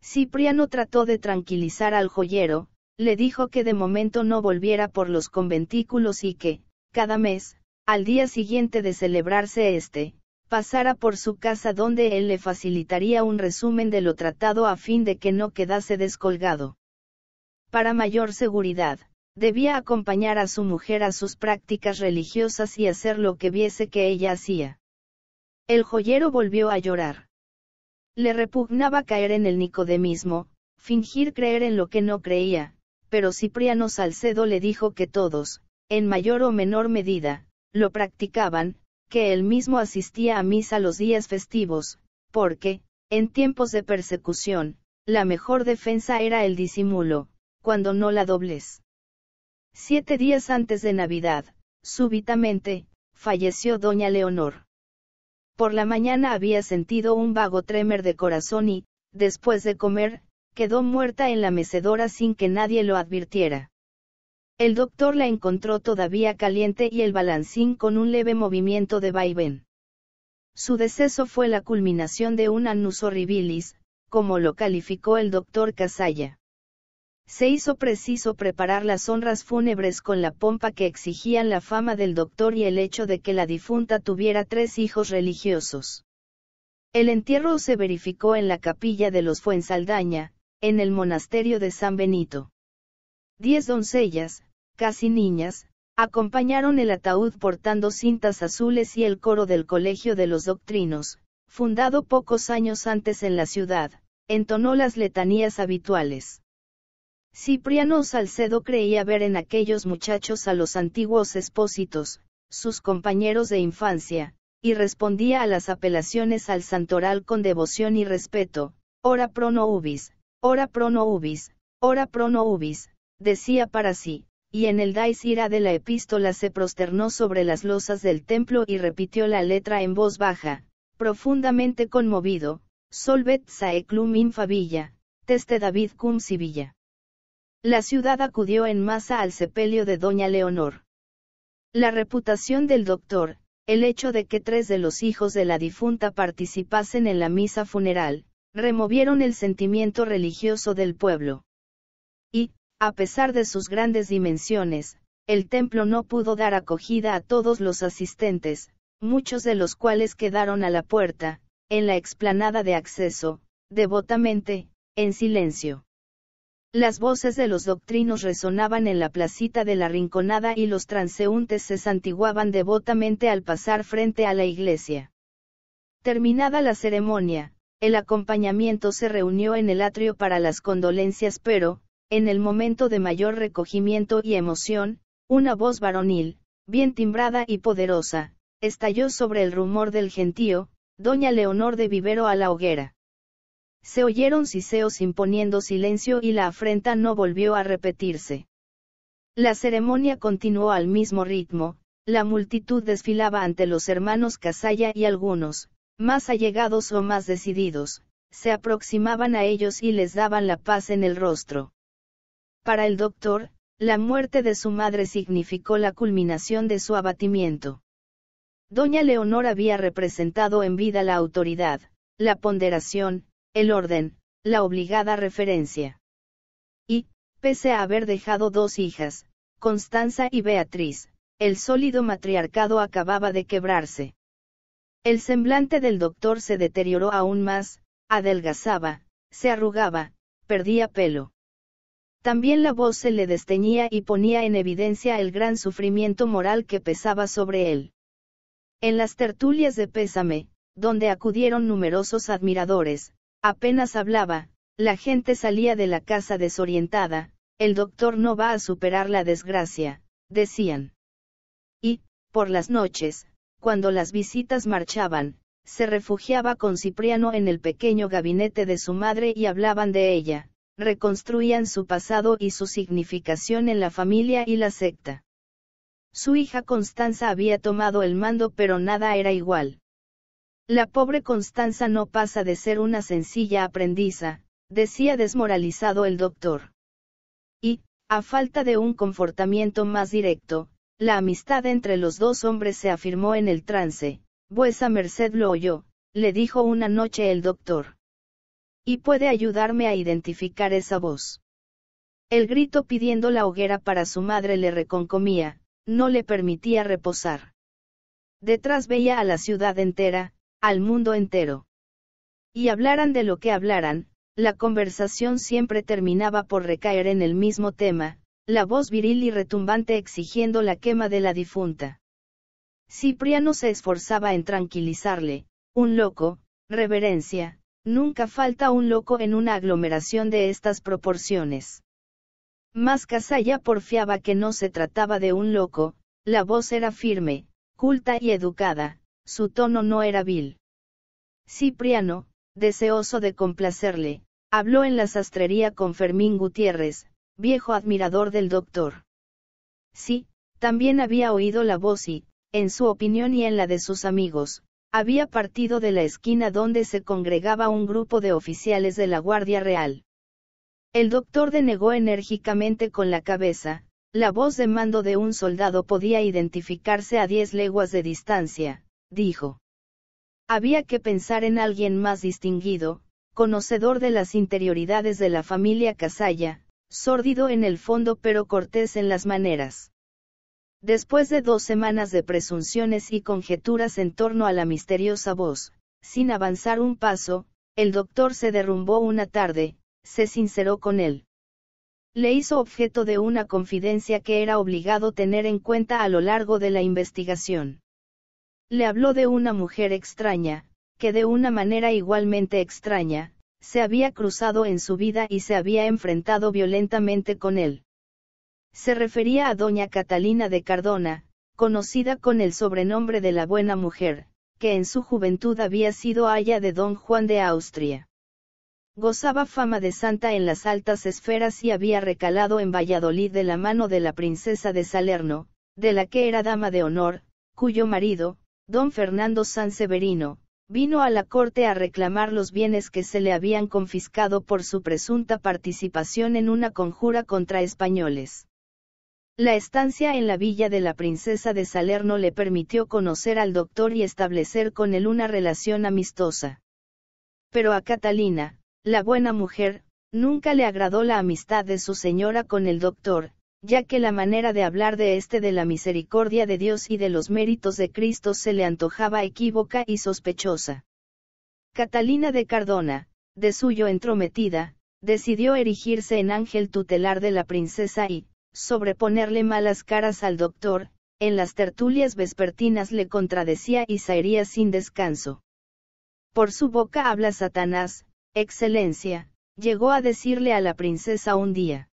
Cipriano trató de tranquilizar al joyero, le dijo que de momento no volviera por los conventículos y que, cada mes, al día siguiente de celebrarse este, pasara por su casa donde él le facilitaría un resumen de lo tratado a fin de que no quedase descolgado. Para mayor seguridad, debía acompañar a su mujer a sus prácticas religiosas y hacer lo que viese que ella hacía. El joyero volvió a llorar. Le repugnaba caer en el nicodemismo, fingir creer en lo que no creía, pero Cipriano Salcedo le dijo que todos, en mayor o menor medida, lo practicaban, que él mismo asistía a misa los días festivos, porque, en tiempos de persecución, la mejor defensa era el disimulo, cuando no la dobles. Siete días antes de Navidad, súbitamente, falleció doña Leonor. Por la mañana había sentido un vago tremer de corazón y, después de comer, quedó muerta en la mecedora sin que nadie lo advirtiera. El doctor la encontró todavía caliente y el balancín con un leve movimiento de vaivén. Su deceso fue la culminación de un annus horribilis, como lo calificó el doctor Casalla. Se hizo preciso preparar las honras fúnebres con la pompa que exigían la fama del doctor y el hecho de que la difunta tuviera tres hijos religiosos. El entierro se verificó en la capilla de los Fuensaldaña, en el monasterio de San Benito. Diez doncellas, casi niñas, acompañaron el ataúd portando cintas azules y el coro del Colegio de los Doctrinos, fundado pocos años antes en la ciudad, entonó las letanías habituales. Cipriano Salcedo creía ver en aquellos muchachos a los antiguos expósitos, sus compañeros de infancia, y respondía a las apelaciones al santoral con devoción y respeto, ora pro ora pro ora pro decía para sí, y en el Daisira de la epístola se prosternó sobre las losas del templo y repitió la letra en voz baja, profundamente conmovido, Solvet saeclum infavilla, teste David cum sibilla. La ciudad acudió en masa al sepelio de doña Leonor. La reputación del doctor, el hecho de que tres de los hijos de la difunta participasen en la misa funeral, removieron el sentimiento religioso del pueblo. A pesar de sus grandes dimensiones, el templo no pudo dar acogida a todos los asistentes, muchos de los cuales quedaron a la puerta, en la explanada de acceso, devotamente, en silencio. Las voces de los doctrinos resonaban en la placita de la rinconada y los transeúntes se santiguaban devotamente al pasar frente a la iglesia. Terminada la ceremonia, el acompañamiento se reunió en el atrio para las condolencias pero, en el momento de mayor recogimiento y emoción, una voz varonil, bien timbrada y poderosa, estalló sobre el rumor del gentío, doña Leonor de Vivero a la hoguera. Se oyeron siseos imponiendo silencio y la afrenta no volvió a repetirse. La ceremonia continuó al mismo ritmo, la multitud desfilaba ante los hermanos Casalla y algunos, más allegados o más decididos, se aproximaban a ellos y les daban la paz en el rostro. Para el doctor, la muerte de su madre significó la culminación de su abatimiento. Doña Leonor había representado en vida la autoridad, la ponderación, el orden, la obligada referencia. Y, pese a haber dejado dos hijas, Constanza y Beatriz, el sólido matriarcado acababa de quebrarse. El semblante del doctor se deterioró aún más, adelgazaba, se arrugaba, perdía pelo. También la voz se le desteñía y ponía en evidencia el gran sufrimiento moral que pesaba sobre él. En las tertulias de pésame, donde acudieron numerosos admiradores, apenas hablaba, la gente salía de la casa desorientada, el doctor no va a superar la desgracia, decían. Y, por las noches, cuando las visitas marchaban, se refugiaba con Cipriano en el pequeño gabinete de su madre y hablaban de ella, reconstruían su pasado y su significación en la familia y la secta. Su hija Constanza había tomado el mando pero nada era igual. La pobre Constanza no pasa de ser una sencilla aprendiza, decía desmoralizado el doctor. Y, a falta de un confortamiento más directo, la amistad entre los dos hombres se afirmó en el trance, vuesa merced lo oyó, le dijo una noche el doctor y puede ayudarme a identificar esa voz. El grito pidiendo la hoguera para su madre le reconcomía, no le permitía reposar. Detrás veía a la ciudad entera, al mundo entero. Y hablaran de lo que hablaran, la conversación siempre terminaba por recaer en el mismo tema, la voz viril y retumbante exigiendo la quema de la difunta. Cipriano se esforzaba en tranquilizarle, un loco, reverencia, Nunca falta un loco en una aglomeración de estas proporciones. Más Casalla porfiaba que no se trataba de un loco, la voz era firme, culta y educada, su tono no era vil. Cipriano, deseoso de complacerle, habló en la sastrería con Fermín Gutiérrez, viejo admirador del doctor. Sí, también había oído la voz y, en su opinión y en la de sus amigos, había partido de la esquina donde se congregaba un grupo de oficiales de la Guardia Real. El doctor denegó enérgicamente con la cabeza, la voz de mando de un soldado podía identificarse a diez leguas de distancia, dijo. Había que pensar en alguien más distinguido, conocedor de las interioridades de la familia Casalla, sórdido en el fondo pero cortés en las maneras. Después de dos semanas de presunciones y conjeturas en torno a la misteriosa voz, sin avanzar un paso, el doctor se derrumbó una tarde, se sinceró con él. Le hizo objeto de una confidencia que era obligado tener en cuenta a lo largo de la investigación. Le habló de una mujer extraña, que de una manera igualmente extraña, se había cruzado en su vida y se había enfrentado violentamente con él. Se refería a doña Catalina de Cardona, conocida con el sobrenombre de la Buena Mujer, que en su juventud había sido aya de don Juan de Austria. Gozaba fama de santa en las altas esferas y había recalado en Valladolid de la mano de la princesa de Salerno, de la que era dama de honor, cuyo marido, don Fernando Sanseverino, vino a la corte a reclamar los bienes que se le habían confiscado por su presunta participación en una conjura contra españoles. La estancia en la villa de la princesa de Salerno le permitió conocer al doctor y establecer con él una relación amistosa. Pero a Catalina, la buena mujer, nunca le agradó la amistad de su señora con el doctor, ya que la manera de hablar de este de la misericordia de Dios y de los méritos de Cristo se le antojaba equívoca y sospechosa. Catalina de Cardona, de suyo entrometida, decidió erigirse en ángel tutelar de la princesa y, sobreponerle malas caras al doctor, en las tertulias vespertinas le contradecía y zahería sin descanso. Por su boca habla Satanás, Excelencia, llegó a decirle a la princesa un día.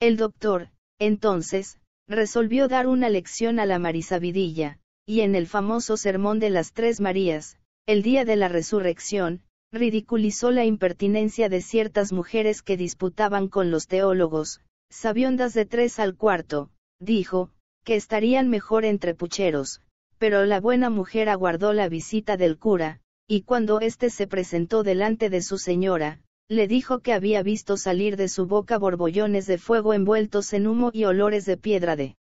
El doctor, entonces, resolvió dar una lección a la marisabidilla, y en el famoso Sermón de las Tres Marías, el día de la resurrección, ridiculizó la impertinencia de ciertas mujeres que disputaban con los teólogos, sabiondas de tres al cuarto, dijo, que estarían mejor entre pucheros, pero la buena mujer aguardó la visita del cura, y cuando éste se presentó delante de su señora, le dijo que había visto salir de su boca borbollones de fuego envueltos en humo y olores de piedra de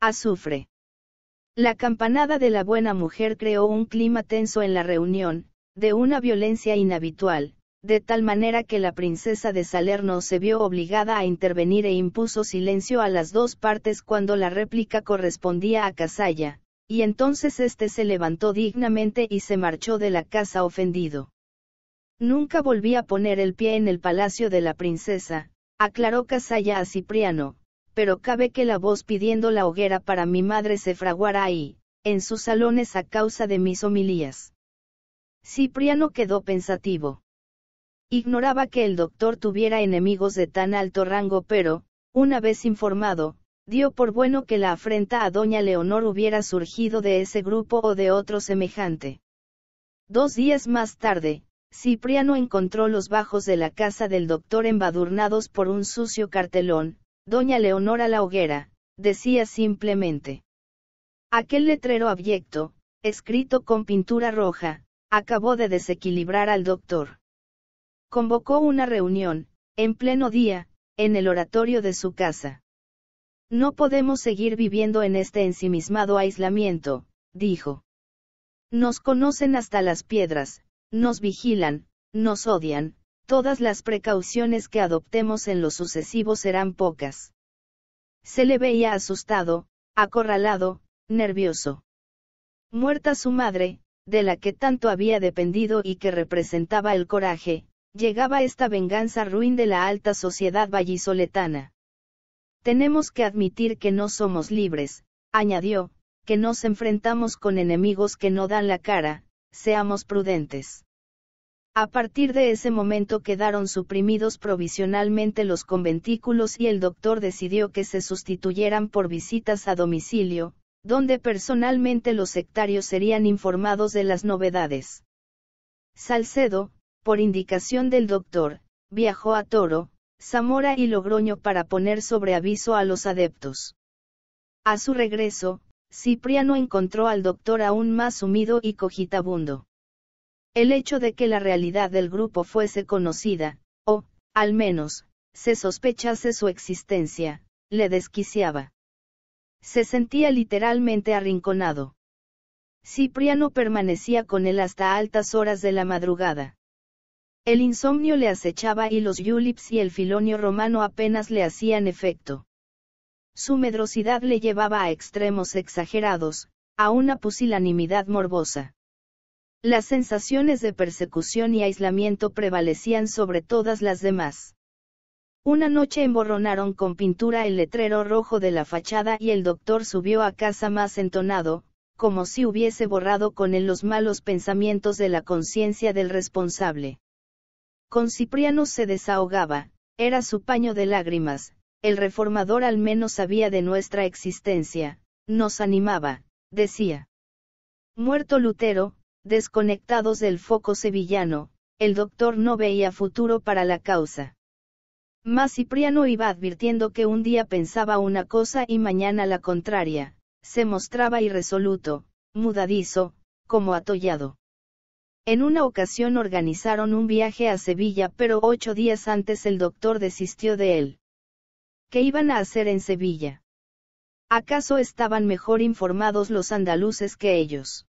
azufre. La campanada de la buena mujer creó un clima tenso en la reunión, de una violencia inhabitual, de tal manera que la princesa de Salerno se vio obligada a intervenir e impuso silencio a las dos partes cuando la réplica correspondía a Casalla, y entonces éste se levantó dignamente y se marchó de la casa ofendido. Nunca volví a poner el pie en el palacio de la princesa, aclaró Casalla a Cipriano, pero cabe que la voz pidiendo la hoguera para mi madre se fraguara ahí, en sus salones a causa de mis homilías. Cipriano quedó pensativo. Ignoraba que el doctor tuviera enemigos de tan alto rango, pero, una vez informado, dio por bueno que la afrenta a doña Leonor hubiera surgido de ese grupo o de otro semejante. Dos días más tarde, Cipriano encontró los bajos de la casa del doctor embadurnados por un sucio cartelón, Doña Leonora la hoguera, decía simplemente. Aquel letrero abyecto, escrito con pintura roja, acabó de desequilibrar al doctor convocó una reunión, en pleno día, en el oratorio de su casa. No podemos seguir viviendo en este ensimismado aislamiento, dijo. Nos conocen hasta las piedras, nos vigilan, nos odian, todas las precauciones que adoptemos en lo sucesivo serán pocas. Se le veía asustado, acorralado, nervioso. Muerta su madre, de la que tanto había dependido y que representaba el coraje, Llegaba esta venganza ruin de la alta sociedad vallisoletana. Tenemos que admitir que no somos libres, añadió, que nos enfrentamos con enemigos que no dan la cara, seamos prudentes. A partir de ese momento quedaron suprimidos provisionalmente los conventículos y el doctor decidió que se sustituyeran por visitas a domicilio, donde personalmente los sectarios serían informados de las novedades. Salcedo, por indicación del doctor, viajó a Toro, Zamora y Logroño para poner sobre aviso a los adeptos. A su regreso, Cipriano encontró al doctor aún más sumido y cogitabundo. El hecho de que la realidad del grupo fuese conocida, o, al menos, se sospechase su existencia, le desquiciaba. Se sentía literalmente arrinconado. Cipriano permanecía con él hasta altas horas de la madrugada. El insomnio le acechaba y los yulips y el filonio romano apenas le hacían efecto. Su medrosidad le llevaba a extremos exagerados, a una pusilanimidad morbosa. Las sensaciones de persecución y aislamiento prevalecían sobre todas las demás. Una noche emborronaron con pintura el letrero rojo de la fachada y el doctor subió a casa más entonado, como si hubiese borrado con él los malos pensamientos de la conciencia del responsable. Con Cipriano se desahogaba, era su paño de lágrimas, el reformador al menos sabía de nuestra existencia, nos animaba, decía. Muerto Lutero, desconectados del foco sevillano, el doctor no veía futuro para la causa. Mas Cipriano iba advirtiendo que un día pensaba una cosa y mañana la contraria, se mostraba irresoluto, mudadizo, como atollado. En una ocasión organizaron un viaje a Sevilla pero ocho días antes el doctor desistió de él. ¿Qué iban a hacer en Sevilla? ¿Acaso estaban mejor informados los andaluces que ellos?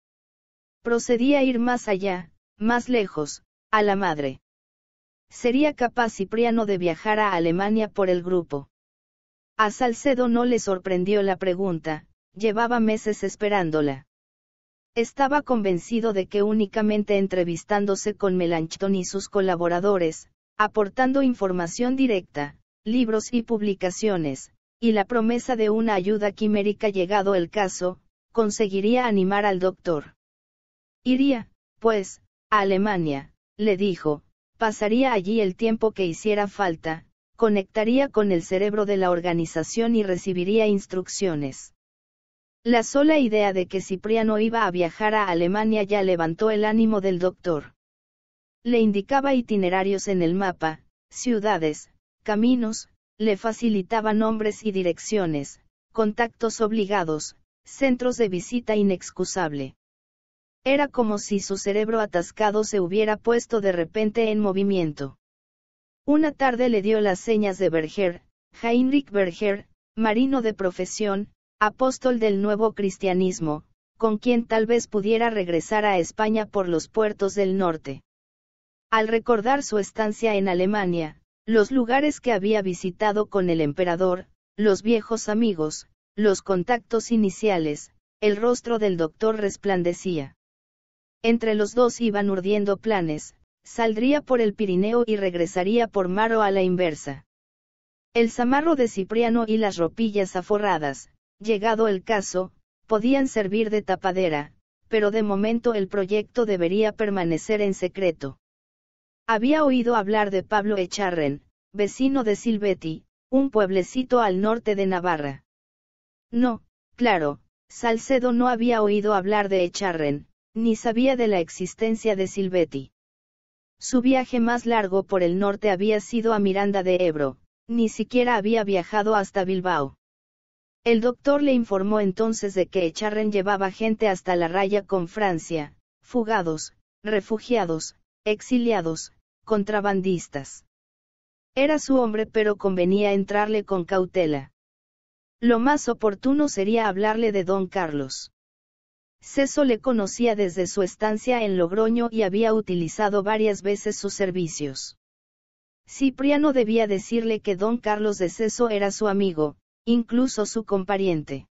Procedía a ir más allá, más lejos, a la madre. Sería capaz Cipriano de viajar a Alemania por el grupo. A Salcedo no le sorprendió la pregunta, llevaba meses esperándola. Estaba convencido de que únicamente entrevistándose con Melanchthon y sus colaboradores, aportando información directa, libros y publicaciones, y la promesa de una ayuda quimérica llegado el caso, conseguiría animar al doctor. Iría, pues, a Alemania, le dijo, pasaría allí el tiempo que hiciera falta, conectaría con el cerebro de la organización y recibiría instrucciones. La sola idea de que Cipriano iba a viajar a Alemania ya levantó el ánimo del doctor. Le indicaba itinerarios en el mapa, ciudades, caminos, le facilitaba nombres y direcciones, contactos obligados, centros de visita inexcusable. Era como si su cerebro atascado se hubiera puesto de repente en movimiento. Una tarde le dio las señas de Berger, Heinrich Berger, marino de profesión, apóstol del nuevo cristianismo, con quien tal vez pudiera regresar a España por los puertos del norte. Al recordar su estancia en Alemania, los lugares que había visitado con el emperador, los viejos amigos, los contactos iniciales, el rostro del doctor resplandecía. Entre los dos iban urdiendo planes, saldría por el Pirineo y regresaría por mar o a la inversa. El zamarro de Cipriano y las ropillas aforradas, Llegado el caso, podían servir de tapadera, pero de momento el proyecto debería permanecer en secreto. Había oído hablar de Pablo Echarren, vecino de Silvetti, un pueblecito al norte de Navarra. No, claro, Salcedo no había oído hablar de Echarren, ni sabía de la existencia de Silvetti. Su viaje más largo por el norte había sido a Miranda de Ebro, ni siquiera había viajado hasta Bilbao. El doctor le informó entonces de que Echarren llevaba gente hasta la raya con Francia, fugados, refugiados, exiliados, contrabandistas. Era su hombre pero convenía entrarle con cautela. Lo más oportuno sería hablarle de don Carlos. Ceso le conocía desde su estancia en Logroño y había utilizado varias veces sus servicios. Cipriano debía decirle que don Carlos de Ceso era su amigo, incluso su compariente.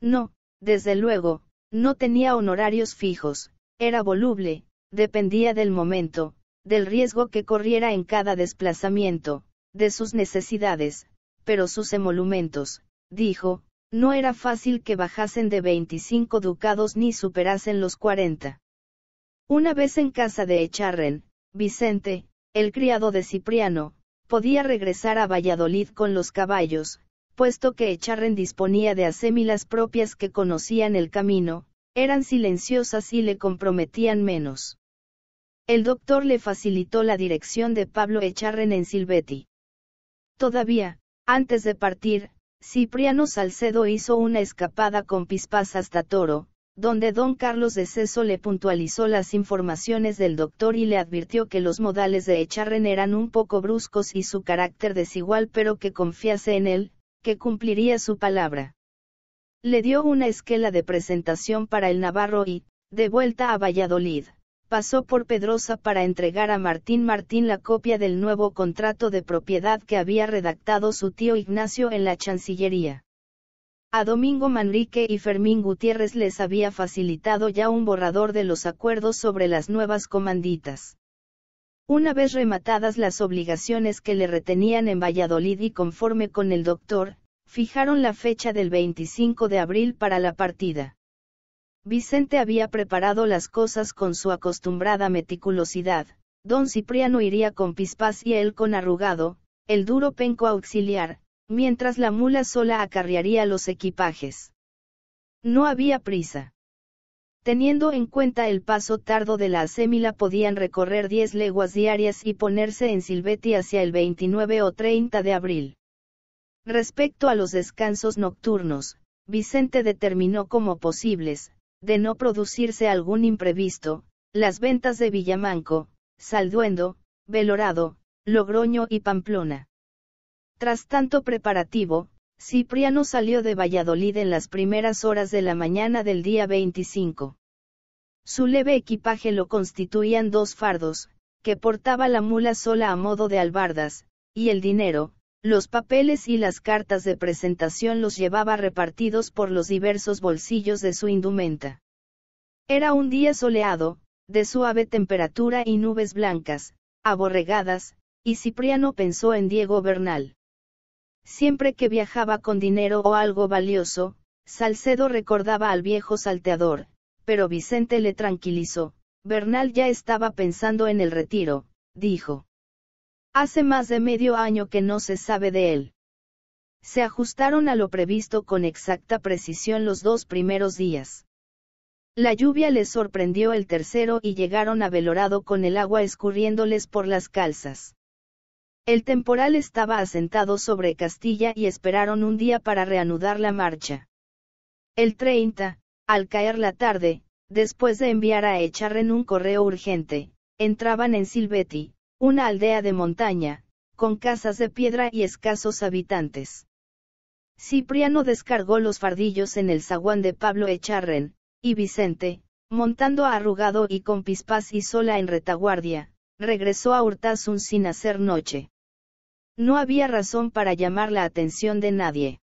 No, desde luego, no tenía honorarios fijos, era voluble, dependía del momento, del riesgo que corriera en cada desplazamiento, de sus necesidades, pero sus emolumentos, dijo, no era fácil que bajasen de 25 ducados ni superasen los 40. Una vez en casa de Echarren, Vicente, el criado de Cipriano, podía regresar a Valladolid con los caballos, puesto que Echarren disponía de acémilas propias que conocían el camino, eran silenciosas y le comprometían menos. El doctor le facilitó la dirección de Pablo Echarren en Silvetti. Todavía, antes de partir, Cipriano Salcedo hizo una escapada con pispas hasta Toro, donde don Carlos de Ceso le puntualizó las informaciones del doctor y le advirtió que los modales de Echarren eran un poco bruscos y su carácter desigual pero que confiase en él, que cumpliría su palabra. Le dio una esquela de presentación para el Navarro y, de vuelta a Valladolid, pasó por Pedrosa para entregar a Martín Martín la copia del nuevo contrato de propiedad que había redactado su tío Ignacio en la Chancillería. A Domingo Manrique y Fermín Gutiérrez les había facilitado ya un borrador de los acuerdos sobre las nuevas comanditas. Una vez rematadas las obligaciones que le retenían en Valladolid y conforme con el doctor, fijaron la fecha del 25 de abril para la partida. Vicente había preparado las cosas con su acostumbrada meticulosidad, don Cipriano iría con Pispás y él con Arrugado, el duro penco auxiliar, mientras la mula sola acarrearía los equipajes. No había prisa. Teniendo en cuenta el paso tardo de la asémila podían recorrer 10 leguas diarias y ponerse en Silveti hacia el 29 o 30 de abril. Respecto a los descansos nocturnos, Vicente determinó como posibles, de no producirse algún imprevisto, las ventas de Villamanco, Salduendo, Belorado, Logroño y Pamplona. Tras tanto preparativo, Cipriano salió de Valladolid en las primeras horas de la mañana del día 25. Su leve equipaje lo constituían dos fardos, que portaba la mula sola a modo de albardas, y el dinero, los papeles y las cartas de presentación los llevaba repartidos por los diversos bolsillos de su indumenta. Era un día soleado, de suave temperatura y nubes blancas, aborregadas, y Cipriano pensó en Diego Bernal. Siempre que viajaba con dinero o algo valioso, Salcedo recordaba al viejo salteador, pero Vicente le tranquilizó. Bernal ya estaba pensando en el retiro, dijo. Hace más de medio año que no se sabe de él. Se ajustaron a lo previsto con exacta precisión los dos primeros días. La lluvia les sorprendió el tercero y llegaron a con el agua escurriéndoles por las calzas. El temporal estaba asentado sobre Castilla y esperaron un día para reanudar la marcha. El 30, al caer la tarde, después de enviar a Echarren un correo urgente, entraban en Silveti, una aldea de montaña, con casas de piedra y escasos habitantes. Cipriano descargó los fardillos en el zaguán de Pablo Echarren, y Vicente, montando arrugado y con pispas y sola en retaguardia, regresó a Hurtasun sin hacer noche. No había razón para llamar la atención de nadie.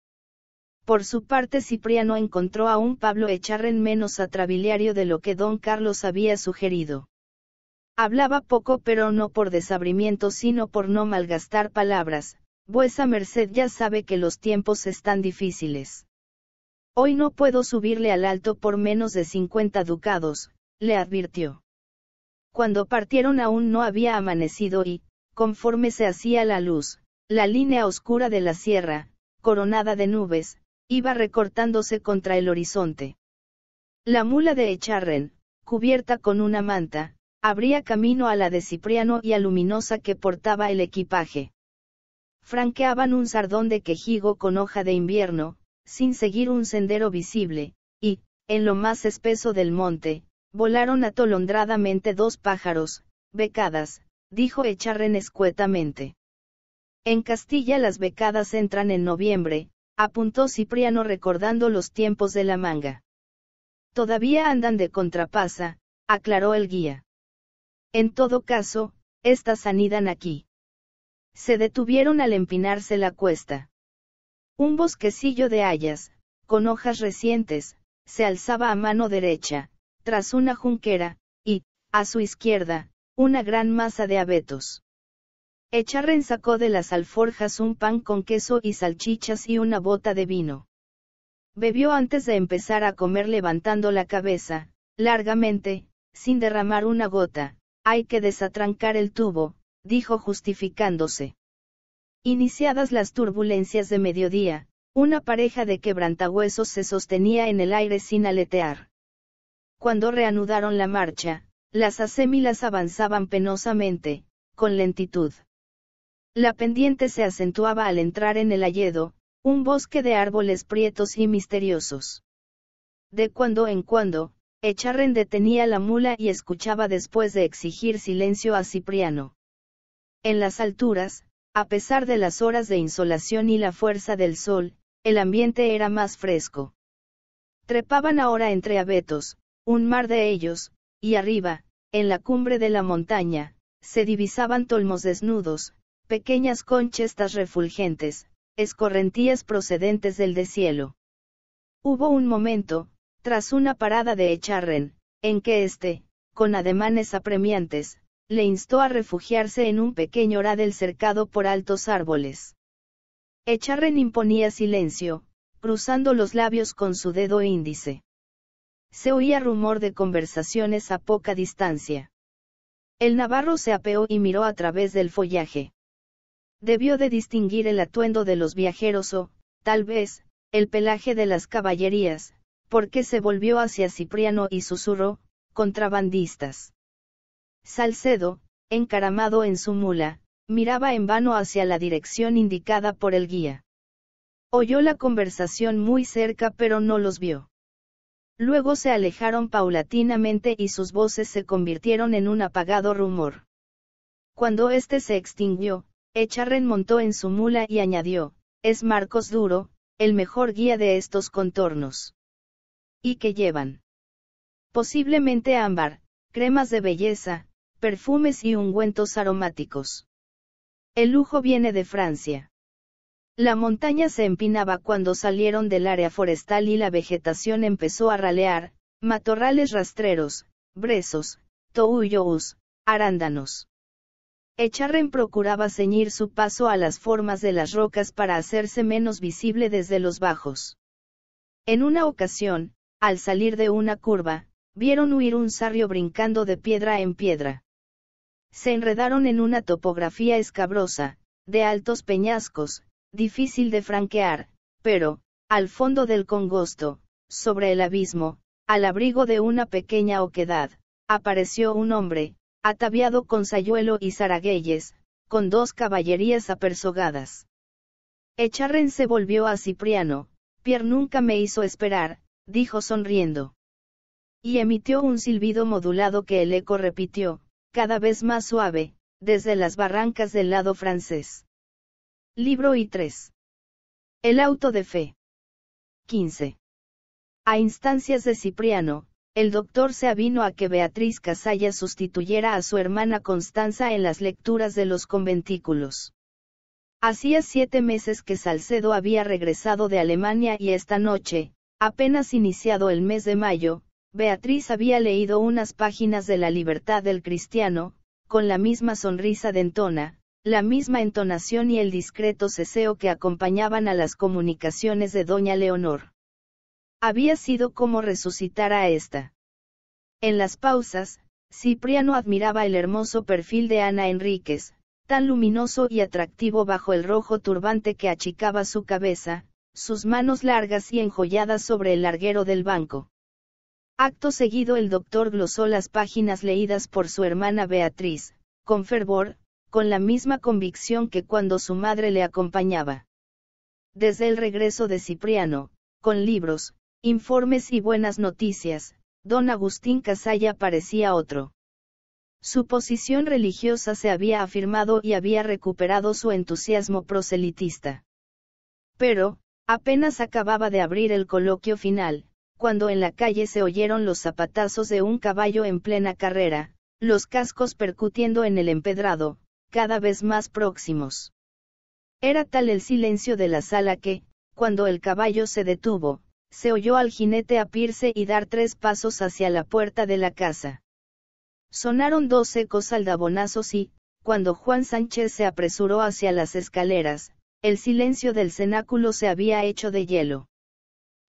Por su parte Cipriano encontró a un Pablo Echarren menos atrabiliario de lo que don Carlos había sugerido. Hablaba poco pero no por desabrimiento sino por no malgastar palabras, vuesa merced ya sabe que los tiempos están difíciles. Hoy no puedo subirle al alto por menos de 50 ducados, le advirtió. Cuando partieron aún no había amanecido y, conforme se hacía la luz, la línea oscura de la sierra, coronada de nubes, iba recortándose contra el horizonte. La mula de Echarren, cubierta con una manta, abría camino a la de Cipriano y a Luminosa que portaba el equipaje. Franqueaban un sardón de quejigo con hoja de invierno, sin seguir un sendero visible, y, en lo más espeso del monte, volaron atolondradamente dos pájaros, becadas, dijo Echarren escuetamente. En Castilla las becadas entran en noviembre, apuntó Cipriano recordando los tiempos de la manga. Todavía andan de contrapasa, aclaró el guía. En todo caso, estas anidan aquí. Se detuvieron al empinarse la cuesta. Un bosquecillo de hayas, con hojas recientes, se alzaba a mano derecha, tras una junquera, y, a su izquierda, una gran masa de abetos. Echarren sacó de las alforjas un pan con queso y salchichas y una bota de vino. Bebió antes de empezar a comer levantando la cabeza, largamente, sin derramar una gota. Hay que desatrancar el tubo, dijo justificándose. Iniciadas las turbulencias de mediodía, una pareja de quebrantahuesos se sostenía en el aire sin aletear. Cuando reanudaron la marcha, las asémilas avanzaban penosamente, con lentitud. La pendiente se acentuaba al entrar en el alledo, un bosque de árboles prietos y misteriosos. De cuando en cuando, Echarren detenía la mula y escuchaba después de exigir silencio a Cipriano. En las alturas, a pesar de las horas de insolación y la fuerza del sol, el ambiente era más fresco. Trepaban ahora entre abetos, un mar de ellos, y arriba, en la cumbre de la montaña, se divisaban tolmos desnudos, pequeñas conchestas refulgentes, escorrentías procedentes del deshielo. Hubo un momento, tras una parada de Echarren, en que éste, con ademanes apremiantes, le instó a refugiarse en un pequeño radel cercado por altos árboles. Echarren imponía silencio, cruzando los labios con su dedo índice se oía rumor de conversaciones a poca distancia. El navarro se apeó y miró a través del follaje. Debió de distinguir el atuendo de los viajeros o, tal vez, el pelaje de las caballerías, porque se volvió hacia Cipriano y susurró, contrabandistas. Salcedo, encaramado en su mula, miraba en vano hacia la dirección indicada por el guía. Oyó la conversación muy cerca pero no los vio. Luego se alejaron paulatinamente y sus voces se convirtieron en un apagado rumor. Cuando éste se extinguió, Echarren montó en su mula y añadió, es Marcos Duro, el mejor guía de estos contornos. ¿Y qué llevan? Posiblemente ámbar, cremas de belleza, perfumes y ungüentos aromáticos. El lujo viene de Francia. La montaña se empinaba cuando salieron del área forestal y la vegetación empezó a ralear, matorrales rastreros, brezos, touyous, arándanos. Echarren procuraba ceñir su paso a las formas de las rocas para hacerse menos visible desde los bajos. En una ocasión, al salir de una curva, vieron huir un sarrio brincando de piedra en piedra. Se enredaron en una topografía escabrosa, de altos peñascos, difícil de franquear, pero, al fondo del congosto, sobre el abismo, al abrigo de una pequeña oquedad, apareció un hombre, ataviado con sayuelo y zaragueyes, con dos caballerías apersogadas. Echarren se volvió a Cipriano, Pierre nunca me hizo esperar, dijo sonriendo. Y emitió un silbido modulado que el eco repitió, cada vez más suave, desde las barrancas del lado francés. Libro y 3. El auto de fe. 15. A instancias de Cipriano, el doctor se avino a que Beatriz Casalla sustituyera a su hermana Constanza en las lecturas de los conventículos. Hacía siete meses que Salcedo había regresado de Alemania y esta noche, apenas iniciado el mes de mayo, Beatriz había leído unas páginas de La libertad del cristiano, con la misma sonrisa dentona, la misma entonación y el discreto ceseo que acompañaban a las comunicaciones de doña Leonor. Había sido como resucitar a ésta. En las pausas, Cipriano admiraba el hermoso perfil de Ana Enríquez, tan luminoso y atractivo bajo el rojo turbante que achicaba su cabeza, sus manos largas y enjolladas sobre el larguero del banco. Acto seguido el doctor glosó las páginas leídas por su hermana Beatriz, con fervor, con la misma convicción que cuando su madre le acompañaba. Desde el regreso de Cipriano, con libros, informes y buenas noticias, don Agustín Casalla parecía otro. Su posición religiosa se había afirmado y había recuperado su entusiasmo proselitista. Pero, apenas acababa de abrir el coloquio final, cuando en la calle se oyeron los zapatazos de un caballo en plena carrera, los cascos percutiendo en el empedrado, cada vez más próximos. Era tal el silencio de la sala que, cuando el caballo se detuvo, se oyó al jinete apirse y dar tres pasos hacia la puerta de la casa. Sonaron dos ecos aldabonazos y, cuando Juan Sánchez se apresuró hacia las escaleras, el silencio del cenáculo se había hecho de hielo.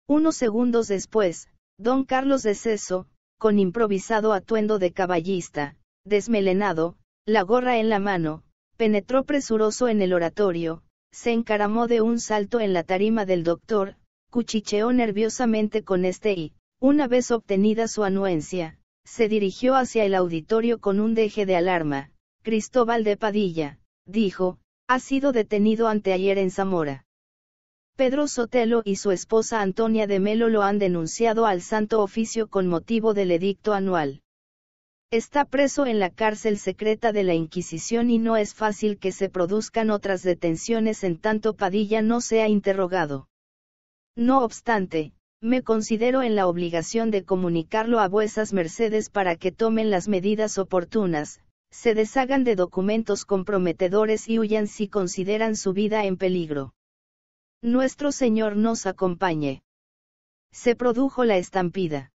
Unos segundos después, don Carlos de Ceso, con improvisado atuendo de caballista, desmelenado, la gorra en la mano, penetró presuroso en el oratorio, se encaramó de un salto en la tarima del doctor, cuchicheó nerviosamente con este y, una vez obtenida su anuencia, se dirigió hacia el auditorio con un deje de alarma. Cristóbal de Padilla, dijo, ha sido detenido anteayer en Zamora. Pedro Sotelo y su esposa Antonia de Melo lo han denunciado al Santo Oficio con motivo del edicto anual. Está preso en la cárcel secreta de la Inquisición y no es fácil que se produzcan otras detenciones en tanto Padilla no sea interrogado. No obstante, me considero en la obligación de comunicarlo a vuesas mercedes para que tomen las medidas oportunas, se deshagan de documentos comprometedores y huyan si consideran su vida en peligro. Nuestro Señor nos acompañe. Se produjo la estampida.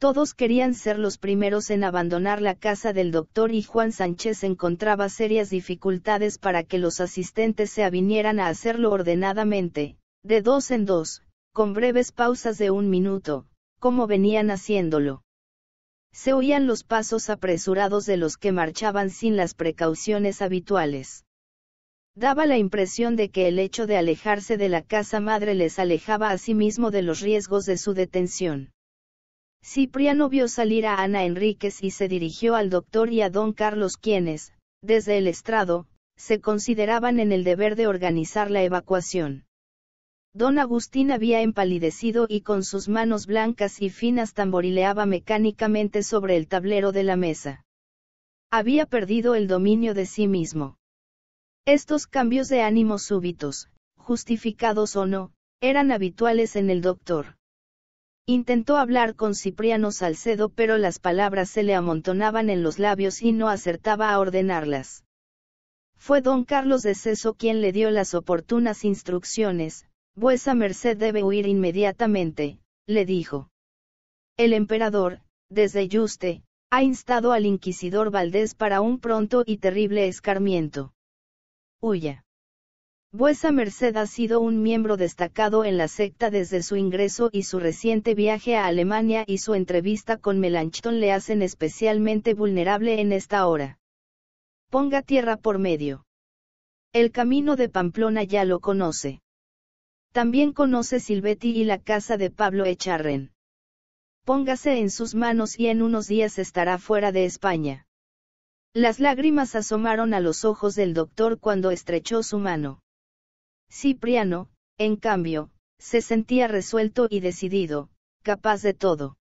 Todos querían ser los primeros en abandonar la casa del doctor y Juan Sánchez encontraba serias dificultades para que los asistentes se avinieran a hacerlo ordenadamente, de dos en dos, con breves pausas de un minuto, como venían haciéndolo. Se oían los pasos apresurados de los que marchaban sin las precauciones habituales. Daba la impresión de que el hecho de alejarse de la casa madre les alejaba a sí mismo de los riesgos de su detención. Cipriano vio salir a Ana Enríquez y se dirigió al doctor y a don Carlos quienes, desde el estrado, se consideraban en el deber de organizar la evacuación. Don Agustín había empalidecido y con sus manos blancas y finas tamborileaba mecánicamente sobre el tablero de la mesa. Había perdido el dominio de sí mismo. Estos cambios de ánimo súbitos, justificados o no, eran habituales en el doctor. Intentó hablar con Cipriano Salcedo pero las palabras se le amontonaban en los labios y no acertaba a ordenarlas. Fue don Carlos de Ceso quien le dio las oportunas instrucciones, Vuesa merced debe huir inmediatamente, le dijo. El emperador, desde Yuste, ha instado al inquisidor Valdés para un pronto y terrible escarmiento. Huya. Vuesa Merced ha sido un miembro destacado en la secta desde su ingreso y su reciente viaje a Alemania y su entrevista con Melanchthon le hacen especialmente vulnerable en esta hora. Ponga tierra por medio. El camino de Pamplona ya lo conoce. También conoce Silvetti y la casa de Pablo Echarren. Póngase en sus manos y en unos días estará fuera de España. Las lágrimas asomaron a los ojos del doctor cuando estrechó su mano. Cipriano, en cambio, se sentía resuelto y decidido, capaz de todo.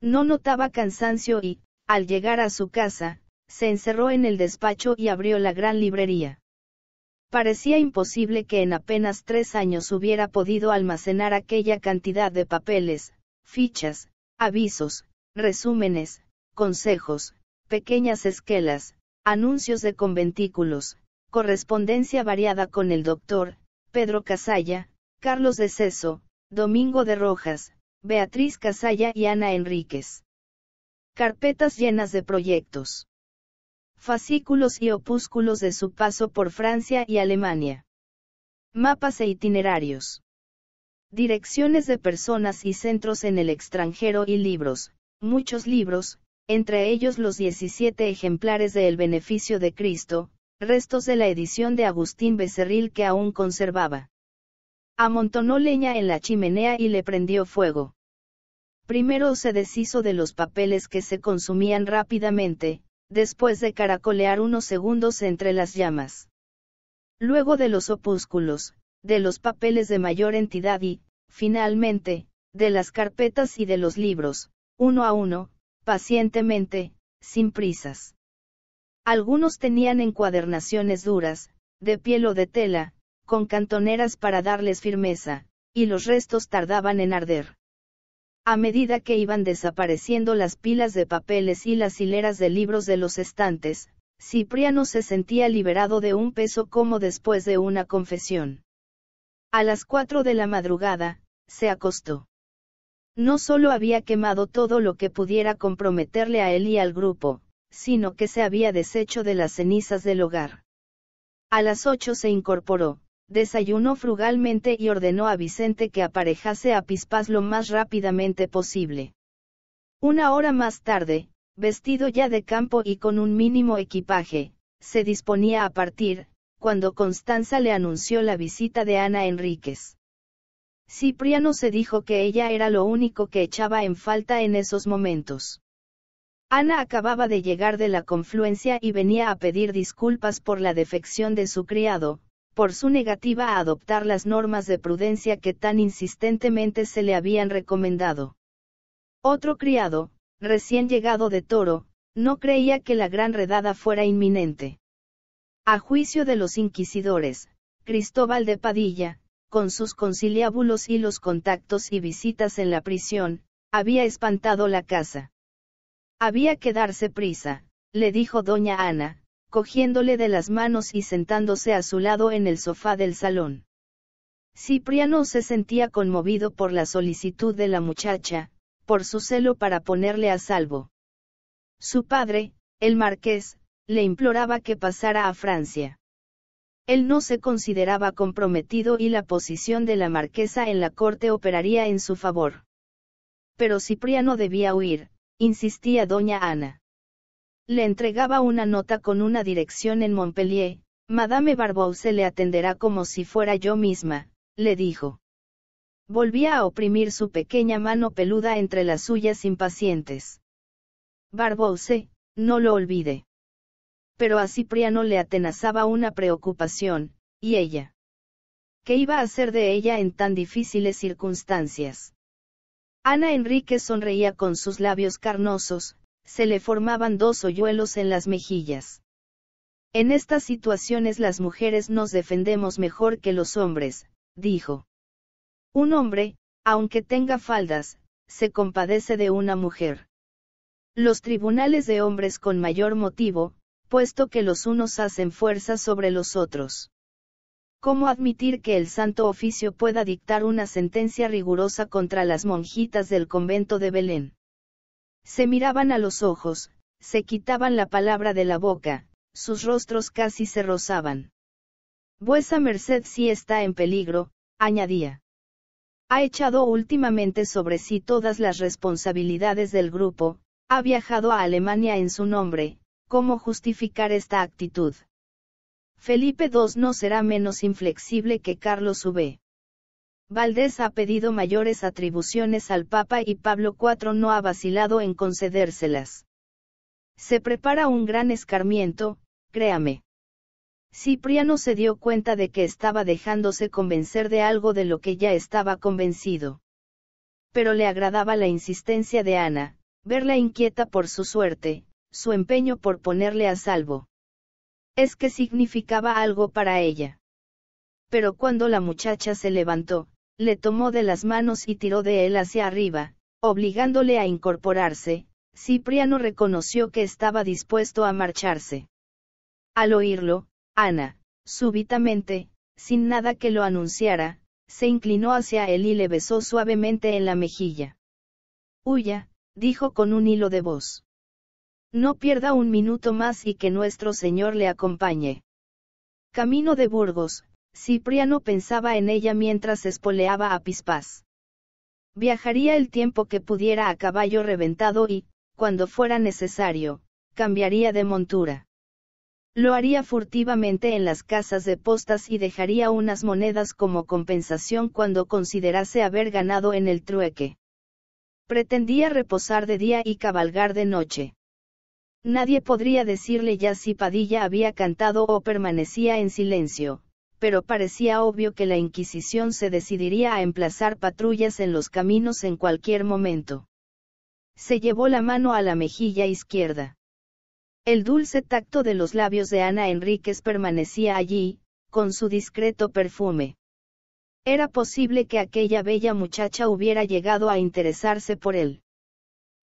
No notaba cansancio y, al llegar a su casa, se encerró en el despacho y abrió la gran librería. Parecía imposible que en apenas tres años hubiera podido almacenar aquella cantidad de papeles, fichas, avisos, resúmenes, consejos, pequeñas esquelas, anuncios de conventículos, correspondencia variada con el doctor, Pedro Casalla, Carlos de Ceso, Domingo de Rojas, Beatriz Casalla y Ana Enríquez. Carpetas llenas de proyectos. Fascículos y opúsculos de su paso por Francia y Alemania. Mapas e itinerarios. Direcciones de personas y centros en el extranjero y libros, muchos libros, entre ellos los 17 ejemplares de El Beneficio de Cristo, restos de la edición de Agustín Becerril que aún conservaba. Amontonó leña en la chimenea y le prendió fuego. Primero se deshizo de los papeles que se consumían rápidamente, después de caracolear unos segundos entre las llamas. Luego de los opúsculos, de los papeles de mayor entidad y, finalmente, de las carpetas y de los libros, uno a uno, pacientemente, sin prisas. Algunos tenían encuadernaciones duras, de piel o de tela, con cantoneras para darles firmeza, y los restos tardaban en arder. A medida que iban desapareciendo las pilas de papeles y las hileras de libros de los estantes, Cipriano se sentía liberado de un peso como después de una confesión. A las cuatro de la madrugada, se acostó. No solo había quemado todo lo que pudiera comprometerle a él y al grupo, sino que se había deshecho de las cenizas del hogar. A las ocho se incorporó, desayunó frugalmente y ordenó a Vicente que aparejase a Pispás lo más rápidamente posible. Una hora más tarde, vestido ya de campo y con un mínimo equipaje, se disponía a partir, cuando Constanza le anunció la visita de Ana Enríquez. Cipriano se dijo que ella era lo único que echaba en falta en esos momentos. Ana acababa de llegar de la confluencia y venía a pedir disculpas por la defección de su criado, por su negativa a adoptar las normas de prudencia que tan insistentemente se le habían recomendado. Otro criado, recién llegado de Toro, no creía que la gran redada fuera inminente. A juicio de los inquisidores, Cristóbal de Padilla, con sus conciliábulos y los contactos y visitas en la prisión, había espantado la casa. Había que darse prisa, le dijo doña Ana, cogiéndole de las manos y sentándose a su lado en el sofá del salón. Cipriano se sentía conmovido por la solicitud de la muchacha, por su celo para ponerle a salvo. Su padre, el marqués, le imploraba que pasara a Francia. Él no se consideraba comprometido y la posición de la marquesa en la corte operaría en su favor. Pero Cipriano debía huir, insistía doña Ana. Le entregaba una nota con una dirección en Montpellier, Madame Barbouse le atenderá como si fuera yo misma, le dijo. Volvía a oprimir su pequeña mano peluda entre las suyas impacientes. Barbouse, no lo olvide. Pero a Cipriano le atenazaba una preocupación, y ella. ¿Qué iba a hacer de ella en tan difíciles circunstancias? Ana Enrique sonreía con sus labios carnosos, se le formaban dos hoyuelos en las mejillas. En estas situaciones las mujeres nos defendemos mejor que los hombres, dijo. Un hombre, aunque tenga faldas, se compadece de una mujer. Los tribunales de hombres con mayor motivo, puesto que los unos hacen fuerza sobre los otros. ¿Cómo admitir que el Santo Oficio pueda dictar una sentencia rigurosa contra las monjitas del convento de Belén? Se miraban a los ojos, se quitaban la palabra de la boca, sus rostros casi se rozaban. Vuesa merced sí está en peligro, añadía. Ha echado últimamente sobre sí todas las responsabilidades del grupo, ha viajado a Alemania en su nombre, ¿cómo justificar esta actitud? Felipe II no será menos inflexible que Carlos V. Valdés ha pedido mayores atribuciones al Papa y Pablo IV no ha vacilado en concedérselas. Se prepara un gran escarmiento, créame. Cipriano se dio cuenta de que estaba dejándose convencer de algo de lo que ya estaba convencido. Pero le agradaba la insistencia de Ana, verla inquieta por su suerte, su empeño por ponerle a salvo es que significaba algo para ella. Pero cuando la muchacha se levantó, le tomó de las manos y tiró de él hacia arriba, obligándole a incorporarse, Cipriano reconoció que estaba dispuesto a marcharse. Al oírlo, Ana, súbitamente, sin nada que lo anunciara, se inclinó hacia él y le besó suavemente en la mejilla. Huya, dijo con un hilo de voz. No pierda un minuto más y que nuestro Señor le acompañe. Camino de Burgos, Cipriano pensaba en ella mientras espoleaba a Pispás. Viajaría el tiempo que pudiera a caballo reventado y, cuando fuera necesario, cambiaría de montura. Lo haría furtivamente en las casas de postas y dejaría unas monedas como compensación cuando considerase haber ganado en el trueque. Pretendía reposar de día y cabalgar de noche. Nadie podría decirle ya si Padilla había cantado o permanecía en silencio, pero parecía obvio que la Inquisición se decidiría a emplazar patrullas en los caminos en cualquier momento. Se llevó la mano a la mejilla izquierda. El dulce tacto de los labios de Ana Enríquez permanecía allí, con su discreto perfume. Era posible que aquella bella muchacha hubiera llegado a interesarse por él.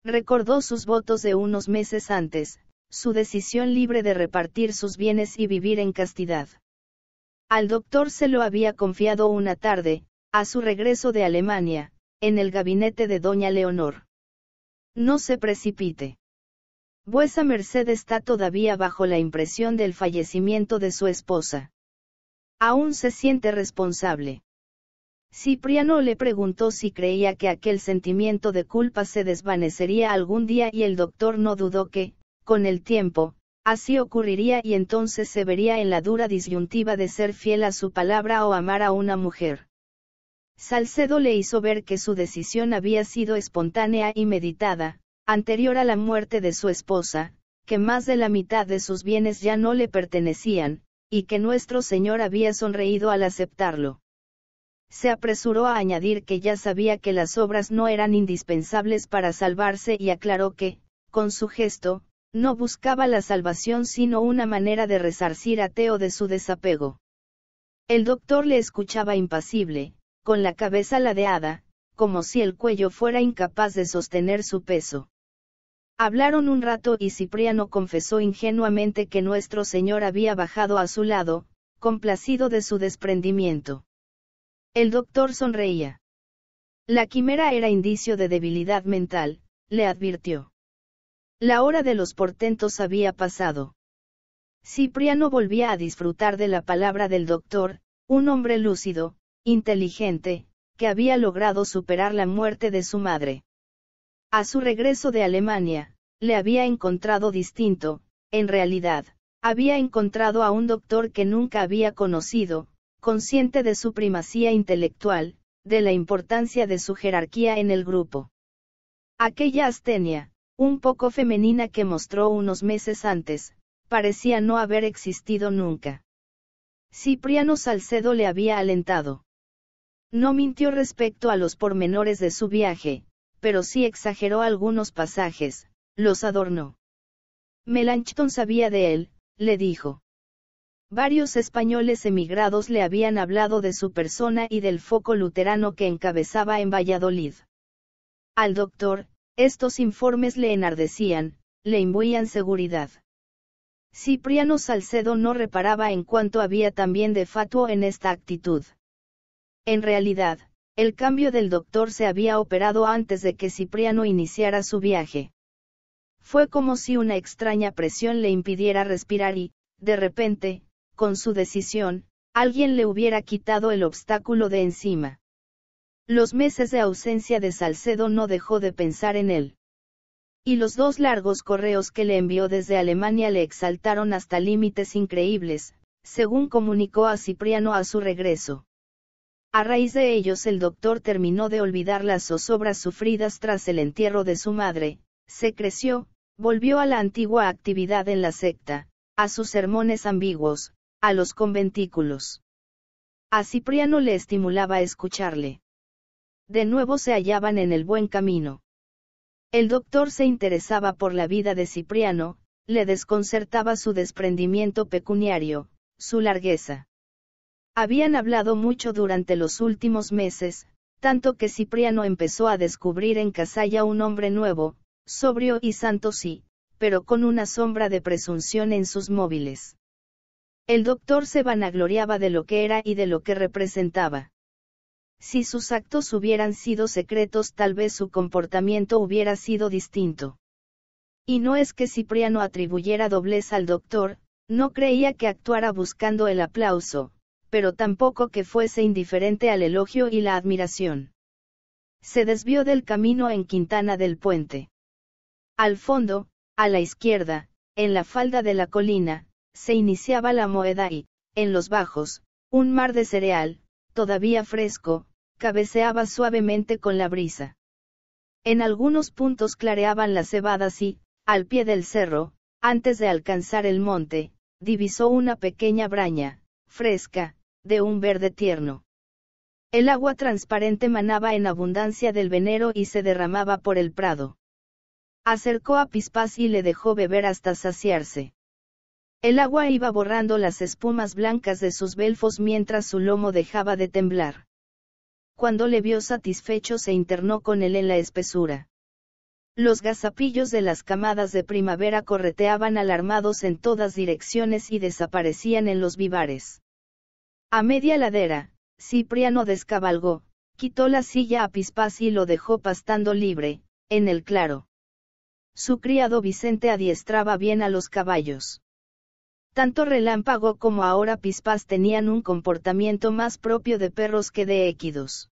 Recordó sus votos de unos meses antes, su decisión libre de repartir sus bienes y vivir en castidad. Al doctor se lo había confiado una tarde, a su regreso de Alemania, en el gabinete de doña Leonor. No se precipite. Vuesa merced está todavía bajo la impresión del fallecimiento de su esposa. Aún se siente responsable. Cipriano le preguntó si creía que aquel sentimiento de culpa se desvanecería algún día y el doctor no dudó que, con el tiempo, así ocurriría y entonces se vería en la dura disyuntiva de ser fiel a su palabra o amar a una mujer. Salcedo le hizo ver que su decisión había sido espontánea y meditada, anterior a la muerte de su esposa, que más de la mitad de sus bienes ya no le pertenecían, y que nuestro Señor había sonreído al aceptarlo se apresuró a añadir que ya sabía que las obras no eran indispensables para salvarse y aclaró que, con su gesto, no buscaba la salvación sino una manera de resarcir a Teo de su desapego. El doctor le escuchaba impasible, con la cabeza ladeada, como si el cuello fuera incapaz de sostener su peso. Hablaron un rato y Cipriano confesó ingenuamente que nuestro Señor había bajado a su lado, complacido de su desprendimiento. El doctor sonreía. La quimera era indicio de debilidad mental, le advirtió. La hora de los portentos había pasado. Cipriano volvía a disfrutar de la palabra del doctor, un hombre lúcido, inteligente, que había logrado superar la muerte de su madre. A su regreso de Alemania, le había encontrado distinto, en realidad, había encontrado a un doctor que nunca había conocido, consciente de su primacía intelectual, de la importancia de su jerarquía en el grupo. Aquella astenia, un poco femenina que mostró unos meses antes, parecía no haber existido nunca. Cipriano Salcedo le había alentado. No mintió respecto a los pormenores de su viaje, pero sí exageró algunos pasajes, los adornó. Melanchthon sabía de él, le dijo. Varios españoles emigrados le habían hablado de su persona y del foco luterano que encabezaba en Valladolid. Al doctor, estos informes le enardecían, le imbuían seguridad. Cipriano Salcedo no reparaba en cuanto había también de fatuo en esta actitud. En realidad, el cambio del doctor se había operado antes de que Cipriano iniciara su viaje. Fue como si una extraña presión le impidiera respirar y, de repente, con su decisión, alguien le hubiera quitado el obstáculo de encima. Los meses de ausencia de Salcedo no dejó de pensar en él. Y los dos largos correos que le envió desde Alemania le exaltaron hasta límites increíbles, según comunicó a Cipriano a su regreso. A raíz de ellos el doctor terminó de olvidar las zozobras sufridas tras el entierro de su madre, se creció, volvió a la antigua actividad en la secta, a sus sermones ambiguos, a los conventículos. A Cipriano le estimulaba escucharle. De nuevo se hallaban en el buen camino. El doctor se interesaba por la vida de Cipriano, le desconcertaba su desprendimiento pecuniario, su largueza. Habían hablado mucho durante los últimos meses, tanto que Cipriano empezó a descubrir en Casalla un hombre nuevo, sobrio y santo sí, pero con una sombra de presunción en sus móviles. El doctor se vanagloriaba de lo que era y de lo que representaba. Si sus actos hubieran sido secretos tal vez su comportamiento hubiera sido distinto. Y no es que Cipriano atribuyera doblez al doctor, no creía que actuara buscando el aplauso, pero tampoco que fuese indiferente al elogio y la admiración. Se desvió del camino en Quintana del Puente. Al fondo, a la izquierda, en la falda de la colina, se iniciaba la moeda y, en los bajos, un mar de cereal, todavía fresco, cabeceaba suavemente con la brisa. En algunos puntos clareaban las cebadas y, al pie del cerro, antes de alcanzar el monte, divisó una pequeña braña, fresca, de un verde tierno. El agua transparente manaba en abundancia del venero y se derramaba por el prado. Acercó a Pispás y le dejó beber hasta saciarse. El agua iba borrando las espumas blancas de sus belfos mientras su lomo dejaba de temblar. Cuando le vio satisfecho se internó con él en la espesura. Los gazapillos de las camadas de primavera correteaban alarmados en todas direcciones y desaparecían en los vivares. A media ladera, Cipriano descabalgó, quitó la silla a Pispás y lo dejó pastando libre, en el claro. Su criado Vicente adiestraba bien a los caballos. Tanto Relámpago como ahora Pispas tenían un comportamiento más propio de perros que de équidos.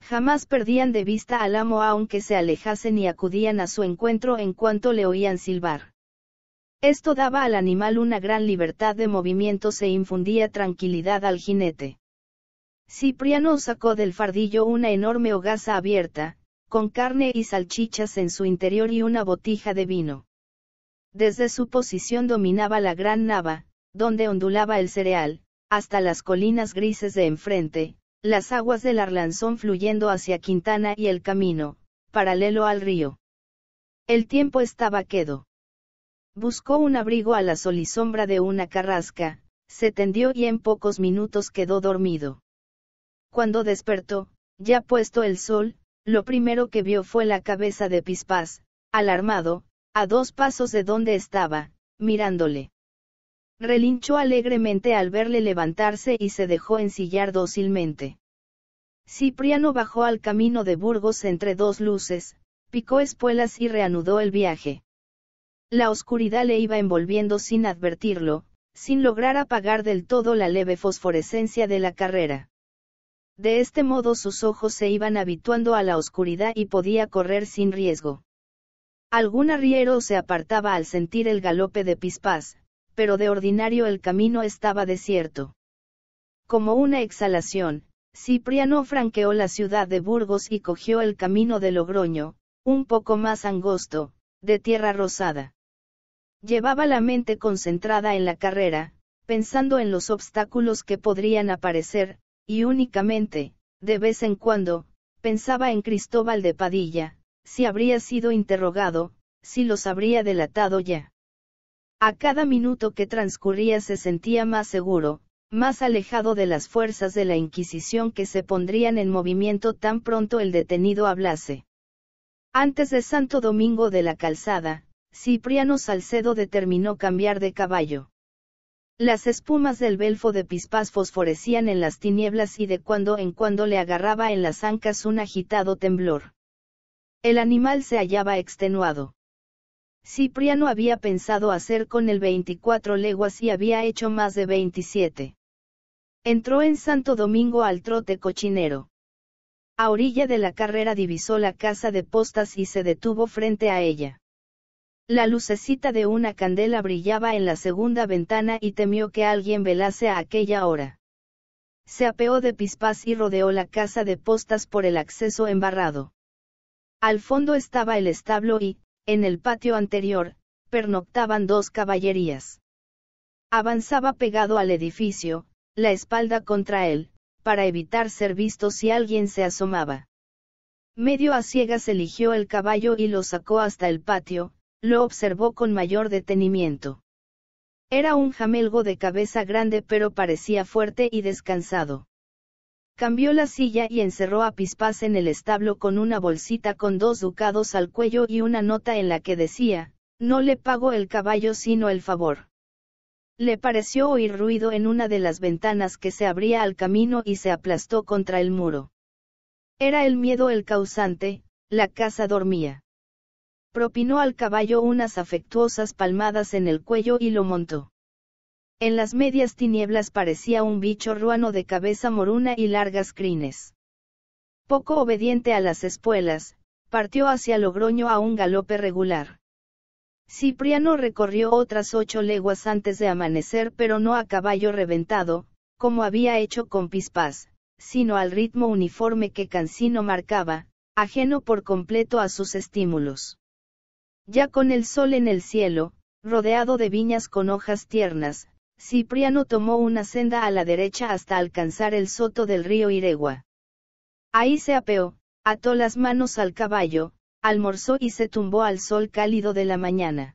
Jamás perdían de vista al amo aunque se alejasen y acudían a su encuentro en cuanto le oían silbar. Esto daba al animal una gran libertad de movimiento e infundía tranquilidad al jinete. Cipriano sacó del fardillo una enorme hogaza abierta, con carne y salchichas en su interior y una botija de vino. Desde su posición dominaba la gran nava, donde ondulaba el cereal, hasta las colinas grises de enfrente, las aguas del Arlanzón fluyendo hacia Quintana y el camino, paralelo al río. El tiempo estaba quedo. Buscó un abrigo a la solisombra de una carrasca, se tendió y en pocos minutos quedó dormido. Cuando despertó, ya puesto el sol, lo primero que vio fue la cabeza de Pispás, alarmado, a dos pasos de donde estaba, mirándole. Relinchó alegremente al verle levantarse y se dejó ensillar dócilmente. Cipriano bajó al camino de Burgos entre dos luces, picó espuelas y reanudó el viaje. La oscuridad le iba envolviendo sin advertirlo, sin lograr apagar del todo la leve fosforescencia de la carrera. De este modo sus ojos se iban habituando a la oscuridad y podía correr sin riesgo. Algún arriero se apartaba al sentir el galope de Pispás, pero de ordinario el camino estaba desierto. Como una exhalación, Cipriano franqueó la ciudad de Burgos y cogió el camino de Logroño, un poco más angosto, de tierra rosada. Llevaba la mente concentrada en la carrera, pensando en los obstáculos que podrían aparecer, y únicamente, de vez en cuando, pensaba en Cristóbal de Padilla, si habría sido interrogado, si los habría delatado ya. A cada minuto que transcurría se sentía más seguro, más alejado de las fuerzas de la Inquisición que se pondrían en movimiento tan pronto el detenido hablase. Antes de Santo Domingo de la Calzada, Cipriano Salcedo determinó cambiar de caballo. Las espumas del belfo de Pispás fosforecían en las tinieblas y de cuando en cuando le agarraba en las ancas un agitado temblor. El animal se hallaba extenuado. Cipriano había pensado hacer con el 24 leguas y había hecho más de 27. Entró en Santo Domingo al trote cochinero. A orilla de la carrera divisó la casa de postas y se detuvo frente a ella. La lucecita de una candela brillaba en la segunda ventana y temió que alguien velase a aquella hora. Se apeó de pispás y rodeó la casa de postas por el acceso embarrado. Al fondo estaba el establo y, en el patio anterior, pernoctaban dos caballerías. Avanzaba pegado al edificio, la espalda contra él, para evitar ser visto si alguien se asomaba. Medio a ciegas eligió el caballo y lo sacó hasta el patio, lo observó con mayor detenimiento. Era un jamelgo de cabeza grande pero parecía fuerte y descansado. Cambió la silla y encerró a Pispás en el establo con una bolsita con dos ducados al cuello y una nota en la que decía, no le pago el caballo sino el favor. Le pareció oír ruido en una de las ventanas que se abría al camino y se aplastó contra el muro. Era el miedo el causante, la casa dormía. Propinó al caballo unas afectuosas palmadas en el cuello y lo montó. En las medias tinieblas parecía un bicho ruano de cabeza moruna y largas crines. Poco obediente a las espuelas, partió hacia Logroño a un galope regular. Cipriano recorrió otras ocho leguas antes de amanecer, pero no a caballo reventado, como había hecho con Pispas, sino al ritmo uniforme que Cancino marcaba, ajeno por completo a sus estímulos. Ya con el sol en el cielo, rodeado de viñas con hojas tiernas, Cipriano tomó una senda a la derecha hasta alcanzar el soto del río Iregua. Ahí se apeó, ató las manos al caballo, almorzó y se tumbó al sol cálido de la mañana.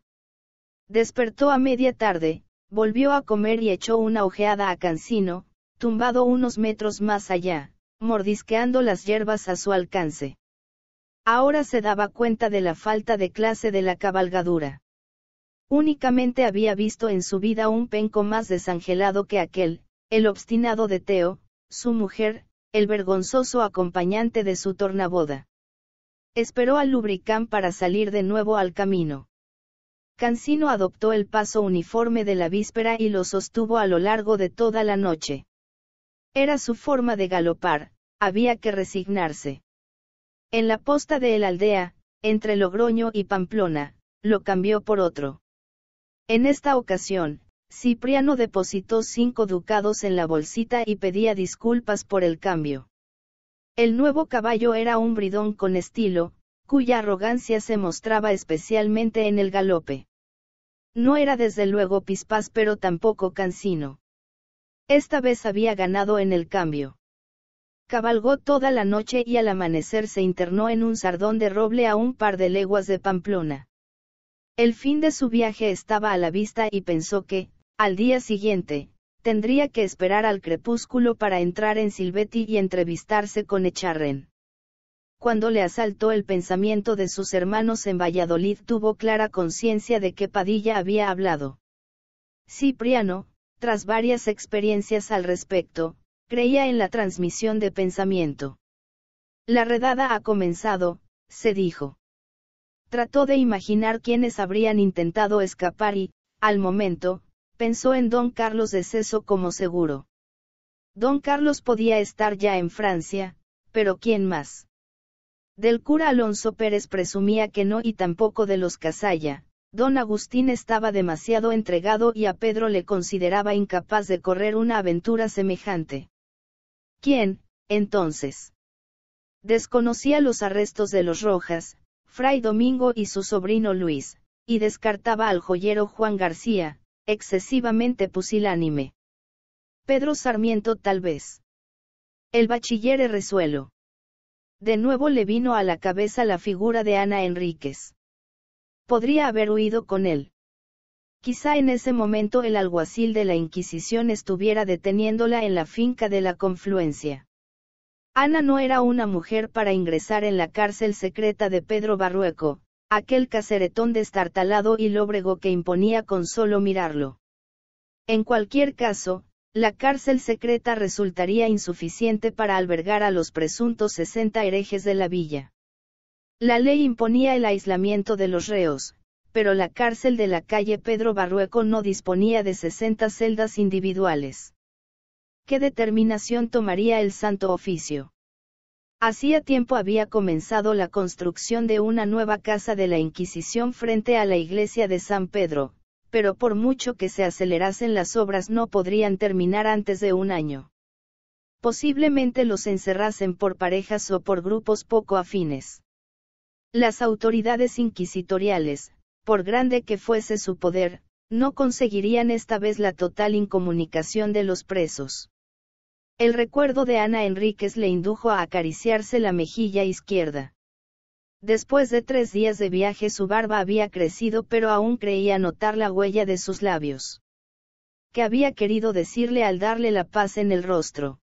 Despertó a media tarde, volvió a comer y echó una ojeada a Cancino, tumbado unos metros más allá, mordisqueando las hierbas a su alcance. Ahora se daba cuenta de la falta de clase de la cabalgadura. Únicamente había visto en su vida un penco más desangelado que aquel, el obstinado de Teo, su mujer, el vergonzoso acompañante de su tornaboda. Esperó al lubricán para salir de nuevo al camino. Cancino adoptó el paso uniforme de la víspera y lo sostuvo a lo largo de toda la noche. Era su forma de galopar, había que resignarse. En la posta de el aldea, entre Logroño y Pamplona, lo cambió por otro. En esta ocasión, Cipriano depositó cinco ducados en la bolsita y pedía disculpas por el cambio. El nuevo caballo era un bridón con estilo, cuya arrogancia se mostraba especialmente en el galope. No era desde luego pispás pero tampoco cansino. Esta vez había ganado en el cambio. Cabalgó toda la noche y al amanecer se internó en un sardón de roble a un par de leguas de Pamplona. El fin de su viaje estaba a la vista y pensó que, al día siguiente, tendría que esperar al crepúsculo para entrar en Silvetti y entrevistarse con Echarren. Cuando le asaltó el pensamiento de sus hermanos en Valladolid tuvo clara conciencia de que Padilla había hablado. Cipriano, tras varias experiencias al respecto, creía en la transmisión de pensamiento. La redada ha comenzado, se dijo. Trató de imaginar quiénes habrían intentado escapar y, al momento, pensó en don Carlos de Ceso como seguro. Don Carlos podía estar ya en Francia, pero ¿quién más? Del cura Alonso Pérez presumía que no y tampoco de los Casalla, don Agustín estaba demasiado entregado y a Pedro le consideraba incapaz de correr una aventura semejante. ¿Quién, entonces? Desconocía los arrestos de los Rojas, Fray Domingo y su sobrino Luis, y descartaba al joyero Juan García, excesivamente pusilánime. Pedro Sarmiento tal vez. El bachiller Resuelo. De nuevo le vino a la cabeza la figura de Ana Enríquez. Podría haber huido con él. Quizá en ese momento el alguacil de la Inquisición estuviera deteniéndola en la finca de la confluencia. Ana no era una mujer para ingresar en la cárcel secreta de Pedro Barrueco, aquel caseretón destartalado y lóbrego que imponía con solo mirarlo. En cualquier caso, la cárcel secreta resultaría insuficiente para albergar a los presuntos 60 herejes de la villa. La ley imponía el aislamiento de los reos, pero la cárcel de la calle Pedro Barrueco no disponía de 60 celdas individuales. ¿qué determinación tomaría el Santo Oficio? Hacía tiempo había comenzado la construcción de una nueva casa de la Inquisición frente a la iglesia de San Pedro, pero por mucho que se acelerasen las obras no podrían terminar antes de un año. Posiblemente los encerrasen por parejas o por grupos poco afines. Las autoridades inquisitoriales, por grande que fuese su poder, no conseguirían esta vez la total incomunicación de los presos. El recuerdo de Ana Enríquez le indujo a acariciarse la mejilla izquierda. Después de tres días de viaje su barba había crecido pero aún creía notar la huella de sus labios. ¿Qué había querido decirle al darle la paz en el rostro?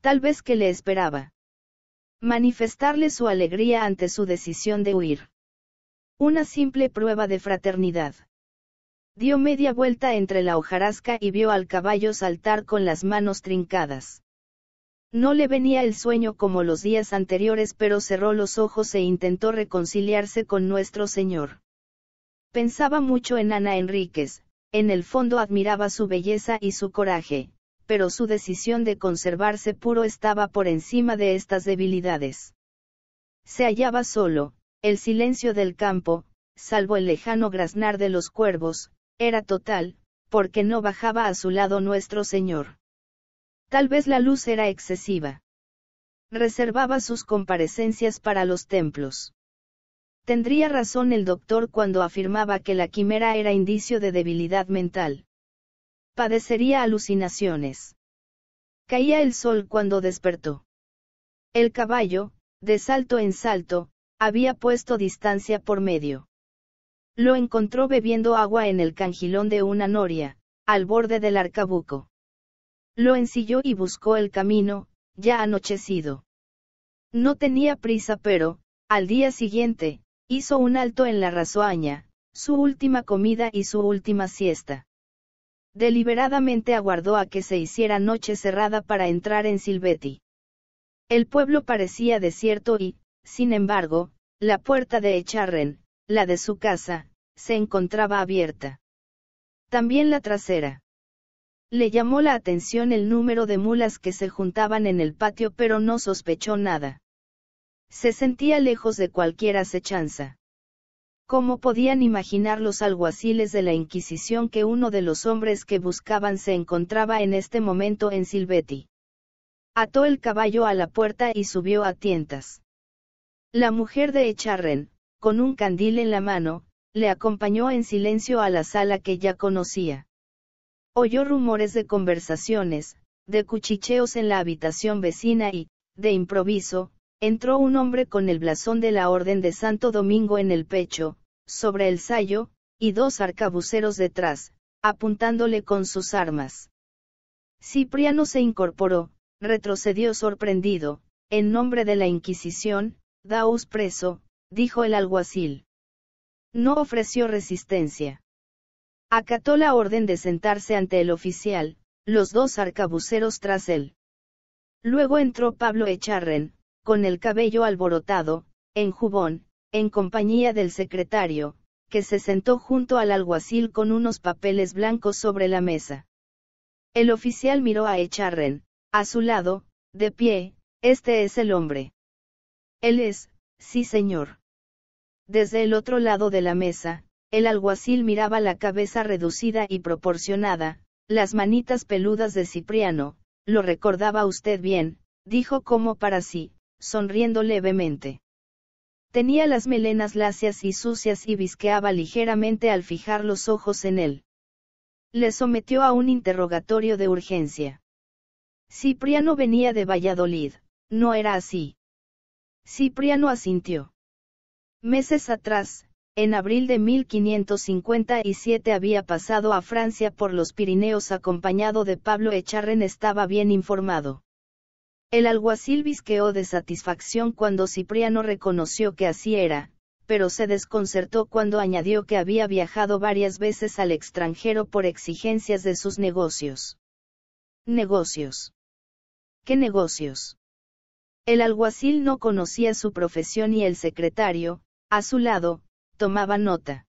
Tal vez que le esperaba. Manifestarle su alegría ante su decisión de huir. Una simple prueba de fraternidad. Dio media vuelta entre la hojarasca y vio al caballo saltar con las manos trincadas. No le venía el sueño como los días anteriores, pero cerró los ojos e intentó reconciliarse con nuestro Señor. Pensaba mucho en Ana Enríquez, en el fondo admiraba su belleza y su coraje, pero su decisión de conservarse puro estaba por encima de estas debilidades. Se hallaba solo, el silencio del campo, salvo el lejano graznar de los cuervos, era total, porque no bajaba a su lado nuestro Señor. Tal vez la luz era excesiva. Reservaba sus comparecencias para los templos. Tendría razón el doctor cuando afirmaba que la quimera era indicio de debilidad mental. Padecería alucinaciones. Caía el sol cuando despertó. El caballo, de salto en salto, había puesto distancia por medio. Lo encontró bebiendo agua en el cangilón de una noria, al borde del arcabuco. Lo ensilló y buscó el camino, ya anochecido. No tenía prisa pero, al día siguiente, hizo un alto en la razoaña, su última comida y su última siesta. Deliberadamente aguardó a que se hiciera noche cerrada para entrar en Silvetti. El pueblo parecía desierto y, sin embargo, la puerta de Echarren, la de su casa, se encontraba abierta. También la trasera. Le llamó la atención el número de mulas que se juntaban en el patio pero no sospechó nada. Se sentía lejos de cualquier acechanza. ¿Cómo podían imaginar los alguaciles de la Inquisición que uno de los hombres que buscaban se encontraba en este momento en Silvetti? Ató el caballo a la puerta y subió a tientas. La mujer de Echarren, con un candil en la mano, le acompañó en silencio a la sala que ya conocía. Oyó rumores de conversaciones, de cuchicheos en la habitación vecina y, de improviso, entró un hombre con el blasón de la Orden de Santo Domingo en el pecho, sobre el sayo, y dos arcabuceros detrás, apuntándole con sus armas. Cipriano se incorporó, retrocedió sorprendido, en nombre de la Inquisición, Daos preso, dijo el alguacil. No ofreció resistencia. Acató la orden de sentarse ante el oficial, los dos arcabuceros tras él. Luego entró Pablo Echarren, con el cabello alborotado, en jubón, en compañía del secretario, que se sentó junto al alguacil con unos papeles blancos sobre la mesa. El oficial miró a Echarren, a su lado, de pie, este es el hombre. Él es, sí señor. Desde el otro lado de la mesa, el alguacil miraba la cabeza reducida y proporcionada, las manitas peludas de Cipriano, lo recordaba usted bien, dijo como para sí, sonriendo levemente. Tenía las melenas lacias y sucias y visqueaba ligeramente al fijar los ojos en él. Le sometió a un interrogatorio de urgencia. Cipriano venía de Valladolid, no era así. Cipriano asintió. Meses atrás, en abril de 1557 había pasado a Francia por los Pirineos acompañado de Pablo Echarren estaba bien informado. El alguacil visqueó de satisfacción cuando Cipriano reconoció que así era, pero se desconcertó cuando añadió que había viajado varias veces al extranjero por exigencias de sus negocios. Negocios. ¿Qué negocios? El alguacil no conocía su profesión y el secretario, a su lado, tomaba nota.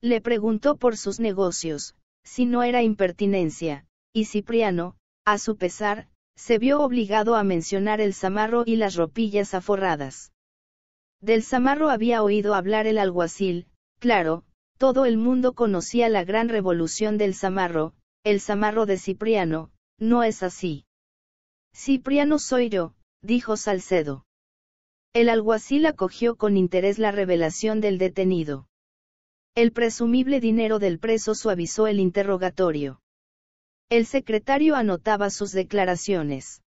Le preguntó por sus negocios, si no era impertinencia, y Cipriano, a su pesar, se vio obligado a mencionar el zamarro y las ropillas aforradas. Del zamarro había oído hablar el alguacil, claro, todo el mundo conocía la gran revolución del zamarro, el zamarro de Cipriano, no es así. Cipriano soy yo, dijo Salcedo. El alguacil acogió con interés la revelación del detenido. El presumible dinero del preso suavizó el interrogatorio. El secretario anotaba sus declaraciones.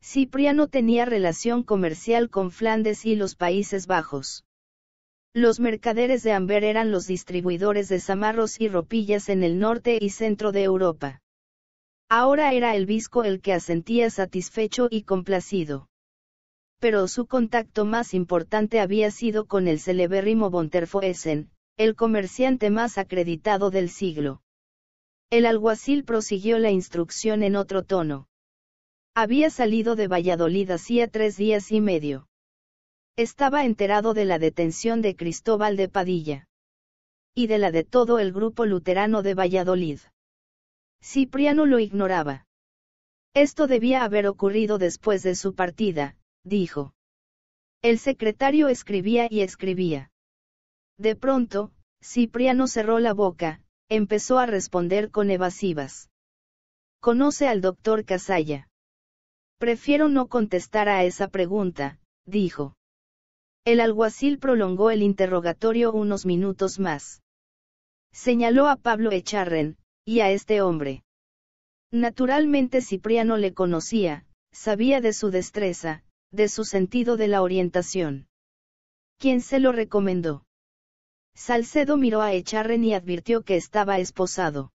Cipriano tenía relación comercial con Flandes y los Países Bajos. Los mercaderes de Amber eran los distribuidores de zamarros y ropillas en el norte y centro de Europa. Ahora era el visco el que asentía satisfecho y complacido pero su contacto más importante había sido con el celebérrimo Bonterfoesen, el comerciante más acreditado del siglo. El alguacil prosiguió la instrucción en otro tono. Había salido de Valladolid hacía tres días y medio. Estaba enterado de la detención de Cristóbal de Padilla. Y de la de todo el grupo luterano de Valladolid. Cipriano lo ignoraba. Esto debía haber ocurrido después de su partida, dijo. El secretario escribía y escribía. De pronto, Cipriano cerró la boca, empezó a responder con evasivas. Conoce al doctor Casalla. Prefiero no contestar a esa pregunta, dijo. El alguacil prolongó el interrogatorio unos minutos más. Señaló a Pablo Echarren, y a este hombre. Naturalmente Cipriano le conocía, sabía de su destreza, de su sentido de la orientación. ¿Quién se lo recomendó? Salcedo miró a Echarren y advirtió que estaba esposado.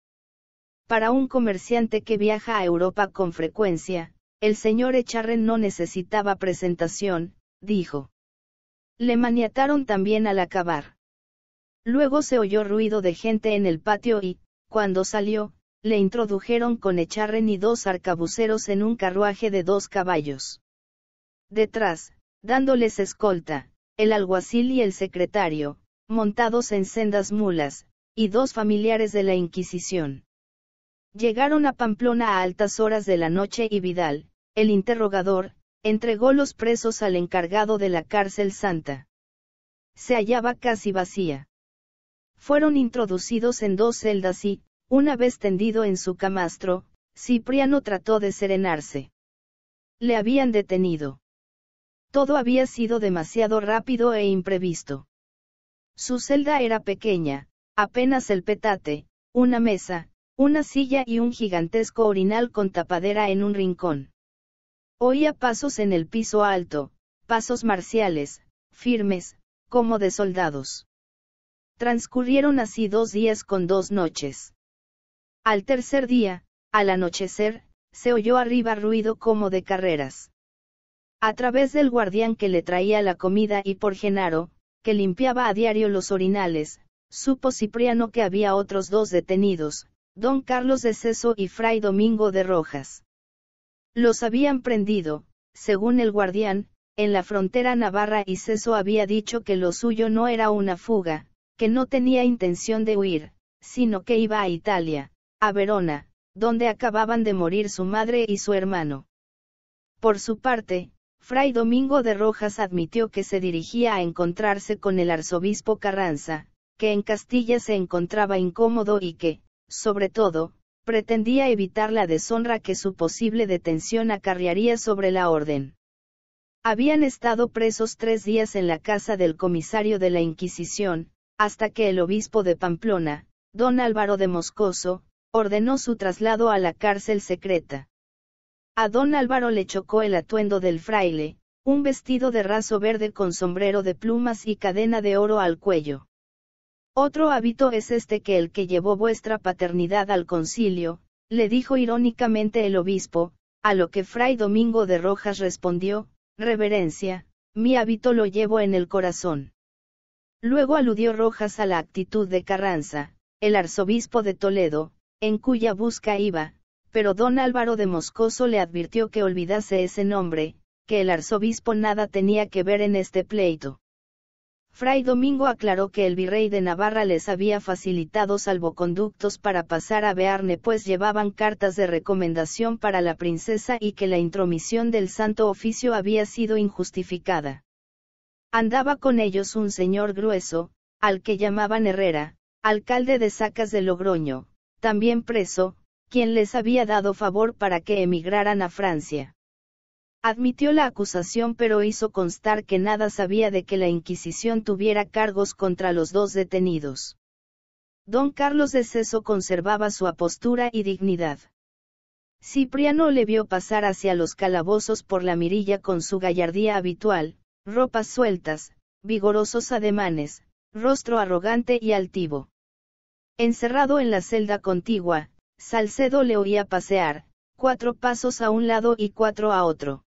Para un comerciante que viaja a Europa con frecuencia, el señor Echarren no necesitaba presentación, dijo. Le maniataron también al acabar. Luego se oyó ruido de gente en el patio y, cuando salió, le introdujeron con Echarren y dos arcabuceros en un carruaje de dos caballos. Detrás, dándoles escolta, el alguacil y el secretario, montados en sendas mulas, y dos familiares de la Inquisición. Llegaron a Pamplona a altas horas de la noche y Vidal, el interrogador, entregó los presos al encargado de la cárcel santa. Se hallaba casi vacía. Fueron introducidos en dos celdas y, una vez tendido en su camastro, Cipriano trató de serenarse. Le habían detenido. Todo había sido demasiado rápido e imprevisto. Su celda era pequeña, apenas el petate, una mesa, una silla y un gigantesco orinal con tapadera en un rincón. Oía pasos en el piso alto, pasos marciales, firmes, como de soldados. Transcurrieron así dos días con dos noches. Al tercer día, al anochecer, se oyó arriba ruido como de carreras. A través del guardián que le traía la comida y por Genaro, que limpiaba a diario los orinales, supo Cipriano que había otros dos detenidos, don Carlos de Ceso y fray Domingo de Rojas. Los habían prendido, según el guardián, en la frontera Navarra y Ceso había dicho que lo suyo no era una fuga, que no tenía intención de huir, sino que iba a Italia, a Verona, donde acababan de morir su madre y su hermano. Por su parte, Fray Domingo de Rojas admitió que se dirigía a encontrarse con el arzobispo Carranza, que en Castilla se encontraba incómodo y que, sobre todo, pretendía evitar la deshonra que su posible detención acarrearía sobre la orden. Habían estado presos tres días en la casa del comisario de la Inquisición, hasta que el obispo de Pamplona, don Álvaro de Moscoso, ordenó su traslado a la cárcel secreta. A don Álvaro le chocó el atuendo del fraile, un vestido de raso verde con sombrero de plumas y cadena de oro al cuello. Otro hábito es este que el que llevó vuestra paternidad al concilio, le dijo irónicamente el obispo, a lo que fray Domingo de Rojas respondió, Reverencia, mi hábito lo llevo en el corazón. Luego aludió Rojas a la actitud de Carranza, el arzobispo de Toledo, en cuya busca iba, pero don Álvaro de Moscoso le advirtió que olvidase ese nombre, que el arzobispo nada tenía que ver en este pleito. Fray Domingo aclaró que el virrey de Navarra les había facilitado salvoconductos para pasar a Bearne pues llevaban cartas de recomendación para la princesa y que la intromisión del santo oficio había sido injustificada. Andaba con ellos un señor grueso, al que llamaban Herrera, alcalde de Sacas de Logroño, también preso, quien les había dado favor para que emigraran a Francia. Admitió la acusación pero hizo constar que nada sabía de que la Inquisición tuviera cargos contra los dos detenidos. Don Carlos de Ceso conservaba su apostura y dignidad. Cipriano le vio pasar hacia los calabozos por la mirilla con su gallardía habitual, ropas sueltas, vigorosos ademanes, rostro arrogante y altivo. Encerrado en la celda contigua, Salcedo le oía pasear, cuatro pasos a un lado y cuatro a otro.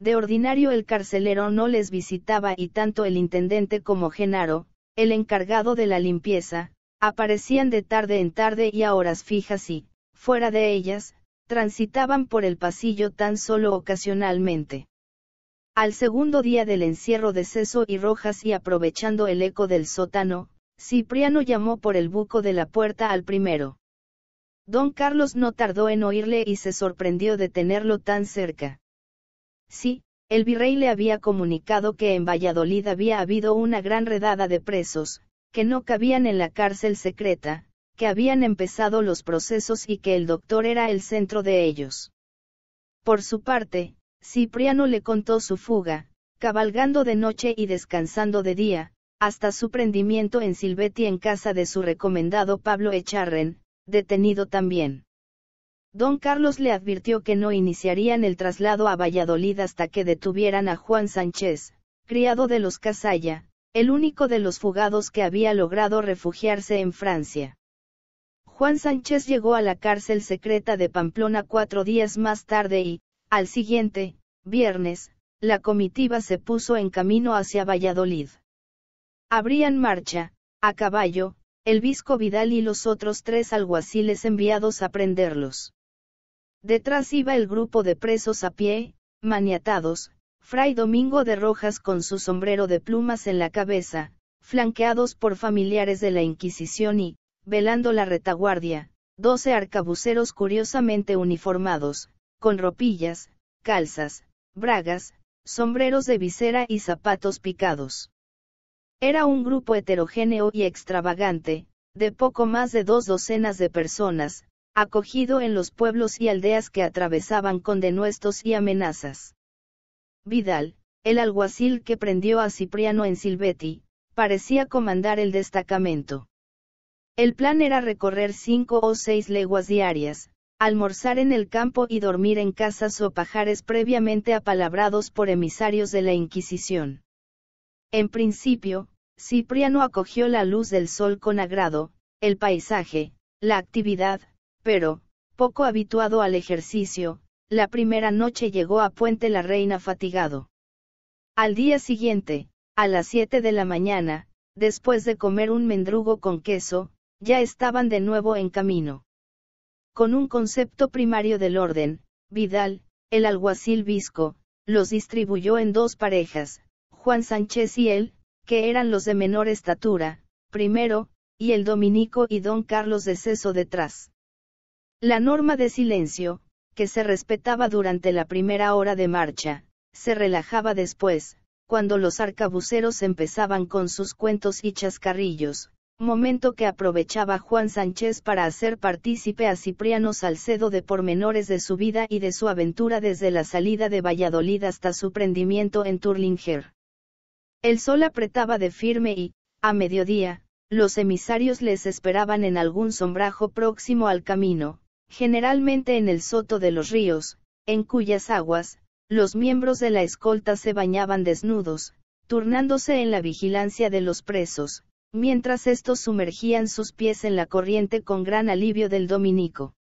De ordinario el carcelero no les visitaba y tanto el intendente como Genaro, el encargado de la limpieza, aparecían de tarde en tarde y a horas fijas y, fuera de ellas, transitaban por el pasillo tan solo ocasionalmente. Al segundo día del encierro de Ceso y Rojas y aprovechando el eco del sótano, Cipriano llamó por el buco de la puerta al primero. Don Carlos no tardó en oírle y se sorprendió de tenerlo tan cerca. Sí, el virrey le había comunicado que en Valladolid había habido una gran redada de presos, que no cabían en la cárcel secreta, que habían empezado los procesos y que el doctor era el centro de ellos. Por su parte, Cipriano le contó su fuga, cabalgando de noche y descansando de día, hasta su prendimiento en Silvetti en casa de su recomendado Pablo Echarren, detenido también. Don Carlos le advirtió que no iniciarían el traslado a Valladolid hasta que detuvieran a Juan Sánchez, criado de los Casalla, el único de los fugados que había logrado refugiarse en Francia. Juan Sánchez llegó a la cárcel secreta de Pamplona cuatro días más tarde y, al siguiente, viernes, la comitiva se puso en camino hacia Valladolid. Abrían marcha, a caballo, el Visco Vidal y los otros tres alguaciles enviados a prenderlos. Detrás iba el grupo de presos a pie, maniatados, Fray Domingo de Rojas con su sombrero de plumas en la cabeza, flanqueados por familiares de la Inquisición y, velando la retaguardia, doce arcabuceros curiosamente uniformados, con ropillas, calzas, bragas, sombreros de visera y zapatos picados. Era un grupo heterogéneo y extravagante, de poco más de dos docenas de personas, acogido en los pueblos y aldeas que atravesaban con denuestos y amenazas. Vidal, el alguacil que prendió a Cipriano en Silvetti, parecía comandar el destacamento. El plan era recorrer cinco o seis leguas diarias, almorzar en el campo y dormir en casas o pajares previamente apalabrados por emisarios de la Inquisición. En principio, Cipriano acogió la luz del sol con agrado, el paisaje, la actividad, pero, poco habituado al ejercicio, la primera noche llegó a Puente la Reina fatigado. Al día siguiente, a las 7 de la mañana, después de comer un mendrugo con queso, ya estaban de nuevo en camino. Con un concepto primario del orden, Vidal, el alguacil visco, los distribuyó en dos parejas, Juan Sánchez y él, que eran los de menor estatura, primero, y el dominico y don Carlos de Ceso detrás. La norma de silencio, que se respetaba durante la primera hora de marcha, se relajaba después, cuando los arcabuceros empezaban con sus cuentos y chascarrillos, momento que aprovechaba Juan Sánchez para hacer partícipe a Cipriano Salcedo de pormenores de su vida y de su aventura desde la salida de Valladolid hasta su prendimiento en Turlinger. El sol apretaba de firme y, a mediodía, los emisarios les esperaban en algún sombrajo próximo al camino, generalmente en el soto de los ríos, en cuyas aguas, los miembros de la escolta se bañaban desnudos, turnándose en la vigilancia de los presos, mientras estos sumergían sus pies en la corriente con gran alivio del dominico.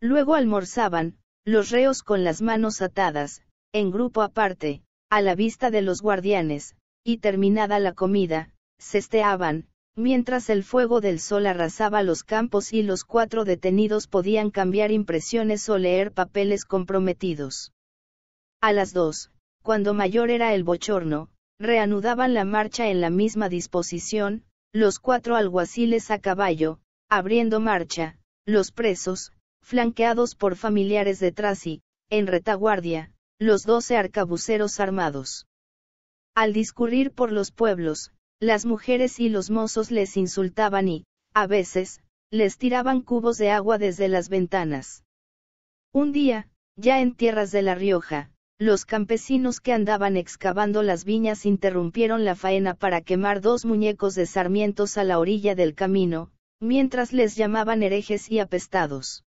Luego almorzaban, los reos con las manos atadas, en grupo aparte, a la vista de los guardianes, y terminada la comida, cesteaban, mientras el fuego del sol arrasaba los campos y los cuatro detenidos podían cambiar impresiones o leer papeles comprometidos. A las dos, cuando mayor era el bochorno, reanudaban la marcha en la misma disposición, los cuatro alguaciles a caballo, abriendo marcha, los presos, flanqueados por familiares detrás y, en retaguardia, los doce arcabuceros armados. Al discurrir por los pueblos, las mujeres y los mozos les insultaban y, a veces, les tiraban cubos de agua desde las ventanas. Un día, ya en tierras de La Rioja, los campesinos que andaban excavando las viñas interrumpieron la faena para quemar dos muñecos de sarmientos a la orilla del camino, mientras les llamaban herejes y apestados.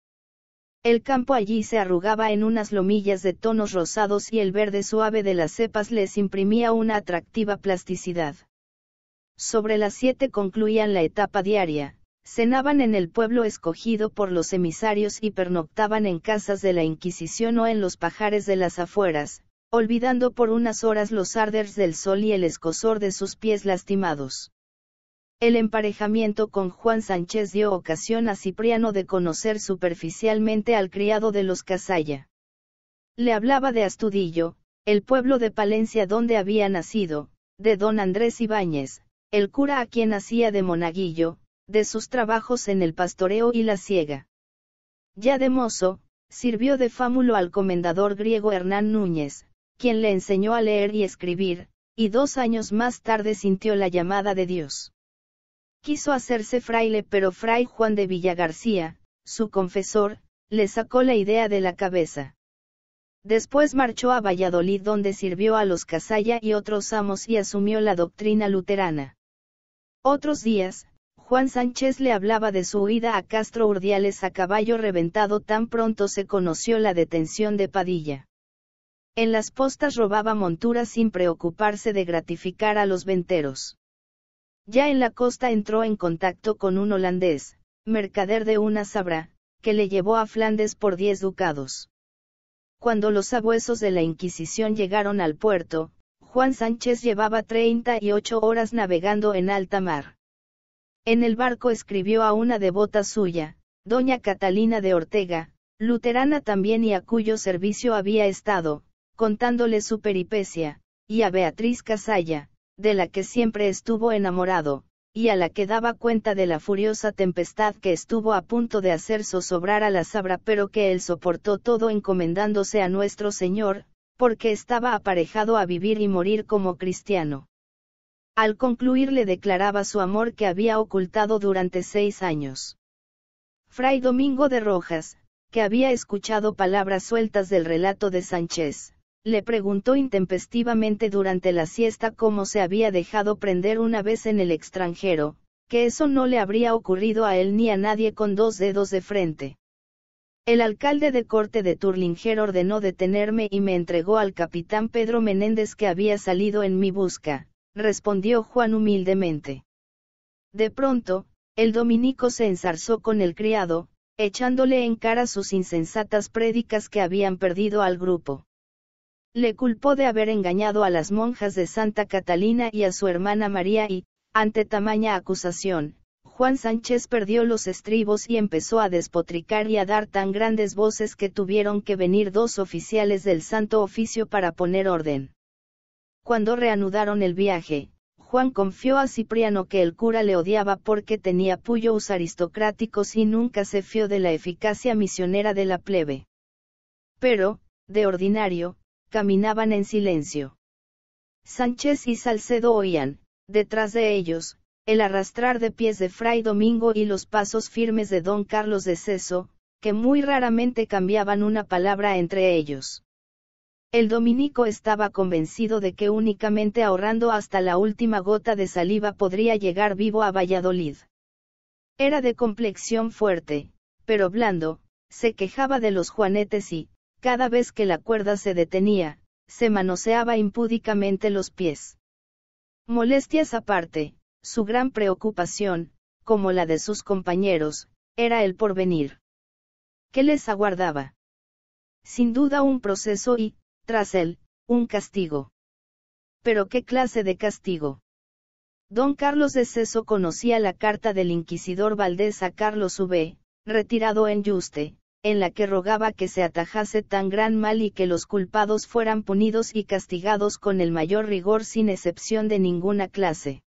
El campo allí se arrugaba en unas lomillas de tonos rosados y el verde suave de las cepas les imprimía una atractiva plasticidad. Sobre las siete concluían la etapa diaria, cenaban en el pueblo escogido por los emisarios y pernoctaban en casas de la Inquisición o en los pajares de las afueras, olvidando por unas horas los arders del sol y el escosor de sus pies lastimados. El emparejamiento con Juan Sánchez dio ocasión a Cipriano de conocer superficialmente al criado de los Casalla. Le hablaba de Astudillo, el pueblo de Palencia donde había nacido, de don Andrés Ibáñez, el cura a quien hacía de monaguillo, de sus trabajos en el pastoreo y la siega. Ya de mozo, sirvió de fámulo al comendador griego Hernán Núñez, quien le enseñó a leer y escribir, y dos años más tarde sintió la llamada de Dios. Quiso hacerse fraile pero fray Juan de Villagarcía, su confesor, le sacó la idea de la cabeza. Después marchó a Valladolid donde sirvió a los Casalla y otros amos y asumió la doctrina luterana. Otros días, Juan Sánchez le hablaba de su huida a Castro Urdiales a caballo reventado tan pronto se conoció la detención de Padilla. En las postas robaba monturas sin preocuparse de gratificar a los venteros. Ya en la costa entró en contacto con un holandés, mercader de una sabra, que le llevó a Flandes por diez ducados. Cuando los sabuesos de la Inquisición llegaron al puerto, Juan Sánchez llevaba 38 horas navegando en alta mar. En el barco escribió a una devota suya, doña Catalina de Ortega, luterana también y a cuyo servicio había estado, contándole su peripecia, y a Beatriz Casalla, de la que siempre estuvo enamorado, y a la que daba cuenta de la furiosa tempestad que estuvo a punto de hacer zozobrar a la sabra pero que él soportó todo encomendándose a nuestro Señor, porque estaba aparejado a vivir y morir como cristiano. Al concluir le declaraba su amor que había ocultado durante seis años. Fray Domingo de Rojas, que había escuchado palabras sueltas del relato de Sánchez, le preguntó intempestivamente durante la siesta cómo se había dejado prender una vez en el extranjero, que eso no le habría ocurrido a él ni a nadie con dos dedos de frente. El alcalde de corte de Turlinger ordenó detenerme y me entregó al capitán Pedro Menéndez que había salido en mi busca, respondió Juan humildemente. De pronto, el dominico se ensarzó con el criado, echándole en cara sus insensatas prédicas que habían perdido al grupo. Le culpó de haber engañado a las monjas de Santa Catalina y a su hermana María y, ante tamaña acusación, Juan Sánchez perdió los estribos y empezó a despotricar y a dar tan grandes voces que tuvieron que venir dos oficiales del Santo Oficio para poner orden. Cuando reanudaron el viaje, Juan confió a Cipriano que el cura le odiaba porque tenía puyos aristocráticos y nunca se fió de la eficacia misionera de la plebe. Pero, de ordinario, caminaban en silencio. Sánchez y Salcedo oían, detrás de ellos, el arrastrar de pies de Fray Domingo y los pasos firmes de don Carlos de Ceso, que muy raramente cambiaban una palabra entre ellos. El dominico estaba convencido de que únicamente ahorrando hasta la última gota de saliva podría llegar vivo a Valladolid. Era de complexión fuerte, pero blando, se quejaba de los juanetes y, cada vez que la cuerda se detenía, se manoseaba impúdicamente los pies. Molestias aparte, su gran preocupación, como la de sus compañeros, era el porvenir. ¿Qué les aguardaba? Sin duda un proceso y, tras él, un castigo. Pero qué clase de castigo. Don Carlos de Ceso conocía la carta del inquisidor Valdés a Carlos V, retirado en Yuste, en la que rogaba que se atajase tan gran mal y que los culpados fueran punidos y castigados con el mayor rigor sin excepción de ninguna clase.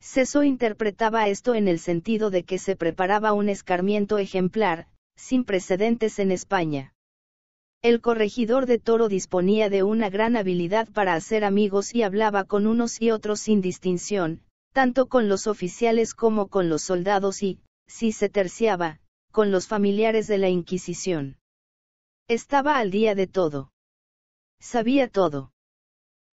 Ceso interpretaba esto en el sentido de que se preparaba un escarmiento ejemplar, sin precedentes en España. El corregidor de Toro disponía de una gran habilidad para hacer amigos y hablaba con unos y otros sin distinción, tanto con los oficiales como con los soldados y, si se terciaba, con los familiares de la Inquisición. Estaba al día de todo. Sabía todo.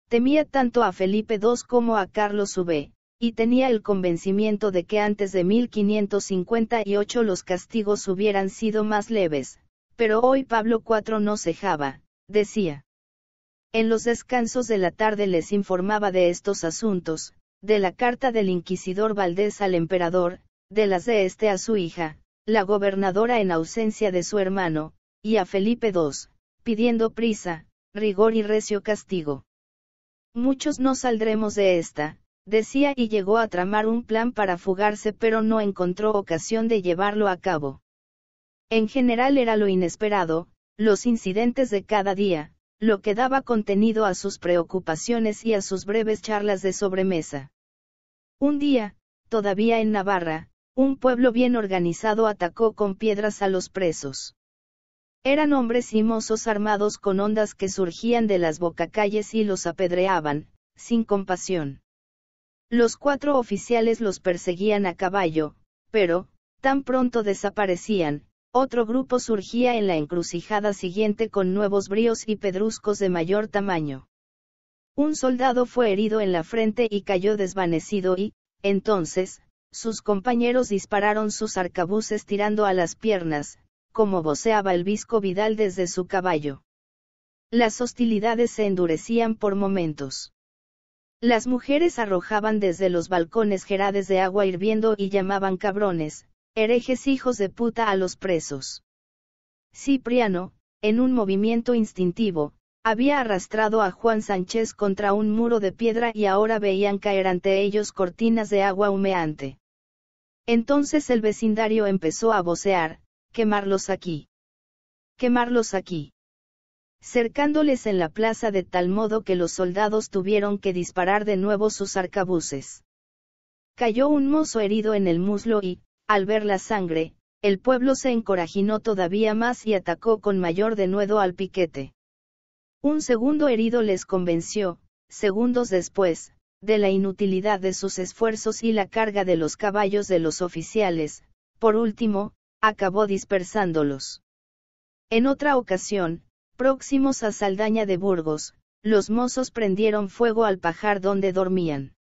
Temía tanto a Felipe II como a Carlos V, y tenía el convencimiento de que antes de 1558 los castigos hubieran sido más leves, pero hoy Pablo IV no cejaba, decía. En los descansos de la tarde les informaba de estos asuntos, de la carta del inquisidor Valdés al emperador, de las de este a su hija, la gobernadora en ausencia de su hermano, y a Felipe II, pidiendo prisa, rigor y recio castigo. Muchos no saldremos de esta, decía y llegó a tramar un plan para fugarse pero no encontró ocasión de llevarlo a cabo. En general era lo inesperado, los incidentes de cada día, lo que daba contenido a sus preocupaciones y a sus breves charlas de sobremesa. Un día, todavía en Navarra, un pueblo bien organizado atacó con piedras a los presos. Eran hombres y mozos armados con ondas que surgían de las bocacalles y los apedreaban, sin compasión. Los cuatro oficiales los perseguían a caballo, pero, tan pronto desaparecían, otro grupo surgía en la encrucijada siguiente con nuevos bríos y pedruscos de mayor tamaño. Un soldado fue herido en la frente y cayó desvanecido y, entonces, sus compañeros dispararon sus arcabuces tirando a las piernas, como voceaba el visco Vidal desde su caballo. Las hostilidades se endurecían por momentos. Las mujeres arrojaban desde los balcones gerades de agua hirviendo y llamaban cabrones, herejes hijos de puta a los presos. Cipriano, en un movimiento instintivo, había arrastrado a Juan Sánchez contra un muro de piedra y ahora veían caer ante ellos cortinas de agua humeante. Entonces el vecindario empezó a vocear, quemarlos aquí. Quemarlos aquí. Cercándoles en la plaza de tal modo que los soldados tuvieron que disparar de nuevo sus arcabuces. Cayó un mozo herido en el muslo y, al ver la sangre, el pueblo se encorajinó todavía más y atacó con mayor denuedo al piquete. Un segundo herido les convenció, segundos después, de la inutilidad de sus esfuerzos y la carga de los caballos de los oficiales, por último, acabó dispersándolos. En otra ocasión, próximos a Saldaña de Burgos, los mozos prendieron fuego al pajar donde dormían.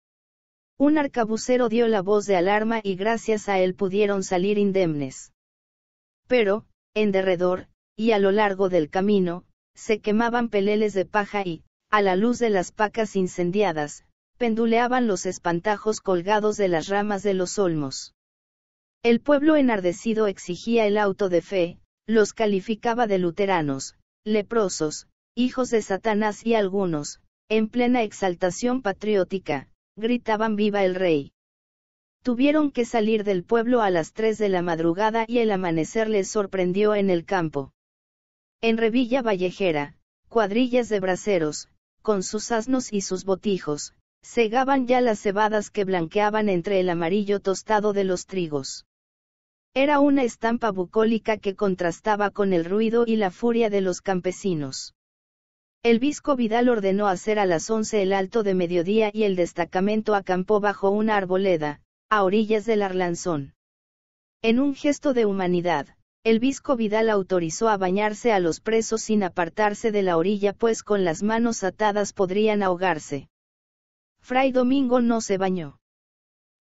Un arcabucero dio la voz de alarma y gracias a él pudieron salir indemnes. Pero, en derredor, y a lo largo del camino, se quemaban peleles de paja y, a la luz de las pacas incendiadas, penduleaban los espantajos colgados de las ramas de los olmos. El pueblo enardecido exigía el auto de fe, los calificaba de luteranos, leprosos, hijos de Satanás y algunos, en plena exaltación patriótica, gritaban viva el rey. Tuvieron que salir del pueblo a las tres de la madrugada y el amanecer les sorprendió en el campo. En Revilla Vallejera, cuadrillas de braceros, con sus asnos y sus botijos, segaban ya las cebadas que blanqueaban entre el amarillo tostado de los trigos. Era una estampa bucólica que contrastaba con el ruido y la furia de los campesinos. El visco Vidal ordenó hacer a las once el alto de mediodía y el destacamento acampó bajo una arboleda, a orillas del Arlanzón. En un gesto de humanidad, el Visco Vidal autorizó a bañarse a los presos sin apartarse de la orilla pues con las manos atadas podrían ahogarse. Fray Domingo no se bañó.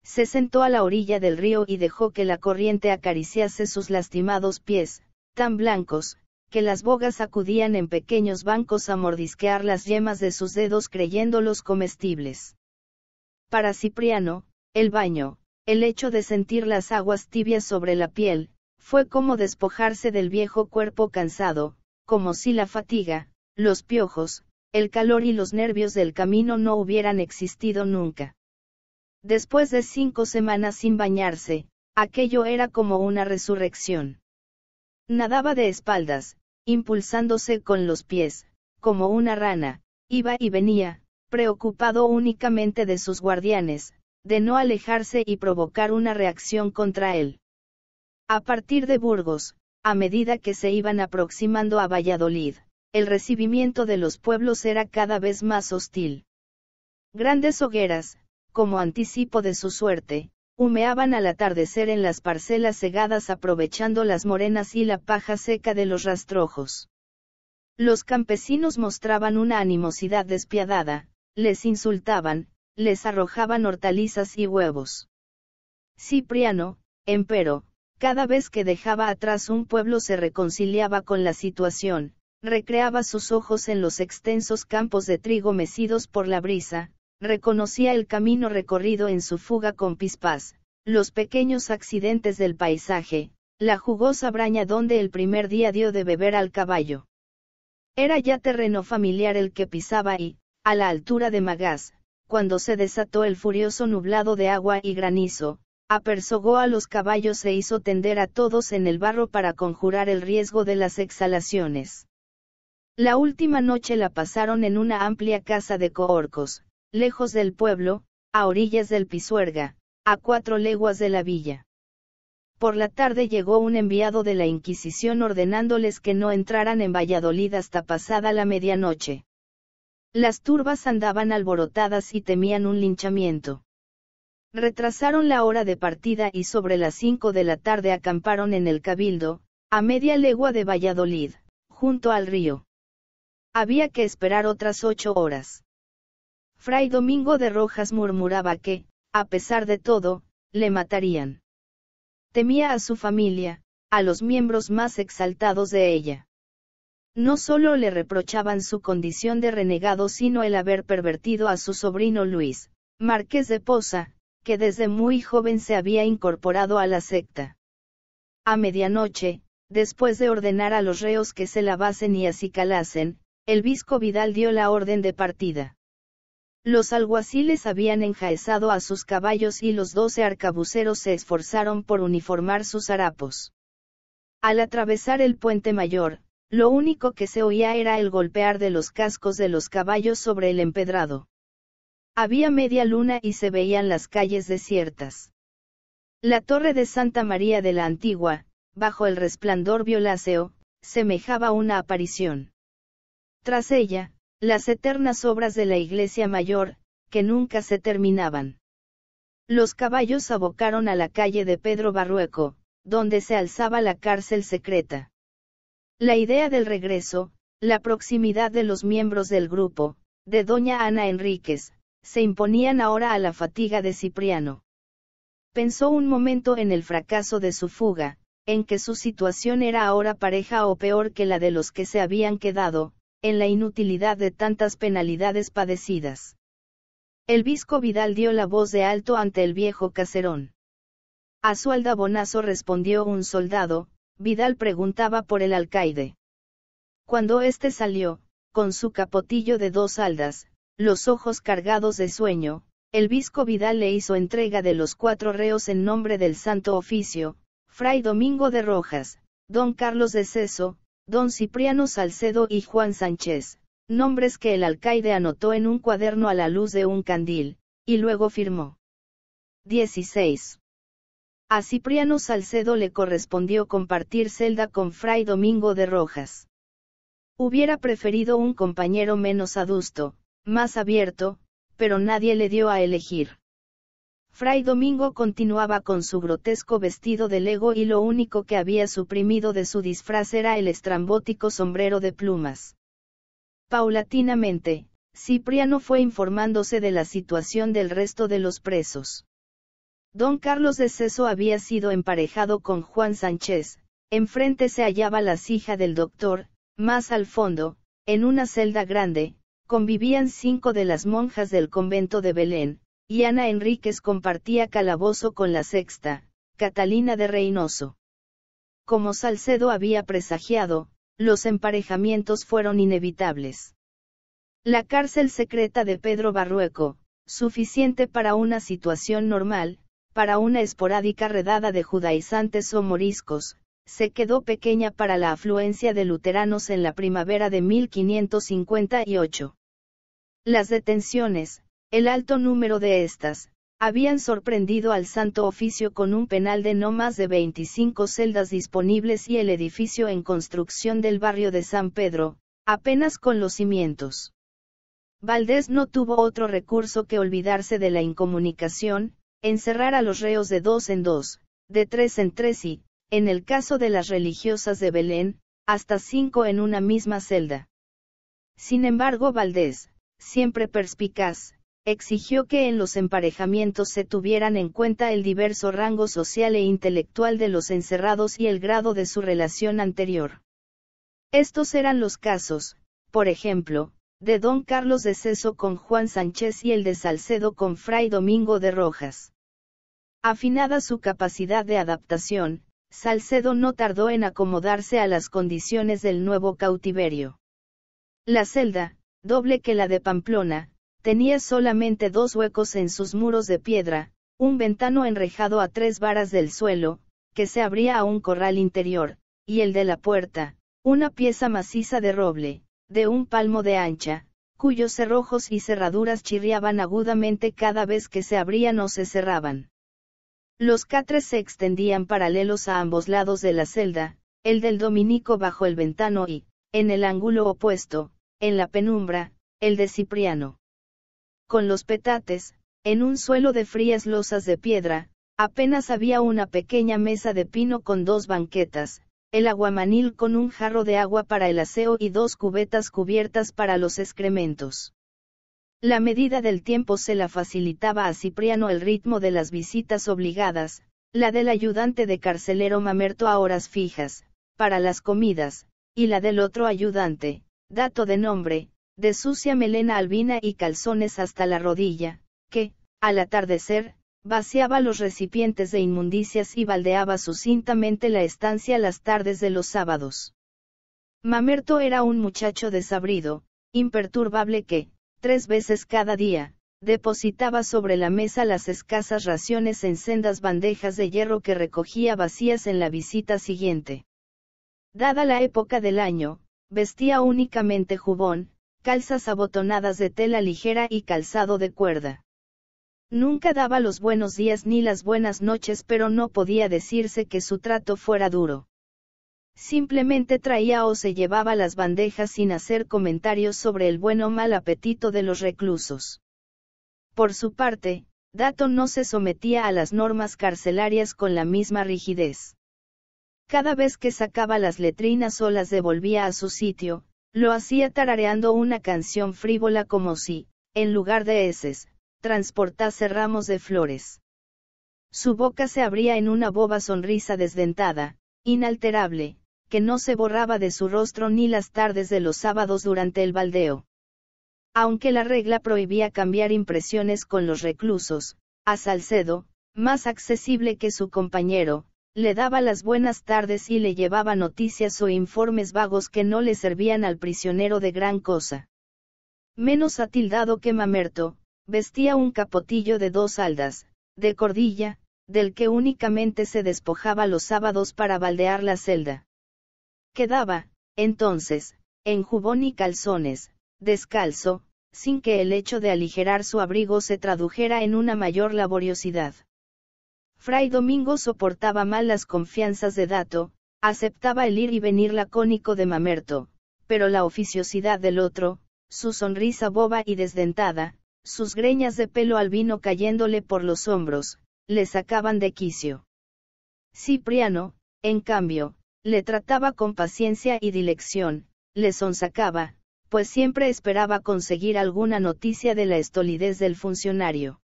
Se sentó a la orilla del río y dejó que la corriente acariciase sus lastimados pies, tan blancos, que las bogas acudían en pequeños bancos a mordisquear las yemas de sus dedos creyéndolos comestibles. Para Cipriano, el baño, el hecho de sentir las aguas tibias sobre la piel, fue como despojarse del viejo cuerpo cansado, como si la fatiga, los piojos, el calor y los nervios del camino no hubieran existido nunca. Después de cinco semanas sin bañarse, aquello era como una resurrección. Nadaba de espaldas, impulsándose con los pies, como una rana, iba y venía, preocupado únicamente de sus guardianes, de no alejarse y provocar una reacción contra él. A partir de Burgos, a medida que se iban aproximando a Valladolid, el recibimiento de los pueblos era cada vez más hostil. Grandes hogueras, como anticipo de su suerte, humeaban al atardecer en las parcelas cegadas aprovechando las morenas y la paja seca de los rastrojos. Los campesinos mostraban una animosidad despiadada, les insultaban, les arrojaban hortalizas y huevos. Cipriano, empero, cada vez que dejaba atrás un pueblo se reconciliaba con la situación, recreaba sus ojos en los extensos campos de trigo mecidos por la brisa, reconocía el camino recorrido en su fuga con Pispás, los pequeños accidentes del paisaje, la jugosa braña donde el primer día dio de beber al caballo. Era ya terreno familiar el que pisaba y, a la altura de Magás, cuando se desató el furioso nublado de agua y granizo, apersogó a los caballos e hizo tender a todos en el barro para conjurar el riesgo de las exhalaciones. La última noche la pasaron en una amplia casa de cohorcos, lejos del pueblo, a orillas del Pisuerga, a cuatro leguas de la villa. Por la tarde llegó un enviado de la Inquisición ordenándoles que no entraran en Valladolid hasta pasada la medianoche. Las turbas andaban alborotadas y temían un linchamiento. Retrasaron la hora de partida y sobre las cinco de la tarde acamparon en el Cabildo, a media legua de Valladolid, junto al río. Había que esperar otras ocho horas. Fray Domingo de Rojas murmuraba que, a pesar de todo, le matarían. Temía a su familia, a los miembros más exaltados de ella. No solo le reprochaban su condición de renegado, sino el haber pervertido a su sobrino Luis, marqués de Poza, que desde muy joven se había incorporado a la secta. A medianoche, después de ordenar a los reos que se lavasen y acicalasen, el visco Vidal dio la orden de partida. Los alguaciles habían enjaezado a sus caballos y los doce arcabuceros se esforzaron por uniformar sus harapos. Al atravesar el puente mayor, lo único que se oía era el golpear de los cascos de los caballos sobre el empedrado. Había media luna y se veían las calles desiertas. La torre de Santa María de la Antigua, bajo el resplandor violáceo, semejaba una aparición. Tras ella, las eternas obras de la iglesia mayor, que nunca se terminaban. Los caballos abocaron a la calle de Pedro Barrueco, donde se alzaba la cárcel secreta. La idea del regreso, la proximidad de los miembros del grupo, de doña Ana Enríquez, se imponían ahora a la fatiga de Cipriano. Pensó un momento en el fracaso de su fuga, en que su situación era ahora pareja o peor que la de los que se habían quedado, en la inutilidad de tantas penalidades padecidas. El visco Vidal dio la voz de alto ante el viejo caserón. A su aldabonazo respondió un soldado, Vidal preguntaba por el alcaide. Cuando éste salió, con su capotillo de dos aldas, los ojos cargados de sueño, el Visco Vidal le hizo entrega de los cuatro reos en nombre del Santo Oficio, Fray Domingo de Rojas, Don Carlos de Ceso, Don Cipriano Salcedo y Juan Sánchez, nombres que el alcaide anotó en un cuaderno a la luz de un candil, y luego firmó. 16. A Cipriano Salcedo le correspondió compartir celda con Fray Domingo de Rojas. Hubiera preferido un compañero menos adusto, más abierto, pero nadie le dio a elegir. Fray Domingo continuaba con su grotesco vestido de lego y lo único que había suprimido de su disfraz era el estrambótico sombrero de plumas. Paulatinamente, Cipriano fue informándose de la situación del resto de los presos. Don Carlos de Ceso había sido emparejado con Juan Sánchez, enfrente se hallaba la hija del doctor, más al fondo, en una celda grande, convivían cinco de las monjas del convento de Belén, y Ana Enríquez compartía calabozo con la sexta, Catalina de Reynoso. Como Salcedo había presagiado, los emparejamientos fueron inevitables. La cárcel secreta de Pedro Barrueco, suficiente para una situación normal, para una esporádica redada de judaizantes o moriscos, se quedó pequeña para la afluencia de luteranos en la primavera de 1558. Las detenciones, el alto número de estas, habían sorprendido al Santo Oficio con un penal de no más de 25 celdas disponibles y el edificio en construcción del barrio de San Pedro, apenas con los cimientos. Valdés no tuvo otro recurso que olvidarse de la incomunicación, encerrar a los reos de dos en dos, de tres en tres y, en el caso de las religiosas de Belén, hasta cinco en una misma celda. Sin embargo, Valdés, siempre perspicaz, exigió que en los emparejamientos se tuvieran en cuenta el diverso rango social e intelectual de los encerrados y el grado de su relación anterior. Estos eran los casos, por ejemplo, de don Carlos de Ceso con Juan Sánchez y el de Salcedo con Fray Domingo de Rojas. Afinada su capacidad de adaptación, Salcedo no tardó en acomodarse a las condiciones del nuevo cautiverio. La celda, doble que la de Pamplona, tenía solamente dos huecos en sus muros de piedra, un ventano enrejado a tres varas del suelo, que se abría a un corral interior, y el de la puerta, una pieza maciza de roble, de un palmo de ancha, cuyos cerrojos y cerraduras chirriaban agudamente cada vez que se abrían o se cerraban. Los catres se extendían paralelos a ambos lados de la celda, el del dominico bajo el ventano y, en el ángulo opuesto, en la penumbra, el de Cipriano. Con los petates, en un suelo de frías losas de piedra, apenas había una pequeña mesa de pino con dos banquetas, el aguamanil con un jarro de agua para el aseo y dos cubetas cubiertas para los excrementos. La medida del tiempo se la facilitaba a Cipriano el ritmo de las visitas obligadas, la del ayudante de carcelero Mamerto a horas fijas, para las comidas, y la del otro ayudante, dato de nombre, de sucia melena albina y calzones hasta la rodilla, que, al atardecer, vaciaba los recipientes de inmundicias y baldeaba sucintamente la estancia las tardes de los sábados. Mamerto era un muchacho desabrido, imperturbable que, tres veces cada día, depositaba sobre la mesa las escasas raciones en sendas bandejas de hierro que recogía vacías en la visita siguiente. Dada la época del año, Vestía únicamente jubón, calzas abotonadas de tela ligera y calzado de cuerda. Nunca daba los buenos días ni las buenas noches, pero no podía decirse que su trato fuera duro. Simplemente traía o se llevaba las bandejas sin hacer comentarios sobre el buen o mal apetito de los reclusos. Por su parte, Dato no se sometía a las normas carcelarias con la misma rigidez. Cada vez que sacaba las letrinas o las devolvía a su sitio, lo hacía tarareando una canción frívola como si, en lugar de eses, transportase ramos de flores. Su boca se abría en una boba sonrisa desdentada, inalterable, que no se borraba de su rostro ni las tardes de los sábados durante el baldeo. Aunque la regla prohibía cambiar impresiones con los reclusos, a Salcedo, más accesible que su compañero, le daba las buenas tardes y le llevaba noticias o informes vagos que no le servían al prisionero de gran cosa. Menos atildado que Mamerto, vestía un capotillo de dos aldas, de cordilla, del que únicamente se despojaba los sábados para baldear la celda. Quedaba, entonces, en jubón y calzones, descalzo, sin que el hecho de aligerar su abrigo se tradujera en una mayor laboriosidad. Fray Domingo soportaba mal las confianzas de Dato, aceptaba el ir y venir lacónico de Mamerto, pero la oficiosidad del otro, su sonrisa boba y desdentada, sus greñas de pelo albino cayéndole por los hombros, le sacaban de quicio. Cipriano, en cambio, le trataba con paciencia y dilección, le sonsacaba, pues siempre esperaba conseguir alguna noticia de la estolidez del funcionario.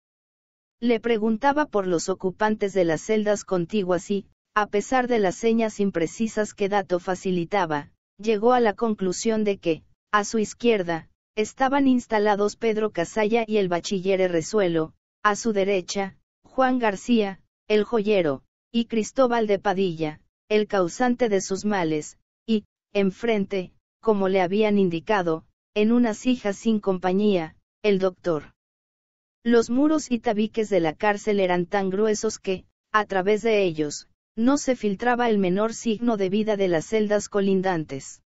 Le preguntaba por los ocupantes de las celdas contiguas y, a pesar de las señas imprecisas que Dato facilitaba, llegó a la conclusión de que, a su izquierda, estaban instalados Pedro Casalla y el bachiller Resuelo, a su derecha, Juan García, el joyero, y Cristóbal de Padilla, el causante de sus males, y, enfrente, como le habían indicado, en unas hijas sin compañía, el doctor. Los muros y tabiques de la cárcel eran tan gruesos que, a través de ellos, no se filtraba el menor signo de vida de las celdas colindantes.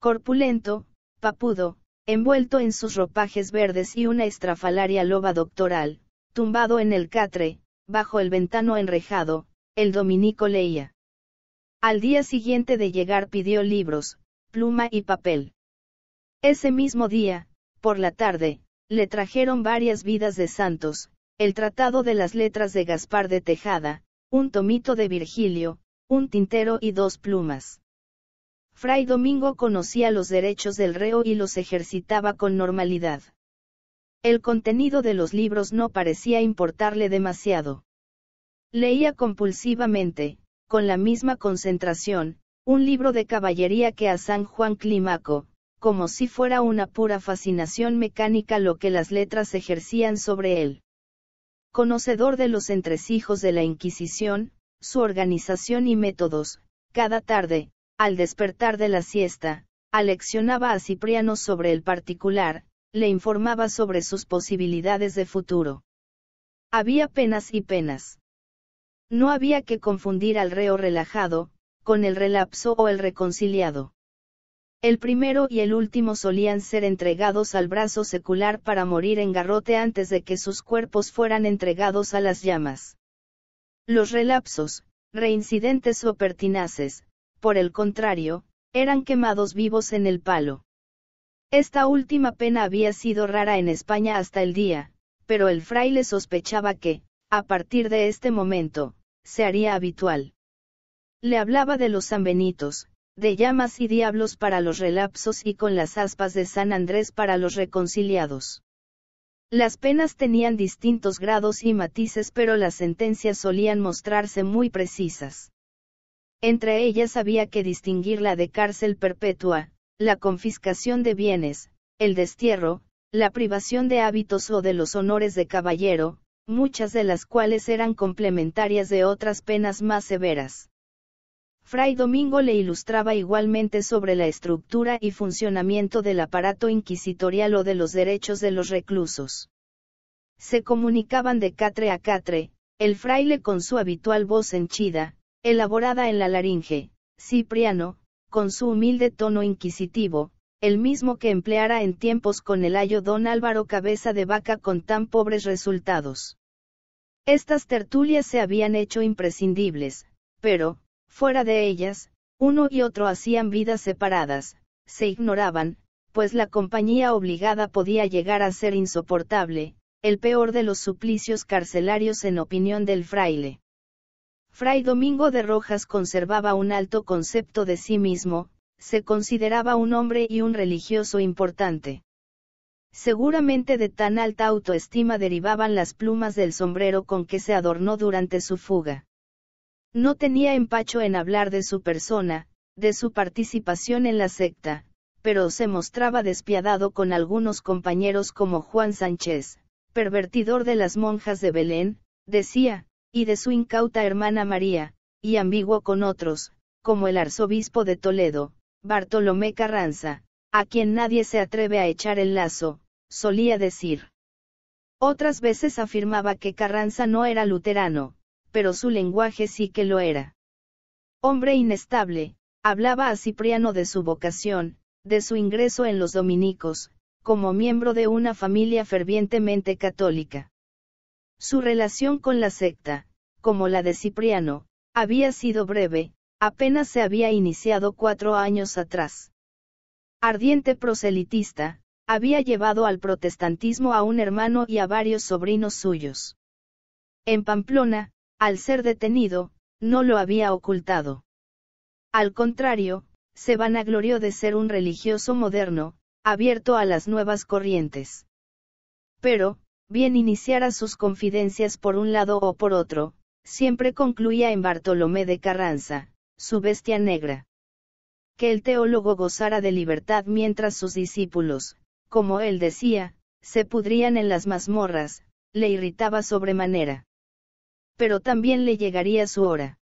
Corpulento, papudo, envuelto en sus ropajes verdes y una estrafalaria loba doctoral, tumbado en el catre, bajo el ventano enrejado, el dominico leía. Al día siguiente de llegar pidió libros, pluma y papel. Ese mismo día, por la tarde, le trajeron varias vidas de santos, el Tratado de las Letras de Gaspar de Tejada, un tomito de Virgilio, un tintero y dos plumas. Fray Domingo conocía los derechos del reo y los ejercitaba con normalidad. El contenido de los libros no parecía importarle demasiado. Leía compulsivamente, con la misma concentración, un libro de caballería que a San Juan Clímaco, como si fuera una pura fascinación mecánica lo que las letras ejercían sobre él. Conocedor de los entresijos de la Inquisición, su organización y métodos, cada tarde, al despertar de la siesta, aleccionaba a Cipriano sobre el particular, le informaba sobre sus posibilidades de futuro. Había penas y penas. No había que confundir al reo relajado, con el relapso o el reconciliado. El primero y el último solían ser entregados al brazo secular para morir en garrote antes de que sus cuerpos fueran entregados a las llamas. Los relapsos, reincidentes o pertinaces, por el contrario, eran quemados vivos en el palo. Esta última pena había sido rara en España hasta el día, pero el fraile sospechaba que, a partir de este momento, se haría habitual. Le hablaba de los sanbenitos, de llamas y diablos para los relapsos y con las aspas de San Andrés para los reconciliados. Las penas tenían distintos grados y matices pero las sentencias solían mostrarse muy precisas. Entre ellas había que distinguir la de cárcel perpetua, la confiscación de bienes, el destierro, la privación de hábitos o de los honores de caballero, muchas de las cuales eran complementarias de otras penas más severas. Fray Domingo le ilustraba igualmente sobre la estructura y funcionamiento del aparato inquisitorial o de los derechos de los reclusos. Se comunicaban de catre a catre, el fraile con su habitual voz henchida, elaborada en la laringe, Cipriano, con su humilde tono inquisitivo, el mismo que empleara en tiempos con el ayo don Álvaro Cabeza de Vaca con tan pobres resultados. Estas tertulias se habían hecho imprescindibles, pero, Fuera de ellas, uno y otro hacían vidas separadas, se ignoraban, pues la compañía obligada podía llegar a ser insoportable, el peor de los suplicios carcelarios en opinión del fraile. Fray Domingo de Rojas conservaba un alto concepto de sí mismo, se consideraba un hombre y un religioso importante. Seguramente de tan alta autoestima derivaban las plumas del sombrero con que se adornó durante su fuga. No tenía empacho en hablar de su persona, de su participación en la secta, pero se mostraba despiadado con algunos compañeros como Juan Sánchez, pervertidor de las monjas de Belén, decía, y de su incauta hermana María, y ambiguo con otros, como el arzobispo de Toledo, Bartolomé Carranza, a quien nadie se atreve a echar el lazo, solía decir. Otras veces afirmaba que Carranza no era luterano, pero su lenguaje sí que lo era. Hombre inestable, hablaba a Cipriano de su vocación, de su ingreso en los dominicos, como miembro de una familia fervientemente católica. Su relación con la secta, como la de Cipriano, había sido breve, apenas se había iniciado cuatro años atrás. Ardiente proselitista, había llevado al protestantismo a un hermano y a varios sobrinos suyos. En Pamplona, al ser detenido, no lo había ocultado. Al contrario, se vanaglorió de ser un religioso moderno, abierto a las nuevas corrientes. Pero, bien iniciara sus confidencias por un lado o por otro, siempre concluía en Bartolomé de Carranza, su bestia negra. Que el teólogo gozara de libertad mientras sus discípulos, como él decía, se pudrían en las mazmorras, le irritaba sobremanera pero también le llegaría su hora.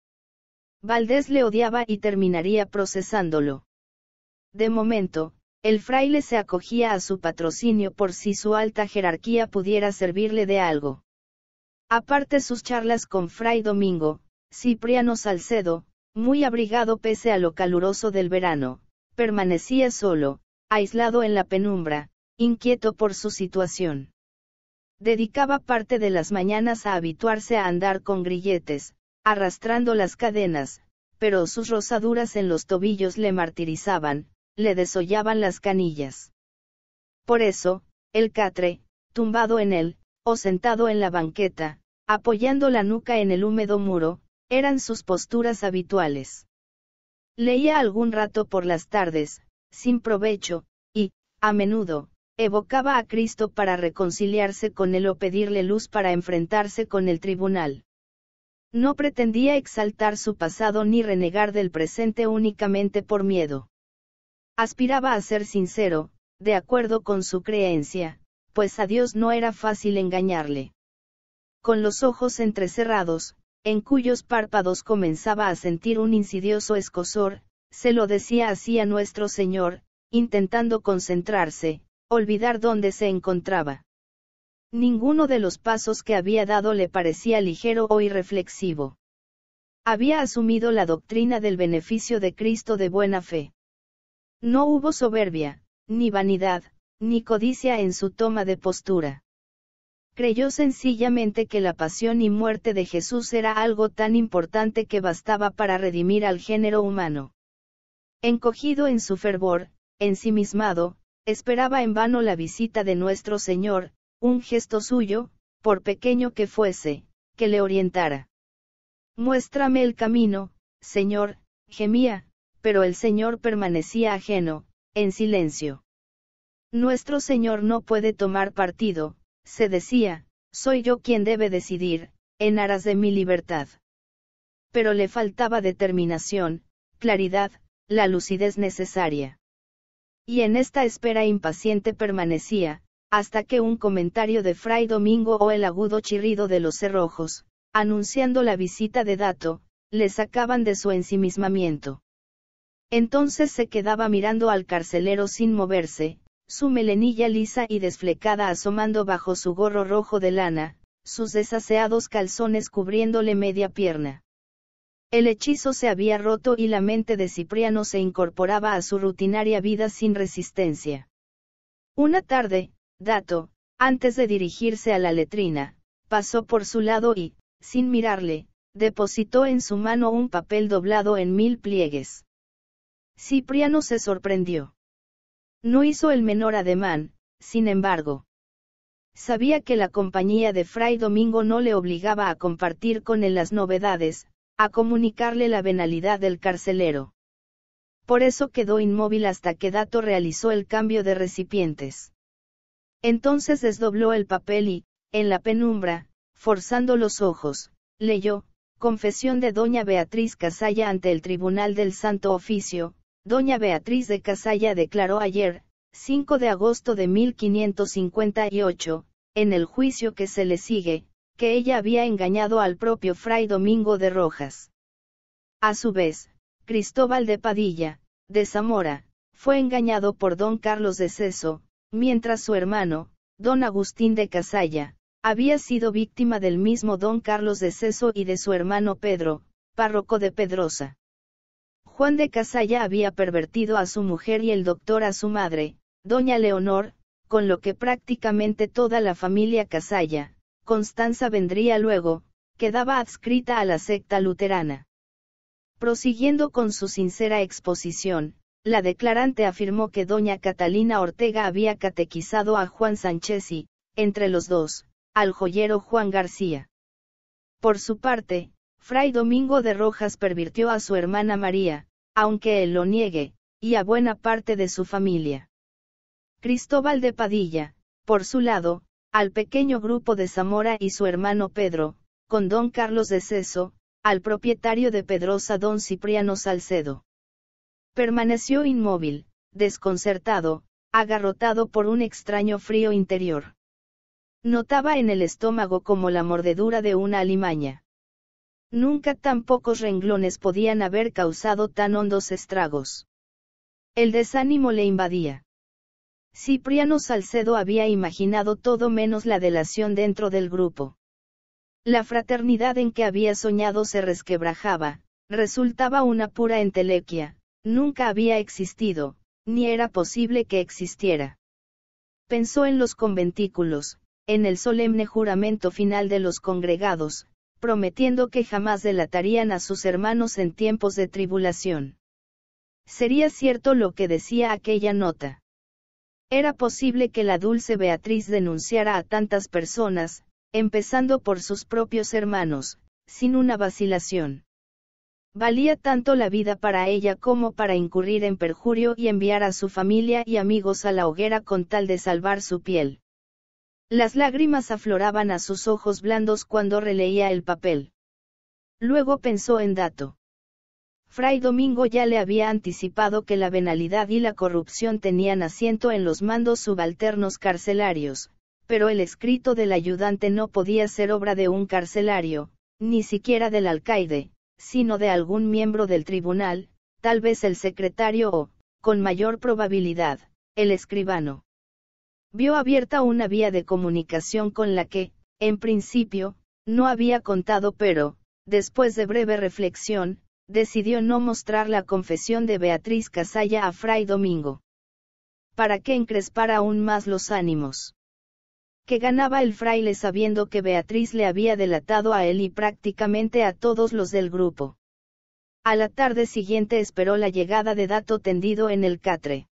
Valdés le odiaba y terminaría procesándolo. De momento, el fraile se acogía a su patrocinio por si su alta jerarquía pudiera servirle de algo. Aparte sus charlas con Fray Domingo, Cipriano Salcedo, muy abrigado pese a lo caluroso del verano, permanecía solo, aislado en la penumbra, inquieto por su situación. Dedicaba parte de las mañanas a habituarse a andar con grilletes, arrastrando las cadenas, pero sus rozaduras en los tobillos le martirizaban, le desollaban las canillas. Por eso, el catre, tumbado en él, o sentado en la banqueta, apoyando la nuca en el húmedo muro, eran sus posturas habituales. Leía algún rato por las tardes, sin provecho, y, a menudo, evocaba a Cristo para reconciliarse con él o pedirle luz para enfrentarse con el tribunal. No pretendía exaltar su pasado ni renegar del presente únicamente por miedo. Aspiraba a ser sincero, de acuerdo con su creencia, pues a Dios no era fácil engañarle. Con los ojos entrecerrados, en cuyos párpados comenzaba a sentir un insidioso escosor, se lo decía así a nuestro Señor, intentando concentrarse, olvidar dónde se encontraba. Ninguno de los pasos que había dado le parecía ligero o irreflexivo. Había asumido la doctrina del beneficio de Cristo de buena fe. No hubo soberbia, ni vanidad, ni codicia en su toma de postura. Creyó sencillamente que la pasión y muerte de Jesús era algo tan importante que bastaba para redimir al género humano. Encogido en su fervor, ensimismado, Esperaba en vano la visita de nuestro Señor, un gesto suyo, por pequeño que fuese, que le orientara. Muéstrame el camino, Señor, gemía, pero el Señor permanecía ajeno, en silencio. Nuestro Señor no puede tomar partido, se decía, soy yo quien debe decidir, en aras de mi libertad. Pero le faltaba determinación, claridad, la lucidez necesaria y en esta espera impaciente permanecía, hasta que un comentario de Fray Domingo o el agudo chirrido de los cerrojos, anunciando la visita de Dato, le sacaban de su ensimismamiento. Entonces se quedaba mirando al carcelero sin moverse, su melenilla lisa y desflecada asomando bajo su gorro rojo de lana, sus desaseados calzones cubriéndole media pierna. El hechizo se había roto y la mente de Cipriano se incorporaba a su rutinaria vida sin resistencia. Una tarde, Dato, antes de dirigirse a la letrina, pasó por su lado y, sin mirarle, depositó en su mano un papel doblado en mil pliegues. Cipriano se sorprendió. No hizo el menor ademán, sin embargo. Sabía que la compañía de Fray Domingo no le obligaba a compartir con él las novedades, a comunicarle la venalidad del carcelero. Por eso quedó inmóvil hasta que Dato realizó el cambio de recipientes. Entonces desdobló el papel y, en la penumbra, forzando los ojos, leyó, Confesión de Doña Beatriz Casalla ante el Tribunal del Santo Oficio, Doña Beatriz de Casalla declaró ayer, 5 de agosto de 1558, en el juicio que se le sigue, que ella había engañado al propio fray Domingo de Rojas. A su vez, Cristóbal de Padilla, de Zamora, fue engañado por don Carlos de Ceso, mientras su hermano, don Agustín de Casalla, había sido víctima del mismo don Carlos de Ceso y de su hermano Pedro, párroco de Pedrosa. Juan de Casalla había pervertido a su mujer y el doctor a su madre, doña Leonor, con lo que prácticamente toda la familia Casalla, Constanza vendría luego, quedaba adscrita a la secta luterana. Prosiguiendo con su sincera exposición, la declarante afirmó que doña Catalina Ortega había catequizado a Juan Sánchez y, entre los dos, al joyero Juan García. Por su parte, Fray Domingo de Rojas pervirtió a su hermana María, aunque él lo niegue, y a buena parte de su familia. Cristóbal de Padilla, por su lado, al pequeño grupo de Zamora y su hermano Pedro, con don Carlos de Ceso, al propietario de Pedrosa don Cipriano Salcedo. Permaneció inmóvil, desconcertado, agarrotado por un extraño frío interior. Notaba en el estómago como la mordedura de una alimaña. Nunca tan pocos renglones podían haber causado tan hondos estragos. El desánimo le invadía. Cipriano Salcedo había imaginado todo menos la delación dentro del grupo. La fraternidad en que había soñado se resquebrajaba, resultaba una pura entelequia, nunca había existido, ni era posible que existiera. Pensó en los conventículos, en el solemne juramento final de los congregados, prometiendo que jamás delatarían a sus hermanos en tiempos de tribulación. Sería cierto lo que decía aquella nota. Era posible que la dulce Beatriz denunciara a tantas personas, empezando por sus propios hermanos, sin una vacilación. Valía tanto la vida para ella como para incurrir en perjurio y enviar a su familia y amigos a la hoguera con tal de salvar su piel. Las lágrimas afloraban a sus ojos blandos cuando releía el papel. Luego pensó en Dato. Fray Domingo ya le había anticipado que la venalidad y la corrupción tenían asiento en los mandos subalternos carcelarios, pero el escrito del ayudante no podía ser obra de un carcelario, ni siquiera del alcaide, sino de algún miembro del tribunal, tal vez el secretario o, con mayor probabilidad, el escribano. Vio abierta una vía de comunicación con la que, en principio, no había contado pero, después de breve reflexión, decidió no mostrar la confesión de Beatriz Casalla a Fray Domingo. Para que encrespara aún más los ánimos. Que ganaba el fraile sabiendo que Beatriz le había delatado a él y prácticamente a todos los del grupo. A la tarde siguiente esperó la llegada de Dato tendido en el catre.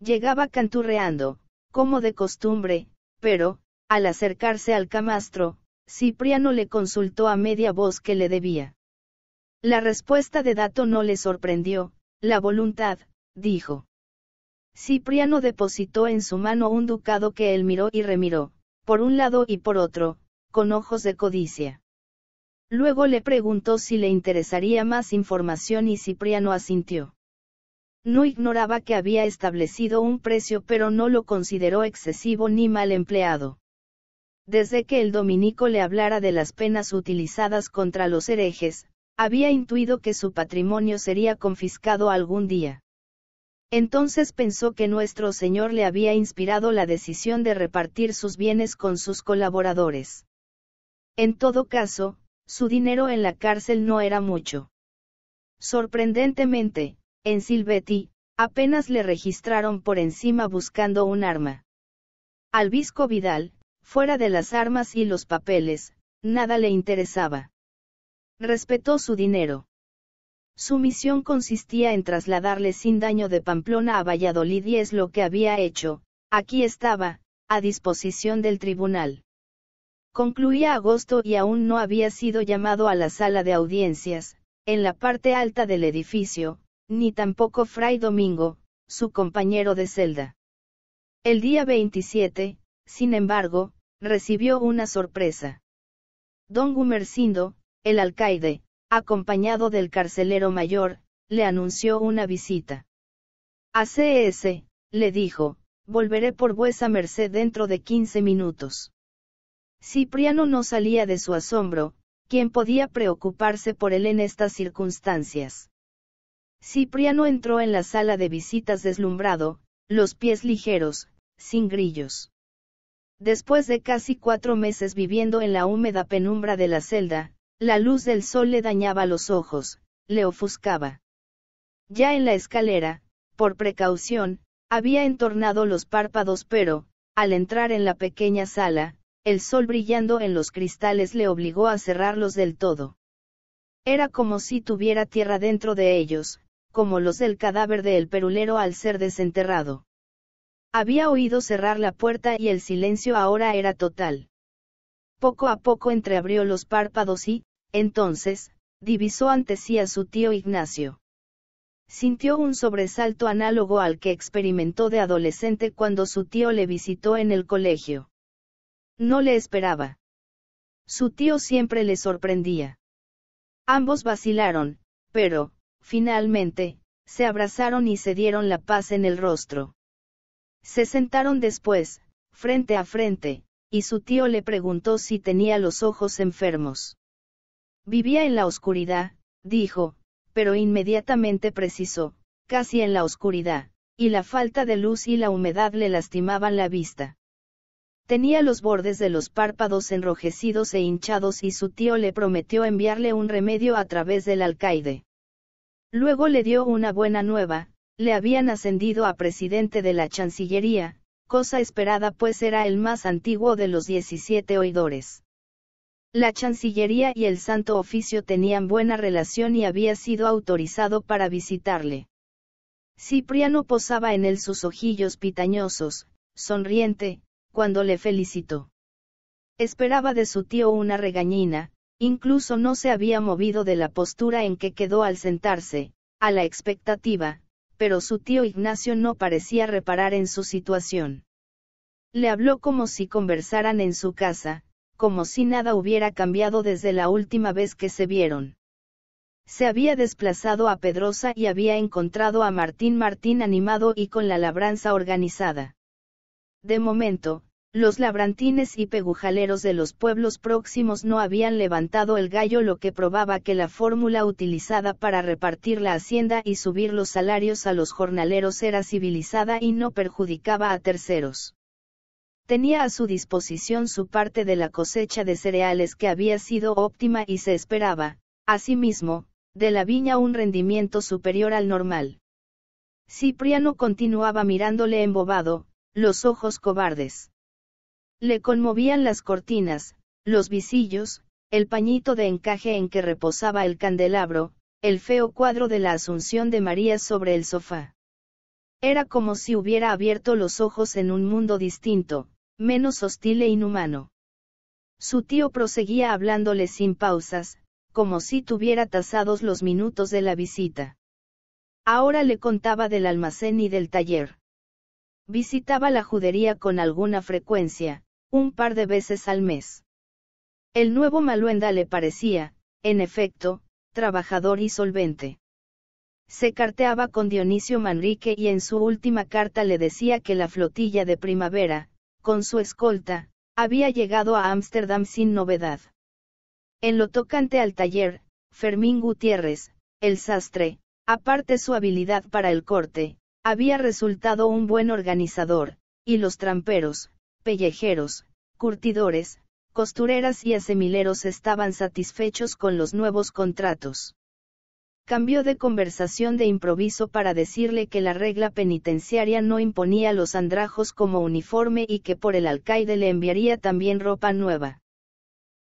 Llegaba canturreando, como de costumbre, pero, al acercarse al camastro, Cipriano le consultó a media voz que le debía. La respuesta de Dato no le sorprendió, la voluntad, dijo. Cipriano depositó en su mano un ducado que él miró y remiró, por un lado y por otro, con ojos de codicia. Luego le preguntó si le interesaría más información y Cipriano asintió. No ignoraba que había establecido un precio pero no lo consideró excesivo ni mal empleado. Desde que el dominico le hablara de las penas utilizadas contra los herejes, había intuido que su patrimonio sería confiscado algún día. Entonces pensó que nuestro Señor le había inspirado la decisión de repartir sus bienes con sus colaboradores. En todo caso, su dinero en la cárcel no era mucho. Sorprendentemente, en Silvetti, apenas le registraron por encima buscando un arma. Alvisco Vidal, fuera de las armas y los papeles, nada le interesaba. Respetó su dinero. Su misión consistía en trasladarle sin daño de Pamplona a Valladolid y es lo que había hecho, aquí estaba, a disposición del tribunal. Concluía agosto y aún no había sido llamado a la sala de audiencias, en la parte alta del edificio, ni tampoco Fray Domingo, su compañero de celda. El día 27, sin embargo, recibió una sorpresa. Don Gumercindo, el alcaide, acompañado del carcelero mayor, le anunció una visita. A C.S., le dijo, volveré por vuesa merced dentro de quince minutos. Cipriano no salía de su asombro, ¿quién podía preocuparse por él en estas circunstancias? Cipriano entró en la sala de visitas deslumbrado, los pies ligeros, sin grillos. Después de casi cuatro meses viviendo en la húmeda penumbra de la celda, la luz del sol le dañaba los ojos, le ofuscaba. Ya en la escalera, por precaución, había entornado los párpados pero, al entrar en la pequeña sala, el sol brillando en los cristales le obligó a cerrarlos del todo. Era como si tuviera tierra dentro de ellos, como los del cadáver del perulero al ser desenterrado. Había oído cerrar la puerta y el silencio ahora era total. Poco a poco entreabrió los párpados y, entonces, divisó ante sí a su tío Ignacio. Sintió un sobresalto análogo al que experimentó de adolescente cuando su tío le visitó en el colegio. No le esperaba. Su tío siempre le sorprendía. Ambos vacilaron, pero, finalmente, se abrazaron y se dieron la paz en el rostro. Se sentaron después, frente a frente, y su tío le preguntó si tenía los ojos enfermos. Vivía en la oscuridad, dijo, pero inmediatamente precisó, casi en la oscuridad, y la falta de luz y la humedad le lastimaban la vista. Tenía los bordes de los párpados enrojecidos e hinchados y su tío le prometió enviarle un remedio a través del alcaide. Luego le dio una buena nueva, le habían ascendido a presidente de la Chancillería, cosa esperada pues era el más antiguo de los 17 oidores. La Chancillería y el Santo Oficio tenían buena relación y había sido autorizado para visitarle. Cipriano posaba en él sus ojillos pitañosos, sonriente, cuando le felicitó. Esperaba de su tío una regañina, incluso no se había movido de la postura en que quedó al sentarse, a la expectativa, pero su tío Ignacio no parecía reparar en su situación. Le habló como si conversaran en su casa, como si nada hubiera cambiado desde la última vez que se vieron. Se había desplazado a Pedrosa y había encontrado a Martín Martín animado y con la labranza organizada. De momento, los labrantines y pegujaleros de los pueblos próximos no habían levantado el gallo lo que probaba que la fórmula utilizada para repartir la hacienda y subir los salarios a los jornaleros era civilizada y no perjudicaba a terceros tenía a su disposición su parte de la cosecha de cereales que había sido óptima y se esperaba, asimismo, de la viña un rendimiento superior al normal. Cipriano continuaba mirándole embobado, los ojos cobardes. Le conmovían las cortinas, los visillos, el pañito de encaje en que reposaba el candelabro, el feo cuadro de la Asunción de María sobre el sofá. Era como si hubiera abierto los ojos en un mundo distinto, menos hostil e inhumano. Su tío proseguía hablándole sin pausas, como si tuviera tasados los minutos de la visita. Ahora le contaba del almacén y del taller. Visitaba la judería con alguna frecuencia, un par de veces al mes. El nuevo Maluenda le parecía, en efecto, trabajador y solvente. Se carteaba con Dionisio Manrique y en su última carta le decía que la flotilla de primavera, con su escolta, había llegado a Ámsterdam sin novedad. En lo tocante al taller, Fermín Gutiérrez, el sastre, aparte su habilidad para el corte, había resultado un buen organizador, y los tramperos, pellejeros, curtidores, costureras y asemileros estaban satisfechos con los nuevos contratos cambió de conversación de improviso para decirle que la regla penitenciaria no imponía los andrajos como uniforme y que por el alcaide le enviaría también ropa nueva.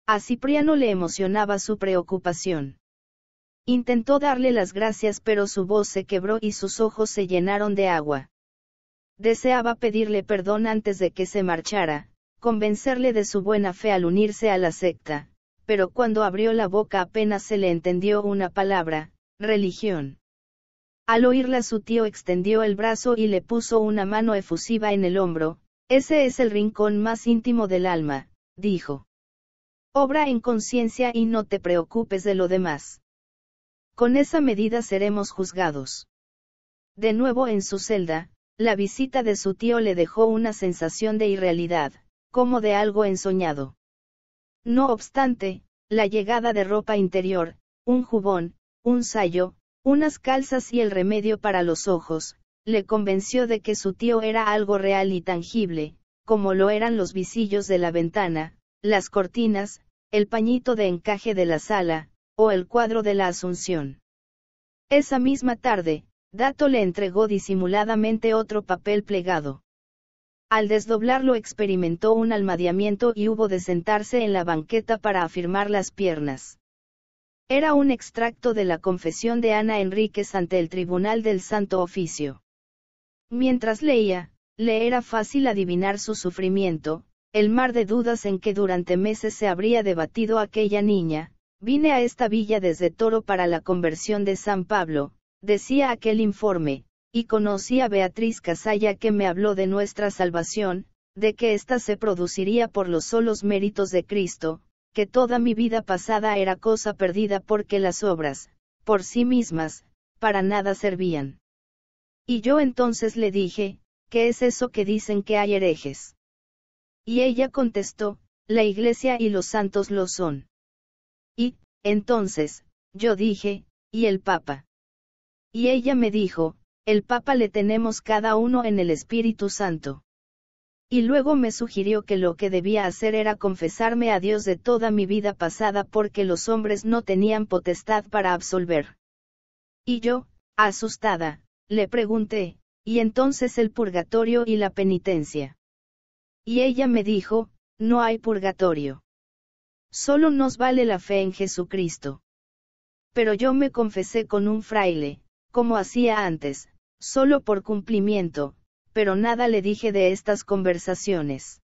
A Cipriano le emocionaba su preocupación. Intentó darle las gracias pero su voz se quebró y sus ojos se llenaron de agua. Deseaba pedirle perdón antes de que se marchara, convencerle de su buena fe al unirse a la secta, pero cuando abrió la boca apenas se le entendió una palabra, Religión. Al oírla su tío extendió el brazo y le puso una mano efusiva en el hombro, ese es el rincón más íntimo del alma, dijo. Obra en conciencia y no te preocupes de lo demás. Con esa medida seremos juzgados. De nuevo en su celda, la visita de su tío le dejó una sensación de irrealidad, como de algo ensoñado. No obstante, la llegada de ropa interior, un jubón, un sayo, unas calzas y el remedio para los ojos, le convenció de que su tío era algo real y tangible, como lo eran los visillos de la ventana, las cortinas, el pañito de encaje de la sala, o el cuadro de la Asunción. Esa misma tarde, Dato le entregó disimuladamente otro papel plegado. Al desdoblarlo experimentó un almadeamiento y hubo de sentarse en la banqueta para afirmar las piernas. Era un extracto de la confesión de Ana Enríquez ante el Tribunal del Santo Oficio. Mientras leía, le era fácil adivinar su sufrimiento, el mar de dudas en que durante meses se habría debatido aquella niña, vine a esta villa desde Toro para la conversión de San Pablo, decía aquel informe, y conocí a Beatriz Casalla que me habló de nuestra salvación, de que ésta se produciría por los solos méritos de Cristo, que toda mi vida pasada era cosa perdida porque las obras, por sí mismas, para nada servían. Y yo entonces le dije, ¿qué es eso que dicen que hay herejes? Y ella contestó, la iglesia y los santos lo son. Y, entonces, yo dije, ¿y el Papa? Y ella me dijo, el Papa le tenemos cada uno en el Espíritu Santo. Y luego me sugirió que lo que debía hacer era confesarme a Dios de toda mi vida pasada porque los hombres no tenían potestad para absolver. Y yo, asustada, le pregunté, ¿y entonces el purgatorio y la penitencia? Y ella me dijo, no hay purgatorio. Solo nos vale la fe en Jesucristo. Pero yo me confesé con un fraile, como hacía antes, solo por cumplimiento, pero nada le dije de estas conversaciones.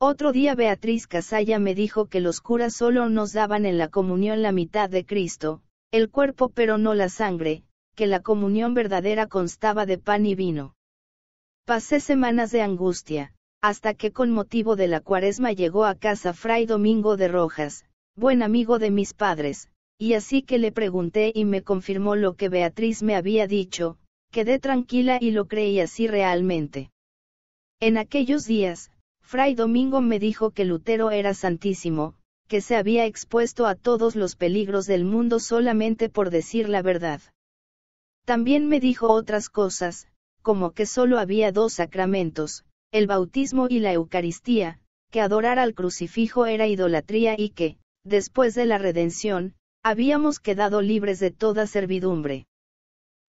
Otro día Beatriz Casalla me dijo que los curas solo nos daban en la comunión la mitad de Cristo, el cuerpo pero no la sangre, que la comunión verdadera constaba de pan y vino. Pasé semanas de angustia, hasta que con motivo de la cuaresma llegó a casa Fray Domingo de Rojas, buen amigo de mis padres, y así que le pregunté y me confirmó lo que Beatriz me había dicho, quedé tranquila y lo creí así realmente. En aquellos días, Fray Domingo me dijo que Lutero era santísimo, que se había expuesto a todos los peligros del mundo solamente por decir la verdad. También me dijo otras cosas, como que solo había dos sacramentos, el bautismo y la Eucaristía, que adorar al crucifijo era idolatría y que, después de la redención, habíamos quedado libres de toda servidumbre.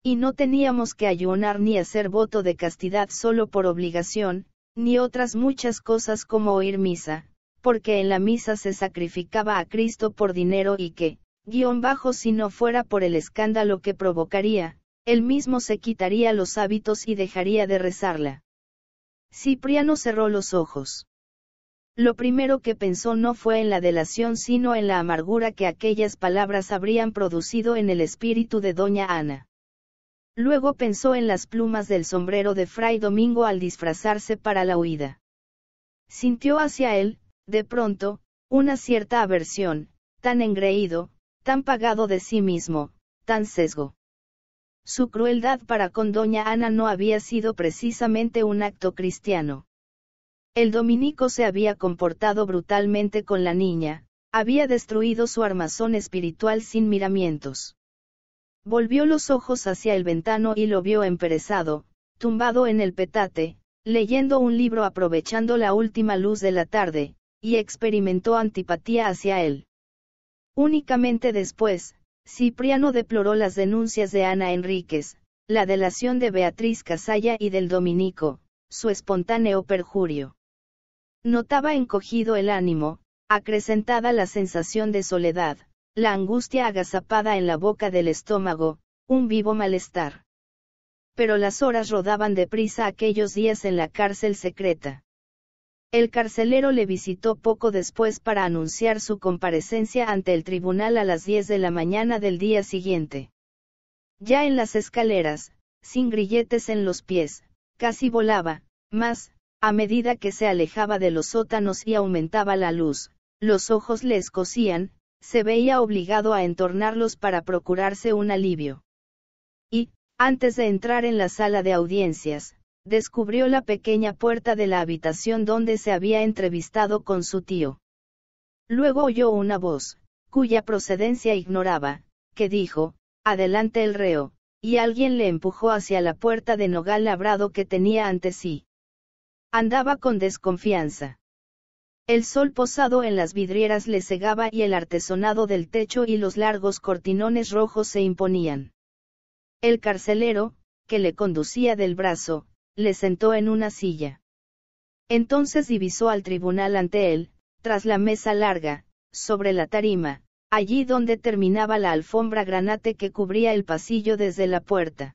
Y no teníamos que ayunar ni hacer voto de castidad solo por obligación, ni otras muchas cosas como oír misa, porque en la misa se sacrificaba a Cristo por dinero y que, guión bajo si no fuera por el escándalo que provocaría, él mismo se quitaría los hábitos y dejaría de rezarla. Cipriano cerró los ojos. Lo primero que pensó no fue en la delación sino en la amargura que aquellas palabras habrían producido en el espíritu de doña Ana. Luego pensó en las plumas del sombrero de Fray Domingo al disfrazarse para la huida. Sintió hacia él, de pronto, una cierta aversión, tan engreído, tan pagado de sí mismo, tan sesgo. Su crueldad para con doña Ana no había sido precisamente un acto cristiano. El dominico se había comportado brutalmente con la niña, había destruido su armazón espiritual sin miramientos. Volvió los ojos hacia el ventano y lo vio emperezado, tumbado en el petate, leyendo un libro aprovechando la última luz de la tarde, y experimentó antipatía hacia él. Únicamente después, Cipriano deploró las denuncias de Ana Enríquez, la delación de Beatriz Casalla y del dominico, su espontáneo perjurio. Notaba encogido el ánimo, acrecentada la sensación de soledad, la angustia agazapada en la boca del estómago, un vivo malestar. Pero las horas rodaban deprisa aquellos días en la cárcel secreta. El carcelero le visitó poco después para anunciar su comparecencia ante el tribunal a las 10 de la mañana del día siguiente. Ya en las escaleras, sin grilletes en los pies, casi volaba, mas, a medida que se alejaba de los sótanos y aumentaba la luz, los ojos le escocían, se veía obligado a entornarlos para procurarse un alivio. Y, antes de entrar en la sala de audiencias, descubrió la pequeña puerta de la habitación donde se había entrevistado con su tío. Luego oyó una voz, cuya procedencia ignoraba, que dijo, Adelante el reo, y alguien le empujó hacia la puerta de nogal labrado que tenía ante sí. Andaba con desconfianza. El sol posado en las vidrieras le cegaba y el artesonado del techo y los largos cortinones rojos se imponían. El carcelero, que le conducía del brazo, le sentó en una silla. Entonces divisó al tribunal ante él, tras la mesa larga, sobre la tarima, allí donde terminaba la alfombra granate que cubría el pasillo desde la puerta.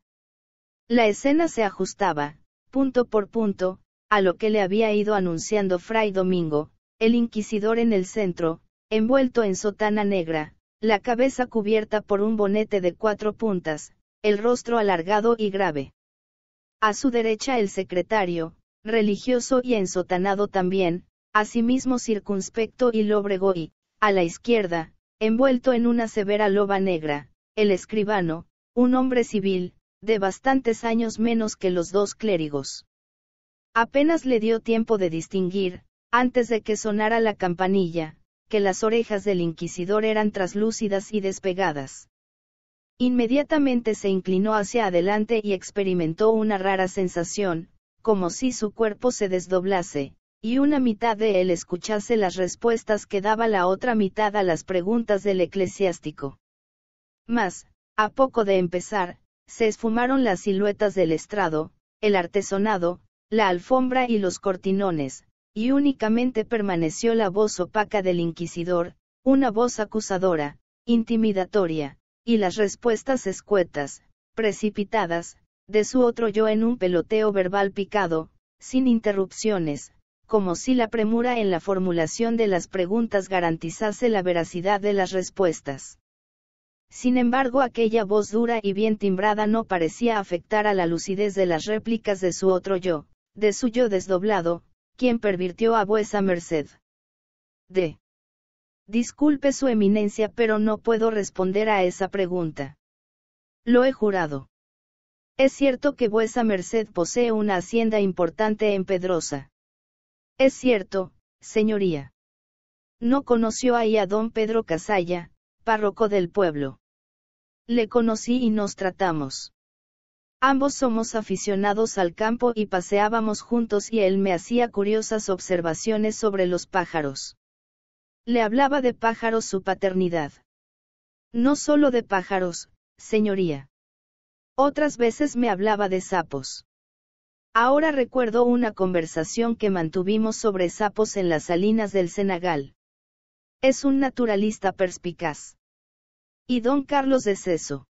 La escena se ajustaba, punto por punto, a lo que le había ido anunciando Fray Domingo, el inquisidor en el centro, envuelto en sotana negra, la cabeza cubierta por un bonete de cuatro puntas, el rostro alargado y grave. A su derecha el secretario, religioso y ensotanado también, asimismo circunspecto y lóbrego y, a la izquierda, envuelto en una severa loba negra, el escribano, un hombre civil, de bastantes años menos que los dos clérigos. Apenas le dio tiempo de distinguir, antes de que sonara la campanilla, que las orejas del inquisidor eran traslúcidas y despegadas. Inmediatamente se inclinó hacia adelante y experimentó una rara sensación, como si su cuerpo se desdoblase, y una mitad de él escuchase las respuestas que daba la otra mitad a las preguntas del eclesiástico. Mas, a poco de empezar, se esfumaron las siluetas del estrado, el artesonado, la alfombra y los cortinones, y únicamente permaneció la voz opaca del inquisidor, una voz acusadora, intimidatoria, y las respuestas escuetas, precipitadas, de su otro yo en un peloteo verbal picado, sin interrupciones, como si la premura en la formulación de las preguntas garantizase la veracidad de las respuestas. Sin embargo, aquella voz dura y bien timbrada no parecía afectar a la lucidez de las réplicas de su otro yo, de su yo desdoblado, ¿Quién pervirtió a vuesa merced. D. Disculpe su eminencia, pero no puedo responder a esa pregunta. Lo he jurado. Es cierto que vuesa merced posee una hacienda importante en Pedrosa. Es cierto, señoría. No conoció ahí a don Pedro Casalla, párroco del pueblo. Le conocí y nos tratamos. Ambos somos aficionados al campo y paseábamos juntos y él me hacía curiosas observaciones sobre los pájaros. Le hablaba de pájaros su paternidad. No solo de pájaros, señoría. Otras veces me hablaba de sapos. Ahora recuerdo una conversación que mantuvimos sobre sapos en las salinas del Senegal. Es un naturalista perspicaz. Y don Carlos es eso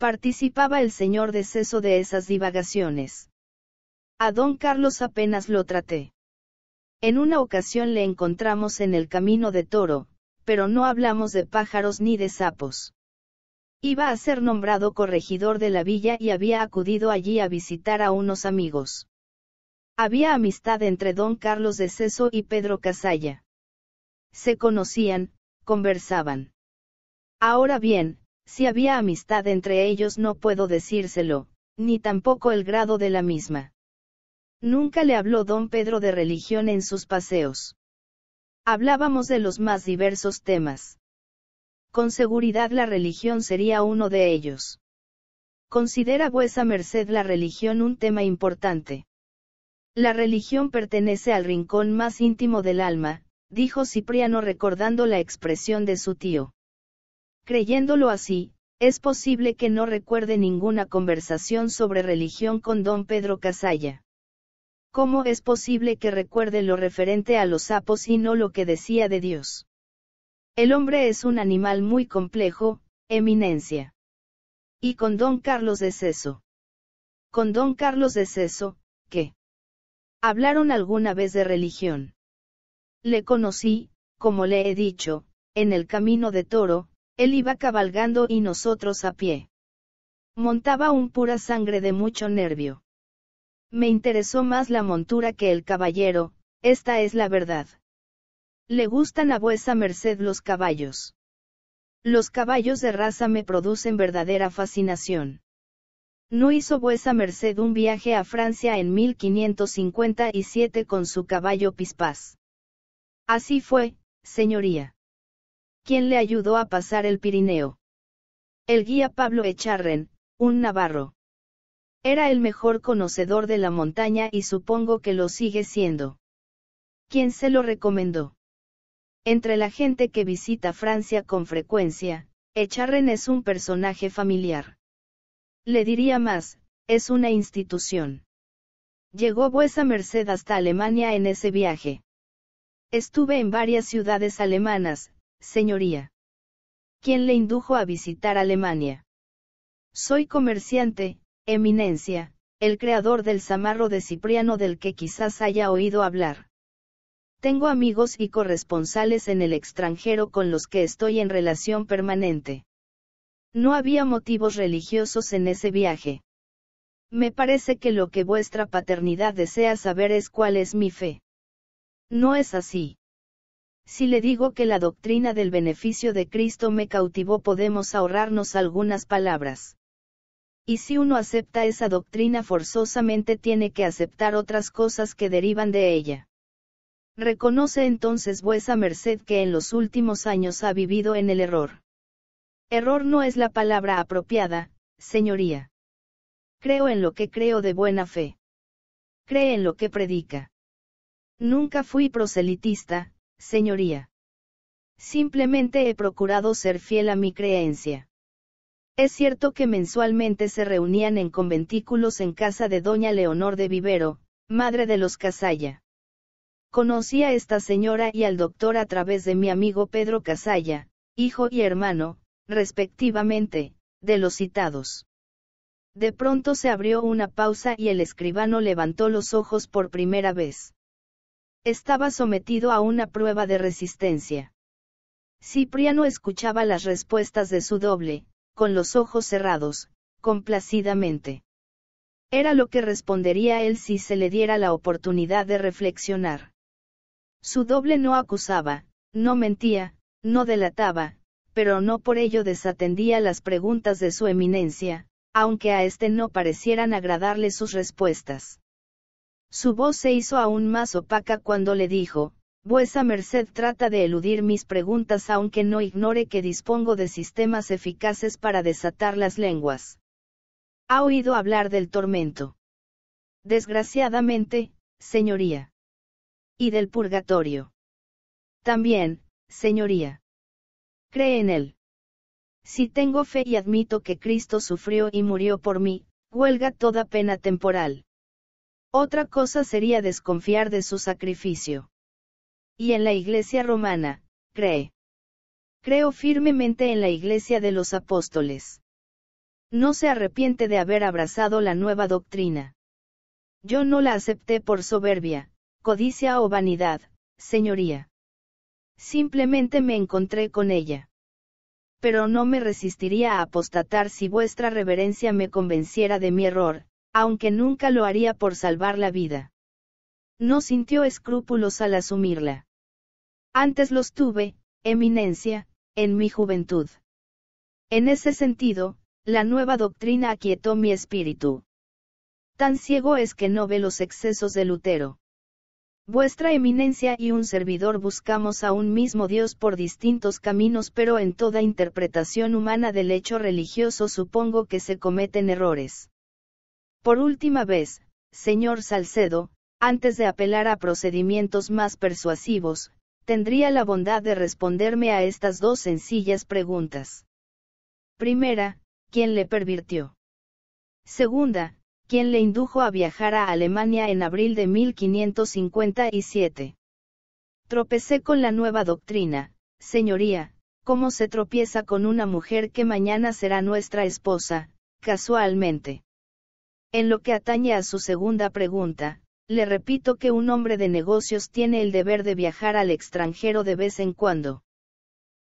participaba el señor de Ceso de esas divagaciones. A don Carlos apenas lo traté. En una ocasión le encontramos en el camino de toro, pero no hablamos de pájaros ni de sapos. Iba a ser nombrado corregidor de la villa y había acudido allí a visitar a unos amigos. Había amistad entre don Carlos de Ceso y Pedro Casalla. Se conocían, conversaban. Ahora bien, si había amistad entre ellos no puedo decírselo, ni tampoco el grado de la misma. Nunca le habló don Pedro de religión en sus paseos. Hablábamos de los más diversos temas. Con seguridad la religión sería uno de ellos. Considera vuesa merced la religión un tema importante. La religión pertenece al rincón más íntimo del alma, dijo Cipriano recordando la expresión de su tío. Creyéndolo así, es posible que no recuerde ninguna conversación sobre religión con don Pedro Casalla. ¿Cómo es posible que recuerde lo referente a los sapos y no lo que decía de Dios? El hombre es un animal muy complejo, eminencia. Y con don Carlos de Ceso. Con don Carlos de Ceso, ¿qué? ¿Hablaron alguna vez de religión? Le conocí, como le he dicho, en el camino de Toro, él iba cabalgando y nosotros a pie. Montaba un pura sangre de mucho nervio. Me interesó más la montura que el caballero, esta es la verdad. Le gustan a vuesa merced los caballos. Los caballos de raza me producen verdadera fascinación. No hizo vuesa merced un viaje a Francia en 1557 con su caballo Pispás. Así fue, señoría. ¿Quién le ayudó a pasar el Pirineo. El guía Pablo Echarren, un navarro. Era el mejor conocedor de la montaña y supongo que lo sigue siendo. ¿Quién se lo recomendó? Entre la gente que visita Francia con frecuencia, Echarren es un personaje familiar. Le diría más, es una institución. Llegó vuesa merced hasta Alemania en ese viaje. Estuve en varias ciudades alemanas, señoría. ¿Quién le indujo a visitar Alemania? Soy comerciante, eminencia, el creador del zamarro de Cipriano del que quizás haya oído hablar. Tengo amigos y corresponsales en el extranjero con los que estoy en relación permanente. No había motivos religiosos en ese viaje. Me parece que lo que vuestra paternidad desea saber es cuál es mi fe. No es así. Si le digo que la doctrina del beneficio de Cristo me cautivó podemos ahorrarnos algunas palabras. Y si uno acepta esa doctrina forzosamente tiene que aceptar otras cosas que derivan de ella. Reconoce entonces vuesa merced que en los últimos años ha vivido en el error. Error no es la palabra apropiada, señoría. Creo en lo que creo de buena fe. Cree en lo que predica. Nunca fui proselitista, señoría. Simplemente he procurado ser fiel a mi creencia. Es cierto que mensualmente se reunían en conventículos en casa de doña Leonor de Vivero, madre de los Casalla. Conocí a esta señora y al doctor a través de mi amigo Pedro Casalla, hijo y hermano, respectivamente, de los citados. De pronto se abrió una pausa y el escribano levantó los ojos por primera vez. Estaba sometido a una prueba de resistencia. Cipriano escuchaba las respuestas de su doble, con los ojos cerrados, complacidamente. Era lo que respondería él si se le diera la oportunidad de reflexionar. Su doble no acusaba, no mentía, no delataba, pero no por ello desatendía las preguntas de su eminencia, aunque a éste no parecieran agradarle sus respuestas. Su voz se hizo aún más opaca cuando le dijo, Vuesa merced trata de eludir mis preguntas aunque no ignore que dispongo de sistemas eficaces para desatar las lenguas. Ha oído hablar del tormento. Desgraciadamente, señoría. Y del purgatorio. También, señoría. Cree en él. Si tengo fe y admito que Cristo sufrió y murió por mí, huelga toda pena temporal. Otra cosa sería desconfiar de su sacrificio. Y en la Iglesia romana, cree. Creo firmemente en la Iglesia de los Apóstoles. No se arrepiente de haber abrazado la nueva doctrina. Yo no la acepté por soberbia, codicia o vanidad, señoría. Simplemente me encontré con ella. Pero no me resistiría a apostatar si vuestra reverencia me convenciera de mi error, aunque nunca lo haría por salvar la vida. No sintió escrúpulos al asumirla. Antes los tuve, eminencia, en mi juventud. En ese sentido, la nueva doctrina aquietó mi espíritu. Tan ciego es que no ve los excesos de Lutero. Vuestra eminencia y un servidor buscamos a un mismo Dios por distintos caminos, pero en toda interpretación humana del hecho religioso supongo que se cometen errores. Por última vez, señor Salcedo, antes de apelar a procedimientos más persuasivos, tendría la bondad de responderme a estas dos sencillas preguntas. Primera, ¿quién le pervirtió? Segunda, ¿quién le indujo a viajar a Alemania en abril de 1557? Tropecé con la nueva doctrina, señoría, ¿cómo se tropieza con una mujer que mañana será nuestra esposa, casualmente? En lo que atañe a su segunda pregunta, le repito que un hombre de negocios tiene el deber de viajar al extranjero de vez en cuando.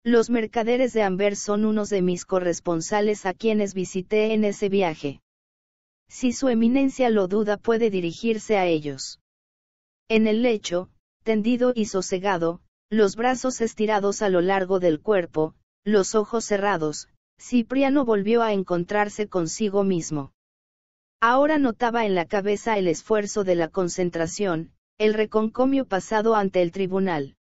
Los mercaderes de Amber son unos de mis corresponsales a quienes visité en ese viaje. Si su eminencia lo duda puede dirigirse a ellos. En el lecho, tendido y sosegado, los brazos estirados a lo largo del cuerpo, los ojos cerrados, Cipriano volvió a encontrarse consigo mismo. Ahora notaba en la cabeza el esfuerzo de la concentración, el reconcomio pasado ante el tribunal.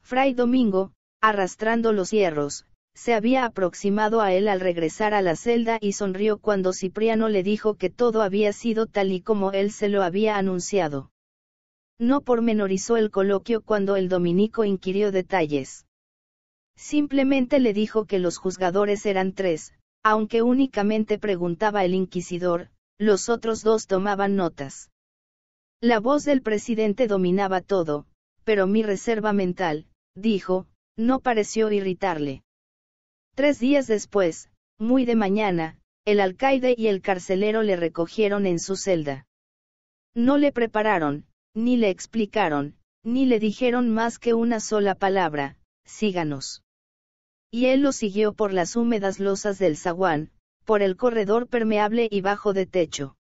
Fray Domingo, arrastrando los hierros, se había aproximado a él al regresar a la celda y sonrió cuando Cipriano le dijo que todo había sido tal y como él se lo había anunciado. No pormenorizó el coloquio cuando el dominico inquirió detalles. Simplemente le dijo que los juzgadores eran tres, aunque únicamente preguntaba el inquisidor, los otros dos tomaban notas. La voz del presidente dominaba todo, pero mi reserva mental, dijo, no pareció irritarle. Tres días después, muy de mañana, el alcaide y el carcelero le recogieron en su celda. No le prepararon, ni le explicaron, ni le dijeron más que una sola palabra, síganos. Y él lo siguió por las húmedas losas del zaguán, por el corredor permeable y bajo de techo.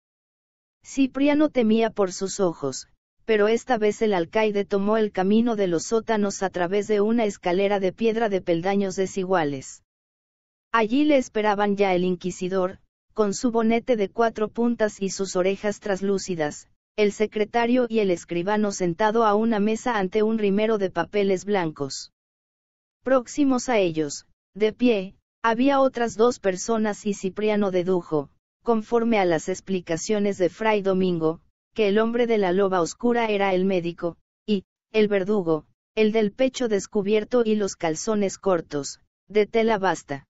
Cipriano temía por sus ojos, pero esta vez el alcaide tomó el camino de los sótanos a través de una escalera de piedra de peldaños desiguales. Allí le esperaban ya el inquisidor, con su bonete de cuatro puntas y sus orejas traslúcidas, el secretario y el escribano sentado a una mesa ante un rimero de papeles blancos. Próximos a ellos, de pie, había otras dos personas y Cipriano dedujo, conforme a las explicaciones de Fray Domingo, que el hombre de la loba oscura era el médico, y, el verdugo, el del pecho descubierto y los calzones cortos, de tela basta.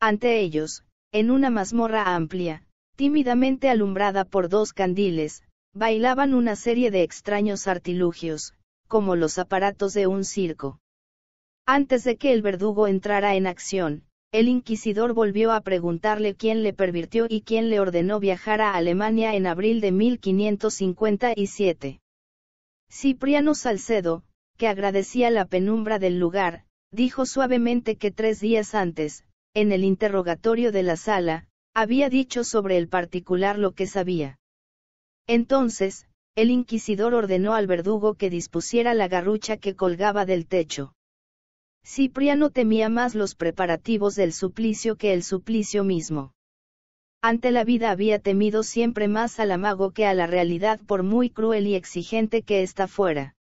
Ante ellos, en una mazmorra amplia, tímidamente alumbrada por dos candiles, bailaban una serie de extraños artilugios, como los aparatos de un circo. Antes de que el verdugo entrara en acción, el inquisidor volvió a preguntarle quién le pervirtió y quién le ordenó viajar a Alemania en abril de 1557. Cipriano Salcedo, que agradecía la penumbra del lugar, dijo suavemente que tres días antes, en el interrogatorio de la sala, había dicho sobre el particular lo que sabía. Entonces, el inquisidor ordenó al verdugo que dispusiera la garrucha que colgaba del techo. Cipriano temía más los preparativos del suplicio que el suplicio mismo. Ante la vida había temido siempre más al amago que a la realidad por muy cruel y exigente que ésta fuera.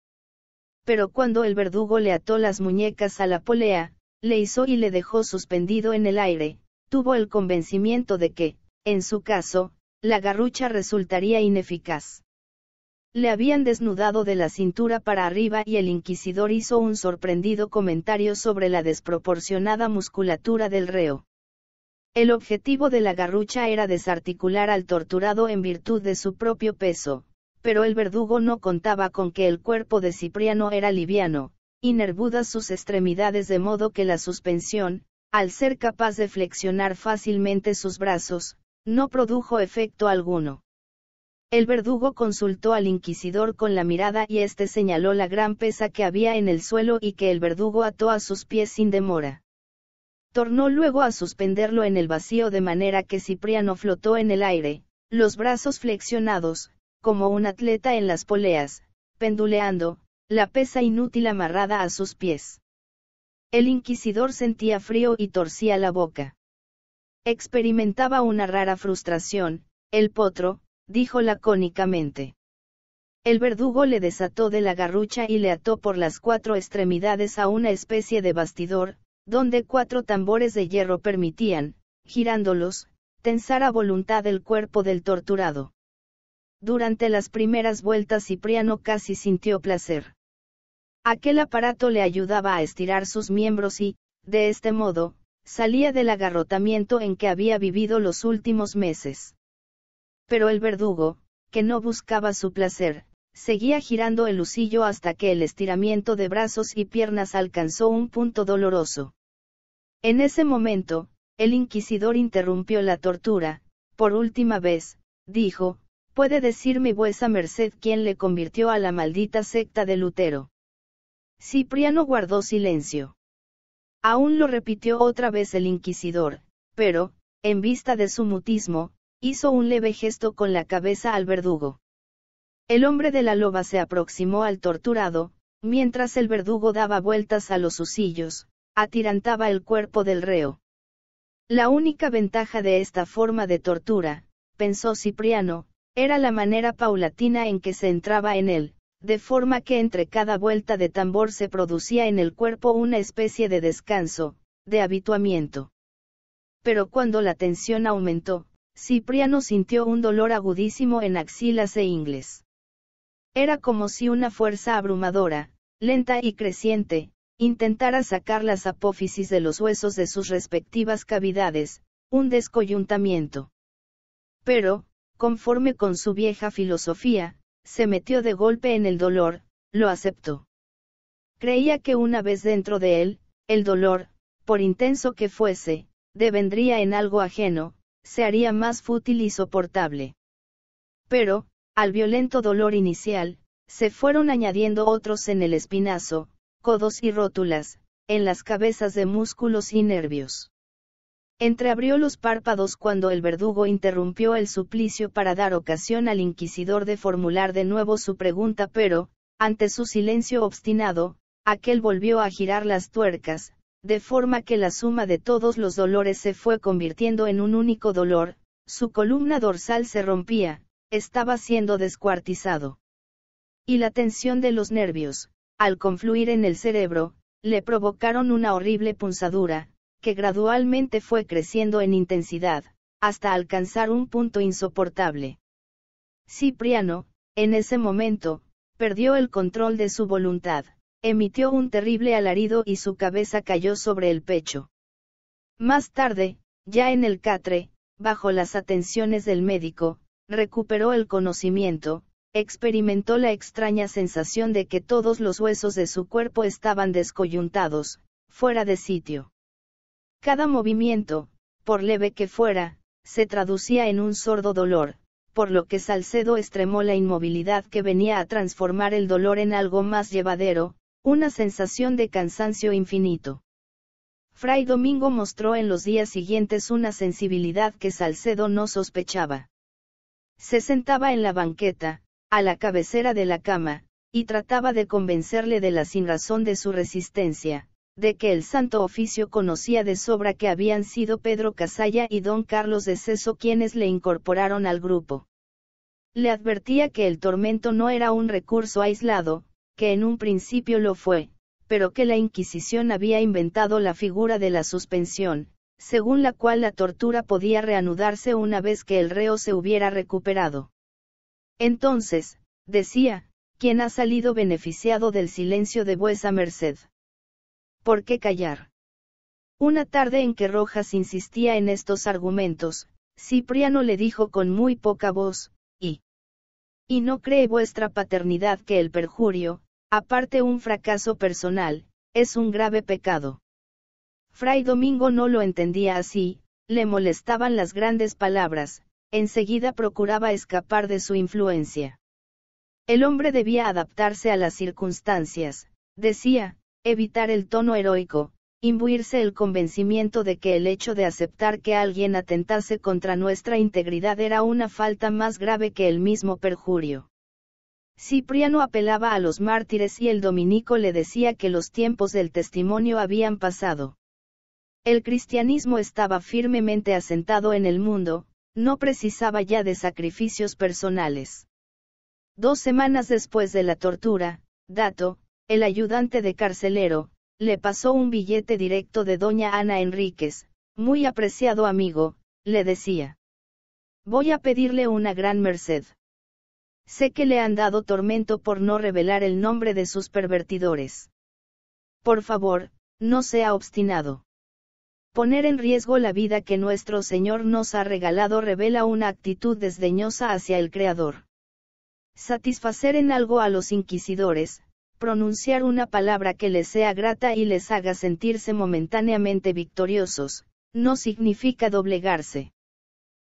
Pero cuando el verdugo le ató las muñecas a la polea, le hizo y le dejó suspendido en el aire, tuvo el convencimiento de que, en su caso, la garrucha resultaría ineficaz le habían desnudado de la cintura para arriba y el inquisidor hizo un sorprendido comentario sobre la desproporcionada musculatura del reo. El objetivo de la garrucha era desarticular al torturado en virtud de su propio peso, pero el verdugo no contaba con que el cuerpo de Cipriano era liviano, y nervudas sus extremidades de modo que la suspensión, al ser capaz de flexionar fácilmente sus brazos, no produjo efecto alguno. El verdugo consultó al inquisidor con la mirada y éste señaló la gran pesa que había en el suelo y que el verdugo ató a sus pies sin demora. Tornó luego a suspenderlo en el vacío de manera que Cipriano flotó en el aire, los brazos flexionados, como un atleta en las poleas, penduleando, la pesa inútil amarrada a sus pies. El inquisidor sentía frío y torcía la boca. Experimentaba una rara frustración, el potro, dijo lacónicamente. El verdugo le desató de la garrucha y le ató por las cuatro extremidades a una especie de bastidor, donde cuatro tambores de hierro permitían, girándolos, tensar a voluntad el cuerpo del torturado. Durante las primeras vueltas Cipriano casi sintió placer. Aquel aparato le ayudaba a estirar sus miembros y, de este modo, salía del agarrotamiento en que había vivido los últimos meses. Pero el verdugo, que no buscaba su placer, seguía girando el husillo hasta que el estiramiento de brazos y piernas alcanzó un punto doloroso. En ese momento, el inquisidor interrumpió la tortura, por última vez, dijo, puede decirme vuesa merced quién le convirtió a la maldita secta de Lutero. Cipriano guardó silencio. Aún lo repitió otra vez el inquisidor, pero, en vista de su mutismo, Hizo un leve gesto con la cabeza al verdugo. El hombre de la loba se aproximó al torturado, mientras el verdugo daba vueltas a los usillos, atirantaba el cuerpo del reo. La única ventaja de esta forma de tortura, pensó Cipriano, era la manera paulatina en que se entraba en él, de forma que entre cada vuelta de tambor se producía en el cuerpo una especie de descanso, de habituamiento. Pero cuando la tensión aumentó, Cipriano sintió un dolor agudísimo en axilas e ingles. Era como si una fuerza abrumadora, lenta y creciente, intentara sacar las apófisis de los huesos de sus respectivas cavidades, un descoyuntamiento. Pero, conforme con su vieja filosofía, se metió de golpe en el dolor, lo aceptó. Creía que una vez dentro de él, el dolor, por intenso que fuese, devendría en algo ajeno, se haría más fútil y soportable. Pero, al violento dolor inicial, se fueron añadiendo otros en el espinazo, codos y rótulas, en las cabezas de músculos y nervios. Entreabrió los párpados cuando el verdugo interrumpió el suplicio para dar ocasión al inquisidor de formular de nuevo su pregunta, pero, ante su silencio obstinado, aquel volvió a girar las tuercas, de forma que la suma de todos los dolores se fue convirtiendo en un único dolor, su columna dorsal se rompía, estaba siendo descuartizado. Y la tensión de los nervios, al confluir en el cerebro, le provocaron una horrible punzadura, que gradualmente fue creciendo en intensidad, hasta alcanzar un punto insoportable. Cipriano, en ese momento, perdió el control de su voluntad. Emitió un terrible alarido y su cabeza cayó sobre el pecho. Más tarde, ya en el catre, bajo las atenciones del médico, recuperó el conocimiento, experimentó la extraña sensación de que todos los huesos de su cuerpo estaban descoyuntados, fuera de sitio. Cada movimiento, por leve que fuera, se traducía en un sordo dolor, por lo que Salcedo extremó la inmovilidad que venía a transformar el dolor en algo más llevadero, una sensación de cansancio infinito. Fray Domingo mostró en los días siguientes una sensibilidad que Salcedo no sospechaba. Se sentaba en la banqueta, a la cabecera de la cama, y trataba de convencerle de la sinrazón de su resistencia, de que el santo oficio conocía de sobra que habían sido Pedro Casalla y don Carlos de Ceso quienes le incorporaron al grupo. Le advertía que el tormento no era un recurso aislado, que en un principio lo fue, pero que la Inquisición había inventado la figura de la suspensión, según la cual la tortura podía reanudarse una vez que el reo se hubiera recuperado. Entonces, decía, ¿quién ha salido beneficiado del silencio de vuesa merced? ¿Por qué callar? Una tarde en que Rojas insistía en estos argumentos, Cipriano le dijo con muy poca voz, y, y no cree vuestra paternidad que el perjurio, Aparte un fracaso personal, es un grave pecado. Fray Domingo no lo entendía así, le molestaban las grandes palabras, enseguida procuraba escapar de su influencia. El hombre debía adaptarse a las circunstancias, decía, evitar el tono heroico, imbuirse el convencimiento de que el hecho de aceptar que alguien atentase contra nuestra integridad era una falta más grave que el mismo perjurio. Cipriano apelaba a los mártires y el dominico le decía que los tiempos del testimonio habían pasado. El cristianismo estaba firmemente asentado en el mundo, no precisaba ya de sacrificios personales. Dos semanas después de la tortura, Dato, el ayudante de carcelero, le pasó un billete directo de doña Ana Enríquez, muy apreciado amigo, le decía. Voy a pedirle una gran merced. Sé que le han dado tormento por no revelar el nombre de sus pervertidores. Por favor, no sea obstinado. Poner en riesgo la vida que nuestro Señor nos ha regalado revela una actitud desdeñosa hacia el Creador. Satisfacer en algo a los inquisidores, pronunciar una palabra que les sea grata y les haga sentirse momentáneamente victoriosos, no significa doblegarse.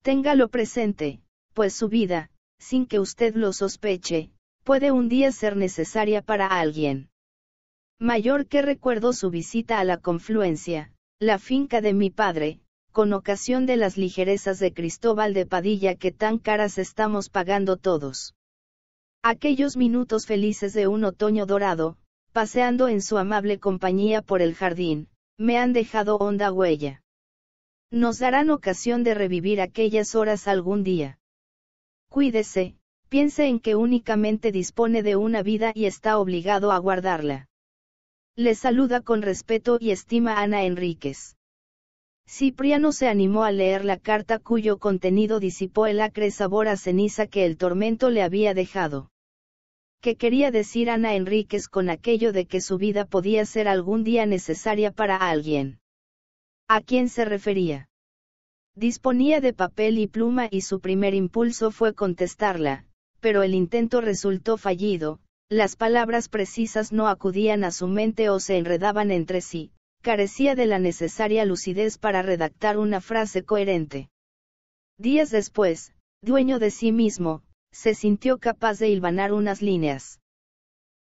Téngalo presente, pues su vida, sin que usted lo sospeche, puede un día ser necesaria para alguien. Mayor que recuerdo su visita a la confluencia, la finca de mi padre, con ocasión de las ligerezas de Cristóbal de Padilla que tan caras estamos pagando todos. Aquellos minutos felices de un otoño dorado, paseando en su amable compañía por el jardín, me han dejado honda huella. Nos darán ocasión de revivir aquellas horas algún día. Cuídese, piense en que únicamente dispone de una vida y está obligado a guardarla. Le saluda con respeto y estima Ana Enríquez. Cipriano se animó a leer la carta cuyo contenido disipó el acre sabor a ceniza que el tormento le había dejado. ¿Qué quería decir Ana Enríquez con aquello de que su vida podía ser algún día necesaria para alguien? ¿A quién se refería? Disponía de papel y pluma y su primer impulso fue contestarla, pero el intento resultó fallido, las palabras precisas no acudían a su mente o se enredaban entre sí, carecía de la necesaria lucidez para redactar una frase coherente. Días después, dueño de sí mismo, se sintió capaz de hilvanar unas líneas.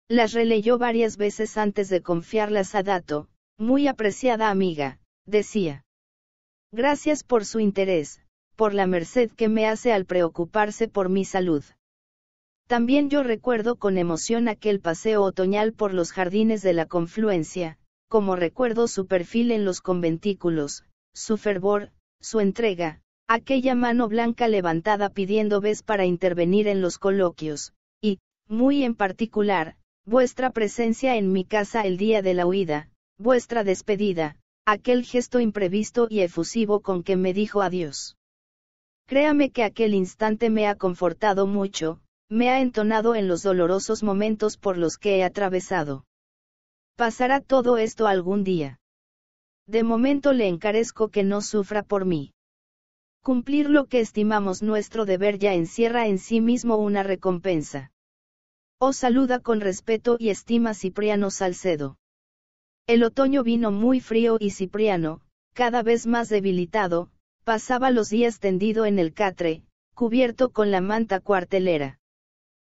Las releyó varias veces antes de confiarlas a Dato, muy apreciada amiga, decía. Gracias por su interés, por la merced que me hace al preocuparse por mi salud. También yo recuerdo con emoción aquel paseo otoñal por los jardines de la confluencia, como recuerdo su perfil en los conventículos, su fervor, su entrega, aquella mano blanca levantada pidiendo vez para intervenir en los coloquios, y, muy en particular, vuestra presencia en mi casa el día de la huida, vuestra despedida, aquel gesto imprevisto y efusivo con que me dijo adiós. Créame que aquel instante me ha confortado mucho, me ha entonado en los dolorosos momentos por los que he atravesado. Pasará todo esto algún día. De momento le encarezco que no sufra por mí. Cumplir lo que estimamos nuestro deber ya encierra en sí mismo una recompensa. Os oh, saluda con respeto y estima Cipriano Salcedo. El otoño vino muy frío y Cipriano, cada vez más debilitado, pasaba los días tendido en el catre, cubierto con la manta cuartelera.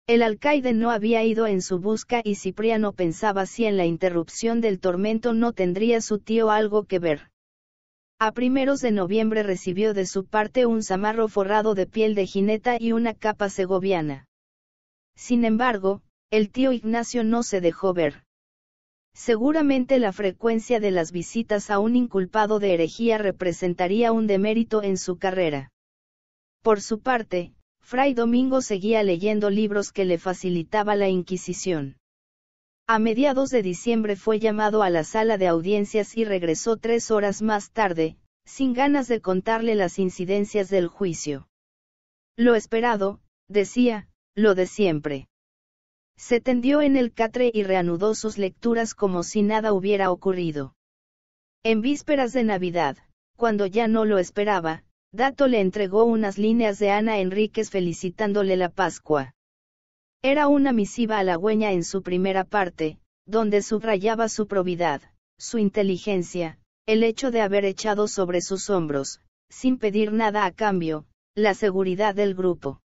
El alcaide no había ido en su busca y Cipriano pensaba si en la interrupción del tormento no tendría su tío algo que ver. A primeros de noviembre recibió de su parte un zamarro forrado de piel de jineta y una capa segoviana. Sin embargo, el tío Ignacio no se dejó ver. Seguramente la frecuencia de las visitas a un inculpado de herejía representaría un demérito en su carrera. Por su parte, Fray Domingo seguía leyendo libros que le facilitaba la Inquisición. A mediados de diciembre fue llamado a la sala de audiencias y regresó tres horas más tarde, sin ganas de contarle las incidencias del juicio. Lo esperado, decía, lo de siempre. Se tendió en el catre y reanudó sus lecturas como si nada hubiera ocurrido. En vísperas de Navidad, cuando ya no lo esperaba, Dato le entregó unas líneas de Ana Enríquez felicitándole la Pascua. Era una misiva halagüeña en su primera parte, donde subrayaba su probidad, su inteligencia, el hecho de haber echado sobre sus hombros, sin pedir nada a cambio, la seguridad del grupo.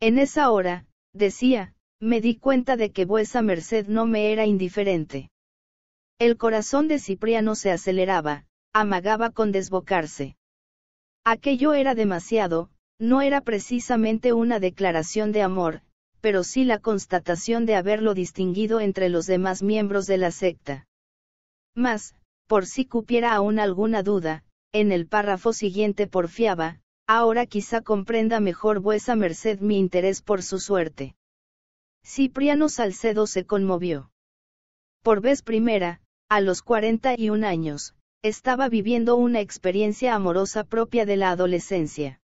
En esa hora, decía, me di cuenta de que vuesa merced no me era indiferente. El corazón de Cipriano se aceleraba, amagaba con desbocarse. Aquello era demasiado, no era precisamente una declaración de amor, pero sí la constatación de haberlo distinguido entre los demás miembros de la secta. Mas, por si cupiera aún alguna duda, en el párrafo siguiente porfiaba, ahora quizá comprenda mejor vuesa merced mi interés por su suerte. Cipriano Salcedo se conmovió. Por vez primera, a los 41 años, estaba viviendo una experiencia amorosa propia de la adolescencia.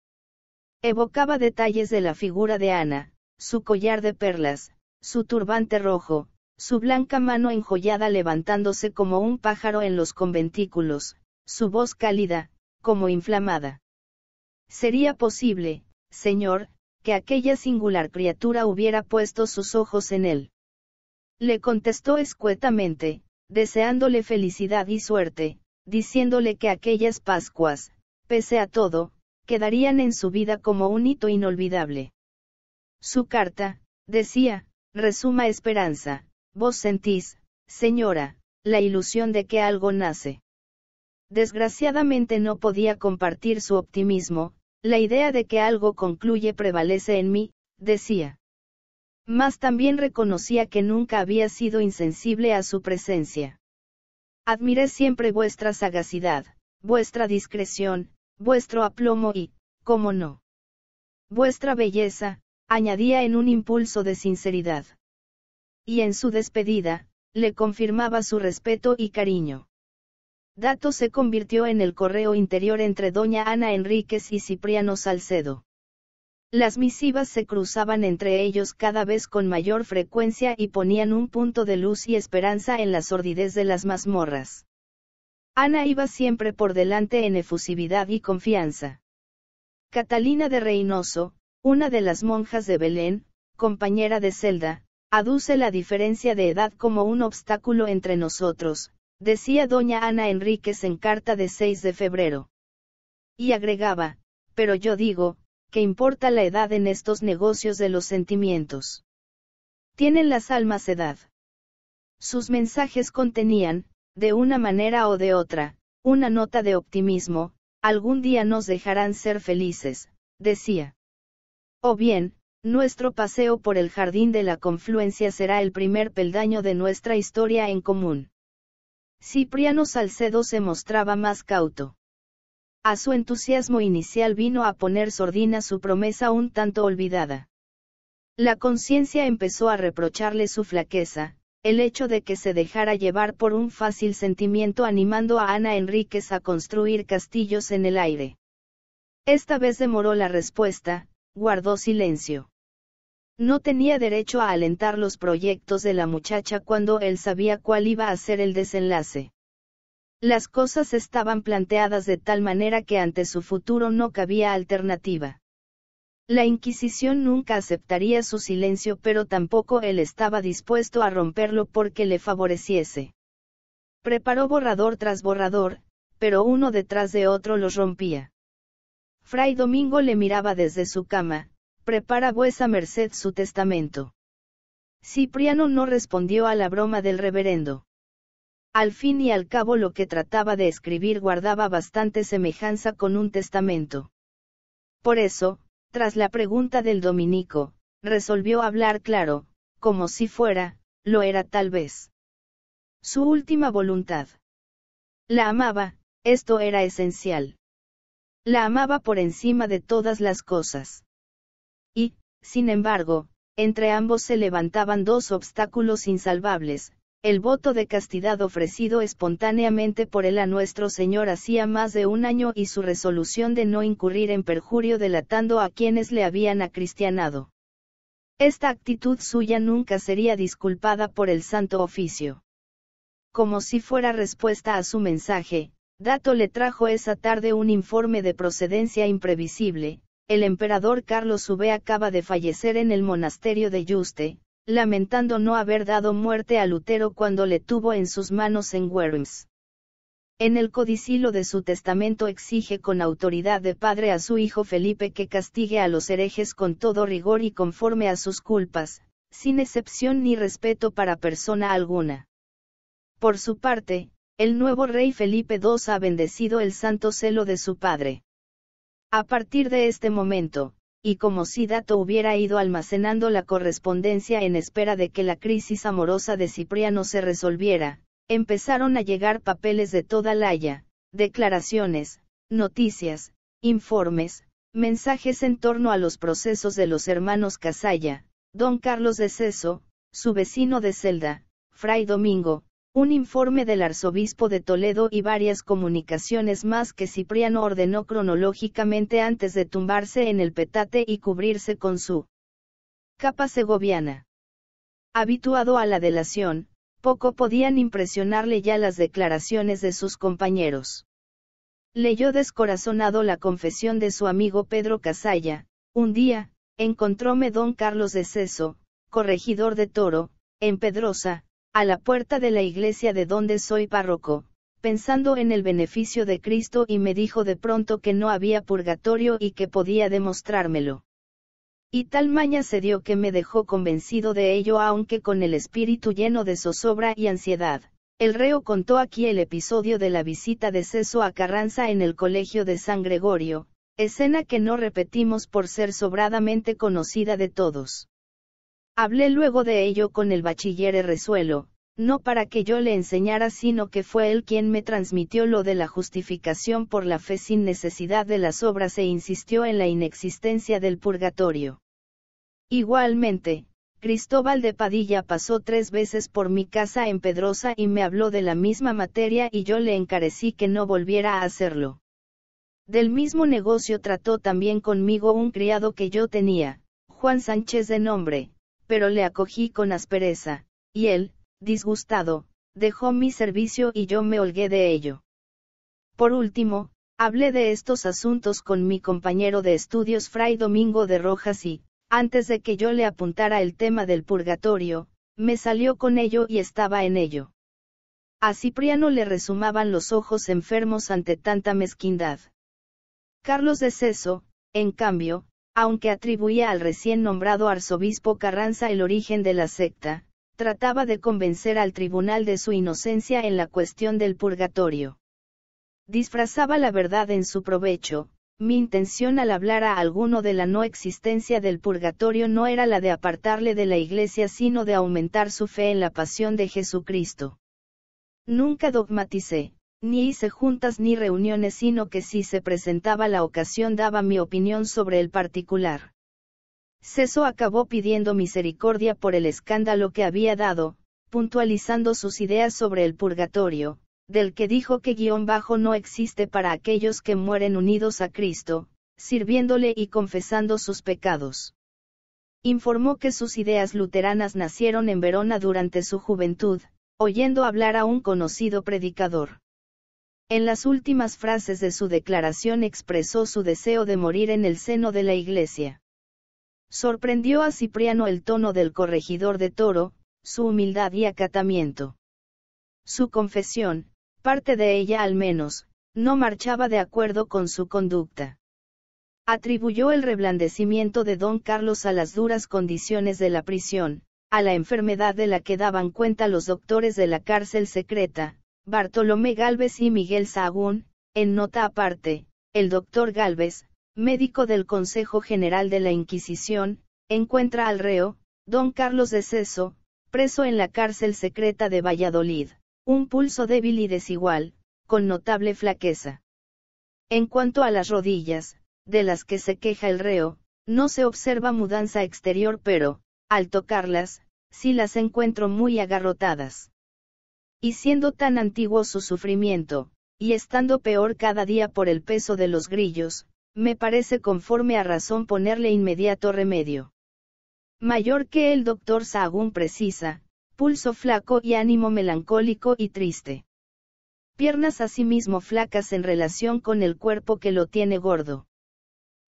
Evocaba detalles de la figura de Ana, su collar de perlas, su turbante rojo, su blanca mano enjollada levantándose como un pájaro en los conventículos, su voz cálida, como inflamada. Sería posible, señor, que aquella singular criatura hubiera puesto sus ojos en él. Le contestó escuetamente, deseándole felicidad y suerte, diciéndole que aquellas Pascuas, pese a todo, quedarían en su vida como un hito inolvidable. Su carta, decía, resuma esperanza, vos sentís, señora, la ilusión de que algo nace. Desgraciadamente no podía compartir su optimismo, la idea de que algo concluye prevalece en mí, decía. Mas también reconocía que nunca había sido insensible a su presencia. Admiré siempre vuestra sagacidad, vuestra discreción, vuestro aplomo y, cómo no. Vuestra belleza, añadía en un impulso de sinceridad. Y en su despedida, le confirmaba su respeto y cariño. Dato se convirtió en el correo interior entre doña Ana Enríquez y Cipriano Salcedo. Las misivas se cruzaban entre ellos cada vez con mayor frecuencia y ponían un punto de luz y esperanza en la sordidez de las mazmorras. Ana iba siempre por delante en efusividad y confianza. Catalina de Reynoso, una de las monjas de Belén, compañera de celda, aduce la diferencia de edad como un obstáculo entre nosotros, decía doña Ana Enríquez en carta de 6 de febrero. Y agregaba, pero yo digo, que importa la edad en estos negocios de los sentimientos. Tienen las almas edad. Sus mensajes contenían, de una manera o de otra, una nota de optimismo, algún día nos dejarán ser felices, decía. O bien, nuestro paseo por el jardín de la confluencia será el primer peldaño de nuestra historia en común. Cipriano Salcedo se mostraba más cauto. A su entusiasmo inicial vino a poner sordina su promesa un tanto olvidada. La conciencia empezó a reprocharle su flaqueza, el hecho de que se dejara llevar por un fácil sentimiento animando a Ana Enríquez a construir castillos en el aire. Esta vez demoró la respuesta, guardó silencio. No tenía derecho a alentar los proyectos de la muchacha cuando él sabía cuál iba a ser el desenlace. Las cosas estaban planteadas de tal manera que ante su futuro no cabía alternativa. La Inquisición nunca aceptaría su silencio pero tampoco él estaba dispuesto a romperlo porque le favoreciese. Preparó borrador tras borrador, pero uno detrás de otro los rompía. Fray Domingo le miraba desde su cama, prepara vuesa merced su testamento. Cipriano no respondió a la broma del reverendo. Al fin y al cabo lo que trataba de escribir guardaba bastante semejanza con un testamento. Por eso, tras la pregunta del dominico, resolvió hablar claro, como si fuera, lo era tal vez. Su última voluntad. La amaba, esto era esencial. La amaba por encima de todas las cosas. Sin embargo, entre ambos se levantaban dos obstáculos insalvables, el voto de castidad ofrecido espontáneamente por él a nuestro Señor hacía más de un año y su resolución de no incurrir en perjurio delatando a quienes le habían acristianado. Esta actitud suya nunca sería disculpada por el santo oficio. Como si fuera respuesta a su mensaje, Dato le trajo esa tarde un informe de procedencia imprevisible, el emperador Carlos V acaba de fallecer en el monasterio de Yuste, lamentando no haber dado muerte a Lutero cuando le tuvo en sus manos en Worms. En el codicilo de su testamento exige con autoridad de padre a su hijo Felipe que castigue a los herejes con todo rigor y conforme a sus culpas, sin excepción ni respeto para persona alguna. Por su parte, el nuevo rey Felipe II ha bendecido el santo celo de su padre. A partir de este momento, y como si Dato hubiera ido almacenando la correspondencia en espera de que la crisis amorosa de Cipriano se resolviera, empezaron a llegar papeles de toda la haya, declaraciones, noticias, informes, mensajes en torno a los procesos de los hermanos Casalla, don Carlos de Ceso, su vecino de celda, Fray Domingo, un informe del arzobispo de Toledo y varias comunicaciones más que Cipriano ordenó cronológicamente antes de tumbarse en el petate y cubrirse con su capa segoviana. Habituado a la delación, poco podían impresionarle ya las declaraciones de sus compañeros. Leyó descorazonado la confesión de su amigo Pedro Casalla, un día, encontróme don Carlos de Ceso, corregidor de Toro, en Pedrosa, a la puerta de la iglesia de donde soy párroco, pensando en el beneficio de Cristo y me dijo de pronto que no había purgatorio y que podía demostrármelo. Y tal maña se dio que me dejó convencido de ello aunque con el espíritu lleno de zozobra y ansiedad. El reo contó aquí el episodio de la visita de Ceso a Carranza en el Colegio de San Gregorio, escena que no repetimos por ser sobradamente conocida de todos. Hablé luego de ello con el bachiller Resuelo, no para que yo le enseñara, sino que fue él quien me transmitió lo de la justificación por la fe sin necesidad de las obras e insistió en la inexistencia del purgatorio. Igualmente, Cristóbal de Padilla pasó tres veces por mi casa en Pedrosa y me habló de la misma materia y yo le encarecí que no volviera a hacerlo. Del mismo negocio trató también conmigo un criado que yo tenía, Juan Sánchez de nombre, pero le acogí con aspereza, y él, disgustado, dejó mi servicio y yo me holgué de ello. Por último, hablé de estos asuntos con mi compañero de estudios Fray Domingo de Rojas y, antes de que yo le apuntara el tema del purgatorio, me salió con ello y estaba en ello. A Cipriano le resumaban los ojos enfermos ante tanta mezquindad. Carlos de Ceso, en cambio, aunque atribuía al recién nombrado arzobispo Carranza el origen de la secta, trataba de convencer al tribunal de su inocencia en la cuestión del purgatorio. Disfrazaba la verdad en su provecho, mi intención al hablar a alguno de la no existencia del purgatorio no era la de apartarle de la iglesia sino de aumentar su fe en la pasión de Jesucristo. Nunca dogmaticé, ni hice juntas ni reuniones, sino que si se presentaba la ocasión daba mi opinión sobre el particular. Ceso acabó pidiendo misericordia por el escándalo que había dado, puntualizando sus ideas sobre el purgatorio, del que dijo que guión bajo no existe para aquellos que mueren unidos a Cristo, sirviéndole y confesando sus pecados. Informó que sus ideas luteranas nacieron en Verona durante su juventud, oyendo hablar a un conocido predicador. En las últimas frases de su declaración expresó su deseo de morir en el seno de la iglesia. Sorprendió a Cipriano el tono del corregidor de Toro, su humildad y acatamiento. Su confesión, parte de ella al menos, no marchaba de acuerdo con su conducta. Atribuyó el reblandecimiento de don Carlos a las duras condiciones de la prisión, a la enfermedad de la que daban cuenta los doctores de la cárcel secreta, Bartolomé Galvez y Miguel Sahagún, en nota aparte, el doctor Galvez, médico del Consejo General de la Inquisición, encuentra al reo, don Carlos de Ceso, preso en la cárcel secreta de Valladolid, un pulso débil y desigual, con notable flaqueza. En cuanto a las rodillas, de las que se queja el reo, no se observa mudanza exterior pero, al tocarlas, sí las encuentro muy agarrotadas. Y siendo tan antiguo su sufrimiento, y estando peor cada día por el peso de los grillos, me parece conforme a razón ponerle inmediato remedio. Mayor que el doctor Sahagún precisa, pulso flaco y ánimo melancólico y triste. Piernas asimismo flacas en relación con el cuerpo que lo tiene gordo.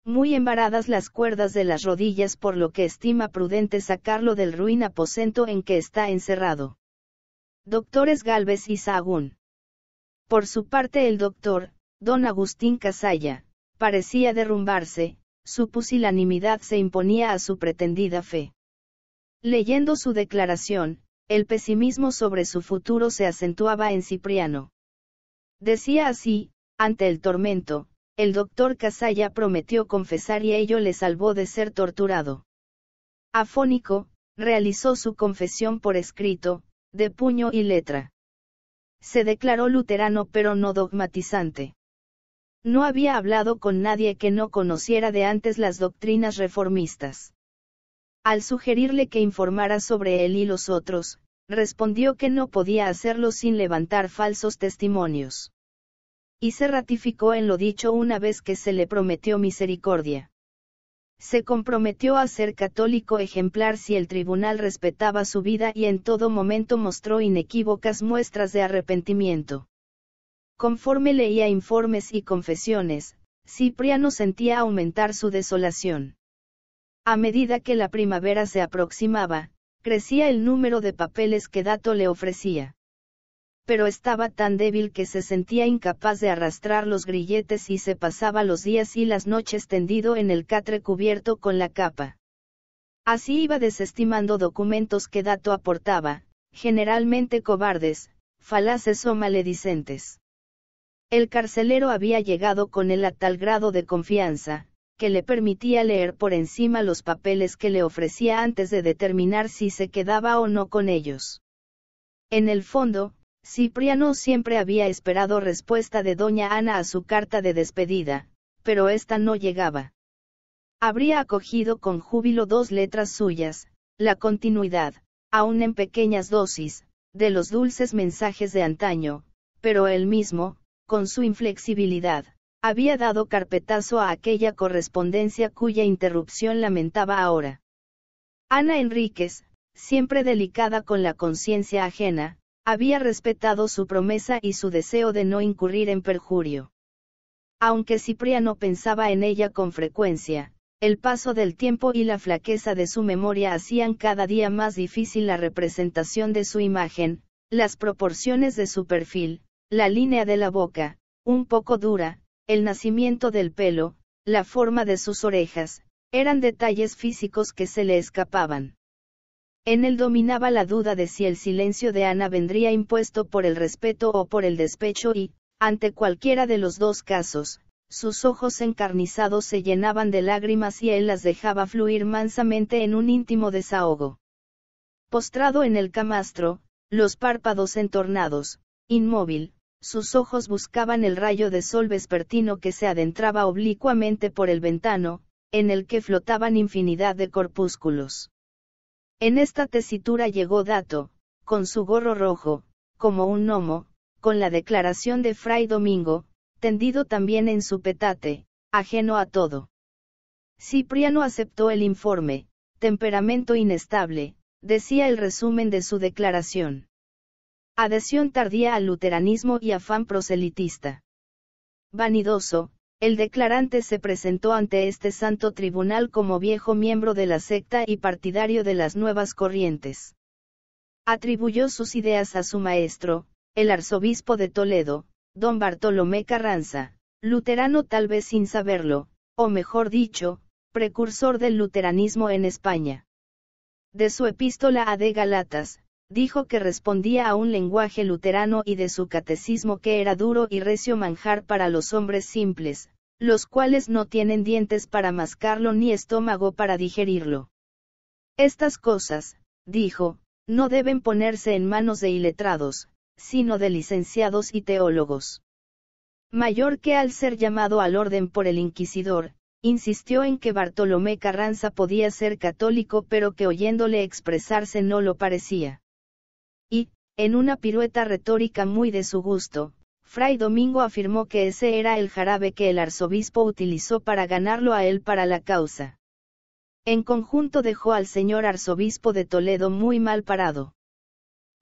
Muy embaradas las cuerdas de las rodillas por lo que estima prudente sacarlo del ruin aposento en que está encerrado. Doctores Galvez y Sahagún. Por su parte el doctor, don Agustín Casalla, parecía derrumbarse, su pusilanimidad se imponía a su pretendida fe. Leyendo su declaración, el pesimismo sobre su futuro se acentuaba en Cipriano. Decía así, ante el tormento, el doctor Casalla prometió confesar y ello le salvó de ser torturado. Afónico, realizó su confesión por escrito, de puño y letra. Se declaró luterano pero no dogmatizante. No había hablado con nadie que no conociera de antes las doctrinas reformistas. Al sugerirle que informara sobre él y los otros, respondió que no podía hacerlo sin levantar falsos testimonios. Y se ratificó en lo dicho una vez que se le prometió misericordia se comprometió a ser católico ejemplar si el tribunal respetaba su vida y en todo momento mostró inequívocas muestras de arrepentimiento. Conforme leía informes y confesiones, Cipriano sentía aumentar su desolación. A medida que la primavera se aproximaba, crecía el número de papeles que Dato le ofrecía pero estaba tan débil que se sentía incapaz de arrastrar los grilletes y se pasaba los días y las noches tendido en el catre cubierto con la capa. Así iba desestimando documentos que Dato aportaba, generalmente cobardes, falaces o maledicentes. El carcelero había llegado con él a tal grado de confianza, que le permitía leer por encima los papeles que le ofrecía antes de determinar si se quedaba o no con ellos. En el fondo, Cipriano siempre había esperado respuesta de doña Ana a su carta de despedida, pero ésta no llegaba. Habría acogido con júbilo dos letras suyas, la continuidad, aún en pequeñas dosis, de los dulces mensajes de antaño, pero él mismo, con su inflexibilidad, había dado carpetazo a aquella correspondencia cuya interrupción lamentaba ahora. Ana Enríquez, siempre delicada con la conciencia ajena, había respetado su promesa y su deseo de no incurrir en perjurio. Aunque Cipriano pensaba en ella con frecuencia, el paso del tiempo y la flaqueza de su memoria hacían cada día más difícil la representación de su imagen, las proporciones de su perfil, la línea de la boca, un poco dura, el nacimiento del pelo, la forma de sus orejas, eran detalles físicos que se le escapaban. En él dominaba la duda de si el silencio de Ana vendría impuesto por el respeto o por el despecho y, ante cualquiera de los dos casos, sus ojos encarnizados se llenaban de lágrimas y él las dejaba fluir mansamente en un íntimo desahogo. Postrado en el camastro, los párpados entornados, inmóvil, sus ojos buscaban el rayo de sol vespertino que se adentraba oblicuamente por el ventano, en el que flotaban infinidad de corpúsculos. En esta tesitura llegó Dato, con su gorro rojo, como un gnomo, con la declaración de Fray Domingo, tendido también en su petate, ajeno a todo. Cipriano aceptó el informe, temperamento inestable, decía el resumen de su declaración. Adhesión tardía al luteranismo y afán proselitista. Vanidoso, el declarante se presentó ante este santo tribunal como viejo miembro de la secta y partidario de las nuevas corrientes. Atribuyó sus ideas a su maestro, el arzobispo de Toledo, don Bartolomé Carranza, luterano tal vez sin saberlo, o mejor dicho, precursor del luteranismo en España. De su epístola a De Galatas, dijo que respondía a un lenguaje luterano y de su catecismo que era duro y recio manjar para los hombres simples, los cuales no tienen dientes para mascarlo ni estómago para digerirlo. Estas cosas, dijo, no deben ponerse en manos de iletrados, sino de licenciados y teólogos. Mayor que al ser llamado al orden por el inquisidor, insistió en que Bartolomé Carranza podía ser católico pero que oyéndole expresarse no lo parecía. Y, en una pirueta retórica muy de su gusto, Fray Domingo afirmó que ese era el jarabe que el arzobispo utilizó para ganarlo a él para la causa. En conjunto dejó al señor arzobispo de Toledo muy mal parado.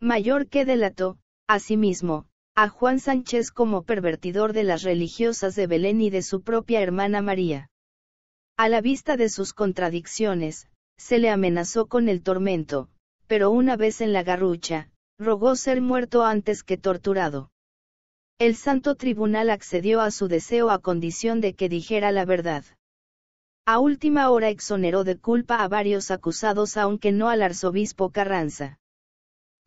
Mayor que delató, asimismo, a Juan Sánchez como pervertidor de las religiosas de Belén y de su propia hermana María. A la vista de sus contradicciones, se le amenazó con el tormento, pero una vez en la garrucha, rogó ser muerto antes que torturado. El Santo Tribunal accedió a su deseo a condición de que dijera la verdad. A última hora exoneró de culpa a varios acusados aunque no al arzobispo Carranza.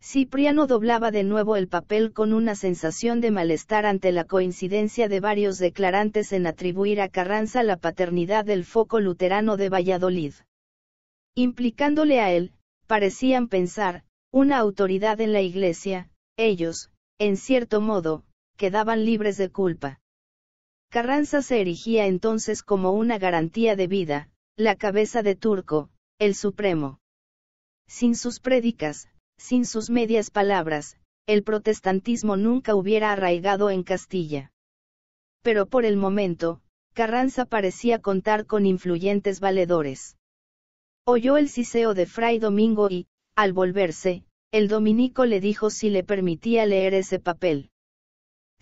Cipriano doblaba de nuevo el papel con una sensación de malestar ante la coincidencia de varios declarantes en atribuir a Carranza la paternidad del foco luterano de Valladolid. Implicándole a él, parecían pensar, una autoridad en la Iglesia, ellos, en cierto modo, quedaban libres de culpa. Carranza se erigía entonces como una garantía de vida, la cabeza de Turco, el Supremo. Sin sus prédicas, sin sus medias palabras, el protestantismo nunca hubiera arraigado en Castilla. Pero por el momento, Carranza parecía contar con influyentes valedores. Oyó el siseo de Fray Domingo y, al volverse, el dominico le dijo si le permitía leer ese papel.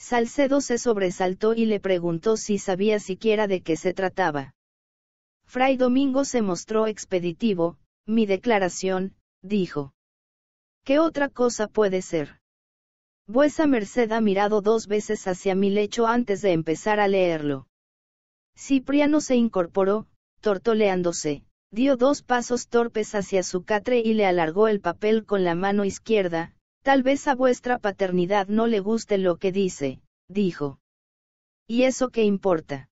Salcedo se sobresaltó y le preguntó si sabía siquiera de qué se trataba. Fray Domingo se mostró expeditivo, mi declaración, dijo. ¿Qué otra cosa puede ser? Vuesa merced ha mirado dos veces hacia mi lecho antes de empezar a leerlo. Cipriano se incorporó, tortoleándose, dio dos pasos torpes hacia su catre y le alargó el papel con la mano izquierda, Tal vez a vuestra paternidad no le guste lo que dice, dijo. ¿Y eso qué importa?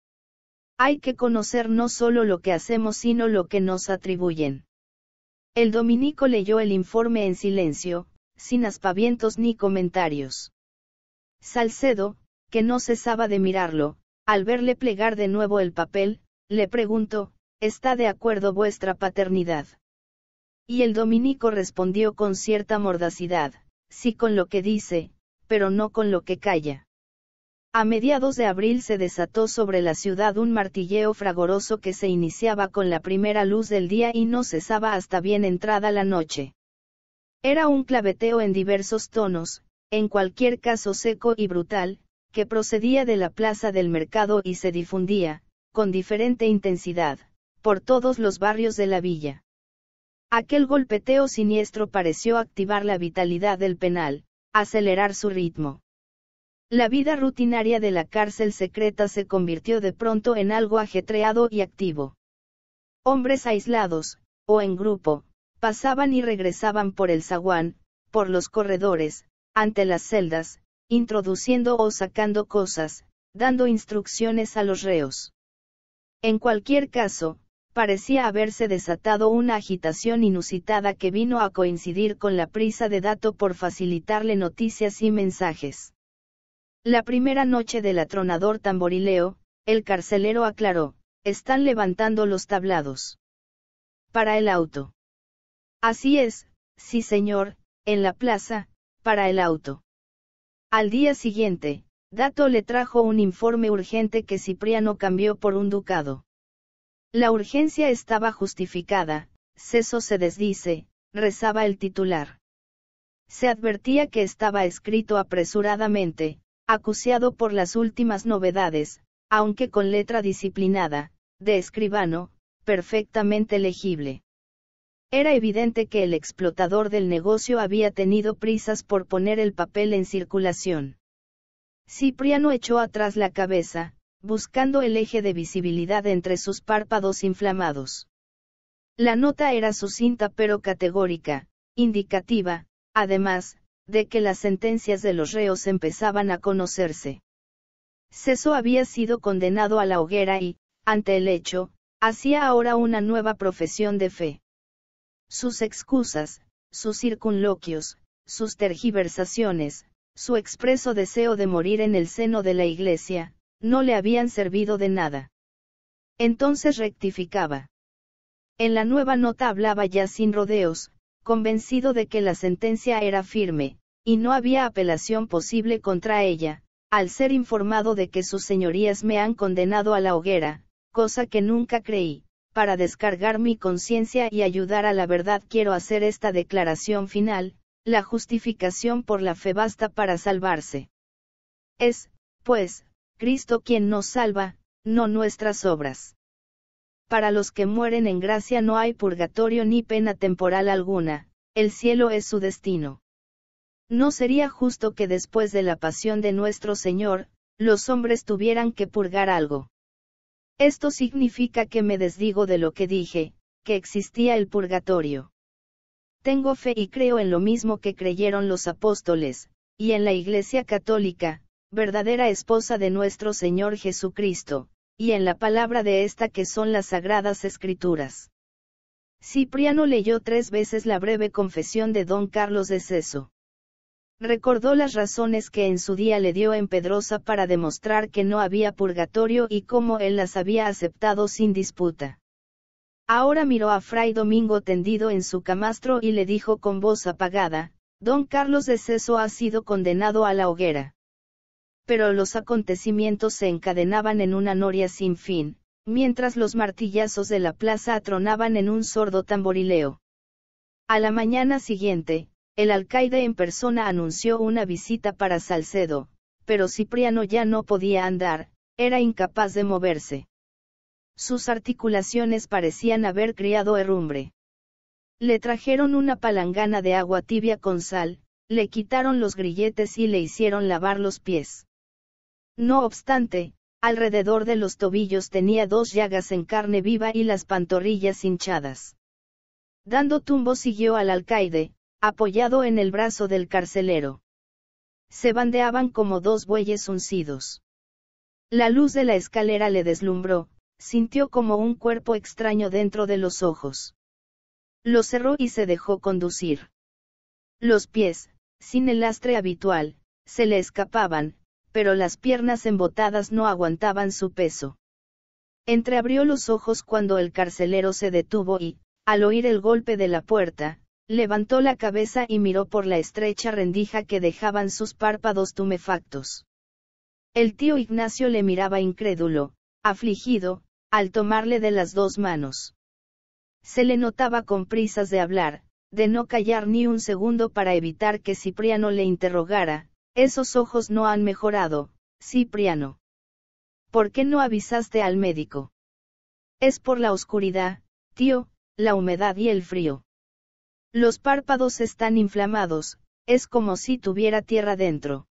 Hay que conocer no solo lo que hacemos sino lo que nos atribuyen. El dominico leyó el informe en silencio, sin aspavientos ni comentarios. Salcedo, que no cesaba de mirarlo, al verle plegar de nuevo el papel, le preguntó, ¿está de acuerdo vuestra paternidad? Y el dominico respondió con cierta mordacidad, sí con lo que dice, pero no con lo que calla. A mediados de abril se desató sobre la ciudad un martilleo fragoroso que se iniciaba con la primera luz del día y no cesaba hasta bien entrada la noche. Era un claveteo en diversos tonos, en cualquier caso seco y brutal, que procedía de la plaza del mercado y se difundía, con diferente intensidad, por todos los barrios de la villa. Aquel golpeteo siniestro pareció activar la vitalidad del penal, acelerar su ritmo. La vida rutinaria de la cárcel secreta se convirtió de pronto en algo ajetreado y activo. Hombres aislados, o en grupo, pasaban y regresaban por el zaguán, por los corredores, ante las celdas, introduciendo o sacando cosas, dando instrucciones a los reos. En cualquier caso, parecía haberse desatado una agitación inusitada que vino a coincidir con la prisa de Dato por facilitarle noticias y mensajes. La primera noche del atronador tamborileo, el carcelero aclaró, están levantando los tablados. Para el auto. Así es, sí señor, en la plaza, para el auto. Al día siguiente, Dato le trajo un informe urgente que Cipriano cambió por un ducado. La urgencia estaba justificada, ceso se desdice, rezaba el titular. Se advertía que estaba escrito apresuradamente, acuciado por las últimas novedades, aunque con letra disciplinada, de escribano, perfectamente legible. Era evidente que el explotador del negocio había tenido prisas por poner el papel en circulación. Cipriano echó atrás la cabeza, buscando el eje de visibilidad entre sus párpados inflamados. La nota era sucinta pero categórica, indicativa, además, de que las sentencias de los reos empezaban a conocerse. Ceso había sido condenado a la hoguera y, ante el hecho, hacía ahora una nueva profesión de fe. Sus excusas, sus circunloquios, sus tergiversaciones, su expreso deseo de morir en el seno de la iglesia, no le habían servido de nada. Entonces rectificaba. En la nueva nota hablaba ya sin rodeos, convencido de que la sentencia era firme, y no había apelación posible contra ella, al ser informado de que sus señorías me han condenado a la hoguera, cosa que nunca creí, para descargar mi conciencia y ayudar a la verdad quiero hacer esta declaración final, la justificación por la fe basta para salvarse. Es, pues, Cristo quien nos salva, no nuestras obras. Para los que mueren en gracia no hay purgatorio ni pena temporal alguna, el cielo es su destino. No sería justo que después de la pasión de nuestro Señor, los hombres tuvieran que purgar algo. Esto significa que me desdigo de lo que dije, que existía el purgatorio. Tengo fe y creo en lo mismo que creyeron los apóstoles, y en la Iglesia Católica, verdadera esposa de nuestro Señor Jesucristo, y en la palabra de esta que son las sagradas escrituras. Cipriano leyó tres veces la breve confesión de don Carlos de Seso. Recordó las razones que en su día le dio en Pedrosa para demostrar que no había purgatorio y cómo él las había aceptado sin disputa. Ahora miró a Fray Domingo tendido en su camastro y le dijo con voz apagada, Don Carlos de Seso ha sido condenado a la hoguera pero los acontecimientos se encadenaban en una noria sin fin, mientras los martillazos de la plaza atronaban en un sordo tamborileo. A la mañana siguiente, el alcaide en persona anunció una visita para Salcedo, pero Cipriano ya no podía andar, era incapaz de moverse. Sus articulaciones parecían haber criado herrumbre. Le trajeron una palangana de agua tibia con sal, le quitaron los grilletes y le hicieron lavar los pies. No obstante, alrededor de los tobillos tenía dos llagas en carne viva y las pantorrillas hinchadas. Dando tumbo siguió al alcaide, apoyado en el brazo del carcelero. Se bandeaban como dos bueyes uncidos. La luz de la escalera le deslumbró, sintió como un cuerpo extraño dentro de los ojos. Lo cerró y se dejó conducir. Los pies, sin el lastre habitual, se le escapaban, pero las piernas embotadas no aguantaban su peso. Entreabrió los ojos cuando el carcelero se detuvo y, al oír el golpe de la puerta, levantó la cabeza y miró por la estrecha rendija que dejaban sus párpados tumefactos. El tío Ignacio le miraba incrédulo, afligido, al tomarle de las dos manos. Se le notaba con prisas de hablar, de no callar ni un segundo para evitar que Cipriano le interrogara, esos ojos no han mejorado, Cipriano. ¿Por qué no avisaste al médico? Es por la oscuridad, tío, la humedad y el frío. Los párpados están inflamados, es como si tuviera tierra dentro.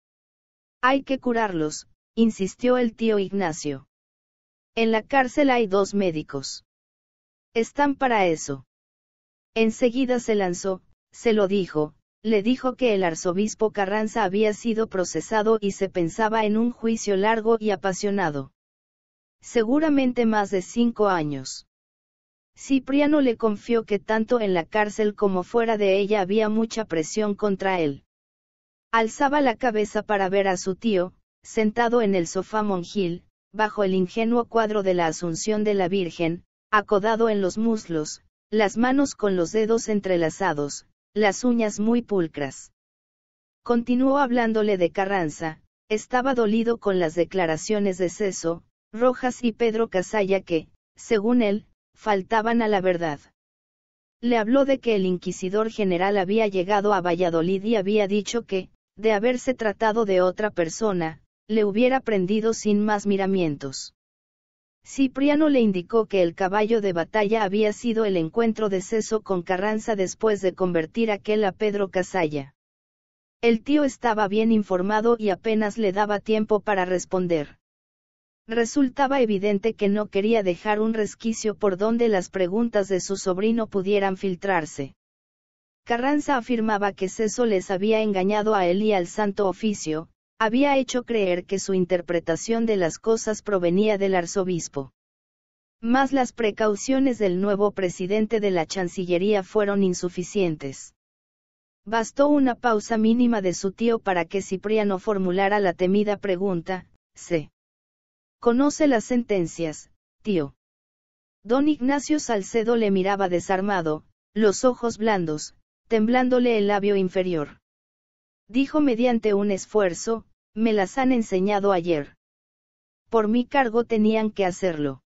Hay que curarlos, insistió el tío Ignacio. En la cárcel hay dos médicos. Están para eso. Enseguida se lanzó, se lo dijo, le dijo que el arzobispo Carranza había sido procesado y se pensaba en un juicio largo y apasionado. Seguramente más de cinco años. Cipriano le confió que tanto en la cárcel como fuera de ella había mucha presión contra él. Alzaba la cabeza para ver a su tío, sentado en el sofá monjil, bajo el ingenuo cuadro de la Asunción de la Virgen, acodado en los muslos, las manos con los dedos entrelazados, las uñas muy pulcras. Continuó hablándole de Carranza, estaba dolido con las declaraciones de Ceso, Rojas y Pedro Casalla que, según él, faltaban a la verdad. Le habló de que el inquisidor general había llegado a Valladolid y había dicho que, de haberse tratado de otra persona, le hubiera prendido sin más miramientos. Cipriano le indicó que el caballo de batalla había sido el encuentro de Ceso con Carranza después de convertir aquel a Pedro Casalla. El tío estaba bien informado y apenas le daba tiempo para responder. Resultaba evidente que no quería dejar un resquicio por donde las preguntas de su sobrino pudieran filtrarse. Carranza afirmaba que Ceso les había engañado a él y al santo oficio, había hecho creer que su interpretación de las cosas provenía del arzobispo. Mas las precauciones del nuevo presidente de la Chancillería fueron insuficientes. Bastó una pausa mínima de su tío para que Cipriano formulara la temida pregunta, ¿se conoce las sentencias, tío? Don Ignacio Salcedo le miraba desarmado, los ojos blandos, temblándole el labio inferior. Dijo mediante un esfuerzo, me las han enseñado ayer. Por mi cargo tenían que hacerlo.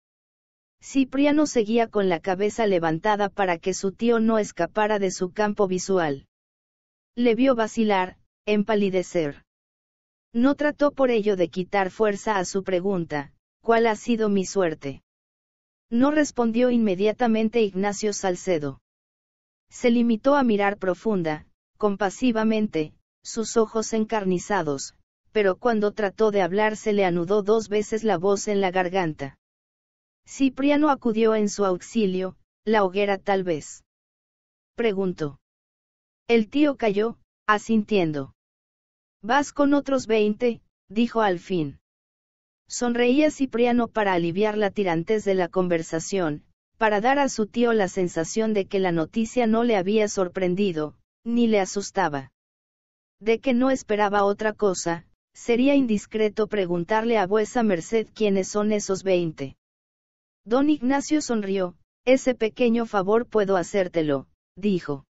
Cipriano seguía con la cabeza levantada para que su tío no escapara de su campo visual. Le vio vacilar, empalidecer. No trató por ello de quitar fuerza a su pregunta, ¿cuál ha sido mi suerte? No respondió inmediatamente Ignacio Salcedo. Se limitó a mirar profunda, compasivamente, sus ojos encarnizados, pero cuando trató de hablar se le anudó dos veces la voz en la garganta. Cipriano acudió en su auxilio, la hoguera tal vez. Preguntó. El tío cayó, asintiendo. Vas con otros veinte, dijo al fin. Sonreía Cipriano para aliviar la tirantez de la conversación, para dar a su tío la sensación de que la noticia no le había sorprendido, ni le asustaba. De que no esperaba otra cosa, sería indiscreto preguntarle a vuesa merced quiénes son esos veinte. Don Ignacio sonrió, ese pequeño favor puedo hacértelo, dijo.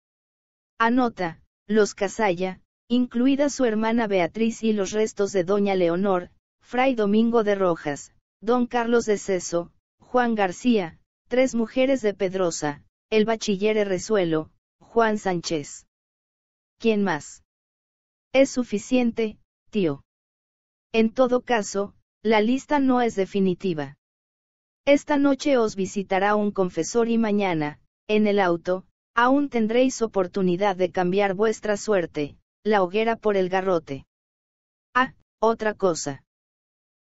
Anota, los Casalla, incluida su hermana Beatriz y los restos de doña Leonor, fray Domingo de Rojas, don Carlos de Ceso, Juan García, tres mujeres de Pedrosa, el bachiller Resuelo, Juan Sánchez. ¿Quién más? Es suficiente, tío. En todo caso, la lista no es definitiva. Esta noche os visitará un confesor y mañana, en el auto, aún tendréis oportunidad de cambiar vuestra suerte, la hoguera por el garrote. Ah, otra cosa.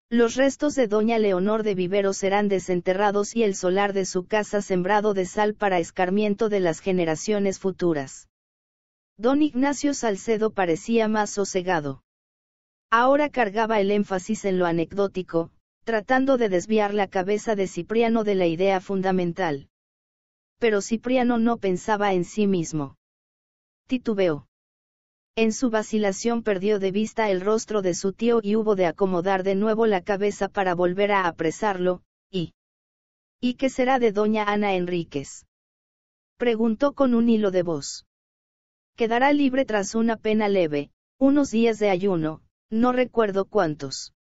Los restos de doña Leonor de Vivero serán desenterrados y el solar de su casa sembrado de sal para escarmiento de las generaciones futuras. Don Ignacio Salcedo parecía más sosegado. Ahora cargaba el énfasis en lo anecdótico, tratando de desviar la cabeza de Cipriano de la idea fundamental. Pero Cipriano no pensaba en sí mismo. Titubeó. En su vacilación perdió de vista el rostro de su tío y hubo de acomodar de nuevo la cabeza para volver a apresarlo, y... ¿Y qué será de doña Ana Enríquez? Preguntó con un hilo de voz. Quedará libre tras una pena leve, unos días de ayuno, no recuerdo cuántos.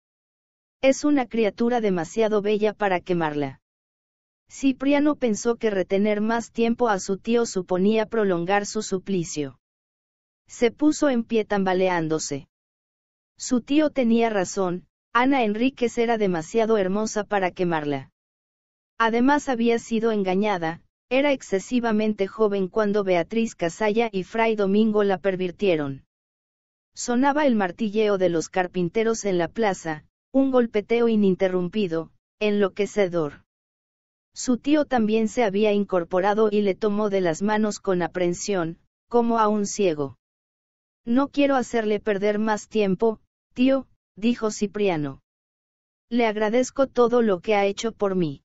Es una criatura demasiado bella para quemarla. Cipriano pensó que retener más tiempo a su tío suponía prolongar su suplicio. Se puso en pie tambaleándose. Su tío tenía razón, Ana Enríquez era demasiado hermosa para quemarla. Además había sido engañada, era excesivamente joven cuando Beatriz Casalla y Fray Domingo la pervirtieron. Sonaba el martilleo de los carpinteros en la plaza, un golpeteo ininterrumpido, enloquecedor. Su tío también se había incorporado y le tomó de las manos con aprensión, como a un ciego. No quiero hacerle perder más tiempo, tío, dijo Cipriano. Le agradezco todo lo que ha hecho por mí.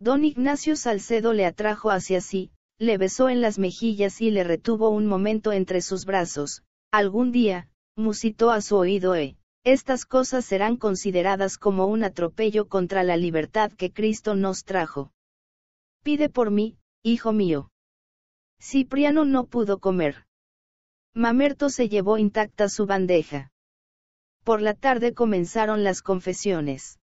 Don Ignacio Salcedo le atrajo hacia sí, le besó en las mejillas y le retuvo un momento entre sus brazos, Algún día, musitó a su oído E. Estas cosas serán consideradas como un atropello contra la libertad que Cristo nos trajo. Pide por mí, hijo mío. Cipriano no pudo comer. Mamerto se llevó intacta su bandeja. Por la tarde comenzaron las confesiones.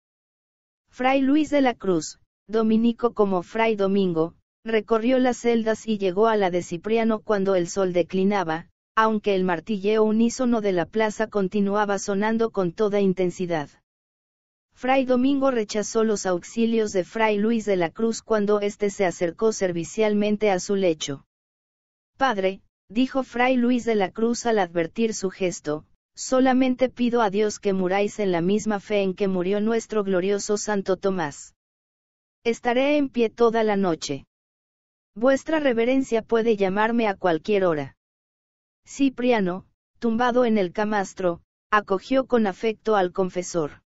Fray Luis de la Cruz, dominico como Fray Domingo, recorrió las celdas y llegó a la de Cipriano cuando el sol declinaba, aunque el martilleo unísono de la plaza continuaba sonando con toda intensidad. Fray Domingo rechazó los auxilios de Fray Luis de la Cruz cuando éste se acercó servicialmente a su lecho. Padre, dijo Fray Luis de la Cruz al advertir su gesto, solamente pido a Dios que muráis en la misma fe en que murió nuestro glorioso Santo Tomás. Estaré en pie toda la noche. Vuestra reverencia puede llamarme a cualquier hora. Cipriano, tumbado en el camastro, acogió con afecto al confesor.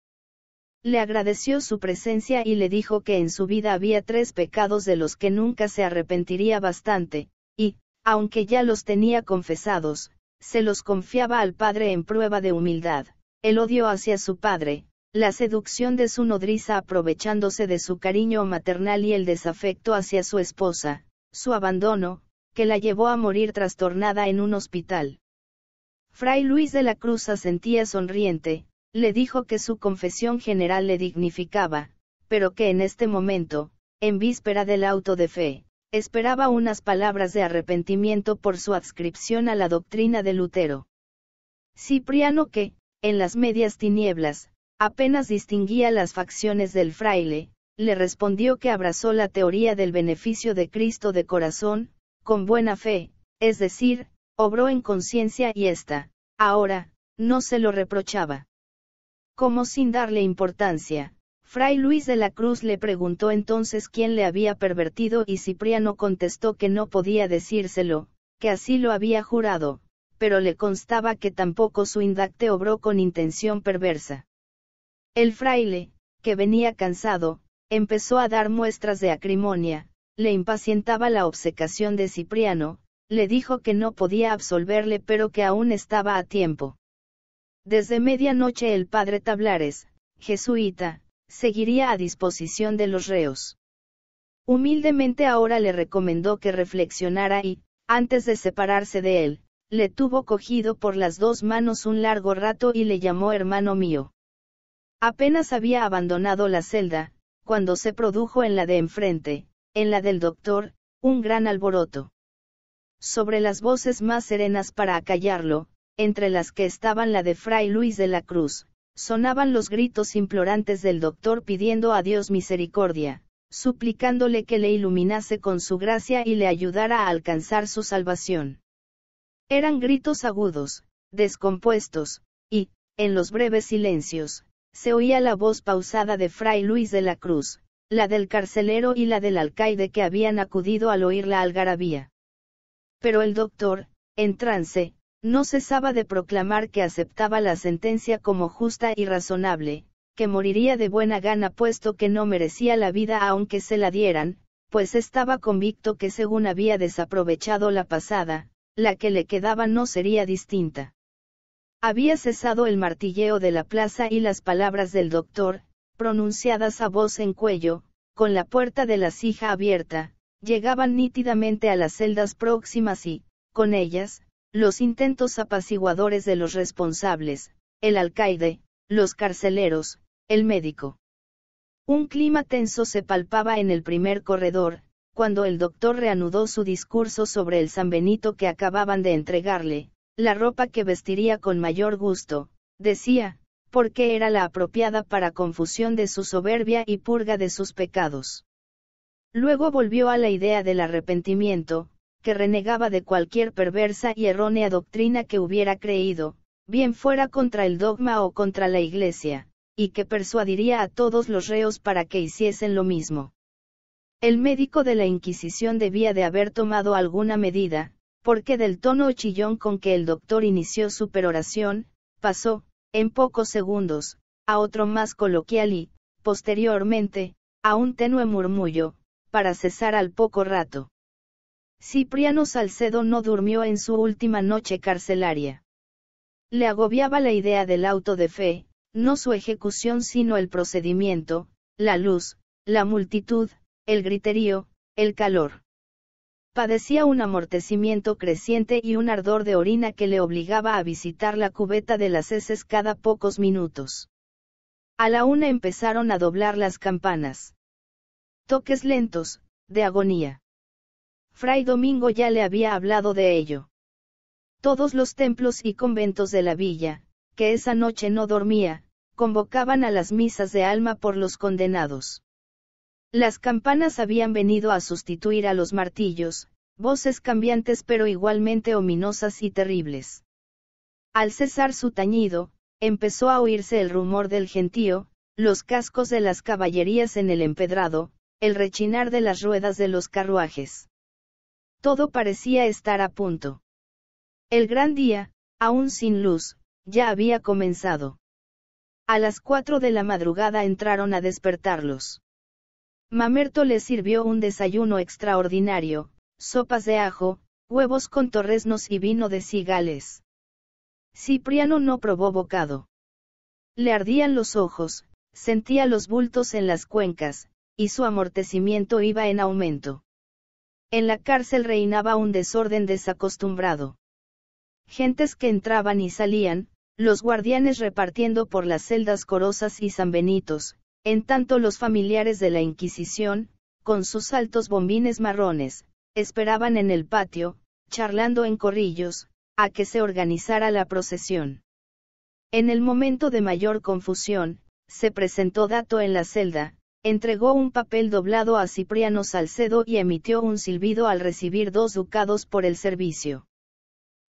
Le agradeció su presencia y le dijo que en su vida había tres pecados de los que nunca se arrepentiría bastante, y, aunque ya los tenía confesados, se los confiaba al padre en prueba de humildad, el odio hacia su padre, la seducción de su nodriza aprovechándose de su cariño maternal y el desafecto hacia su esposa, su abandono, que la llevó a morir trastornada en un hospital. Fray Luis de la Cruz asentía sonriente, le dijo que su confesión general le dignificaba, pero que en este momento, en víspera del auto de fe, esperaba unas palabras de arrepentimiento por su adscripción a la doctrina de Lutero. Cipriano que, en las medias tinieblas, apenas distinguía las facciones del fraile, le respondió que abrazó la teoría del beneficio de Cristo de corazón, con buena fe, es decir, obró en conciencia y ésta, ahora, no se lo reprochaba. Como sin darle importancia, Fray Luis de la Cruz le preguntó entonces quién le había pervertido y Cipriano contestó que no podía decírselo, que así lo había jurado, pero le constaba que tampoco su indacte obró con intención perversa. El fraile, que venía cansado, empezó a dar muestras de acrimonia, le impacientaba la obsecación de Cipriano, le dijo que no podía absolverle pero que aún estaba a tiempo. Desde medianoche el padre Tablares, jesuita, seguiría a disposición de los reos. Humildemente ahora le recomendó que reflexionara y, antes de separarse de él, le tuvo cogido por las dos manos un largo rato y le llamó hermano mío. Apenas había abandonado la celda, cuando se produjo en la de enfrente, en la del doctor, un gran alboroto. Sobre las voces más serenas para acallarlo, entre las que estaban la de Fray Luis de la Cruz, sonaban los gritos implorantes del doctor pidiendo a Dios misericordia, suplicándole que le iluminase con su gracia y le ayudara a alcanzar su salvación. Eran gritos agudos, descompuestos, y, en los breves silencios, se oía la voz pausada de Fray Luis de la Cruz, la del carcelero y la del alcaide que habían acudido al oír la algarabía. Pero el doctor, en trance, no cesaba de proclamar que aceptaba la sentencia como justa y razonable, que moriría de buena gana puesto que no merecía la vida aunque se la dieran, pues estaba convicto que según había desaprovechado la pasada, la que le quedaba no sería distinta. Había cesado el martilleo de la plaza y las palabras del doctor, pronunciadas a voz en cuello, con la puerta de la cija abierta, llegaban nítidamente a las celdas próximas y, con ellas, los intentos apaciguadores de los responsables, el alcaide, los carceleros, el médico. Un clima tenso se palpaba en el primer corredor, cuando el doctor reanudó su discurso sobre el Benito que acababan de entregarle, la ropa que vestiría con mayor gusto, decía, porque era la apropiada para confusión de su soberbia y purga de sus pecados. Luego volvió a la idea del arrepentimiento, que renegaba de cualquier perversa y errónea doctrina que hubiera creído, bien fuera contra el dogma o contra la Iglesia, y que persuadiría a todos los reos para que hiciesen lo mismo. El médico de la Inquisición debía de haber tomado alguna medida, porque del tono chillón con que el doctor inició su peroración, pasó, en pocos segundos, a otro más coloquial y, posteriormente, a un tenue murmullo, para cesar al poco rato. Cipriano Salcedo no durmió en su última noche carcelaria. Le agobiaba la idea del auto de fe, no su ejecución sino el procedimiento, la luz, la multitud, el griterío, el calor. Padecía un amortecimiento creciente y un ardor de orina que le obligaba a visitar la cubeta de las heces cada pocos minutos. A la una empezaron a doblar las campanas. Toques lentos, de agonía. Fray Domingo ya le había hablado de ello. Todos los templos y conventos de la villa, que esa noche no dormía, convocaban a las misas de alma por los condenados. Las campanas habían venido a sustituir a los martillos, voces cambiantes pero igualmente ominosas y terribles. Al cesar su tañido, empezó a oírse el rumor del gentío, los cascos de las caballerías en el empedrado, el rechinar de las ruedas de los carruajes. Todo parecía estar a punto. El gran día, aún sin luz, ya había comenzado. A las cuatro de la madrugada entraron a despertarlos. Mamerto le sirvió un desayuno extraordinario, sopas de ajo, huevos con torreznos y vino de cigales. Cipriano no probó bocado. Le ardían los ojos, sentía los bultos en las cuencas, y su amortecimiento iba en aumento. En la cárcel reinaba un desorden desacostumbrado. Gentes que entraban y salían, los guardianes repartiendo por las celdas corosas y sanbenitos, en tanto los familiares de la Inquisición, con sus altos bombines marrones, esperaban en el patio, charlando en corrillos, a que se organizara la procesión. En el momento de mayor confusión, se presentó Dato en la celda, entregó un papel doblado a Cipriano Salcedo y emitió un silbido al recibir dos ducados por el servicio.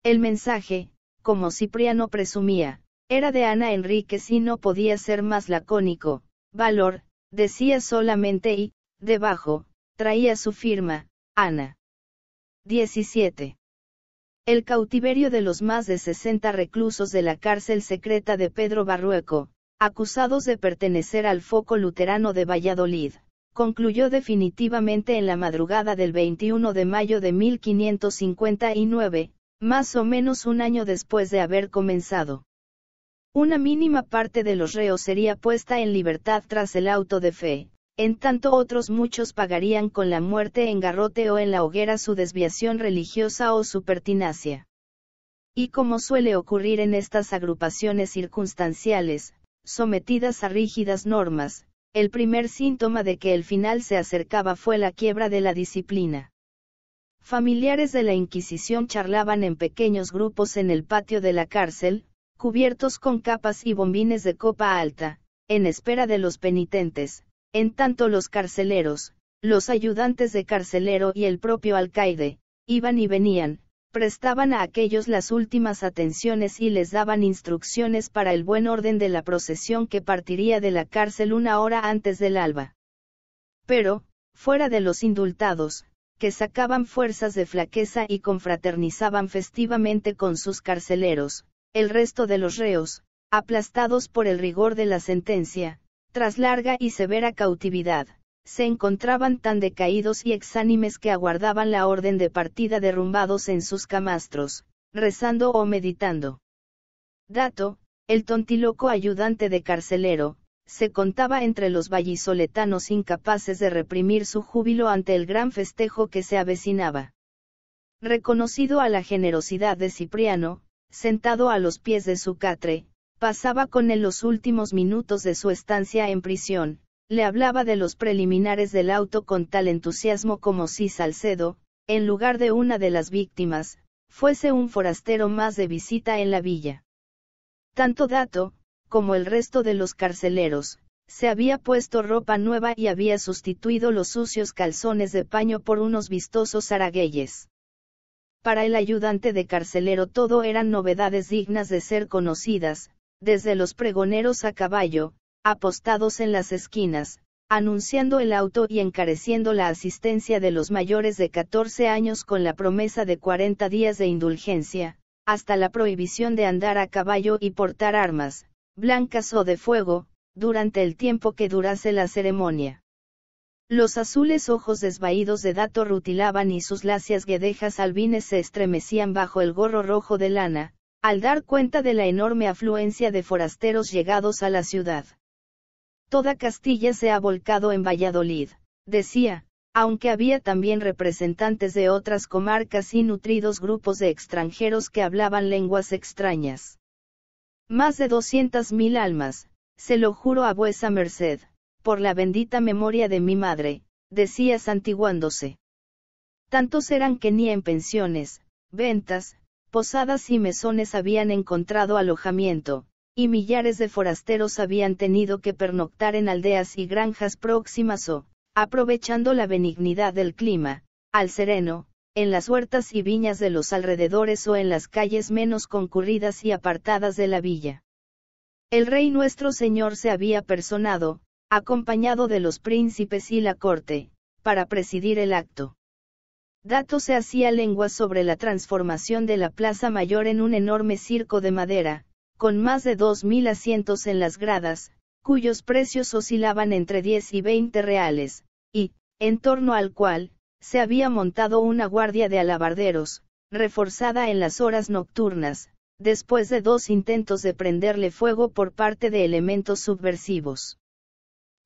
El mensaje, como Cipriano presumía, era de Ana Enríquez y no podía ser más lacónico, Valor, decía solamente y, debajo, traía su firma, Ana. 17. El cautiverio de los más de 60 reclusos de la cárcel secreta de Pedro Barrueco, acusados de pertenecer al foco luterano de Valladolid, concluyó definitivamente en la madrugada del 21 de mayo de 1559, más o menos un año después de haber comenzado. Una mínima parte de los reos sería puesta en libertad tras el auto de fe, en tanto otros muchos pagarían con la muerte en garrote o en la hoguera su desviación religiosa o su pertinacia. Y como suele ocurrir en estas agrupaciones circunstanciales, sometidas a rígidas normas, el primer síntoma de que el final se acercaba fue la quiebra de la disciplina. Familiares de la Inquisición charlaban en pequeños grupos en el patio de la cárcel, cubiertos con capas y bombines de copa alta, en espera de los penitentes, en tanto los carceleros, los ayudantes de carcelero y el propio alcaide, iban y venían, prestaban a aquellos las últimas atenciones y les daban instrucciones para el buen orden de la procesión que partiría de la cárcel una hora antes del alba. Pero, fuera de los indultados, que sacaban fuerzas de flaqueza y confraternizaban festivamente con sus carceleros, el resto de los reos, aplastados por el rigor de la sentencia, tras larga y severa cautividad, se encontraban tan decaídos y exánimes que aguardaban la orden de partida derrumbados en sus camastros, rezando o meditando. Dato, el tontiloco ayudante de carcelero, se contaba entre los vallisoletanos incapaces de reprimir su júbilo ante el gran festejo que se avecinaba. Reconocido a la generosidad de Cipriano, sentado a los pies de su catre, pasaba con él los últimos minutos de su estancia en prisión, le hablaba de los preliminares del auto con tal entusiasmo como si Salcedo, en lugar de una de las víctimas, fuese un forastero más de visita en la villa. Tanto Dato, como el resto de los carceleros, se había puesto ropa nueva y había sustituido los sucios calzones de paño por unos vistosos aragueyes. Para el ayudante de carcelero todo eran novedades dignas de ser conocidas, desde los pregoneros a caballo, apostados en las esquinas, anunciando el auto y encareciendo la asistencia de los mayores de 14 años con la promesa de 40 días de indulgencia, hasta la prohibición de andar a caballo y portar armas, blancas o de fuego, durante el tiempo que durase la ceremonia. Los azules ojos desvaídos de Dato rutilaban y sus lacias guedejas albines se estremecían bajo el gorro rojo de lana, al dar cuenta de la enorme afluencia de forasteros llegados a la ciudad. Toda Castilla se ha volcado en Valladolid, decía, aunque había también representantes de otras comarcas y nutridos grupos de extranjeros que hablaban lenguas extrañas. Más de 200.000 mil almas, se lo juro a vuesa merced por la bendita memoria de mi madre, decía santiguándose. Tantos eran que ni en pensiones, ventas, posadas y mesones habían encontrado alojamiento, y millares de forasteros habían tenido que pernoctar en aldeas y granjas próximas o, aprovechando la benignidad del clima, al sereno, en las huertas y viñas de los alrededores o en las calles menos concurridas y apartadas de la villa. El Rey nuestro Señor se había personado, acompañado de los príncipes y la corte, para presidir el acto. Dato se hacía lengua sobre la transformación de la Plaza Mayor en un enorme circo de madera, con más de 2.000 asientos en las gradas, cuyos precios oscilaban entre 10 y 20 reales, y, en torno al cual, se había montado una guardia de alabarderos, reforzada en las horas nocturnas, después de dos intentos de prenderle fuego por parte de elementos subversivos.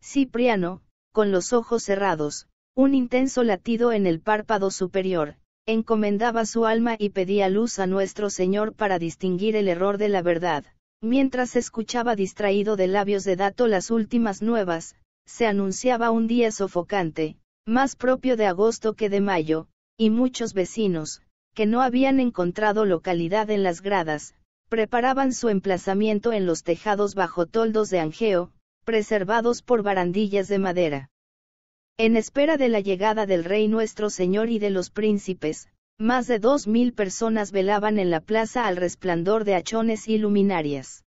Cipriano, con los ojos cerrados, un intenso latido en el párpado superior, encomendaba su alma y pedía luz a nuestro Señor para distinguir el error de la verdad, mientras escuchaba distraído de labios de dato las últimas nuevas, se anunciaba un día sofocante, más propio de agosto que de mayo, y muchos vecinos, que no habían encontrado localidad en las gradas, preparaban su emplazamiento en los tejados bajo toldos de Angeo, preservados por barandillas de madera. En espera de la llegada del Rey Nuestro Señor y de los príncipes, más de dos mil personas velaban en la plaza al resplandor de hachones y luminarias.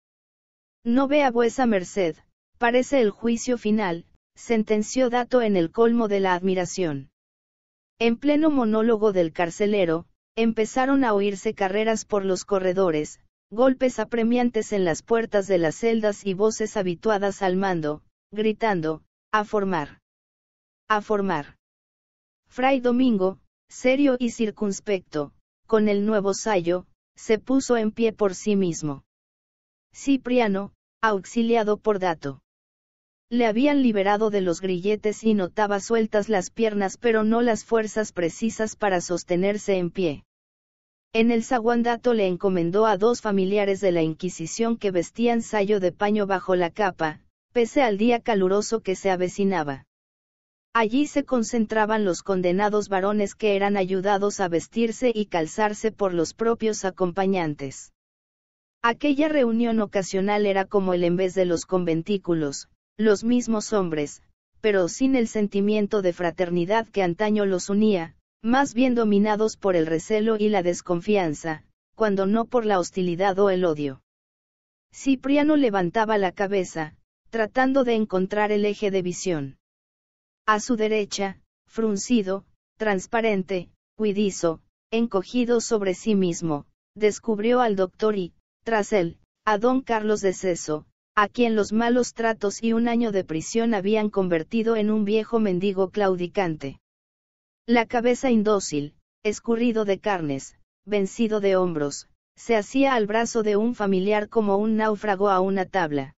No vea vuesa merced, parece el juicio final, sentenció Dato en el colmo de la admiración. En pleno monólogo del carcelero, empezaron a oírse carreras por los corredores, golpes apremiantes en las puertas de las celdas y voces habituadas al mando, gritando, a formar. A formar. Fray Domingo, serio y circunspecto, con el nuevo sayo, se puso en pie por sí mismo. Cipriano, auxiliado por Dato. Le habían liberado de los grilletes y notaba sueltas las piernas pero no las fuerzas precisas para sostenerse en pie. En el Saguandato le encomendó a dos familiares de la Inquisición que vestían sayo de paño bajo la capa, pese al día caluroso que se avecinaba. Allí se concentraban los condenados varones que eran ayudados a vestirse y calzarse por los propios acompañantes. Aquella reunión ocasional era como el en vez de los conventículos, los mismos hombres, pero sin el sentimiento de fraternidad que antaño los unía, más bien dominados por el recelo y la desconfianza, cuando no por la hostilidad o el odio. Cipriano levantaba la cabeza, tratando de encontrar el eje de visión. A su derecha, fruncido, transparente, cuidizo, encogido sobre sí mismo, descubrió al doctor y, tras él, a don Carlos de Ceso, a quien los malos tratos y un año de prisión habían convertido en un viejo mendigo claudicante. La cabeza indócil, escurrido de carnes, vencido de hombros, se hacía al brazo de un familiar como un náufrago a una tabla.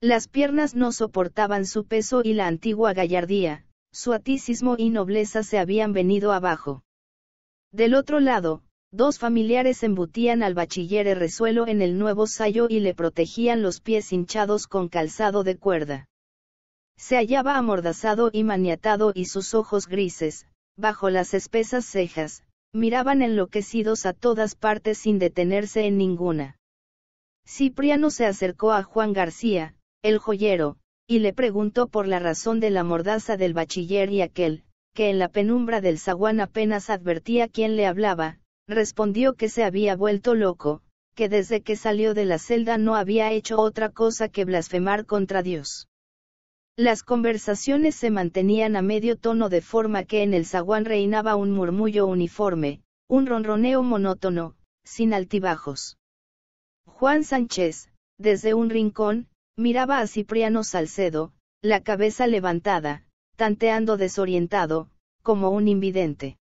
Las piernas no soportaban su peso y la antigua gallardía, su atisismo y nobleza se habían venido abajo. Del otro lado, dos familiares embutían al bachiller Resuelo en el nuevo sayo y le protegían los pies hinchados con calzado de cuerda. Se hallaba amordazado y maniatado y sus ojos grises, bajo las espesas cejas, miraban enloquecidos a todas partes sin detenerse en ninguna. Cipriano se acercó a Juan García, el joyero, y le preguntó por la razón de la mordaza del bachiller y aquel, que en la penumbra del zaguán apenas advertía quién le hablaba, respondió que se había vuelto loco, que desde que salió de la celda no había hecho otra cosa que blasfemar contra Dios. Las conversaciones se mantenían a medio tono de forma que en el zaguán reinaba un murmullo uniforme, un ronroneo monótono, sin altibajos. Juan Sánchez, desde un rincón, miraba a Cipriano Salcedo, la cabeza levantada, tanteando desorientado, como un invidente.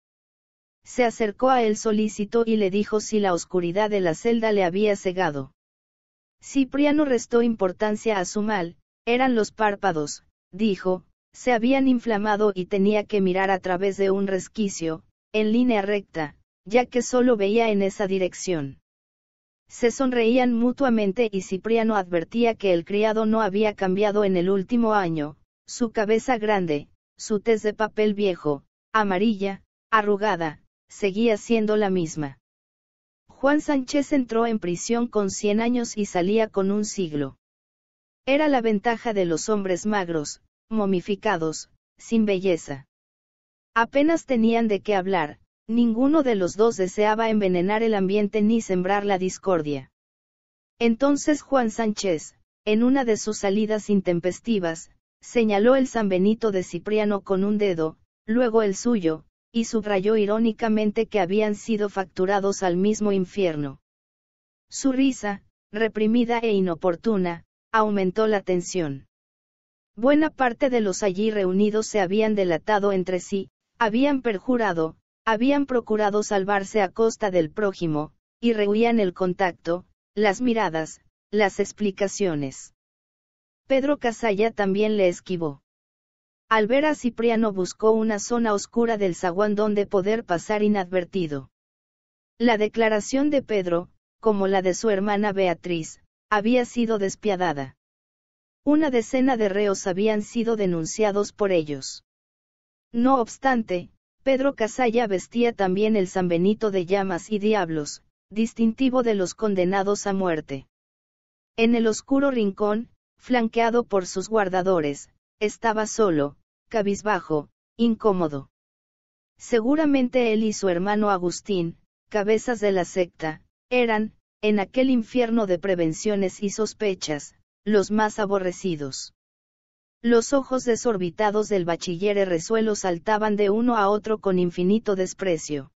Se acercó a él solícito y le dijo si la oscuridad de la celda le había cegado. Cipriano restó importancia a su mal, eran los párpados, dijo, se habían inflamado y tenía que mirar a través de un resquicio, en línea recta, ya que solo veía en esa dirección. Se sonreían mutuamente y Cipriano advertía que el criado no había cambiado en el último año, su cabeza grande, su tez de papel viejo, amarilla, arrugada, seguía siendo la misma. Juan Sánchez entró en prisión con 100 años y salía con un siglo. Era la ventaja de los hombres magros, momificados, sin belleza. Apenas tenían de qué hablar, ninguno de los dos deseaba envenenar el ambiente ni sembrar la discordia. Entonces Juan Sánchez, en una de sus salidas intempestivas, señaló el San Benito de Cipriano con un dedo, luego el suyo, y subrayó irónicamente que habían sido facturados al mismo infierno. Su risa, reprimida e inoportuna, aumentó la tensión. Buena parte de los allí reunidos se habían delatado entre sí, habían perjurado, habían procurado salvarse a costa del prójimo, y rehuían el contacto, las miradas, las explicaciones. Pedro Casalla también le esquivó. Al ver a Cipriano buscó una zona oscura del zaguán donde poder pasar inadvertido. La declaración de Pedro, como la de su hermana Beatriz, había sido despiadada. Una decena de reos habían sido denunciados por ellos. No obstante, Pedro Casalla vestía también el Benito de llamas y diablos, distintivo de los condenados a muerte. En el oscuro rincón, flanqueado por sus guardadores, estaba solo, cabizbajo, incómodo. Seguramente él y su hermano Agustín, cabezas de la secta, eran, en aquel infierno de prevenciones y sospechas, los más aborrecidos. Los ojos desorbitados del bachiller Resuelo saltaban de uno a otro con infinito desprecio.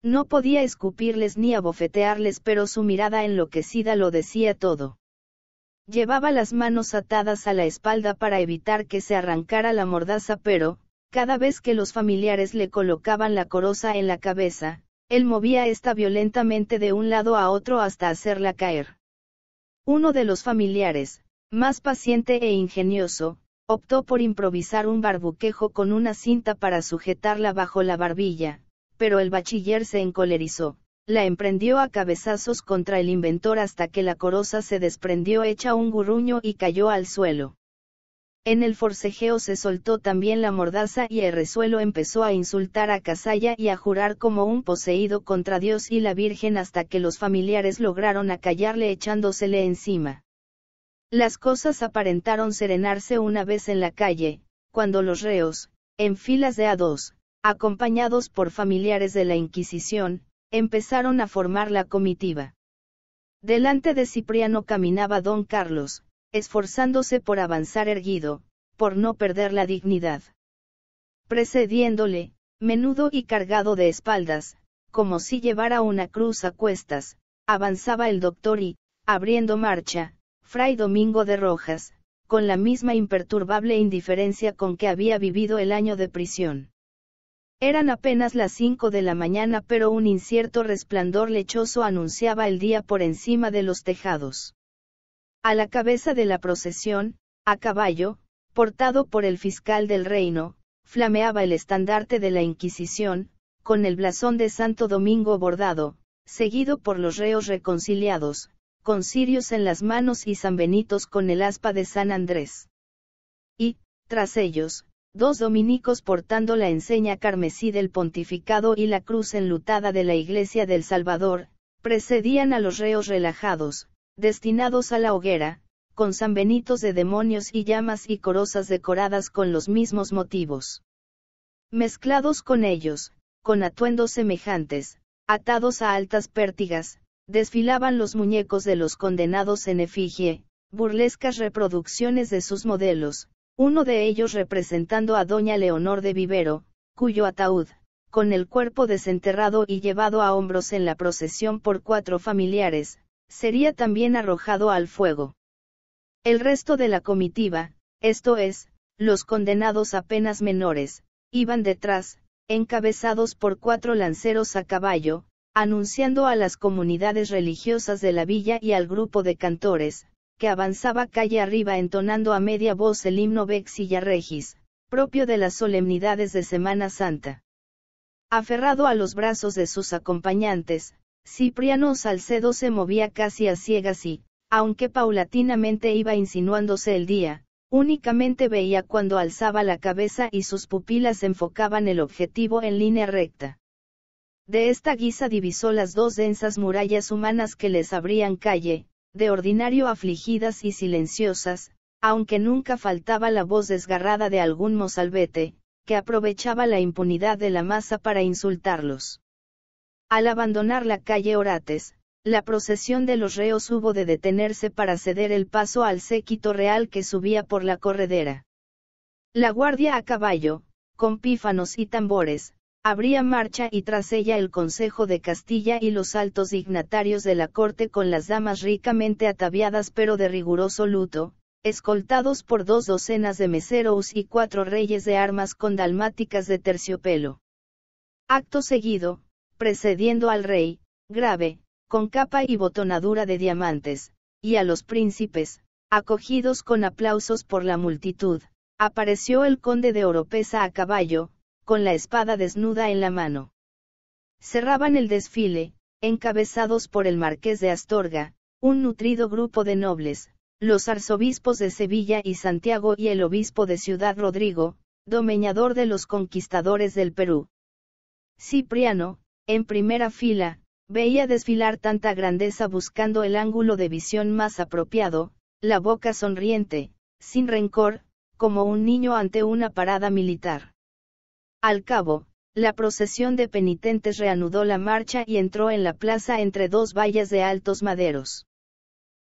No podía escupirles ni abofetearles, pero su mirada enloquecida lo decía todo. Llevaba las manos atadas a la espalda para evitar que se arrancara la mordaza, pero, cada vez que los familiares le colocaban la coroza en la cabeza, él movía esta violentamente de un lado a otro hasta hacerla caer. Uno de los familiares, más paciente e ingenioso, optó por improvisar un barbuquejo con una cinta para sujetarla bajo la barbilla, pero el bachiller se encolerizó, la emprendió a cabezazos contra el inventor hasta que la coroza se desprendió hecha un gurruño y cayó al suelo. En el forcejeo se soltó también la mordaza y el resuelo empezó a insultar a Casalla y a jurar como un poseído contra Dios y la Virgen hasta que los familiares lograron acallarle echándosele encima. Las cosas aparentaron serenarse una vez en la calle, cuando los reos, en filas de a dos, acompañados por familiares de la Inquisición, empezaron a formar la comitiva. Delante de Cipriano caminaba don Carlos, esforzándose por avanzar erguido, por no perder la dignidad. Precediéndole, menudo y cargado de espaldas, como si llevara una cruz a cuestas, avanzaba el doctor y, abriendo marcha, Fray Domingo de Rojas, con la misma imperturbable indiferencia con que había vivido el año de prisión. Eran apenas las cinco de la mañana pero un incierto resplandor lechoso anunciaba el día por encima de los tejados. A la cabeza de la procesión, a caballo, portado por el fiscal del reino, flameaba el estandarte de la Inquisición, con el blasón de Santo Domingo bordado, seguido por los reos reconciliados, con cirios en las manos y sanbenitos con el aspa de San Andrés. Y, tras ellos, dos dominicos portando la enseña carmesí del pontificado y la cruz enlutada de la Iglesia del Salvador, precedían a los reos relajados, destinados a la hoguera, con sanbenitos de demonios y llamas y corozas decoradas con los mismos motivos. Mezclados con ellos, con atuendos semejantes, atados a altas pértigas, desfilaban los muñecos de los condenados en efigie, burlescas reproducciones de sus modelos, uno de ellos representando a doña Leonor de Vivero, cuyo ataúd, con el cuerpo desenterrado y llevado a hombros en la procesión por cuatro familiares, sería también arrojado al fuego. El resto de la comitiva, esto es, los condenados apenas menores, iban detrás, encabezados por cuatro lanceros a caballo, anunciando a las comunidades religiosas de la villa y al grupo de cantores, que avanzaba calle arriba entonando a media voz el himno Vexilla Regis, propio de las solemnidades de Semana Santa. Aferrado a los brazos de sus acompañantes, Cipriano Salcedo se movía casi a ciegas y, aunque paulatinamente iba insinuándose el día, únicamente veía cuando alzaba la cabeza y sus pupilas enfocaban el objetivo en línea recta. De esta guisa divisó las dos densas murallas humanas que les abrían calle, de ordinario afligidas y silenciosas, aunque nunca faltaba la voz desgarrada de algún mozalbete, que aprovechaba la impunidad de la masa para insultarlos. Al abandonar la calle Orates, la procesión de los reos hubo de detenerse para ceder el paso al séquito real que subía por la corredera. La guardia a caballo, con pífanos y tambores, abría marcha y tras ella el Consejo de Castilla y los altos dignatarios de la corte con las damas ricamente ataviadas pero de riguroso luto, escoltados por dos docenas de meseros y cuatro reyes de armas con dalmáticas de terciopelo. Acto seguido, precediendo al rey, grave, con capa y botonadura de diamantes, y a los príncipes, acogidos con aplausos por la multitud, apareció el conde de Oropesa a caballo, con la espada desnuda en la mano. Cerraban el desfile, encabezados por el marqués de Astorga, un nutrido grupo de nobles, los arzobispos de Sevilla y Santiago y el obispo de Ciudad Rodrigo, domeñador de los conquistadores del Perú. Cipriano, en primera fila, veía desfilar tanta grandeza buscando el ángulo de visión más apropiado, la boca sonriente, sin rencor, como un niño ante una parada militar. Al cabo, la procesión de penitentes reanudó la marcha y entró en la plaza entre dos vallas de altos maderos.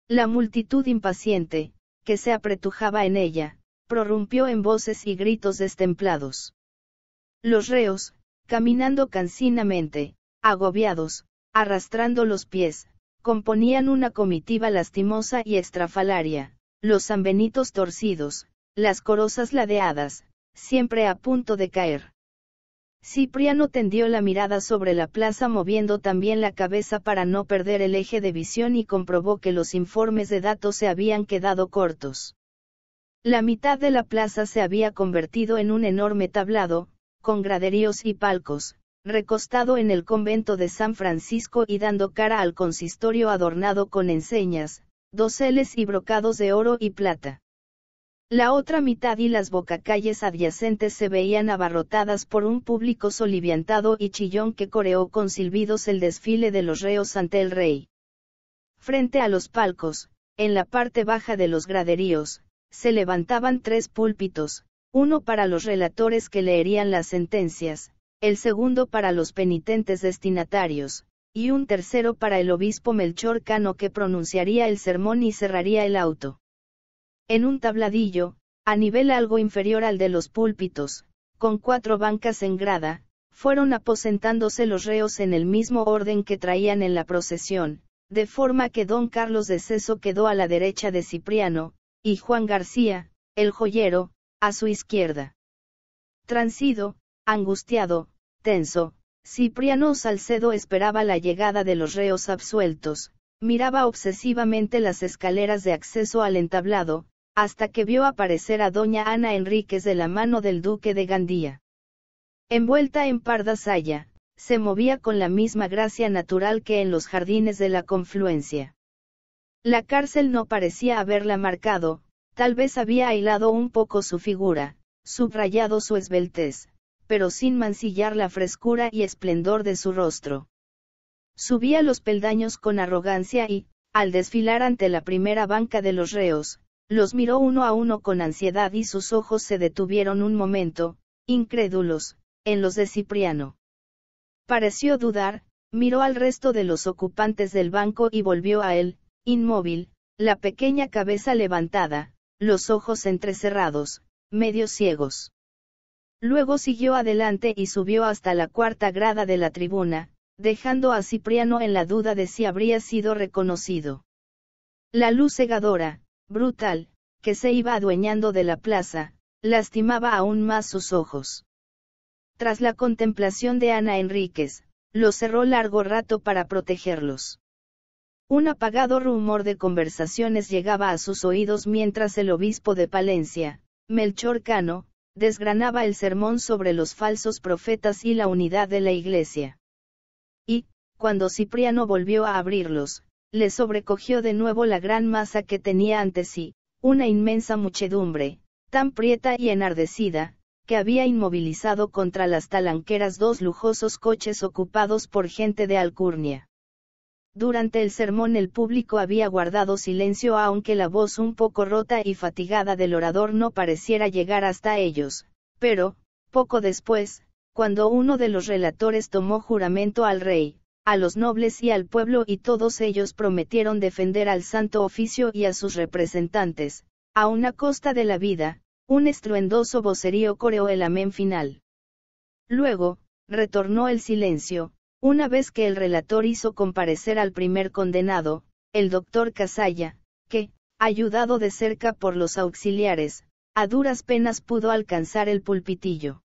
La multitud impaciente, que se apretujaba en ella, prorrumpió en voces y gritos destemplados. Los reos, caminando cansinamente, agobiados, arrastrando los pies, componían una comitiva lastimosa y estrafalaria, los sanbenitos torcidos, las corosas ladeadas, siempre a punto de caer. Cipriano tendió la mirada sobre la plaza moviendo también la cabeza para no perder el eje de visión y comprobó que los informes de datos se habían quedado cortos. La mitad de la plaza se había convertido en un enorme tablado, con graderíos y palcos, recostado en el convento de San Francisco y dando cara al consistorio adornado con enseñas, doseles y brocados de oro y plata. La otra mitad y las bocacalles adyacentes se veían abarrotadas por un público soliviantado y chillón que coreó con silbidos el desfile de los reos ante el rey. Frente a los palcos, en la parte baja de los graderíos, se levantaban tres púlpitos, uno para los relatores que leerían las sentencias, el segundo para los penitentes destinatarios, y un tercero para el obispo Melchor Cano que pronunciaría el sermón y cerraría el auto. En un tabladillo, a nivel algo inferior al de los púlpitos, con cuatro bancas en grada, fueron aposentándose los reos en el mismo orden que traían en la procesión, de forma que don Carlos de Ceso quedó a la derecha de Cipriano, y Juan García, el joyero, a su izquierda. Transido, angustiado, tenso, Cipriano Salcedo esperaba la llegada de los reos absueltos, miraba obsesivamente las escaleras de acceso al entablado, hasta que vio aparecer a doña Ana Enríquez de la mano del duque de Gandía. Envuelta en parda saya, se movía con la misma gracia natural que en los jardines de la confluencia. La cárcel no parecía haberla marcado, Tal vez había aislado un poco su figura, subrayado su esbeltez, pero sin mancillar la frescura y esplendor de su rostro. Subía los peldaños con arrogancia y, al desfilar ante la primera banca de los reos, los miró uno a uno con ansiedad y sus ojos se detuvieron un momento, incrédulos, en los de Cipriano. Pareció dudar, miró al resto de los ocupantes del banco y volvió a él, inmóvil, la pequeña cabeza levantada, los ojos entrecerrados, medio ciegos. Luego siguió adelante y subió hasta la cuarta grada de la tribuna, dejando a Cipriano en la duda de si habría sido reconocido. La luz cegadora, brutal, que se iba adueñando de la plaza, lastimaba aún más sus ojos. Tras la contemplación de Ana Enríquez, los cerró largo rato para protegerlos. Un apagado rumor de conversaciones llegaba a sus oídos mientras el obispo de Palencia, Melchor Cano, desgranaba el sermón sobre los falsos profetas y la unidad de la Iglesia. Y, cuando Cipriano volvió a abrirlos, le sobrecogió de nuevo la gran masa que tenía ante sí, una inmensa muchedumbre, tan prieta y enardecida, que había inmovilizado contra las talanqueras dos lujosos coches ocupados por gente de alcurnia. Durante el sermón el público había guardado silencio aunque la voz un poco rota y fatigada del orador no pareciera llegar hasta ellos, pero, poco después, cuando uno de los relatores tomó juramento al rey, a los nobles y al pueblo y todos ellos prometieron defender al santo oficio y a sus representantes, a una costa de la vida, un estruendoso vocerío coreó el amén final. Luego, retornó el silencio, una vez que el relator hizo comparecer al primer condenado, el doctor Casalla, que, ayudado de cerca por los auxiliares, a duras penas pudo alcanzar el pulpitillo.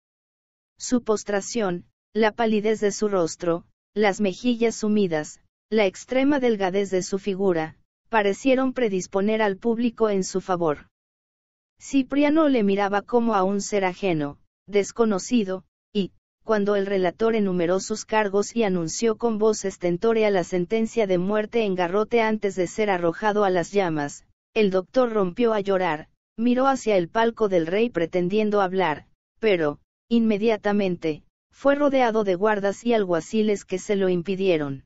Su postración, la palidez de su rostro, las mejillas sumidas, la extrema delgadez de su figura, parecieron predisponer al público en su favor. Cipriano le miraba como a un ser ajeno, desconocido, cuando el relator enumeró sus cargos y anunció con voz estentórea la sentencia de muerte en garrote antes de ser arrojado a las llamas, el doctor rompió a llorar, miró hacia el palco del rey pretendiendo hablar, pero, inmediatamente, fue rodeado de guardas y alguaciles que se lo impidieron.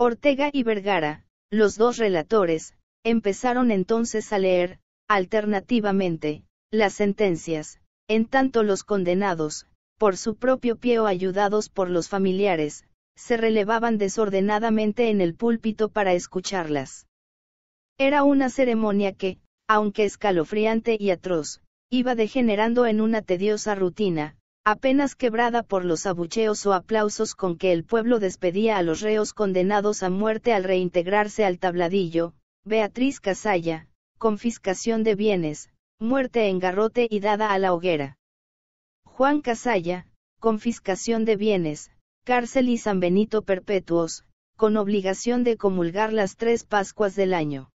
Ortega y Vergara, los dos relatores, empezaron entonces a leer, alternativamente, las sentencias, en tanto los condenados, por su propio pie o ayudados por los familiares, se relevaban desordenadamente en el púlpito para escucharlas. Era una ceremonia que, aunque escalofriante y atroz, iba degenerando en una tediosa rutina, apenas quebrada por los abucheos o aplausos con que el pueblo despedía a los reos condenados a muerte al reintegrarse al tabladillo, Beatriz Casalla, confiscación de bienes, muerte en garrote y dada a la hoguera. Juan Casalla, confiscación de bienes, cárcel y San Benito perpetuos, con obligación de comulgar las tres Pascuas del año.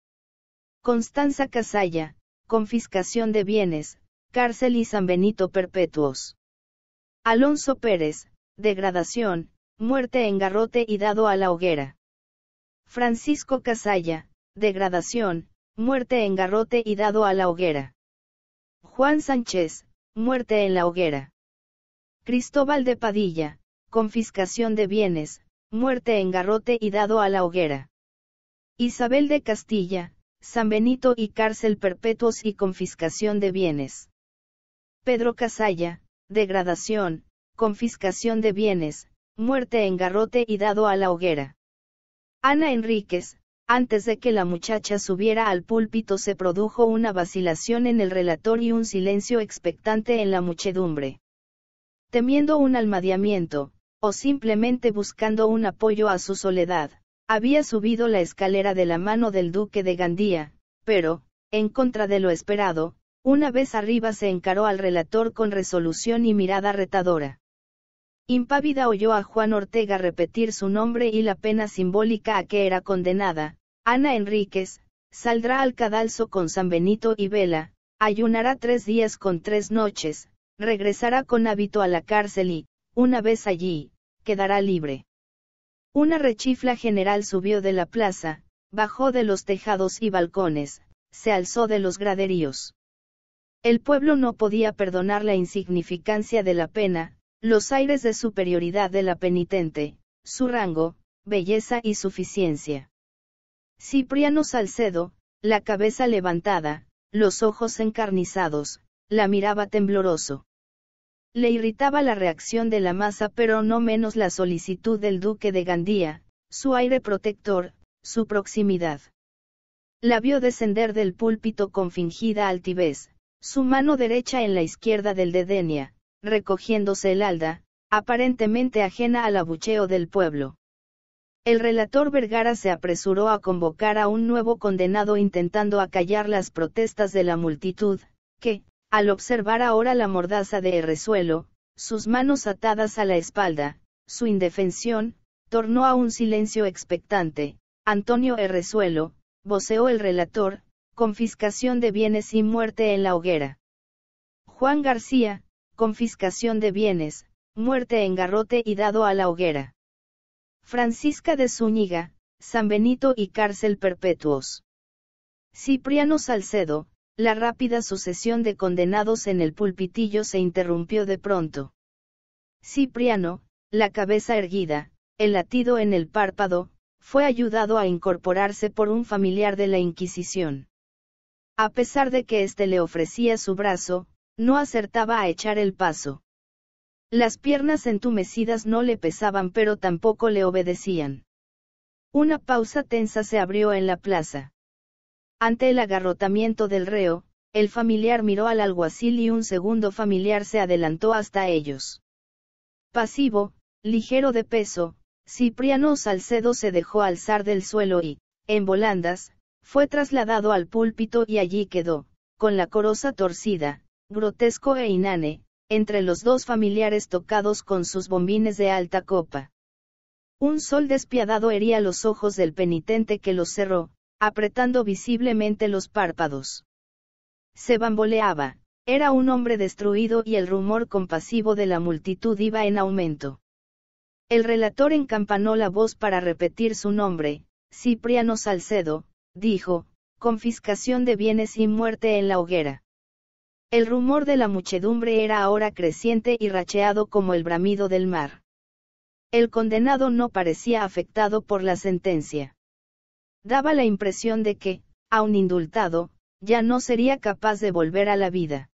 Constanza Casalla, confiscación de bienes, cárcel y San Benito perpetuos. Alonso Pérez, degradación, muerte en garrote y dado a la hoguera. Francisco Casalla, degradación, muerte en garrote y dado a la hoguera. Juan Sánchez, Muerte en la hoguera. Cristóbal de Padilla, confiscación de bienes, muerte en garrote y dado a la hoguera. Isabel de Castilla, San Benito y cárcel perpetuos y confiscación de bienes. Pedro Casalla, degradación, confiscación de bienes, muerte en garrote y dado a la hoguera. Ana Enríquez, antes de que la muchacha subiera al púlpito se produjo una vacilación en el relator y un silencio expectante en la muchedumbre. Temiendo un almadiamiento, o simplemente buscando un apoyo a su soledad, había subido la escalera de la mano del duque de Gandía, pero, en contra de lo esperado, una vez arriba se encaró al relator con resolución y mirada retadora. Impávida oyó a Juan Ortega repetir su nombre y la pena simbólica a que era condenada, Ana Enríquez, saldrá al cadalso con San Benito y Vela, ayunará tres días con tres noches, regresará con hábito a la cárcel y, una vez allí, quedará libre. Una rechifla general subió de la plaza, bajó de los tejados y balcones, se alzó de los graderíos. El pueblo no podía perdonar la insignificancia de la pena, los aires de superioridad de la penitente, su rango, belleza y suficiencia. Cipriano Salcedo, la cabeza levantada, los ojos encarnizados, la miraba tembloroso. Le irritaba la reacción de la masa pero no menos la solicitud del duque de Gandía, su aire protector, su proximidad. La vio descender del púlpito con fingida altivez, su mano derecha en la izquierda del de Denia, recogiéndose el alda, aparentemente ajena al abucheo del pueblo. El relator Vergara se apresuró a convocar a un nuevo condenado intentando acallar las protestas de la multitud, que, al observar ahora la mordaza de Suelo, sus manos atadas a la espalda, su indefensión, tornó a un silencio expectante. Antonio Suelo, voceó el relator, confiscación de bienes y muerte en la hoguera. Juan García, confiscación de bienes, muerte en garrote y dado a la hoguera. Francisca de Zúñiga, San Benito y cárcel perpetuos. Cipriano Salcedo, la rápida sucesión de condenados en el pulpitillo se interrumpió de pronto. Cipriano, la cabeza erguida, el latido en el párpado, fue ayudado a incorporarse por un familiar de la Inquisición. A pesar de que éste le ofrecía su brazo, no acertaba a echar el paso. Las piernas entumecidas no le pesaban pero tampoco le obedecían. Una pausa tensa se abrió en la plaza. Ante el agarrotamiento del reo, el familiar miró al alguacil y un segundo familiar se adelantó hasta ellos. Pasivo, ligero de peso, Cipriano Salcedo se dejó alzar del suelo y, en volandas, fue trasladado al púlpito y allí quedó, con la corosa torcida, grotesco e inane, entre los dos familiares tocados con sus bombines de alta copa. Un sol despiadado hería los ojos del penitente que los cerró, apretando visiblemente los párpados. Se bamboleaba, era un hombre destruido y el rumor compasivo de la multitud iba en aumento. El relator encampanó la voz para repetir su nombre, Cipriano Salcedo, dijo, confiscación de bienes y muerte en la hoguera. El rumor de la muchedumbre era ahora creciente y racheado como el bramido del mar. El condenado no parecía afectado por la sentencia. Daba la impresión de que, aun indultado, ya no sería capaz de volver a la vida.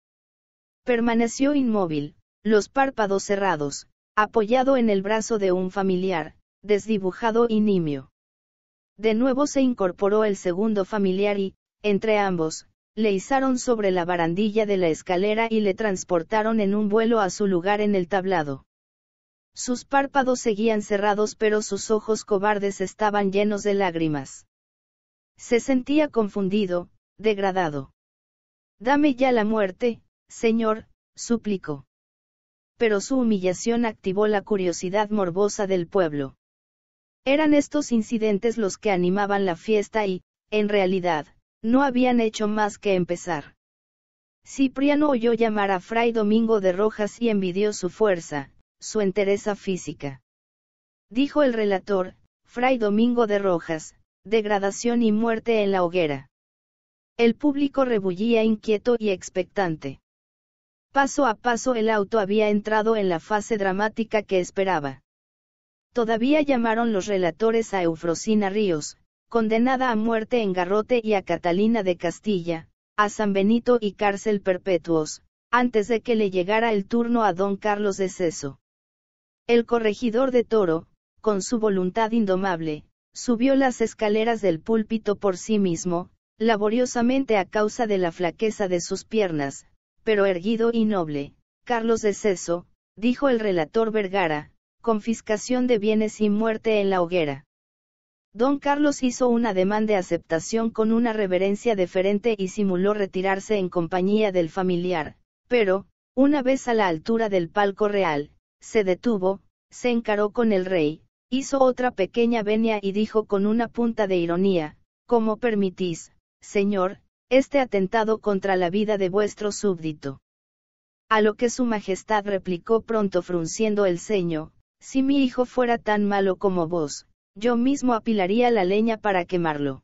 Permaneció inmóvil, los párpados cerrados, apoyado en el brazo de un familiar, desdibujado y nimio. De nuevo se incorporó el segundo familiar y, entre ambos, le izaron sobre la barandilla de la escalera y le transportaron en un vuelo a su lugar en el tablado. Sus párpados seguían cerrados pero sus ojos cobardes estaban llenos de lágrimas. Se sentía confundido, degradado. Dame ya la muerte, señor, suplicó. Pero su humillación activó la curiosidad morbosa del pueblo. Eran estos incidentes los que animaban la fiesta y, en realidad, no habían hecho más que empezar. Cipriano oyó llamar a Fray Domingo de Rojas y envidió su fuerza, su entereza física. Dijo el relator, Fray Domingo de Rojas, degradación y muerte en la hoguera. El público rebullía inquieto y expectante. Paso a paso el auto había entrado en la fase dramática que esperaba. Todavía llamaron los relatores a Eufrosina Ríos, condenada a muerte en garrote y a Catalina de Castilla, a San Benito y cárcel perpetuos, antes de que le llegara el turno a don Carlos de Ceso. El corregidor de Toro, con su voluntad indomable, subió las escaleras del púlpito por sí mismo, laboriosamente a causa de la flaqueza de sus piernas, pero erguido y noble. Carlos de Ceso, dijo el relator Vergara, confiscación de bienes y muerte en la hoguera. Don Carlos hizo un ademán de aceptación con una reverencia deferente y simuló retirarse en compañía del familiar, pero, una vez a la altura del palco real, se detuvo, se encaró con el rey, hizo otra pequeña venia y dijo con una punta de ironía, ¿Cómo permitís, señor, este atentado contra la vida de vuestro súbdito? A lo que su majestad replicó pronto frunciendo el ceño, si mi hijo fuera tan malo como vos, yo mismo apilaría la leña para quemarlo.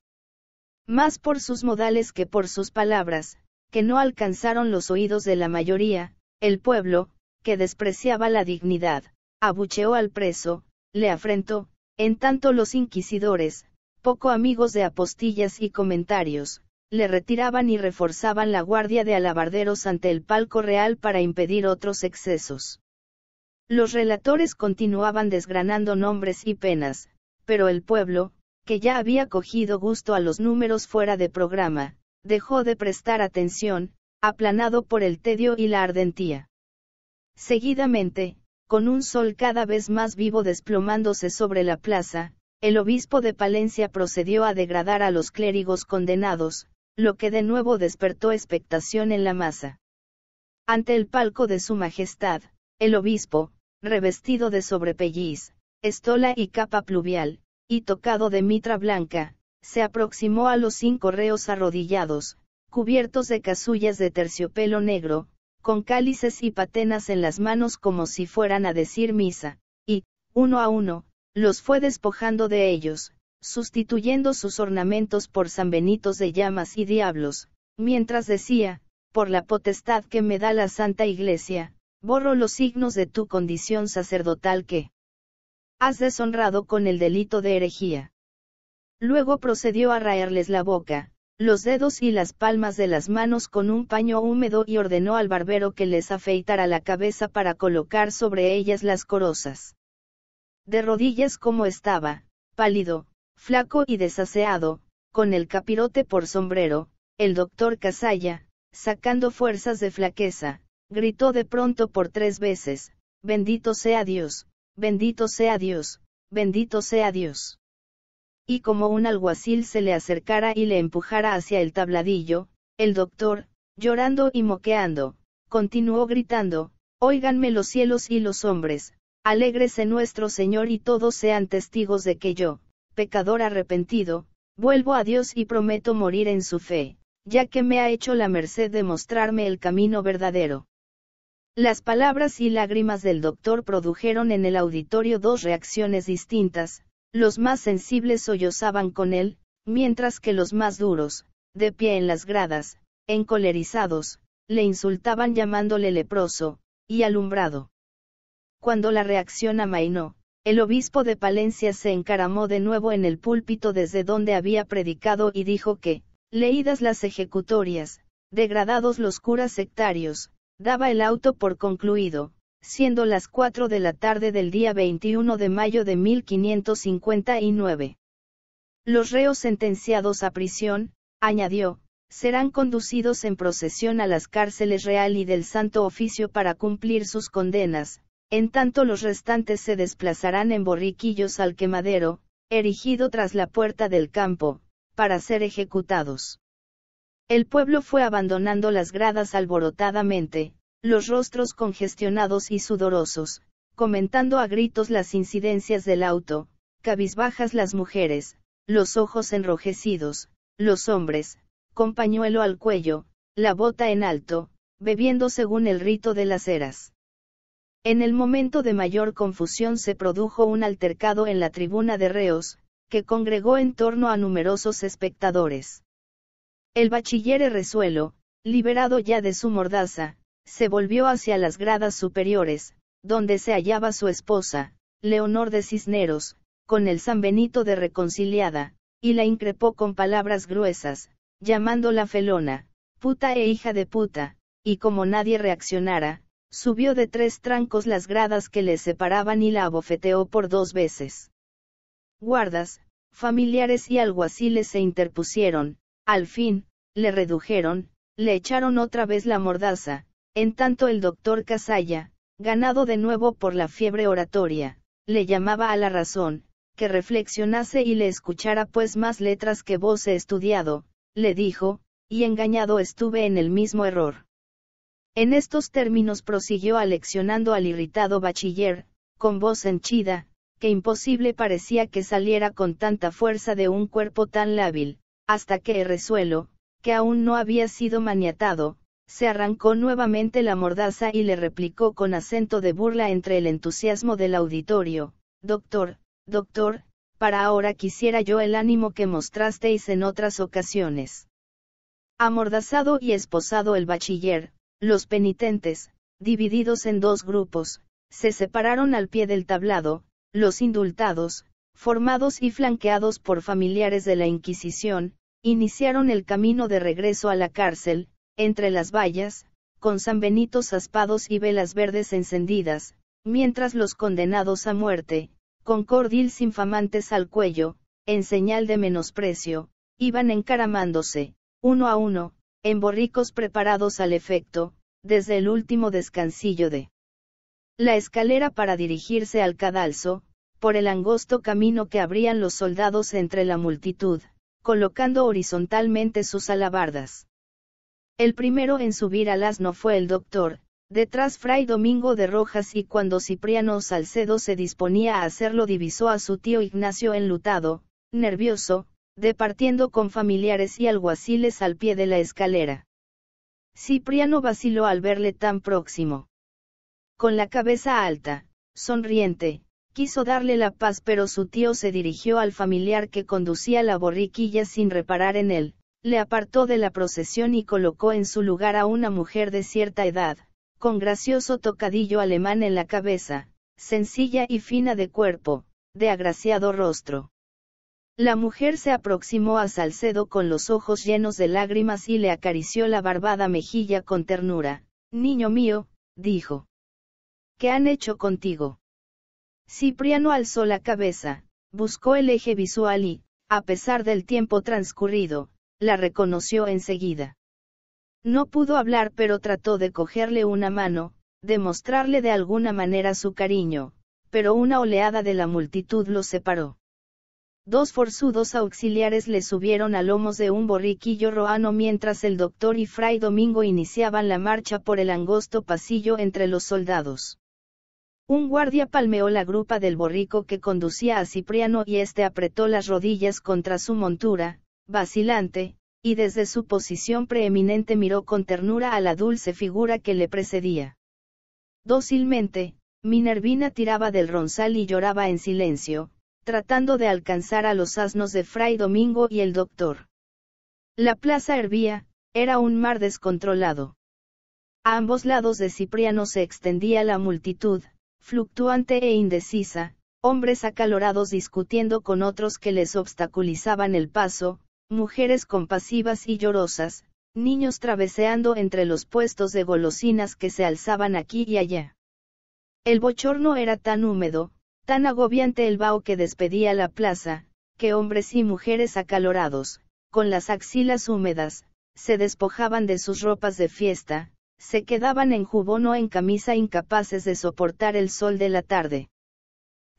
Más por sus modales que por sus palabras, que no alcanzaron los oídos de la mayoría, el pueblo, que despreciaba la dignidad, abucheó al preso, le afrentó, en tanto los inquisidores, poco amigos de apostillas y comentarios, le retiraban y reforzaban la guardia de alabarderos ante el palco real para impedir otros excesos. Los relatores continuaban desgranando nombres y penas, pero el pueblo, que ya había cogido gusto a los números fuera de programa, dejó de prestar atención, aplanado por el tedio y la ardentía. Seguidamente, con un sol cada vez más vivo desplomándose sobre la plaza, el obispo de Palencia procedió a degradar a los clérigos condenados, lo que de nuevo despertó expectación en la masa. Ante el palco de su Majestad, el obispo, revestido de sobrepelliz, estola y capa pluvial, y tocado de mitra blanca, se aproximó a los cinco reos arrodillados, cubiertos de casullas de terciopelo negro, con cálices y patenas en las manos como si fueran a decir misa, y, uno a uno, los fue despojando de ellos, sustituyendo sus ornamentos por sanbenitos de llamas y diablos, mientras decía, por la potestad que me da la Santa Iglesia, borro los signos de tu condición sacerdotal que, has deshonrado con el delito de herejía. Luego procedió a raerles la boca, los dedos y las palmas de las manos con un paño húmedo y ordenó al barbero que les afeitara la cabeza para colocar sobre ellas las corozas. De rodillas como estaba, pálido, flaco y desaseado, con el capirote por sombrero, el doctor Casalla, sacando fuerzas de flaqueza, gritó de pronto por tres veces, bendito sea Dios, Bendito sea Dios, bendito sea Dios. Y como un alguacil se le acercara y le empujara hacia el tabladillo, el doctor, llorando y moqueando, continuó gritando, Óiganme los cielos y los hombres, alégrese nuestro Señor y todos sean testigos de que yo, pecador arrepentido, vuelvo a Dios y prometo morir en su fe, ya que me ha hecho la merced de mostrarme el camino verdadero. Las palabras y lágrimas del doctor produjeron en el auditorio dos reacciones distintas, los más sensibles sollozaban con él, mientras que los más duros, de pie en las gradas, encolerizados, le insultaban llamándole leproso, y alumbrado. Cuando la reacción amainó, el obispo de Palencia se encaramó de nuevo en el púlpito desde donde había predicado y dijo que, leídas las ejecutorias, degradados los curas sectarios, Daba el auto por concluido, siendo las cuatro de la tarde del día 21 de mayo de 1559. Los reos sentenciados a prisión, añadió, serán conducidos en procesión a las cárceles real y del Santo Oficio para cumplir sus condenas, en tanto los restantes se desplazarán en borriquillos al quemadero, erigido tras la puerta del campo, para ser ejecutados. El pueblo fue abandonando las gradas alborotadamente, los rostros congestionados y sudorosos, comentando a gritos las incidencias del auto, cabizbajas las mujeres, los ojos enrojecidos, los hombres, con pañuelo al cuello, la bota en alto, bebiendo según el rito de las eras. En el momento de mayor confusión se produjo un altercado en la tribuna de reos, que congregó en torno a numerosos espectadores. El bachiller Resuelo, liberado ya de su mordaza, se volvió hacia las gradas superiores, donde se hallaba su esposa, Leonor de Cisneros, con el San Benito de reconciliada, y la increpó con palabras gruesas, llamándola felona, puta e hija de puta, y como nadie reaccionara, subió de tres trancos las gradas que le separaban y la abofeteó por dos veces. Guardas, familiares y alguaciles se interpusieron, al fin, le redujeron, le echaron otra vez la mordaza, en tanto el doctor Casalla, ganado de nuevo por la fiebre oratoria, le llamaba a la razón, que reflexionase y le escuchara pues más letras que vos he estudiado, le dijo, y engañado estuve en el mismo error. En estos términos prosiguió aleccionando al irritado bachiller, con voz henchida, que imposible parecía que saliera con tanta fuerza de un cuerpo tan lábil, hasta que resuelo, que aún no había sido maniatado, se arrancó nuevamente la mordaza y le replicó con acento de burla entre el entusiasmo del auditorio, Doctor, doctor, para ahora quisiera yo el ánimo que mostrasteis en otras ocasiones. Amordazado y esposado el bachiller, los penitentes, divididos en dos grupos, se separaron al pie del tablado, los indultados, formados y flanqueados por familiares de la Inquisición, iniciaron el camino de regreso a la cárcel, entre las vallas, con sanbenitos aspados y velas verdes encendidas, mientras los condenados a muerte, con cordils infamantes al cuello, en señal de menosprecio, iban encaramándose, uno a uno, en borricos preparados al efecto, desde el último descansillo de la escalera para dirigirse al cadalso, por el angosto camino que abrían los soldados entre la multitud, colocando horizontalmente sus alabardas. El primero en subir al asno fue el doctor, detrás Fray Domingo de Rojas y cuando Cipriano Salcedo se disponía a hacerlo divisó a su tío Ignacio enlutado, nervioso, departiendo con familiares y alguaciles al pie de la escalera. Cipriano vaciló al verle tan próximo. Con la cabeza alta, sonriente, Quiso darle la paz pero su tío se dirigió al familiar que conducía la borriquilla sin reparar en él, le apartó de la procesión y colocó en su lugar a una mujer de cierta edad, con gracioso tocadillo alemán en la cabeza, sencilla y fina de cuerpo, de agraciado rostro. La mujer se aproximó a Salcedo con los ojos llenos de lágrimas y le acarició la barbada mejilla con ternura. Niño mío, dijo. ¿Qué han hecho contigo? Cipriano alzó la cabeza, buscó el eje visual y, a pesar del tiempo transcurrido, la reconoció enseguida. No pudo hablar pero trató de cogerle una mano, de mostrarle de alguna manera su cariño, pero una oleada de la multitud lo separó. Dos forzudos auxiliares le subieron a lomos de un borriquillo roano mientras el doctor y Fray Domingo iniciaban la marcha por el angosto pasillo entre los soldados. Un guardia palmeó la grupa del borrico que conducía a Cipriano y este apretó las rodillas contra su montura, vacilante, y desde su posición preeminente miró con ternura a la dulce figura que le precedía. Dócilmente, Minervina tiraba del ronzal y lloraba en silencio, tratando de alcanzar a los asnos de Fray Domingo y el doctor. La plaza hervía, era un mar descontrolado. A ambos lados de Cipriano se extendía la multitud, fluctuante e indecisa, hombres acalorados discutiendo con otros que les obstaculizaban el paso, mujeres compasivas y llorosas, niños traveseando entre los puestos de golosinas que se alzaban aquí y allá. El bochorno era tan húmedo, tan agobiante el vaho que despedía la plaza, que hombres y mujeres acalorados, con las axilas húmedas, se despojaban de sus ropas de fiesta, se quedaban en jubón o en camisa incapaces de soportar el sol de la tarde.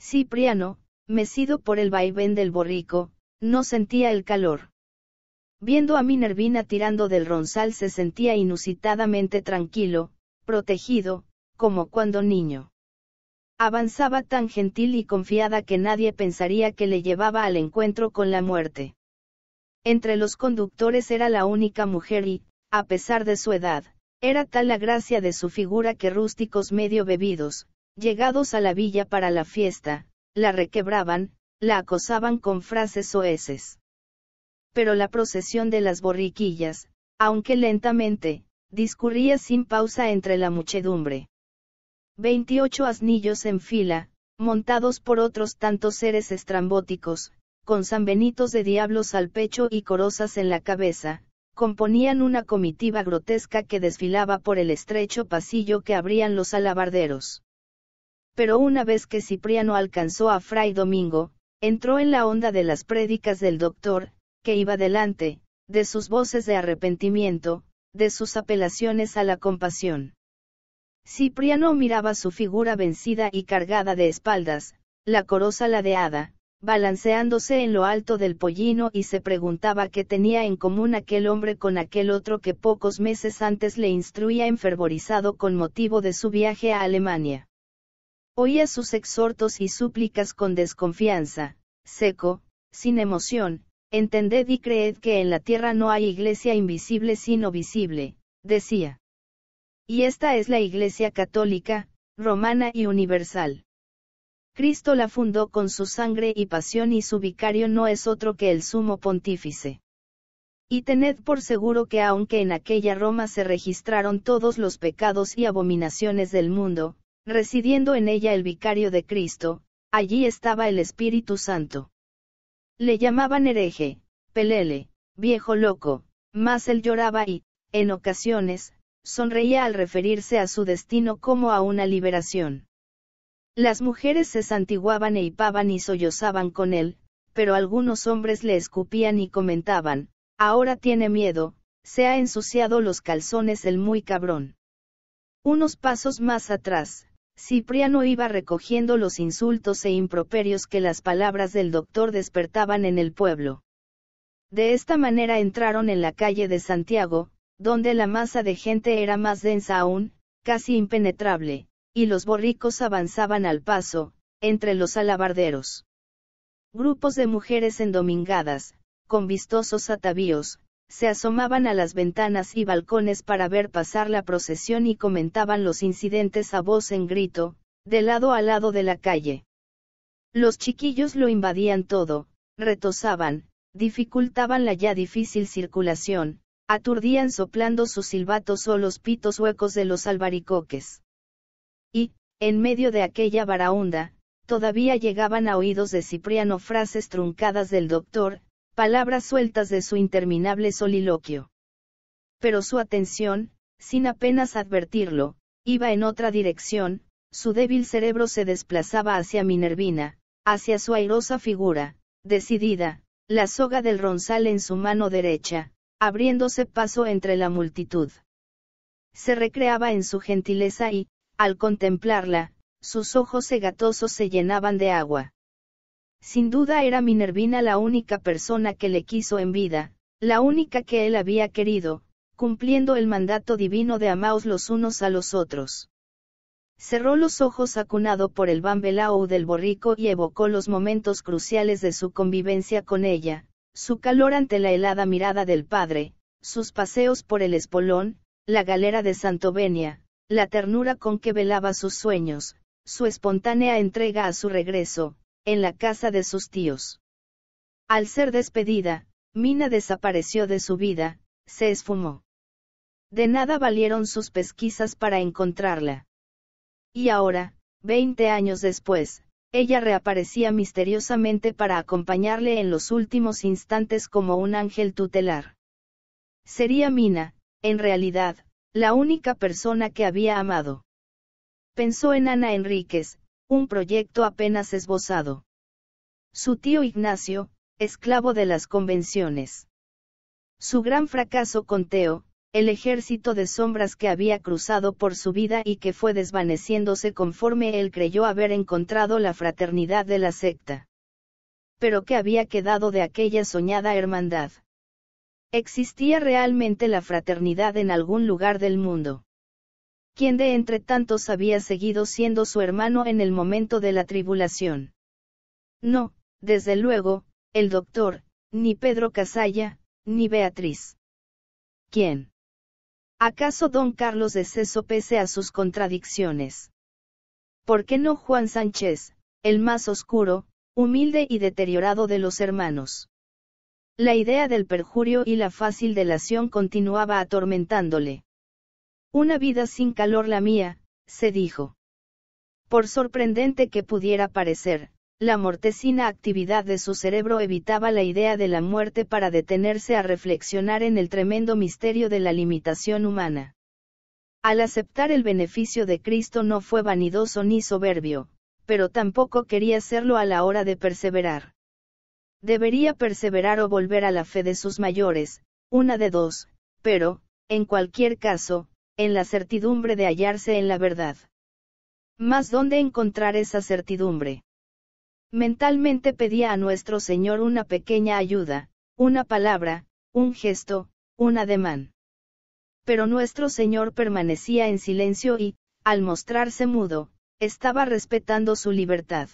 Cipriano, mecido por el vaivén del borrico, no sentía el calor. Viendo a Minervina tirando del ronzal se sentía inusitadamente tranquilo, protegido, como cuando niño. Avanzaba tan gentil y confiada que nadie pensaría que le llevaba al encuentro con la muerte. Entre los conductores era la única mujer y, a pesar de su edad, era tal la gracia de su figura que rústicos medio bebidos, llegados a la villa para la fiesta, la requebraban, la acosaban con frases soeces. Pero la procesión de las borriquillas, aunque lentamente, discurría sin pausa entre la muchedumbre. Veintiocho asnillos en fila, montados por otros tantos seres estrambóticos, con sanbenitos de diablos al pecho y corozas en la cabeza, componían una comitiva grotesca que desfilaba por el estrecho pasillo que abrían los alabarderos. Pero una vez que Cipriano alcanzó a Fray Domingo, entró en la onda de las prédicas del doctor, que iba delante, de sus voces de arrepentimiento, de sus apelaciones a la compasión. Cipriano miraba su figura vencida y cargada de espaldas, la corosa ladeada, balanceándose en lo alto del pollino y se preguntaba qué tenía en común aquel hombre con aquel otro que pocos meses antes le instruía enfervorizado con motivo de su viaje a Alemania. Oía sus exhortos y súplicas con desconfianza, seco, sin emoción, entended y creed que en la tierra no hay iglesia invisible sino visible, decía. Y esta es la iglesia católica, romana y universal. Cristo la fundó con su sangre y pasión y su vicario no es otro que el sumo pontífice. Y tened por seguro que aunque en aquella Roma se registraron todos los pecados y abominaciones del mundo, residiendo en ella el vicario de Cristo, allí estaba el Espíritu Santo. Le llamaban hereje, pelele, viejo loco, mas él lloraba y, en ocasiones, sonreía al referirse a su destino como a una liberación. Las mujeres se santiguaban e hipaban y sollozaban con él, pero algunos hombres le escupían y comentaban, ahora tiene miedo, se ha ensuciado los calzones el muy cabrón. Unos pasos más atrás, Cipriano iba recogiendo los insultos e improperios que las palabras del doctor despertaban en el pueblo. De esta manera entraron en la calle de Santiago, donde la masa de gente era más densa aún, casi impenetrable y los borricos avanzaban al paso, entre los alabarderos. Grupos de mujeres endomingadas, con vistosos atavíos, se asomaban a las ventanas y balcones para ver pasar la procesión y comentaban los incidentes a voz en grito, de lado a lado de la calle. Los chiquillos lo invadían todo, retosaban, dificultaban la ya difícil circulación, aturdían soplando sus silbatos o los pitos huecos de los albaricoques. Y, en medio de aquella baraúnda, todavía llegaban a oídos de Cipriano frases truncadas del doctor, palabras sueltas de su interminable soliloquio. Pero su atención, sin apenas advertirlo, iba en otra dirección, su débil cerebro se desplazaba hacia Minervina, hacia su airosa figura, decidida, la soga del ronzal en su mano derecha, abriéndose paso entre la multitud. Se recreaba en su gentileza y, al contemplarla, sus ojos egatosos se llenaban de agua. Sin duda era Minervina la única persona que le quiso en vida, la única que él había querido, cumpliendo el mandato divino de amaos los unos a los otros. Cerró los ojos acunado por el bambelao del borrico y evocó los momentos cruciales de su convivencia con ella, su calor ante la helada mirada del padre, sus paseos por el espolón, la galera de Santovenia, la ternura con que velaba sus sueños, su espontánea entrega a su regreso, en la casa de sus tíos. Al ser despedida, Mina desapareció de su vida, se esfumó. De nada valieron sus pesquisas para encontrarla. Y ahora, veinte años después, ella reaparecía misteriosamente para acompañarle en los últimos instantes como un ángel tutelar. Sería Mina, en realidad, la única persona que había amado. Pensó en Ana Enríquez, un proyecto apenas esbozado. Su tío Ignacio, esclavo de las convenciones. Su gran fracaso con Teo, el ejército de sombras que había cruzado por su vida y que fue desvaneciéndose conforme él creyó haber encontrado la fraternidad de la secta. Pero ¿qué había quedado de aquella soñada hermandad. ¿Existía realmente la fraternidad en algún lugar del mundo? ¿Quién de entre tantos había seguido siendo su hermano en el momento de la tribulación? No, desde luego, el doctor, ni Pedro Casalla, ni Beatriz. ¿Quién? ¿Acaso don Carlos de Ceso pese a sus contradicciones? ¿Por qué no Juan Sánchez, el más oscuro, humilde y deteriorado de los hermanos? La idea del perjurio y la fácil delación continuaba atormentándole. Una vida sin calor la mía, se dijo. Por sorprendente que pudiera parecer, la mortecina actividad de su cerebro evitaba la idea de la muerte para detenerse a reflexionar en el tremendo misterio de la limitación humana. Al aceptar el beneficio de Cristo no fue vanidoso ni soberbio, pero tampoco quería serlo a la hora de perseverar. Debería perseverar o volver a la fe de sus mayores, una de dos, pero, en cualquier caso, en la certidumbre de hallarse en la verdad. ¿Más ¿dónde encontrar esa certidumbre? Mentalmente pedía a nuestro Señor una pequeña ayuda, una palabra, un gesto, un ademán. Pero nuestro Señor permanecía en silencio y, al mostrarse mudo, estaba respetando su libertad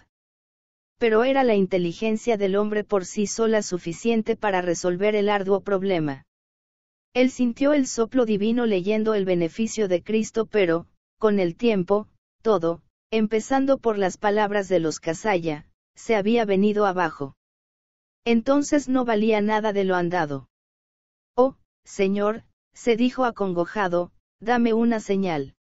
pero era la inteligencia del hombre por sí sola suficiente para resolver el arduo problema. Él sintió el soplo divino leyendo el beneficio de Cristo, pero, con el tiempo, todo, empezando por las palabras de los Casaya, se había venido abajo. Entonces no valía nada de lo andado. Oh, Señor, se dijo acongojado, dame una señal.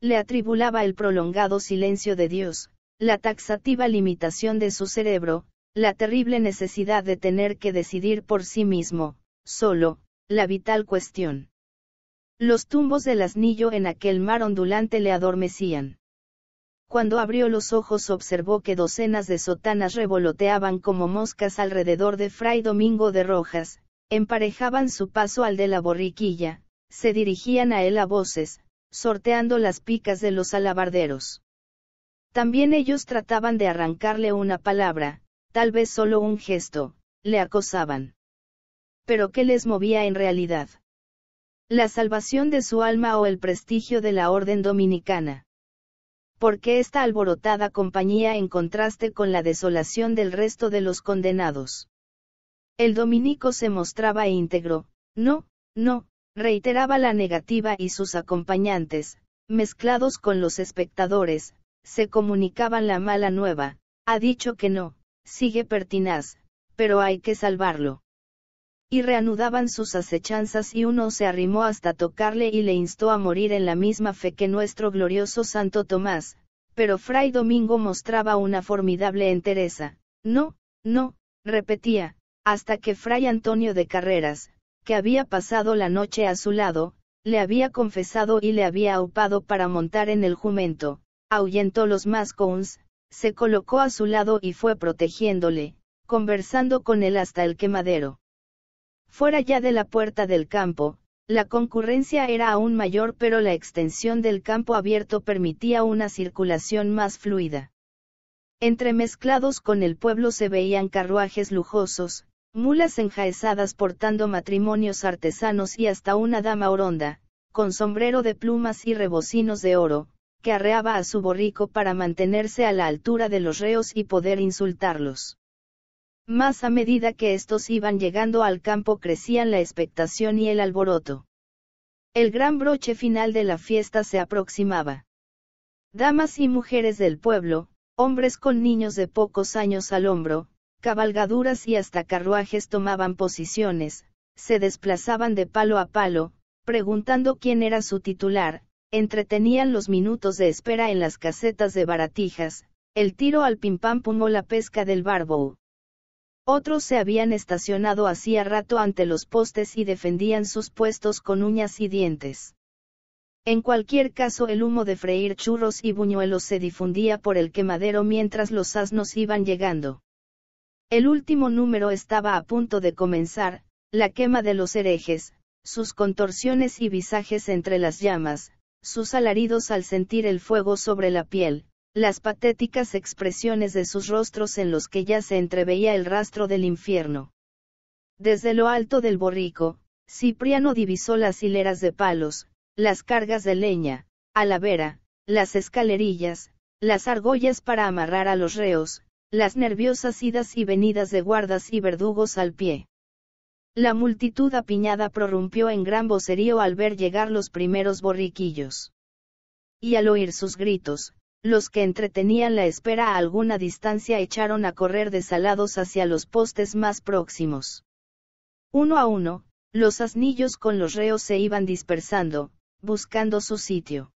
Le atribulaba el prolongado silencio de Dios, la taxativa limitación de su cerebro, la terrible necesidad de tener que decidir por sí mismo, solo, la vital cuestión. Los tumbos del asnillo en aquel mar ondulante le adormecían. Cuando abrió los ojos observó que docenas de sotanas revoloteaban como moscas alrededor de Fray Domingo de Rojas, emparejaban su paso al de la borriquilla, se dirigían a él a voces, sorteando las picas de los alabarderos. También ellos trataban de arrancarle una palabra, tal vez solo un gesto, le acosaban. Pero ¿qué les movía en realidad? La salvación de su alma o el prestigio de la orden dominicana. Porque esta alborotada compañía en contraste con la desolación del resto de los condenados? El dominico se mostraba íntegro, no, no, reiteraba la negativa y sus acompañantes, mezclados con los espectadores, se comunicaban la mala nueva, ha dicho que no, sigue Pertinaz, pero hay que salvarlo. Y reanudaban sus acechanzas y uno se arrimó hasta tocarle y le instó a morir en la misma fe que nuestro glorioso Santo Tomás, pero Fray Domingo mostraba una formidable entereza, no, no, repetía, hasta que Fray Antonio de Carreras, que había pasado la noche a su lado, le había confesado y le había aupado para montar en el jumento, ahuyentó los Mascons, se colocó a su lado y fue protegiéndole, conversando con él hasta el quemadero. Fuera ya de la puerta del campo, la concurrencia era aún mayor pero la extensión del campo abierto permitía una circulación más fluida. Entremezclados con el pueblo se veían carruajes lujosos, mulas enjaezadas portando matrimonios artesanos y hasta una dama oronda, con sombrero de plumas y rebocinos de oro, que arreaba a su borrico para mantenerse a la altura de los reos y poder insultarlos. Más a medida que estos iban llegando al campo crecían la expectación y el alboroto. El gran broche final de la fiesta se aproximaba. Damas y mujeres del pueblo, hombres con niños de pocos años al hombro, cabalgaduras y hasta carruajes tomaban posiciones, se desplazaban de palo a palo, preguntando quién era su titular, entretenían los minutos de espera en las casetas de baratijas, el tiro al pimpán o la pesca del barbo. Otros se habían estacionado hacía rato ante los postes y defendían sus puestos con uñas y dientes. En cualquier caso el humo de freír churros y buñuelos se difundía por el quemadero mientras los asnos iban llegando. El último número estaba a punto de comenzar, la quema de los herejes, sus contorsiones y visajes entre las llamas, sus alaridos al sentir el fuego sobre la piel, las patéticas expresiones de sus rostros en los que ya se entreveía el rastro del infierno. Desde lo alto del borrico, Cipriano divisó las hileras de palos, las cargas de leña, a vera, las escalerillas, las argollas para amarrar a los reos, las nerviosas idas y venidas de guardas y verdugos al pie. La multitud apiñada prorrumpió en gran vocerío al ver llegar los primeros borriquillos. Y al oír sus gritos, los que entretenían la espera a alguna distancia echaron a correr desalados hacia los postes más próximos. Uno a uno, los asnillos con los reos se iban dispersando, buscando su sitio.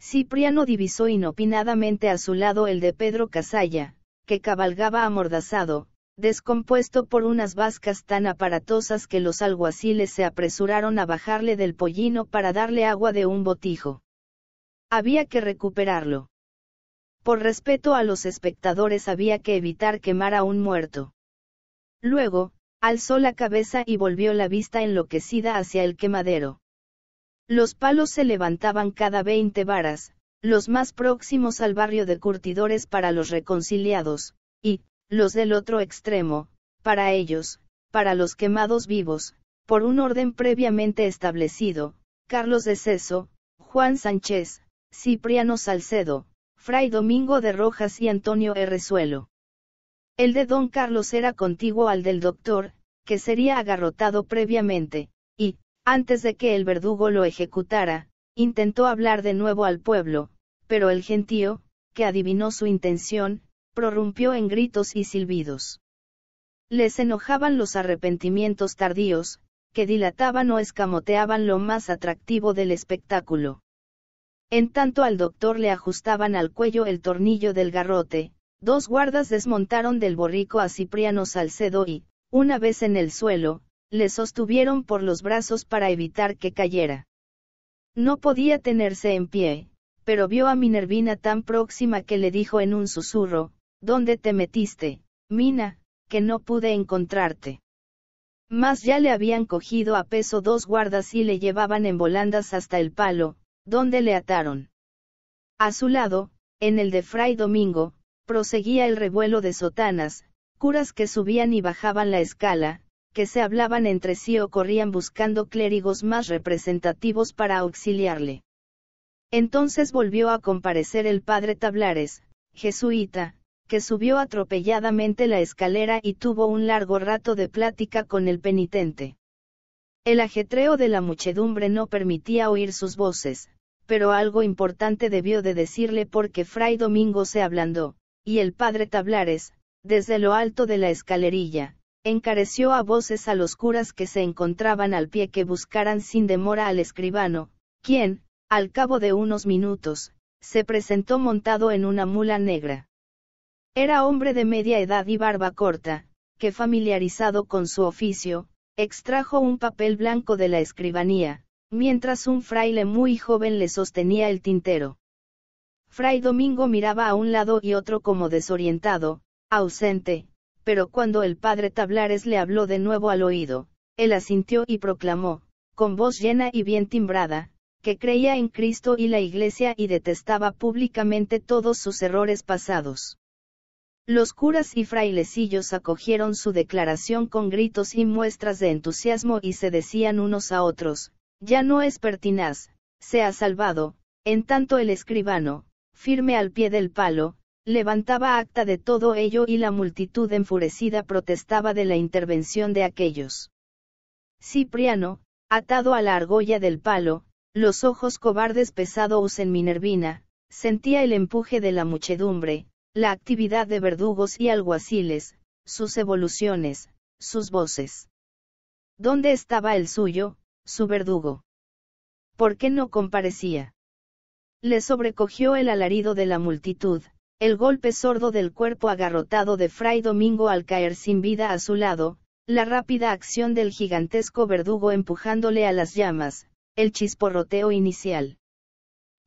Cipriano divisó inopinadamente a su lado el de Pedro Casalla, que cabalgaba amordazado, descompuesto por unas vascas tan aparatosas que los alguaciles se apresuraron a bajarle del pollino para darle agua de un botijo. Había que recuperarlo. Por respeto a los espectadores había que evitar quemar a un muerto. Luego, alzó la cabeza y volvió la vista enloquecida hacia el quemadero. Los palos se levantaban cada veinte varas, los más próximos al barrio de curtidores para los reconciliados, y, los del otro extremo, para ellos, para los quemados vivos, por un orden previamente establecido, Carlos de Ceso, Juan Sánchez, Cipriano Salcedo, Fray Domingo de Rojas y Antonio Suelo. El de don Carlos era contiguo al del doctor, que sería agarrotado previamente, y, antes de que el verdugo lo ejecutara, intentó hablar de nuevo al pueblo, pero el gentío, que adivinó su intención, prorrumpió en gritos y silbidos. Les enojaban los arrepentimientos tardíos, que dilataban o escamoteaban lo más atractivo del espectáculo. En tanto al doctor le ajustaban al cuello el tornillo del garrote, dos guardas desmontaron del borrico a Cipriano Salcedo y, una vez en el suelo, le sostuvieron por los brazos para evitar que cayera. No podía tenerse en pie, pero vio a Minervina tan próxima que le dijo en un susurro, ¿Dónde te metiste, Mina, que no pude encontrarte? Mas ya le habían cogido a peso dos guardas y le llevaban en volandas hasta el palo, donde le ataron. A su lado, en el de Fray Domingo, proseguía el revuelo de sotanas, curas que subían y bajaban la escala, que se hablaban entre sí o corrían buscando clérigos más representativos para auxiliarle. Entonces volvió a comparecer el padre Tablares, jesuita, que subió atropelladamente la escalera y tuvo un largo rato de plática con el penitente. El ajetreo de la muchedumbre no permitía oír sus voces, pero algo importante debió de decirle porque Fray Domingo se ablandó, y el padre Tablares, desde lo alto de la escalerilla, encareció a voces a los curas que se encontraban al pie que buscaran sin demora al escribano, quien, al cabo de unos minutos, se presentó montado en una mula negra. Era hombre de media edad y barba corta, que familiarizado con su oficio, extrajo un papel blanco de la escribanía, mientras un fraile muy joven le sostenía el tintero. Fray Domingo miraba a un lado y otro como desorientado, ausente, pero cuando el padre Tablares le habló de nuevo al oído, él asintió y proclamó, con voz llena y bien timbrada, que creía en Cristo y la Iglesia y detestaba públicamente todos sus errores pasados. Los curas y frailecillos acogieron su declaración con gritos y muestras de entusiasmo y se decían unos a otros, ya no es pertinaz, se ha salvado, en tanto el escribano, firme al pie del palo, levantaba acta de todo ello y la multitud enfurecida protestaba de la intervención de aquellos. Cipriano, atado a la argolla del palo, los ojos cobardes pesados en Minervina, sentía el empuje de la muchedumbre, la actividad de verdugos y alguaciles, sus evoluciones, sus voces. ¿Dónde estaba el suyo, su verdugo? ¿Por qué no comparecía? Le sobrecogió el alarido de la multitud, el golpe sordo del cuerpo agarrotado de Fray Domingo al caer sin vida a su lado, la rápida acción del gigantesco verdugo empujándole a las llamas, el chisporroteo inicial.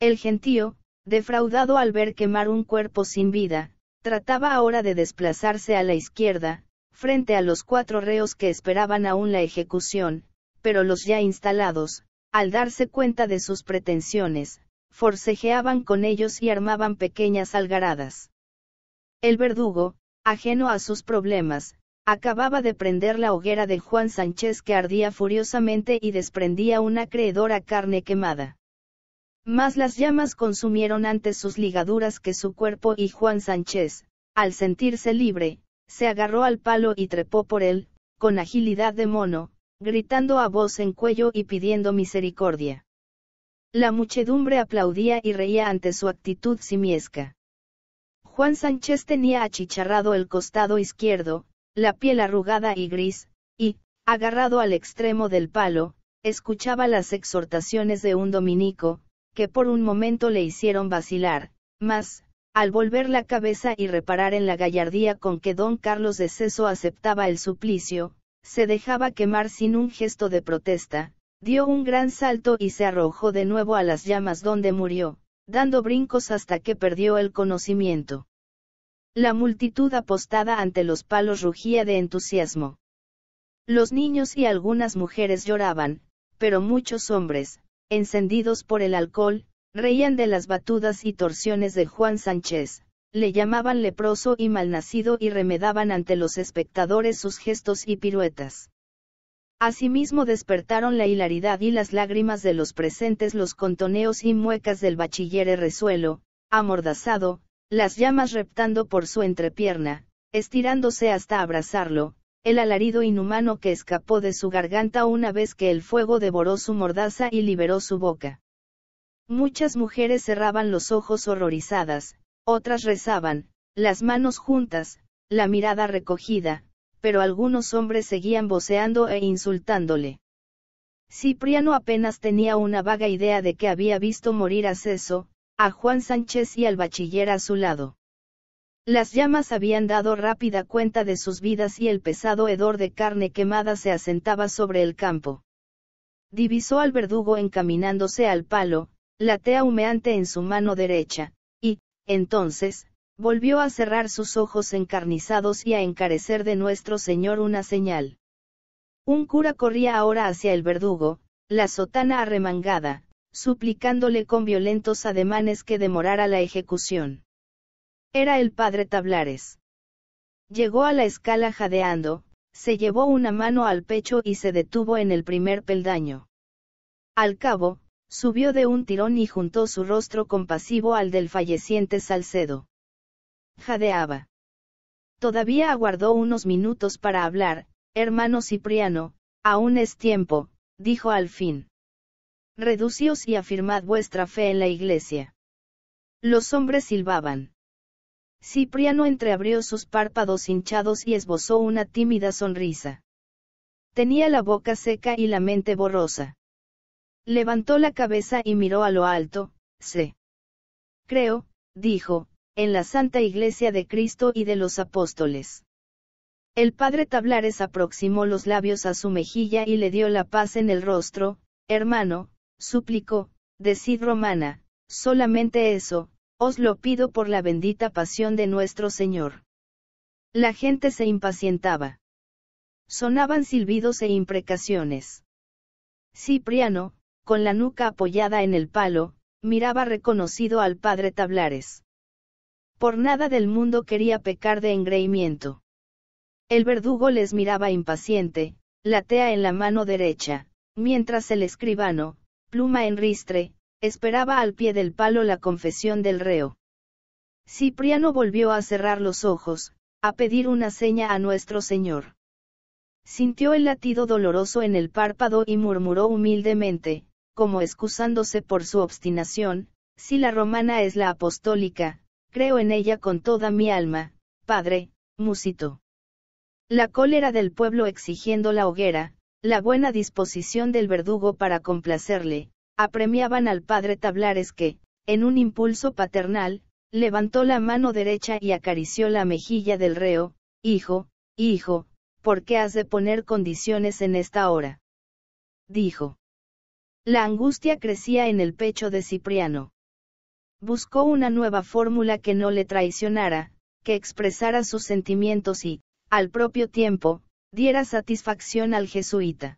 El gentío, Defraudado al ver quemar un cuerpo sin vida, trataba ahora de desplazarse a la izquierda, frente a los cuatro reos que esperaban aún la ejecución, pero los ya instalados, al darse cuenta de sus pretensiones, forcejeaban con ellos y armaban pequeñas algaradas. El verdugo, ajeno a sus problemas, acababa de prender la hoguera de Juan Sánchez que ardía furiosamente y desprendía una creedora carne quemada. Más las llamas consumieron antes sus ligaduras que su cuerpo y Juan Sánchez, al sentirse libre, se agarró al palo y trepó por él, con agilidad de mono, gritando a voz en cuello y pidiendo misericordia. La muchedumbre aplaudía y reía ante su actitud simiesca. Juan Sánchez tenía achicharrado el costado izquierdo, la piel arrugada y gris, y, agarrado al extremo del palo, escuchaba las exhortaciones de un dominico, que por un momento le hicieron vacilar, mas, al volver la cabeza y reparar en la gallardía con que don Carlos de Ceso aceptaba el suplicio, se dejaba quemar sin un gesto de protesta, dio un gran salto y se arrojó de nuevo a las llamas donde murió, dando brincos hasta que perdió el conocimiento. La multitud apostada ante los palos rugía de entusiasmo. Los niños y algunas mujeres lloraban, pero muchos hombres, encendidos por el alcohol, reían de las batudas y torsiones de Juan Sánchez, le llamaban leproso y malnacido y remedaban ante los espectadores sus gestos y piruetas. Asimismo despertaron la hilaridad y las lágrimas de los presentes los contoneos y muecas del bachiller resuelo, amordazado, las llamas reptando por su entrepierna, estirándose hasta abrazarlo, el alarido inhumano que escapó de su garganta una vez que el fuego devoró su mordaza y liberó su boca. Muchas mujeres cerraban los ojos horrorizadas, otras rezaban, las manos juntas, la mirada recogida, pero algunos hombres seguían voceando e insultándole. Cipriano apenas tenía una vaga idea de que había visto morir a Ceso, a Juan Sánchez y al bachiller a su lado. Las llamas habían dado rápida cuenta de sus vidas y el pesado hedor de carne quemada se asentaba sobre el campo. Divisó al verdugo encaminándose al palo, la tea humeante en su mano derecha, y, entonces, volvió a cerrar sus ojos encarnizados y a encarecer de nuestro Señor una señal. Un cura corría ahora hacia el verdugo, la sotana arremangada, suplicándole con violentos ademanes que demorara la ejecución. Era el padre Tablares. Llegó a la escala jadeando, se llevó una mano al pecho y se detuvo en el primer peldaño. Al cabo, subió de un tirón y juntó su rostro compasivo al del falleciente Salcedo. Jadeaba. Todavía aguardó unos minutos para hablar, hermano Cipriano, aún es tiempo, dijo al fin. Reducíos y afirmad vuestra fe en la iglesia. Los hombres silbaban. Cipriano entreabrió sus párpados hinchados y esbozó una tímida sonrisa. Tenía la boca seca y la mente borrosa. Levantó la cabeza y miró a lo alto, «Se. Creo, dijo, en la Santa Iglesia de Cristo y de los Apóstoles. El padre Tablares aproximó los labios a su mejilla y le dio la paz en el rostro, hermano, suplicó, decid romana, solamente eso, os lo pido por la bendita pasión de nuestro Señor. La gente se impacientaba. Sonaban silbidos e imprecaciones. Cipriano, con la nuca apoyada en el palo, miraba reconocido al padre Tablares. Por nada del mundo quería pecar de engreimiento. El verdugo les miraba impaciente, la tea en la mano derecha, mientras el escribano, pluma en ristre, Esperaba al pie del palo la confesión del reo. Cipriano volvió a cerrar los ojos, a pedir una seña a nuestro Señor. Sintió el latido doloroso en el párpado y murmuró humildemente, como excusándose por su obstinación, si la romana es la apostólica, creo en ella con toda mi alma, padre, musito. La cólera del pueblo exigiendo la hoguera, la buena disposición del verdugo para complacerle, apremiaban al padre Tablares que, en un impulso paternal, levantó la mano derecha y acarició la mejilla del reo, Hijo, hijo, ¿por qué has de poner condiciones en esta hora? Dijo. La angustia crecía en el pecho de Cipriano. Buscó una nueva fórmula que no le traicionara, que expresara sus sentimientos y, al propio tiempo, diera satisfacción al jesuita.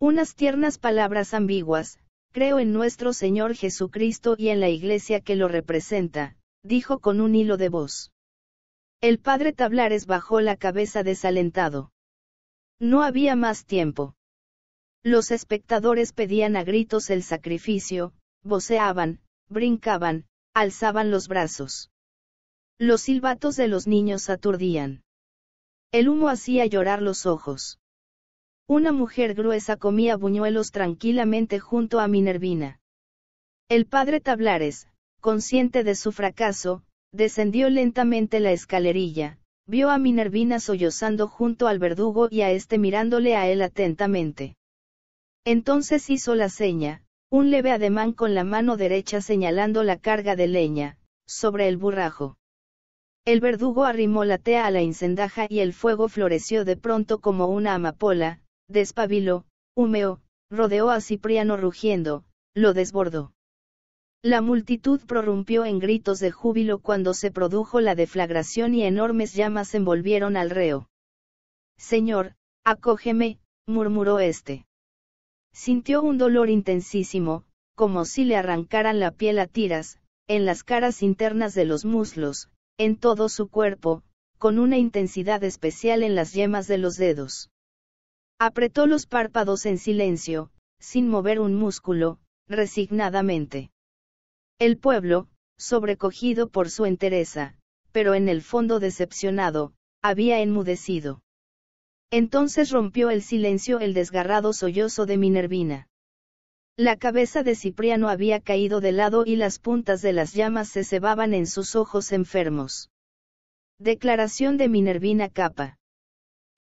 Unas tiernas palabras ambiguas, Creo en nuestro Señor Jesucristo y en la iglesia que lo representa, dijo con un hilo de voz. El padre Tablares bajó la cabeza desalentado. No había más tiempo. Los espectadores pedían a gritos el sacrificio, voceaban, brincaban, alzaban los brazos. Los silbatos de los niños aturdían. El humo hacía llorar los ojos. Una mujer gruesa comía buñuelos tranquilamente junto a Minervina. El padre Tablares, consciente de su fracaso, descendió lentamente la escalerilla, vio a Minervina sollozando junto al verdugo y a este mirándole a él atentamente. Entonces hizo la seña, un leve ademán con la mano derecha señalando la carga de leña, sobre el burrajo. El verdugo arrimó la tea a la incendaja y el fuego floreció de pronto como una amapola, Despabiló, humeó, rodeó a Cipriano rugiendo, lo desbordó. La multitud prorrumpió en gritos de júbilo cuando se produjo la deflagración y enormes llamas envolvieron al reo. Señor, acógeme, murmuró éste. Sintió un dolor intensísimo, como si le arrancaran la piel a tiras, en las caras internas de los muslos, en todo su cuerpo, con una intensidad especial en las yemas de los dedos. Apretó los párpados en silencio, sin mover un músculo, resignadamente. El pueblo, sobrecogido por su entereza, pero en el fondo decepcionado, había enmudecido. Entonces rompió el silencio el desgarrado sollozo de Minervina. La cabeza de Cipriano había caído de lado y las puntas de las llamas se cebaban en sus ojos enfermos. Declaración de Minervina Capa.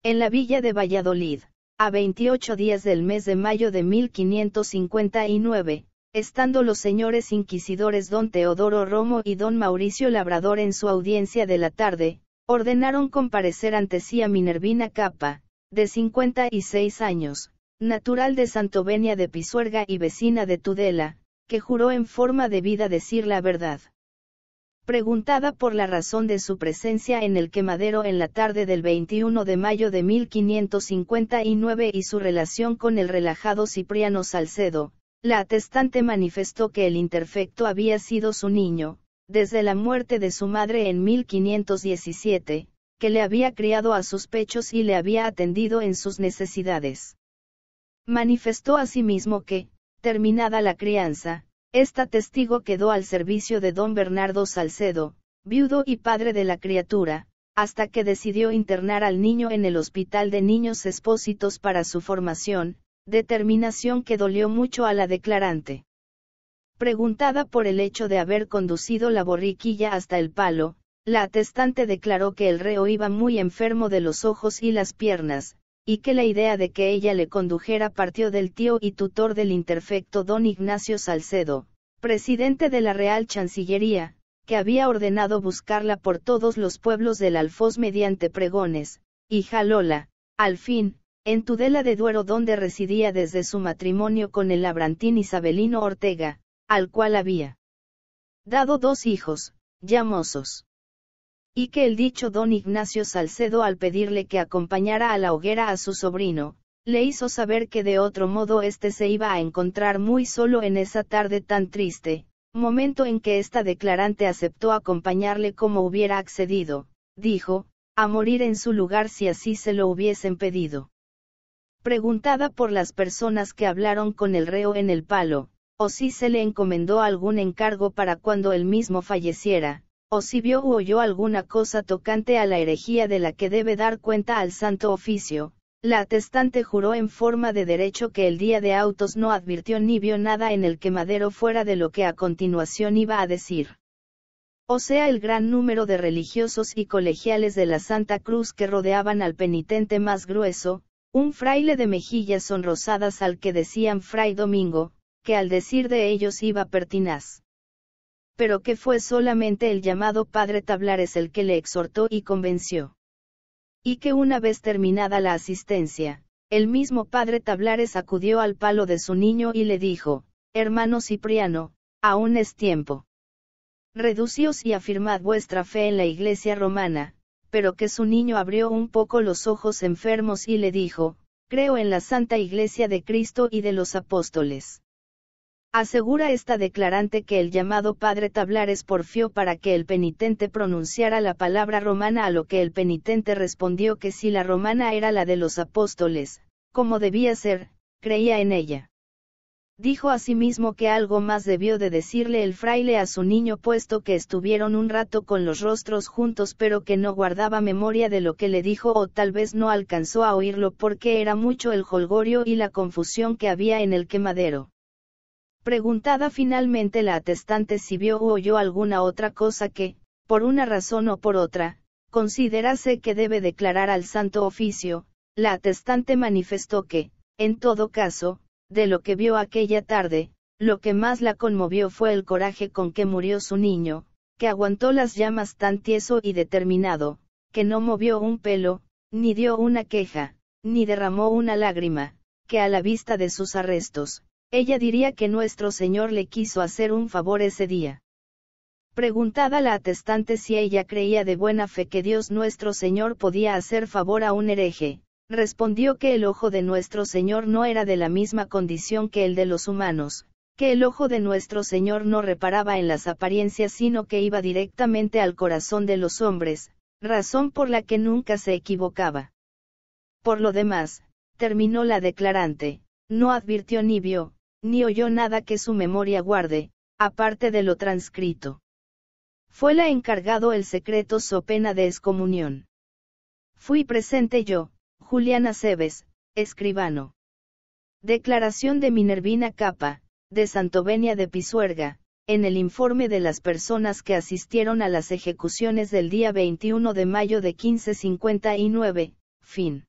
En la villa de Valladolid. A 28 días del mes de mayo de 1559, estando los señores inquisidores don Teodoro Romo y don Mauricio Labrador en su audiencia de la tarde, ordenaron comparecer ante sí a Minervina Capa, de 56 años, natural de Santovenia de Pisuerga y vecina de Tudela, que juró en forma debida decir la verdad. Preguntada por la razón de su presencia en el quemadero en la tarde del 21 de mayo de 1559 y su relación con el relajado Cipriano Salcedo, la atestante manifestó que el interfecto había sido su niño, desde la muerte de su madre en 1517, que le había criado a sus pechos y le había atendido en sus necesidades. Manifestó asimismo que, terminada la crianza, esta testigo quedó al servicio de don Bernardo Salcedo, viudo y padre de la criatura, hasta que decidió internar al niño en el Hospital de Niños Expósitos para su formación, determinación que dolió mucho a la declarante. Preguntada por el hecho de haber conducido la borriquilla hasta el palo, la atestante declaró que el reo iba muy enfermo de los ojos y las piernas, y que la idea de que ella le condujera partió del tío y tutor del interfecto don Ignacio Salcedo, presidente de la Real Chancillería, que había ordenado buscarla por todos los pueblos del Alfoz mediante pregones, y jalóla, al fin, en Tudela de Duero donde residía desde su matrimonio con el labrantín Isabelino Ortega, al cual había dado dos hijos, llamosos y que el dicho don Ignacio Salcedo al pedirle que acompañara a la hoguera a su sobrino, le hizo saber que de otro modo éste se iba a encontrar muy solo en esa tarde tan triste, momento en que esta declarante aceptó acompañarle como hubiera accedido, dijo, a morir en su lugar si así se lo hubiesen pedido. Preguntada por las personas que hablaron con el reo en el palo, o si se le encomendó algún encargo para cuando él mismo falleciera, o si vio u oyó alguna cosa tocante a la herejía de la que debe dar cuenta al santo oficio, la atestante juró en forma de derecho que el día de autos no advirtió ni vio nada en el quemadero fuera de lo que a continuación iba a decir. O sea, el gran número de religiosos y colegiales de la Santa Cruz que rodeaban al penitente más grueso, un fraile de mejillas sonrosadas al que decían Fray Domingo, que al decir de ellos iba pertinaz pero que fue solamente el llamado padre Tablares el que le exhortó y convenció. Y que una vez terminada la asistencia, el mismo padre Tablares acudió al palo de su niño y le dijo, Hermano Cipriano, aún es tiempo. Reducíos y afirmad vuestra fe en la iglesia romana, pero que su niño abrió un poco los ojos enfermos y le dijo, Creo en la Santa Iglesia de Cristo y de los Apóstoles Asegura esta declarante que el llamado padre Tablares porfió para que el penitente pronunciara la palabra romana a lo que el penitente respondió que si la romana era la de los apóstoles, como debía ser, creía en ella. Dijo asimismo que algo más debió de decirle el fraile a su niño puesto que estuvieron un rato con los rostros juntos pero que no guardaba memoria de lo que le dijo o tal vez no alcanzó a oírlo porque era mucho el jolgorio y la confusión que había en el quemadero. Preguntada finalmente la atestante si vio o oyó alguna otra cosa que, por una razón o por otra, considerase que debe declarar al santo oficio, la atestante manifestó que, en todo caso, de lo que vio aquella tarde, lo que más la conmovió fue el coraje con que murió su niño, que aguantó las llamas tan tieso y determinado, que no movió un pelo, ni dio una queja, ni derramó una lágrima, que a la vista de sus arrestos, ella diría que nuestro Señor le quiso hacer un favor ese día. Preguntada la atestante si ella creía de buena fe que Dios nuestro Señor podía hacer favor a un hereje, respondió que el ojo de nuestro Señor no era de la misma condición que el de los humanos, que el ojo de nuestro Señor no reparaba en las apariencias sino que iba directamente al corazón de los hombres, razón por la que nunca se equivocaba. Por lo demás, terminó la declarante, no advirtió ni vio, ni oyó nada que su memoria guarde, aparte de lo transcrito. Fue la encargado el secreto so pena de excomunión. Fui presente yo, Juliana Cebes, escribano. Declaración de Minervina Capa, de Santovenia de Pisuerga, en el informe de las personas que asistieron a las ejecuciones del día 21 de mayo de 1559, fin.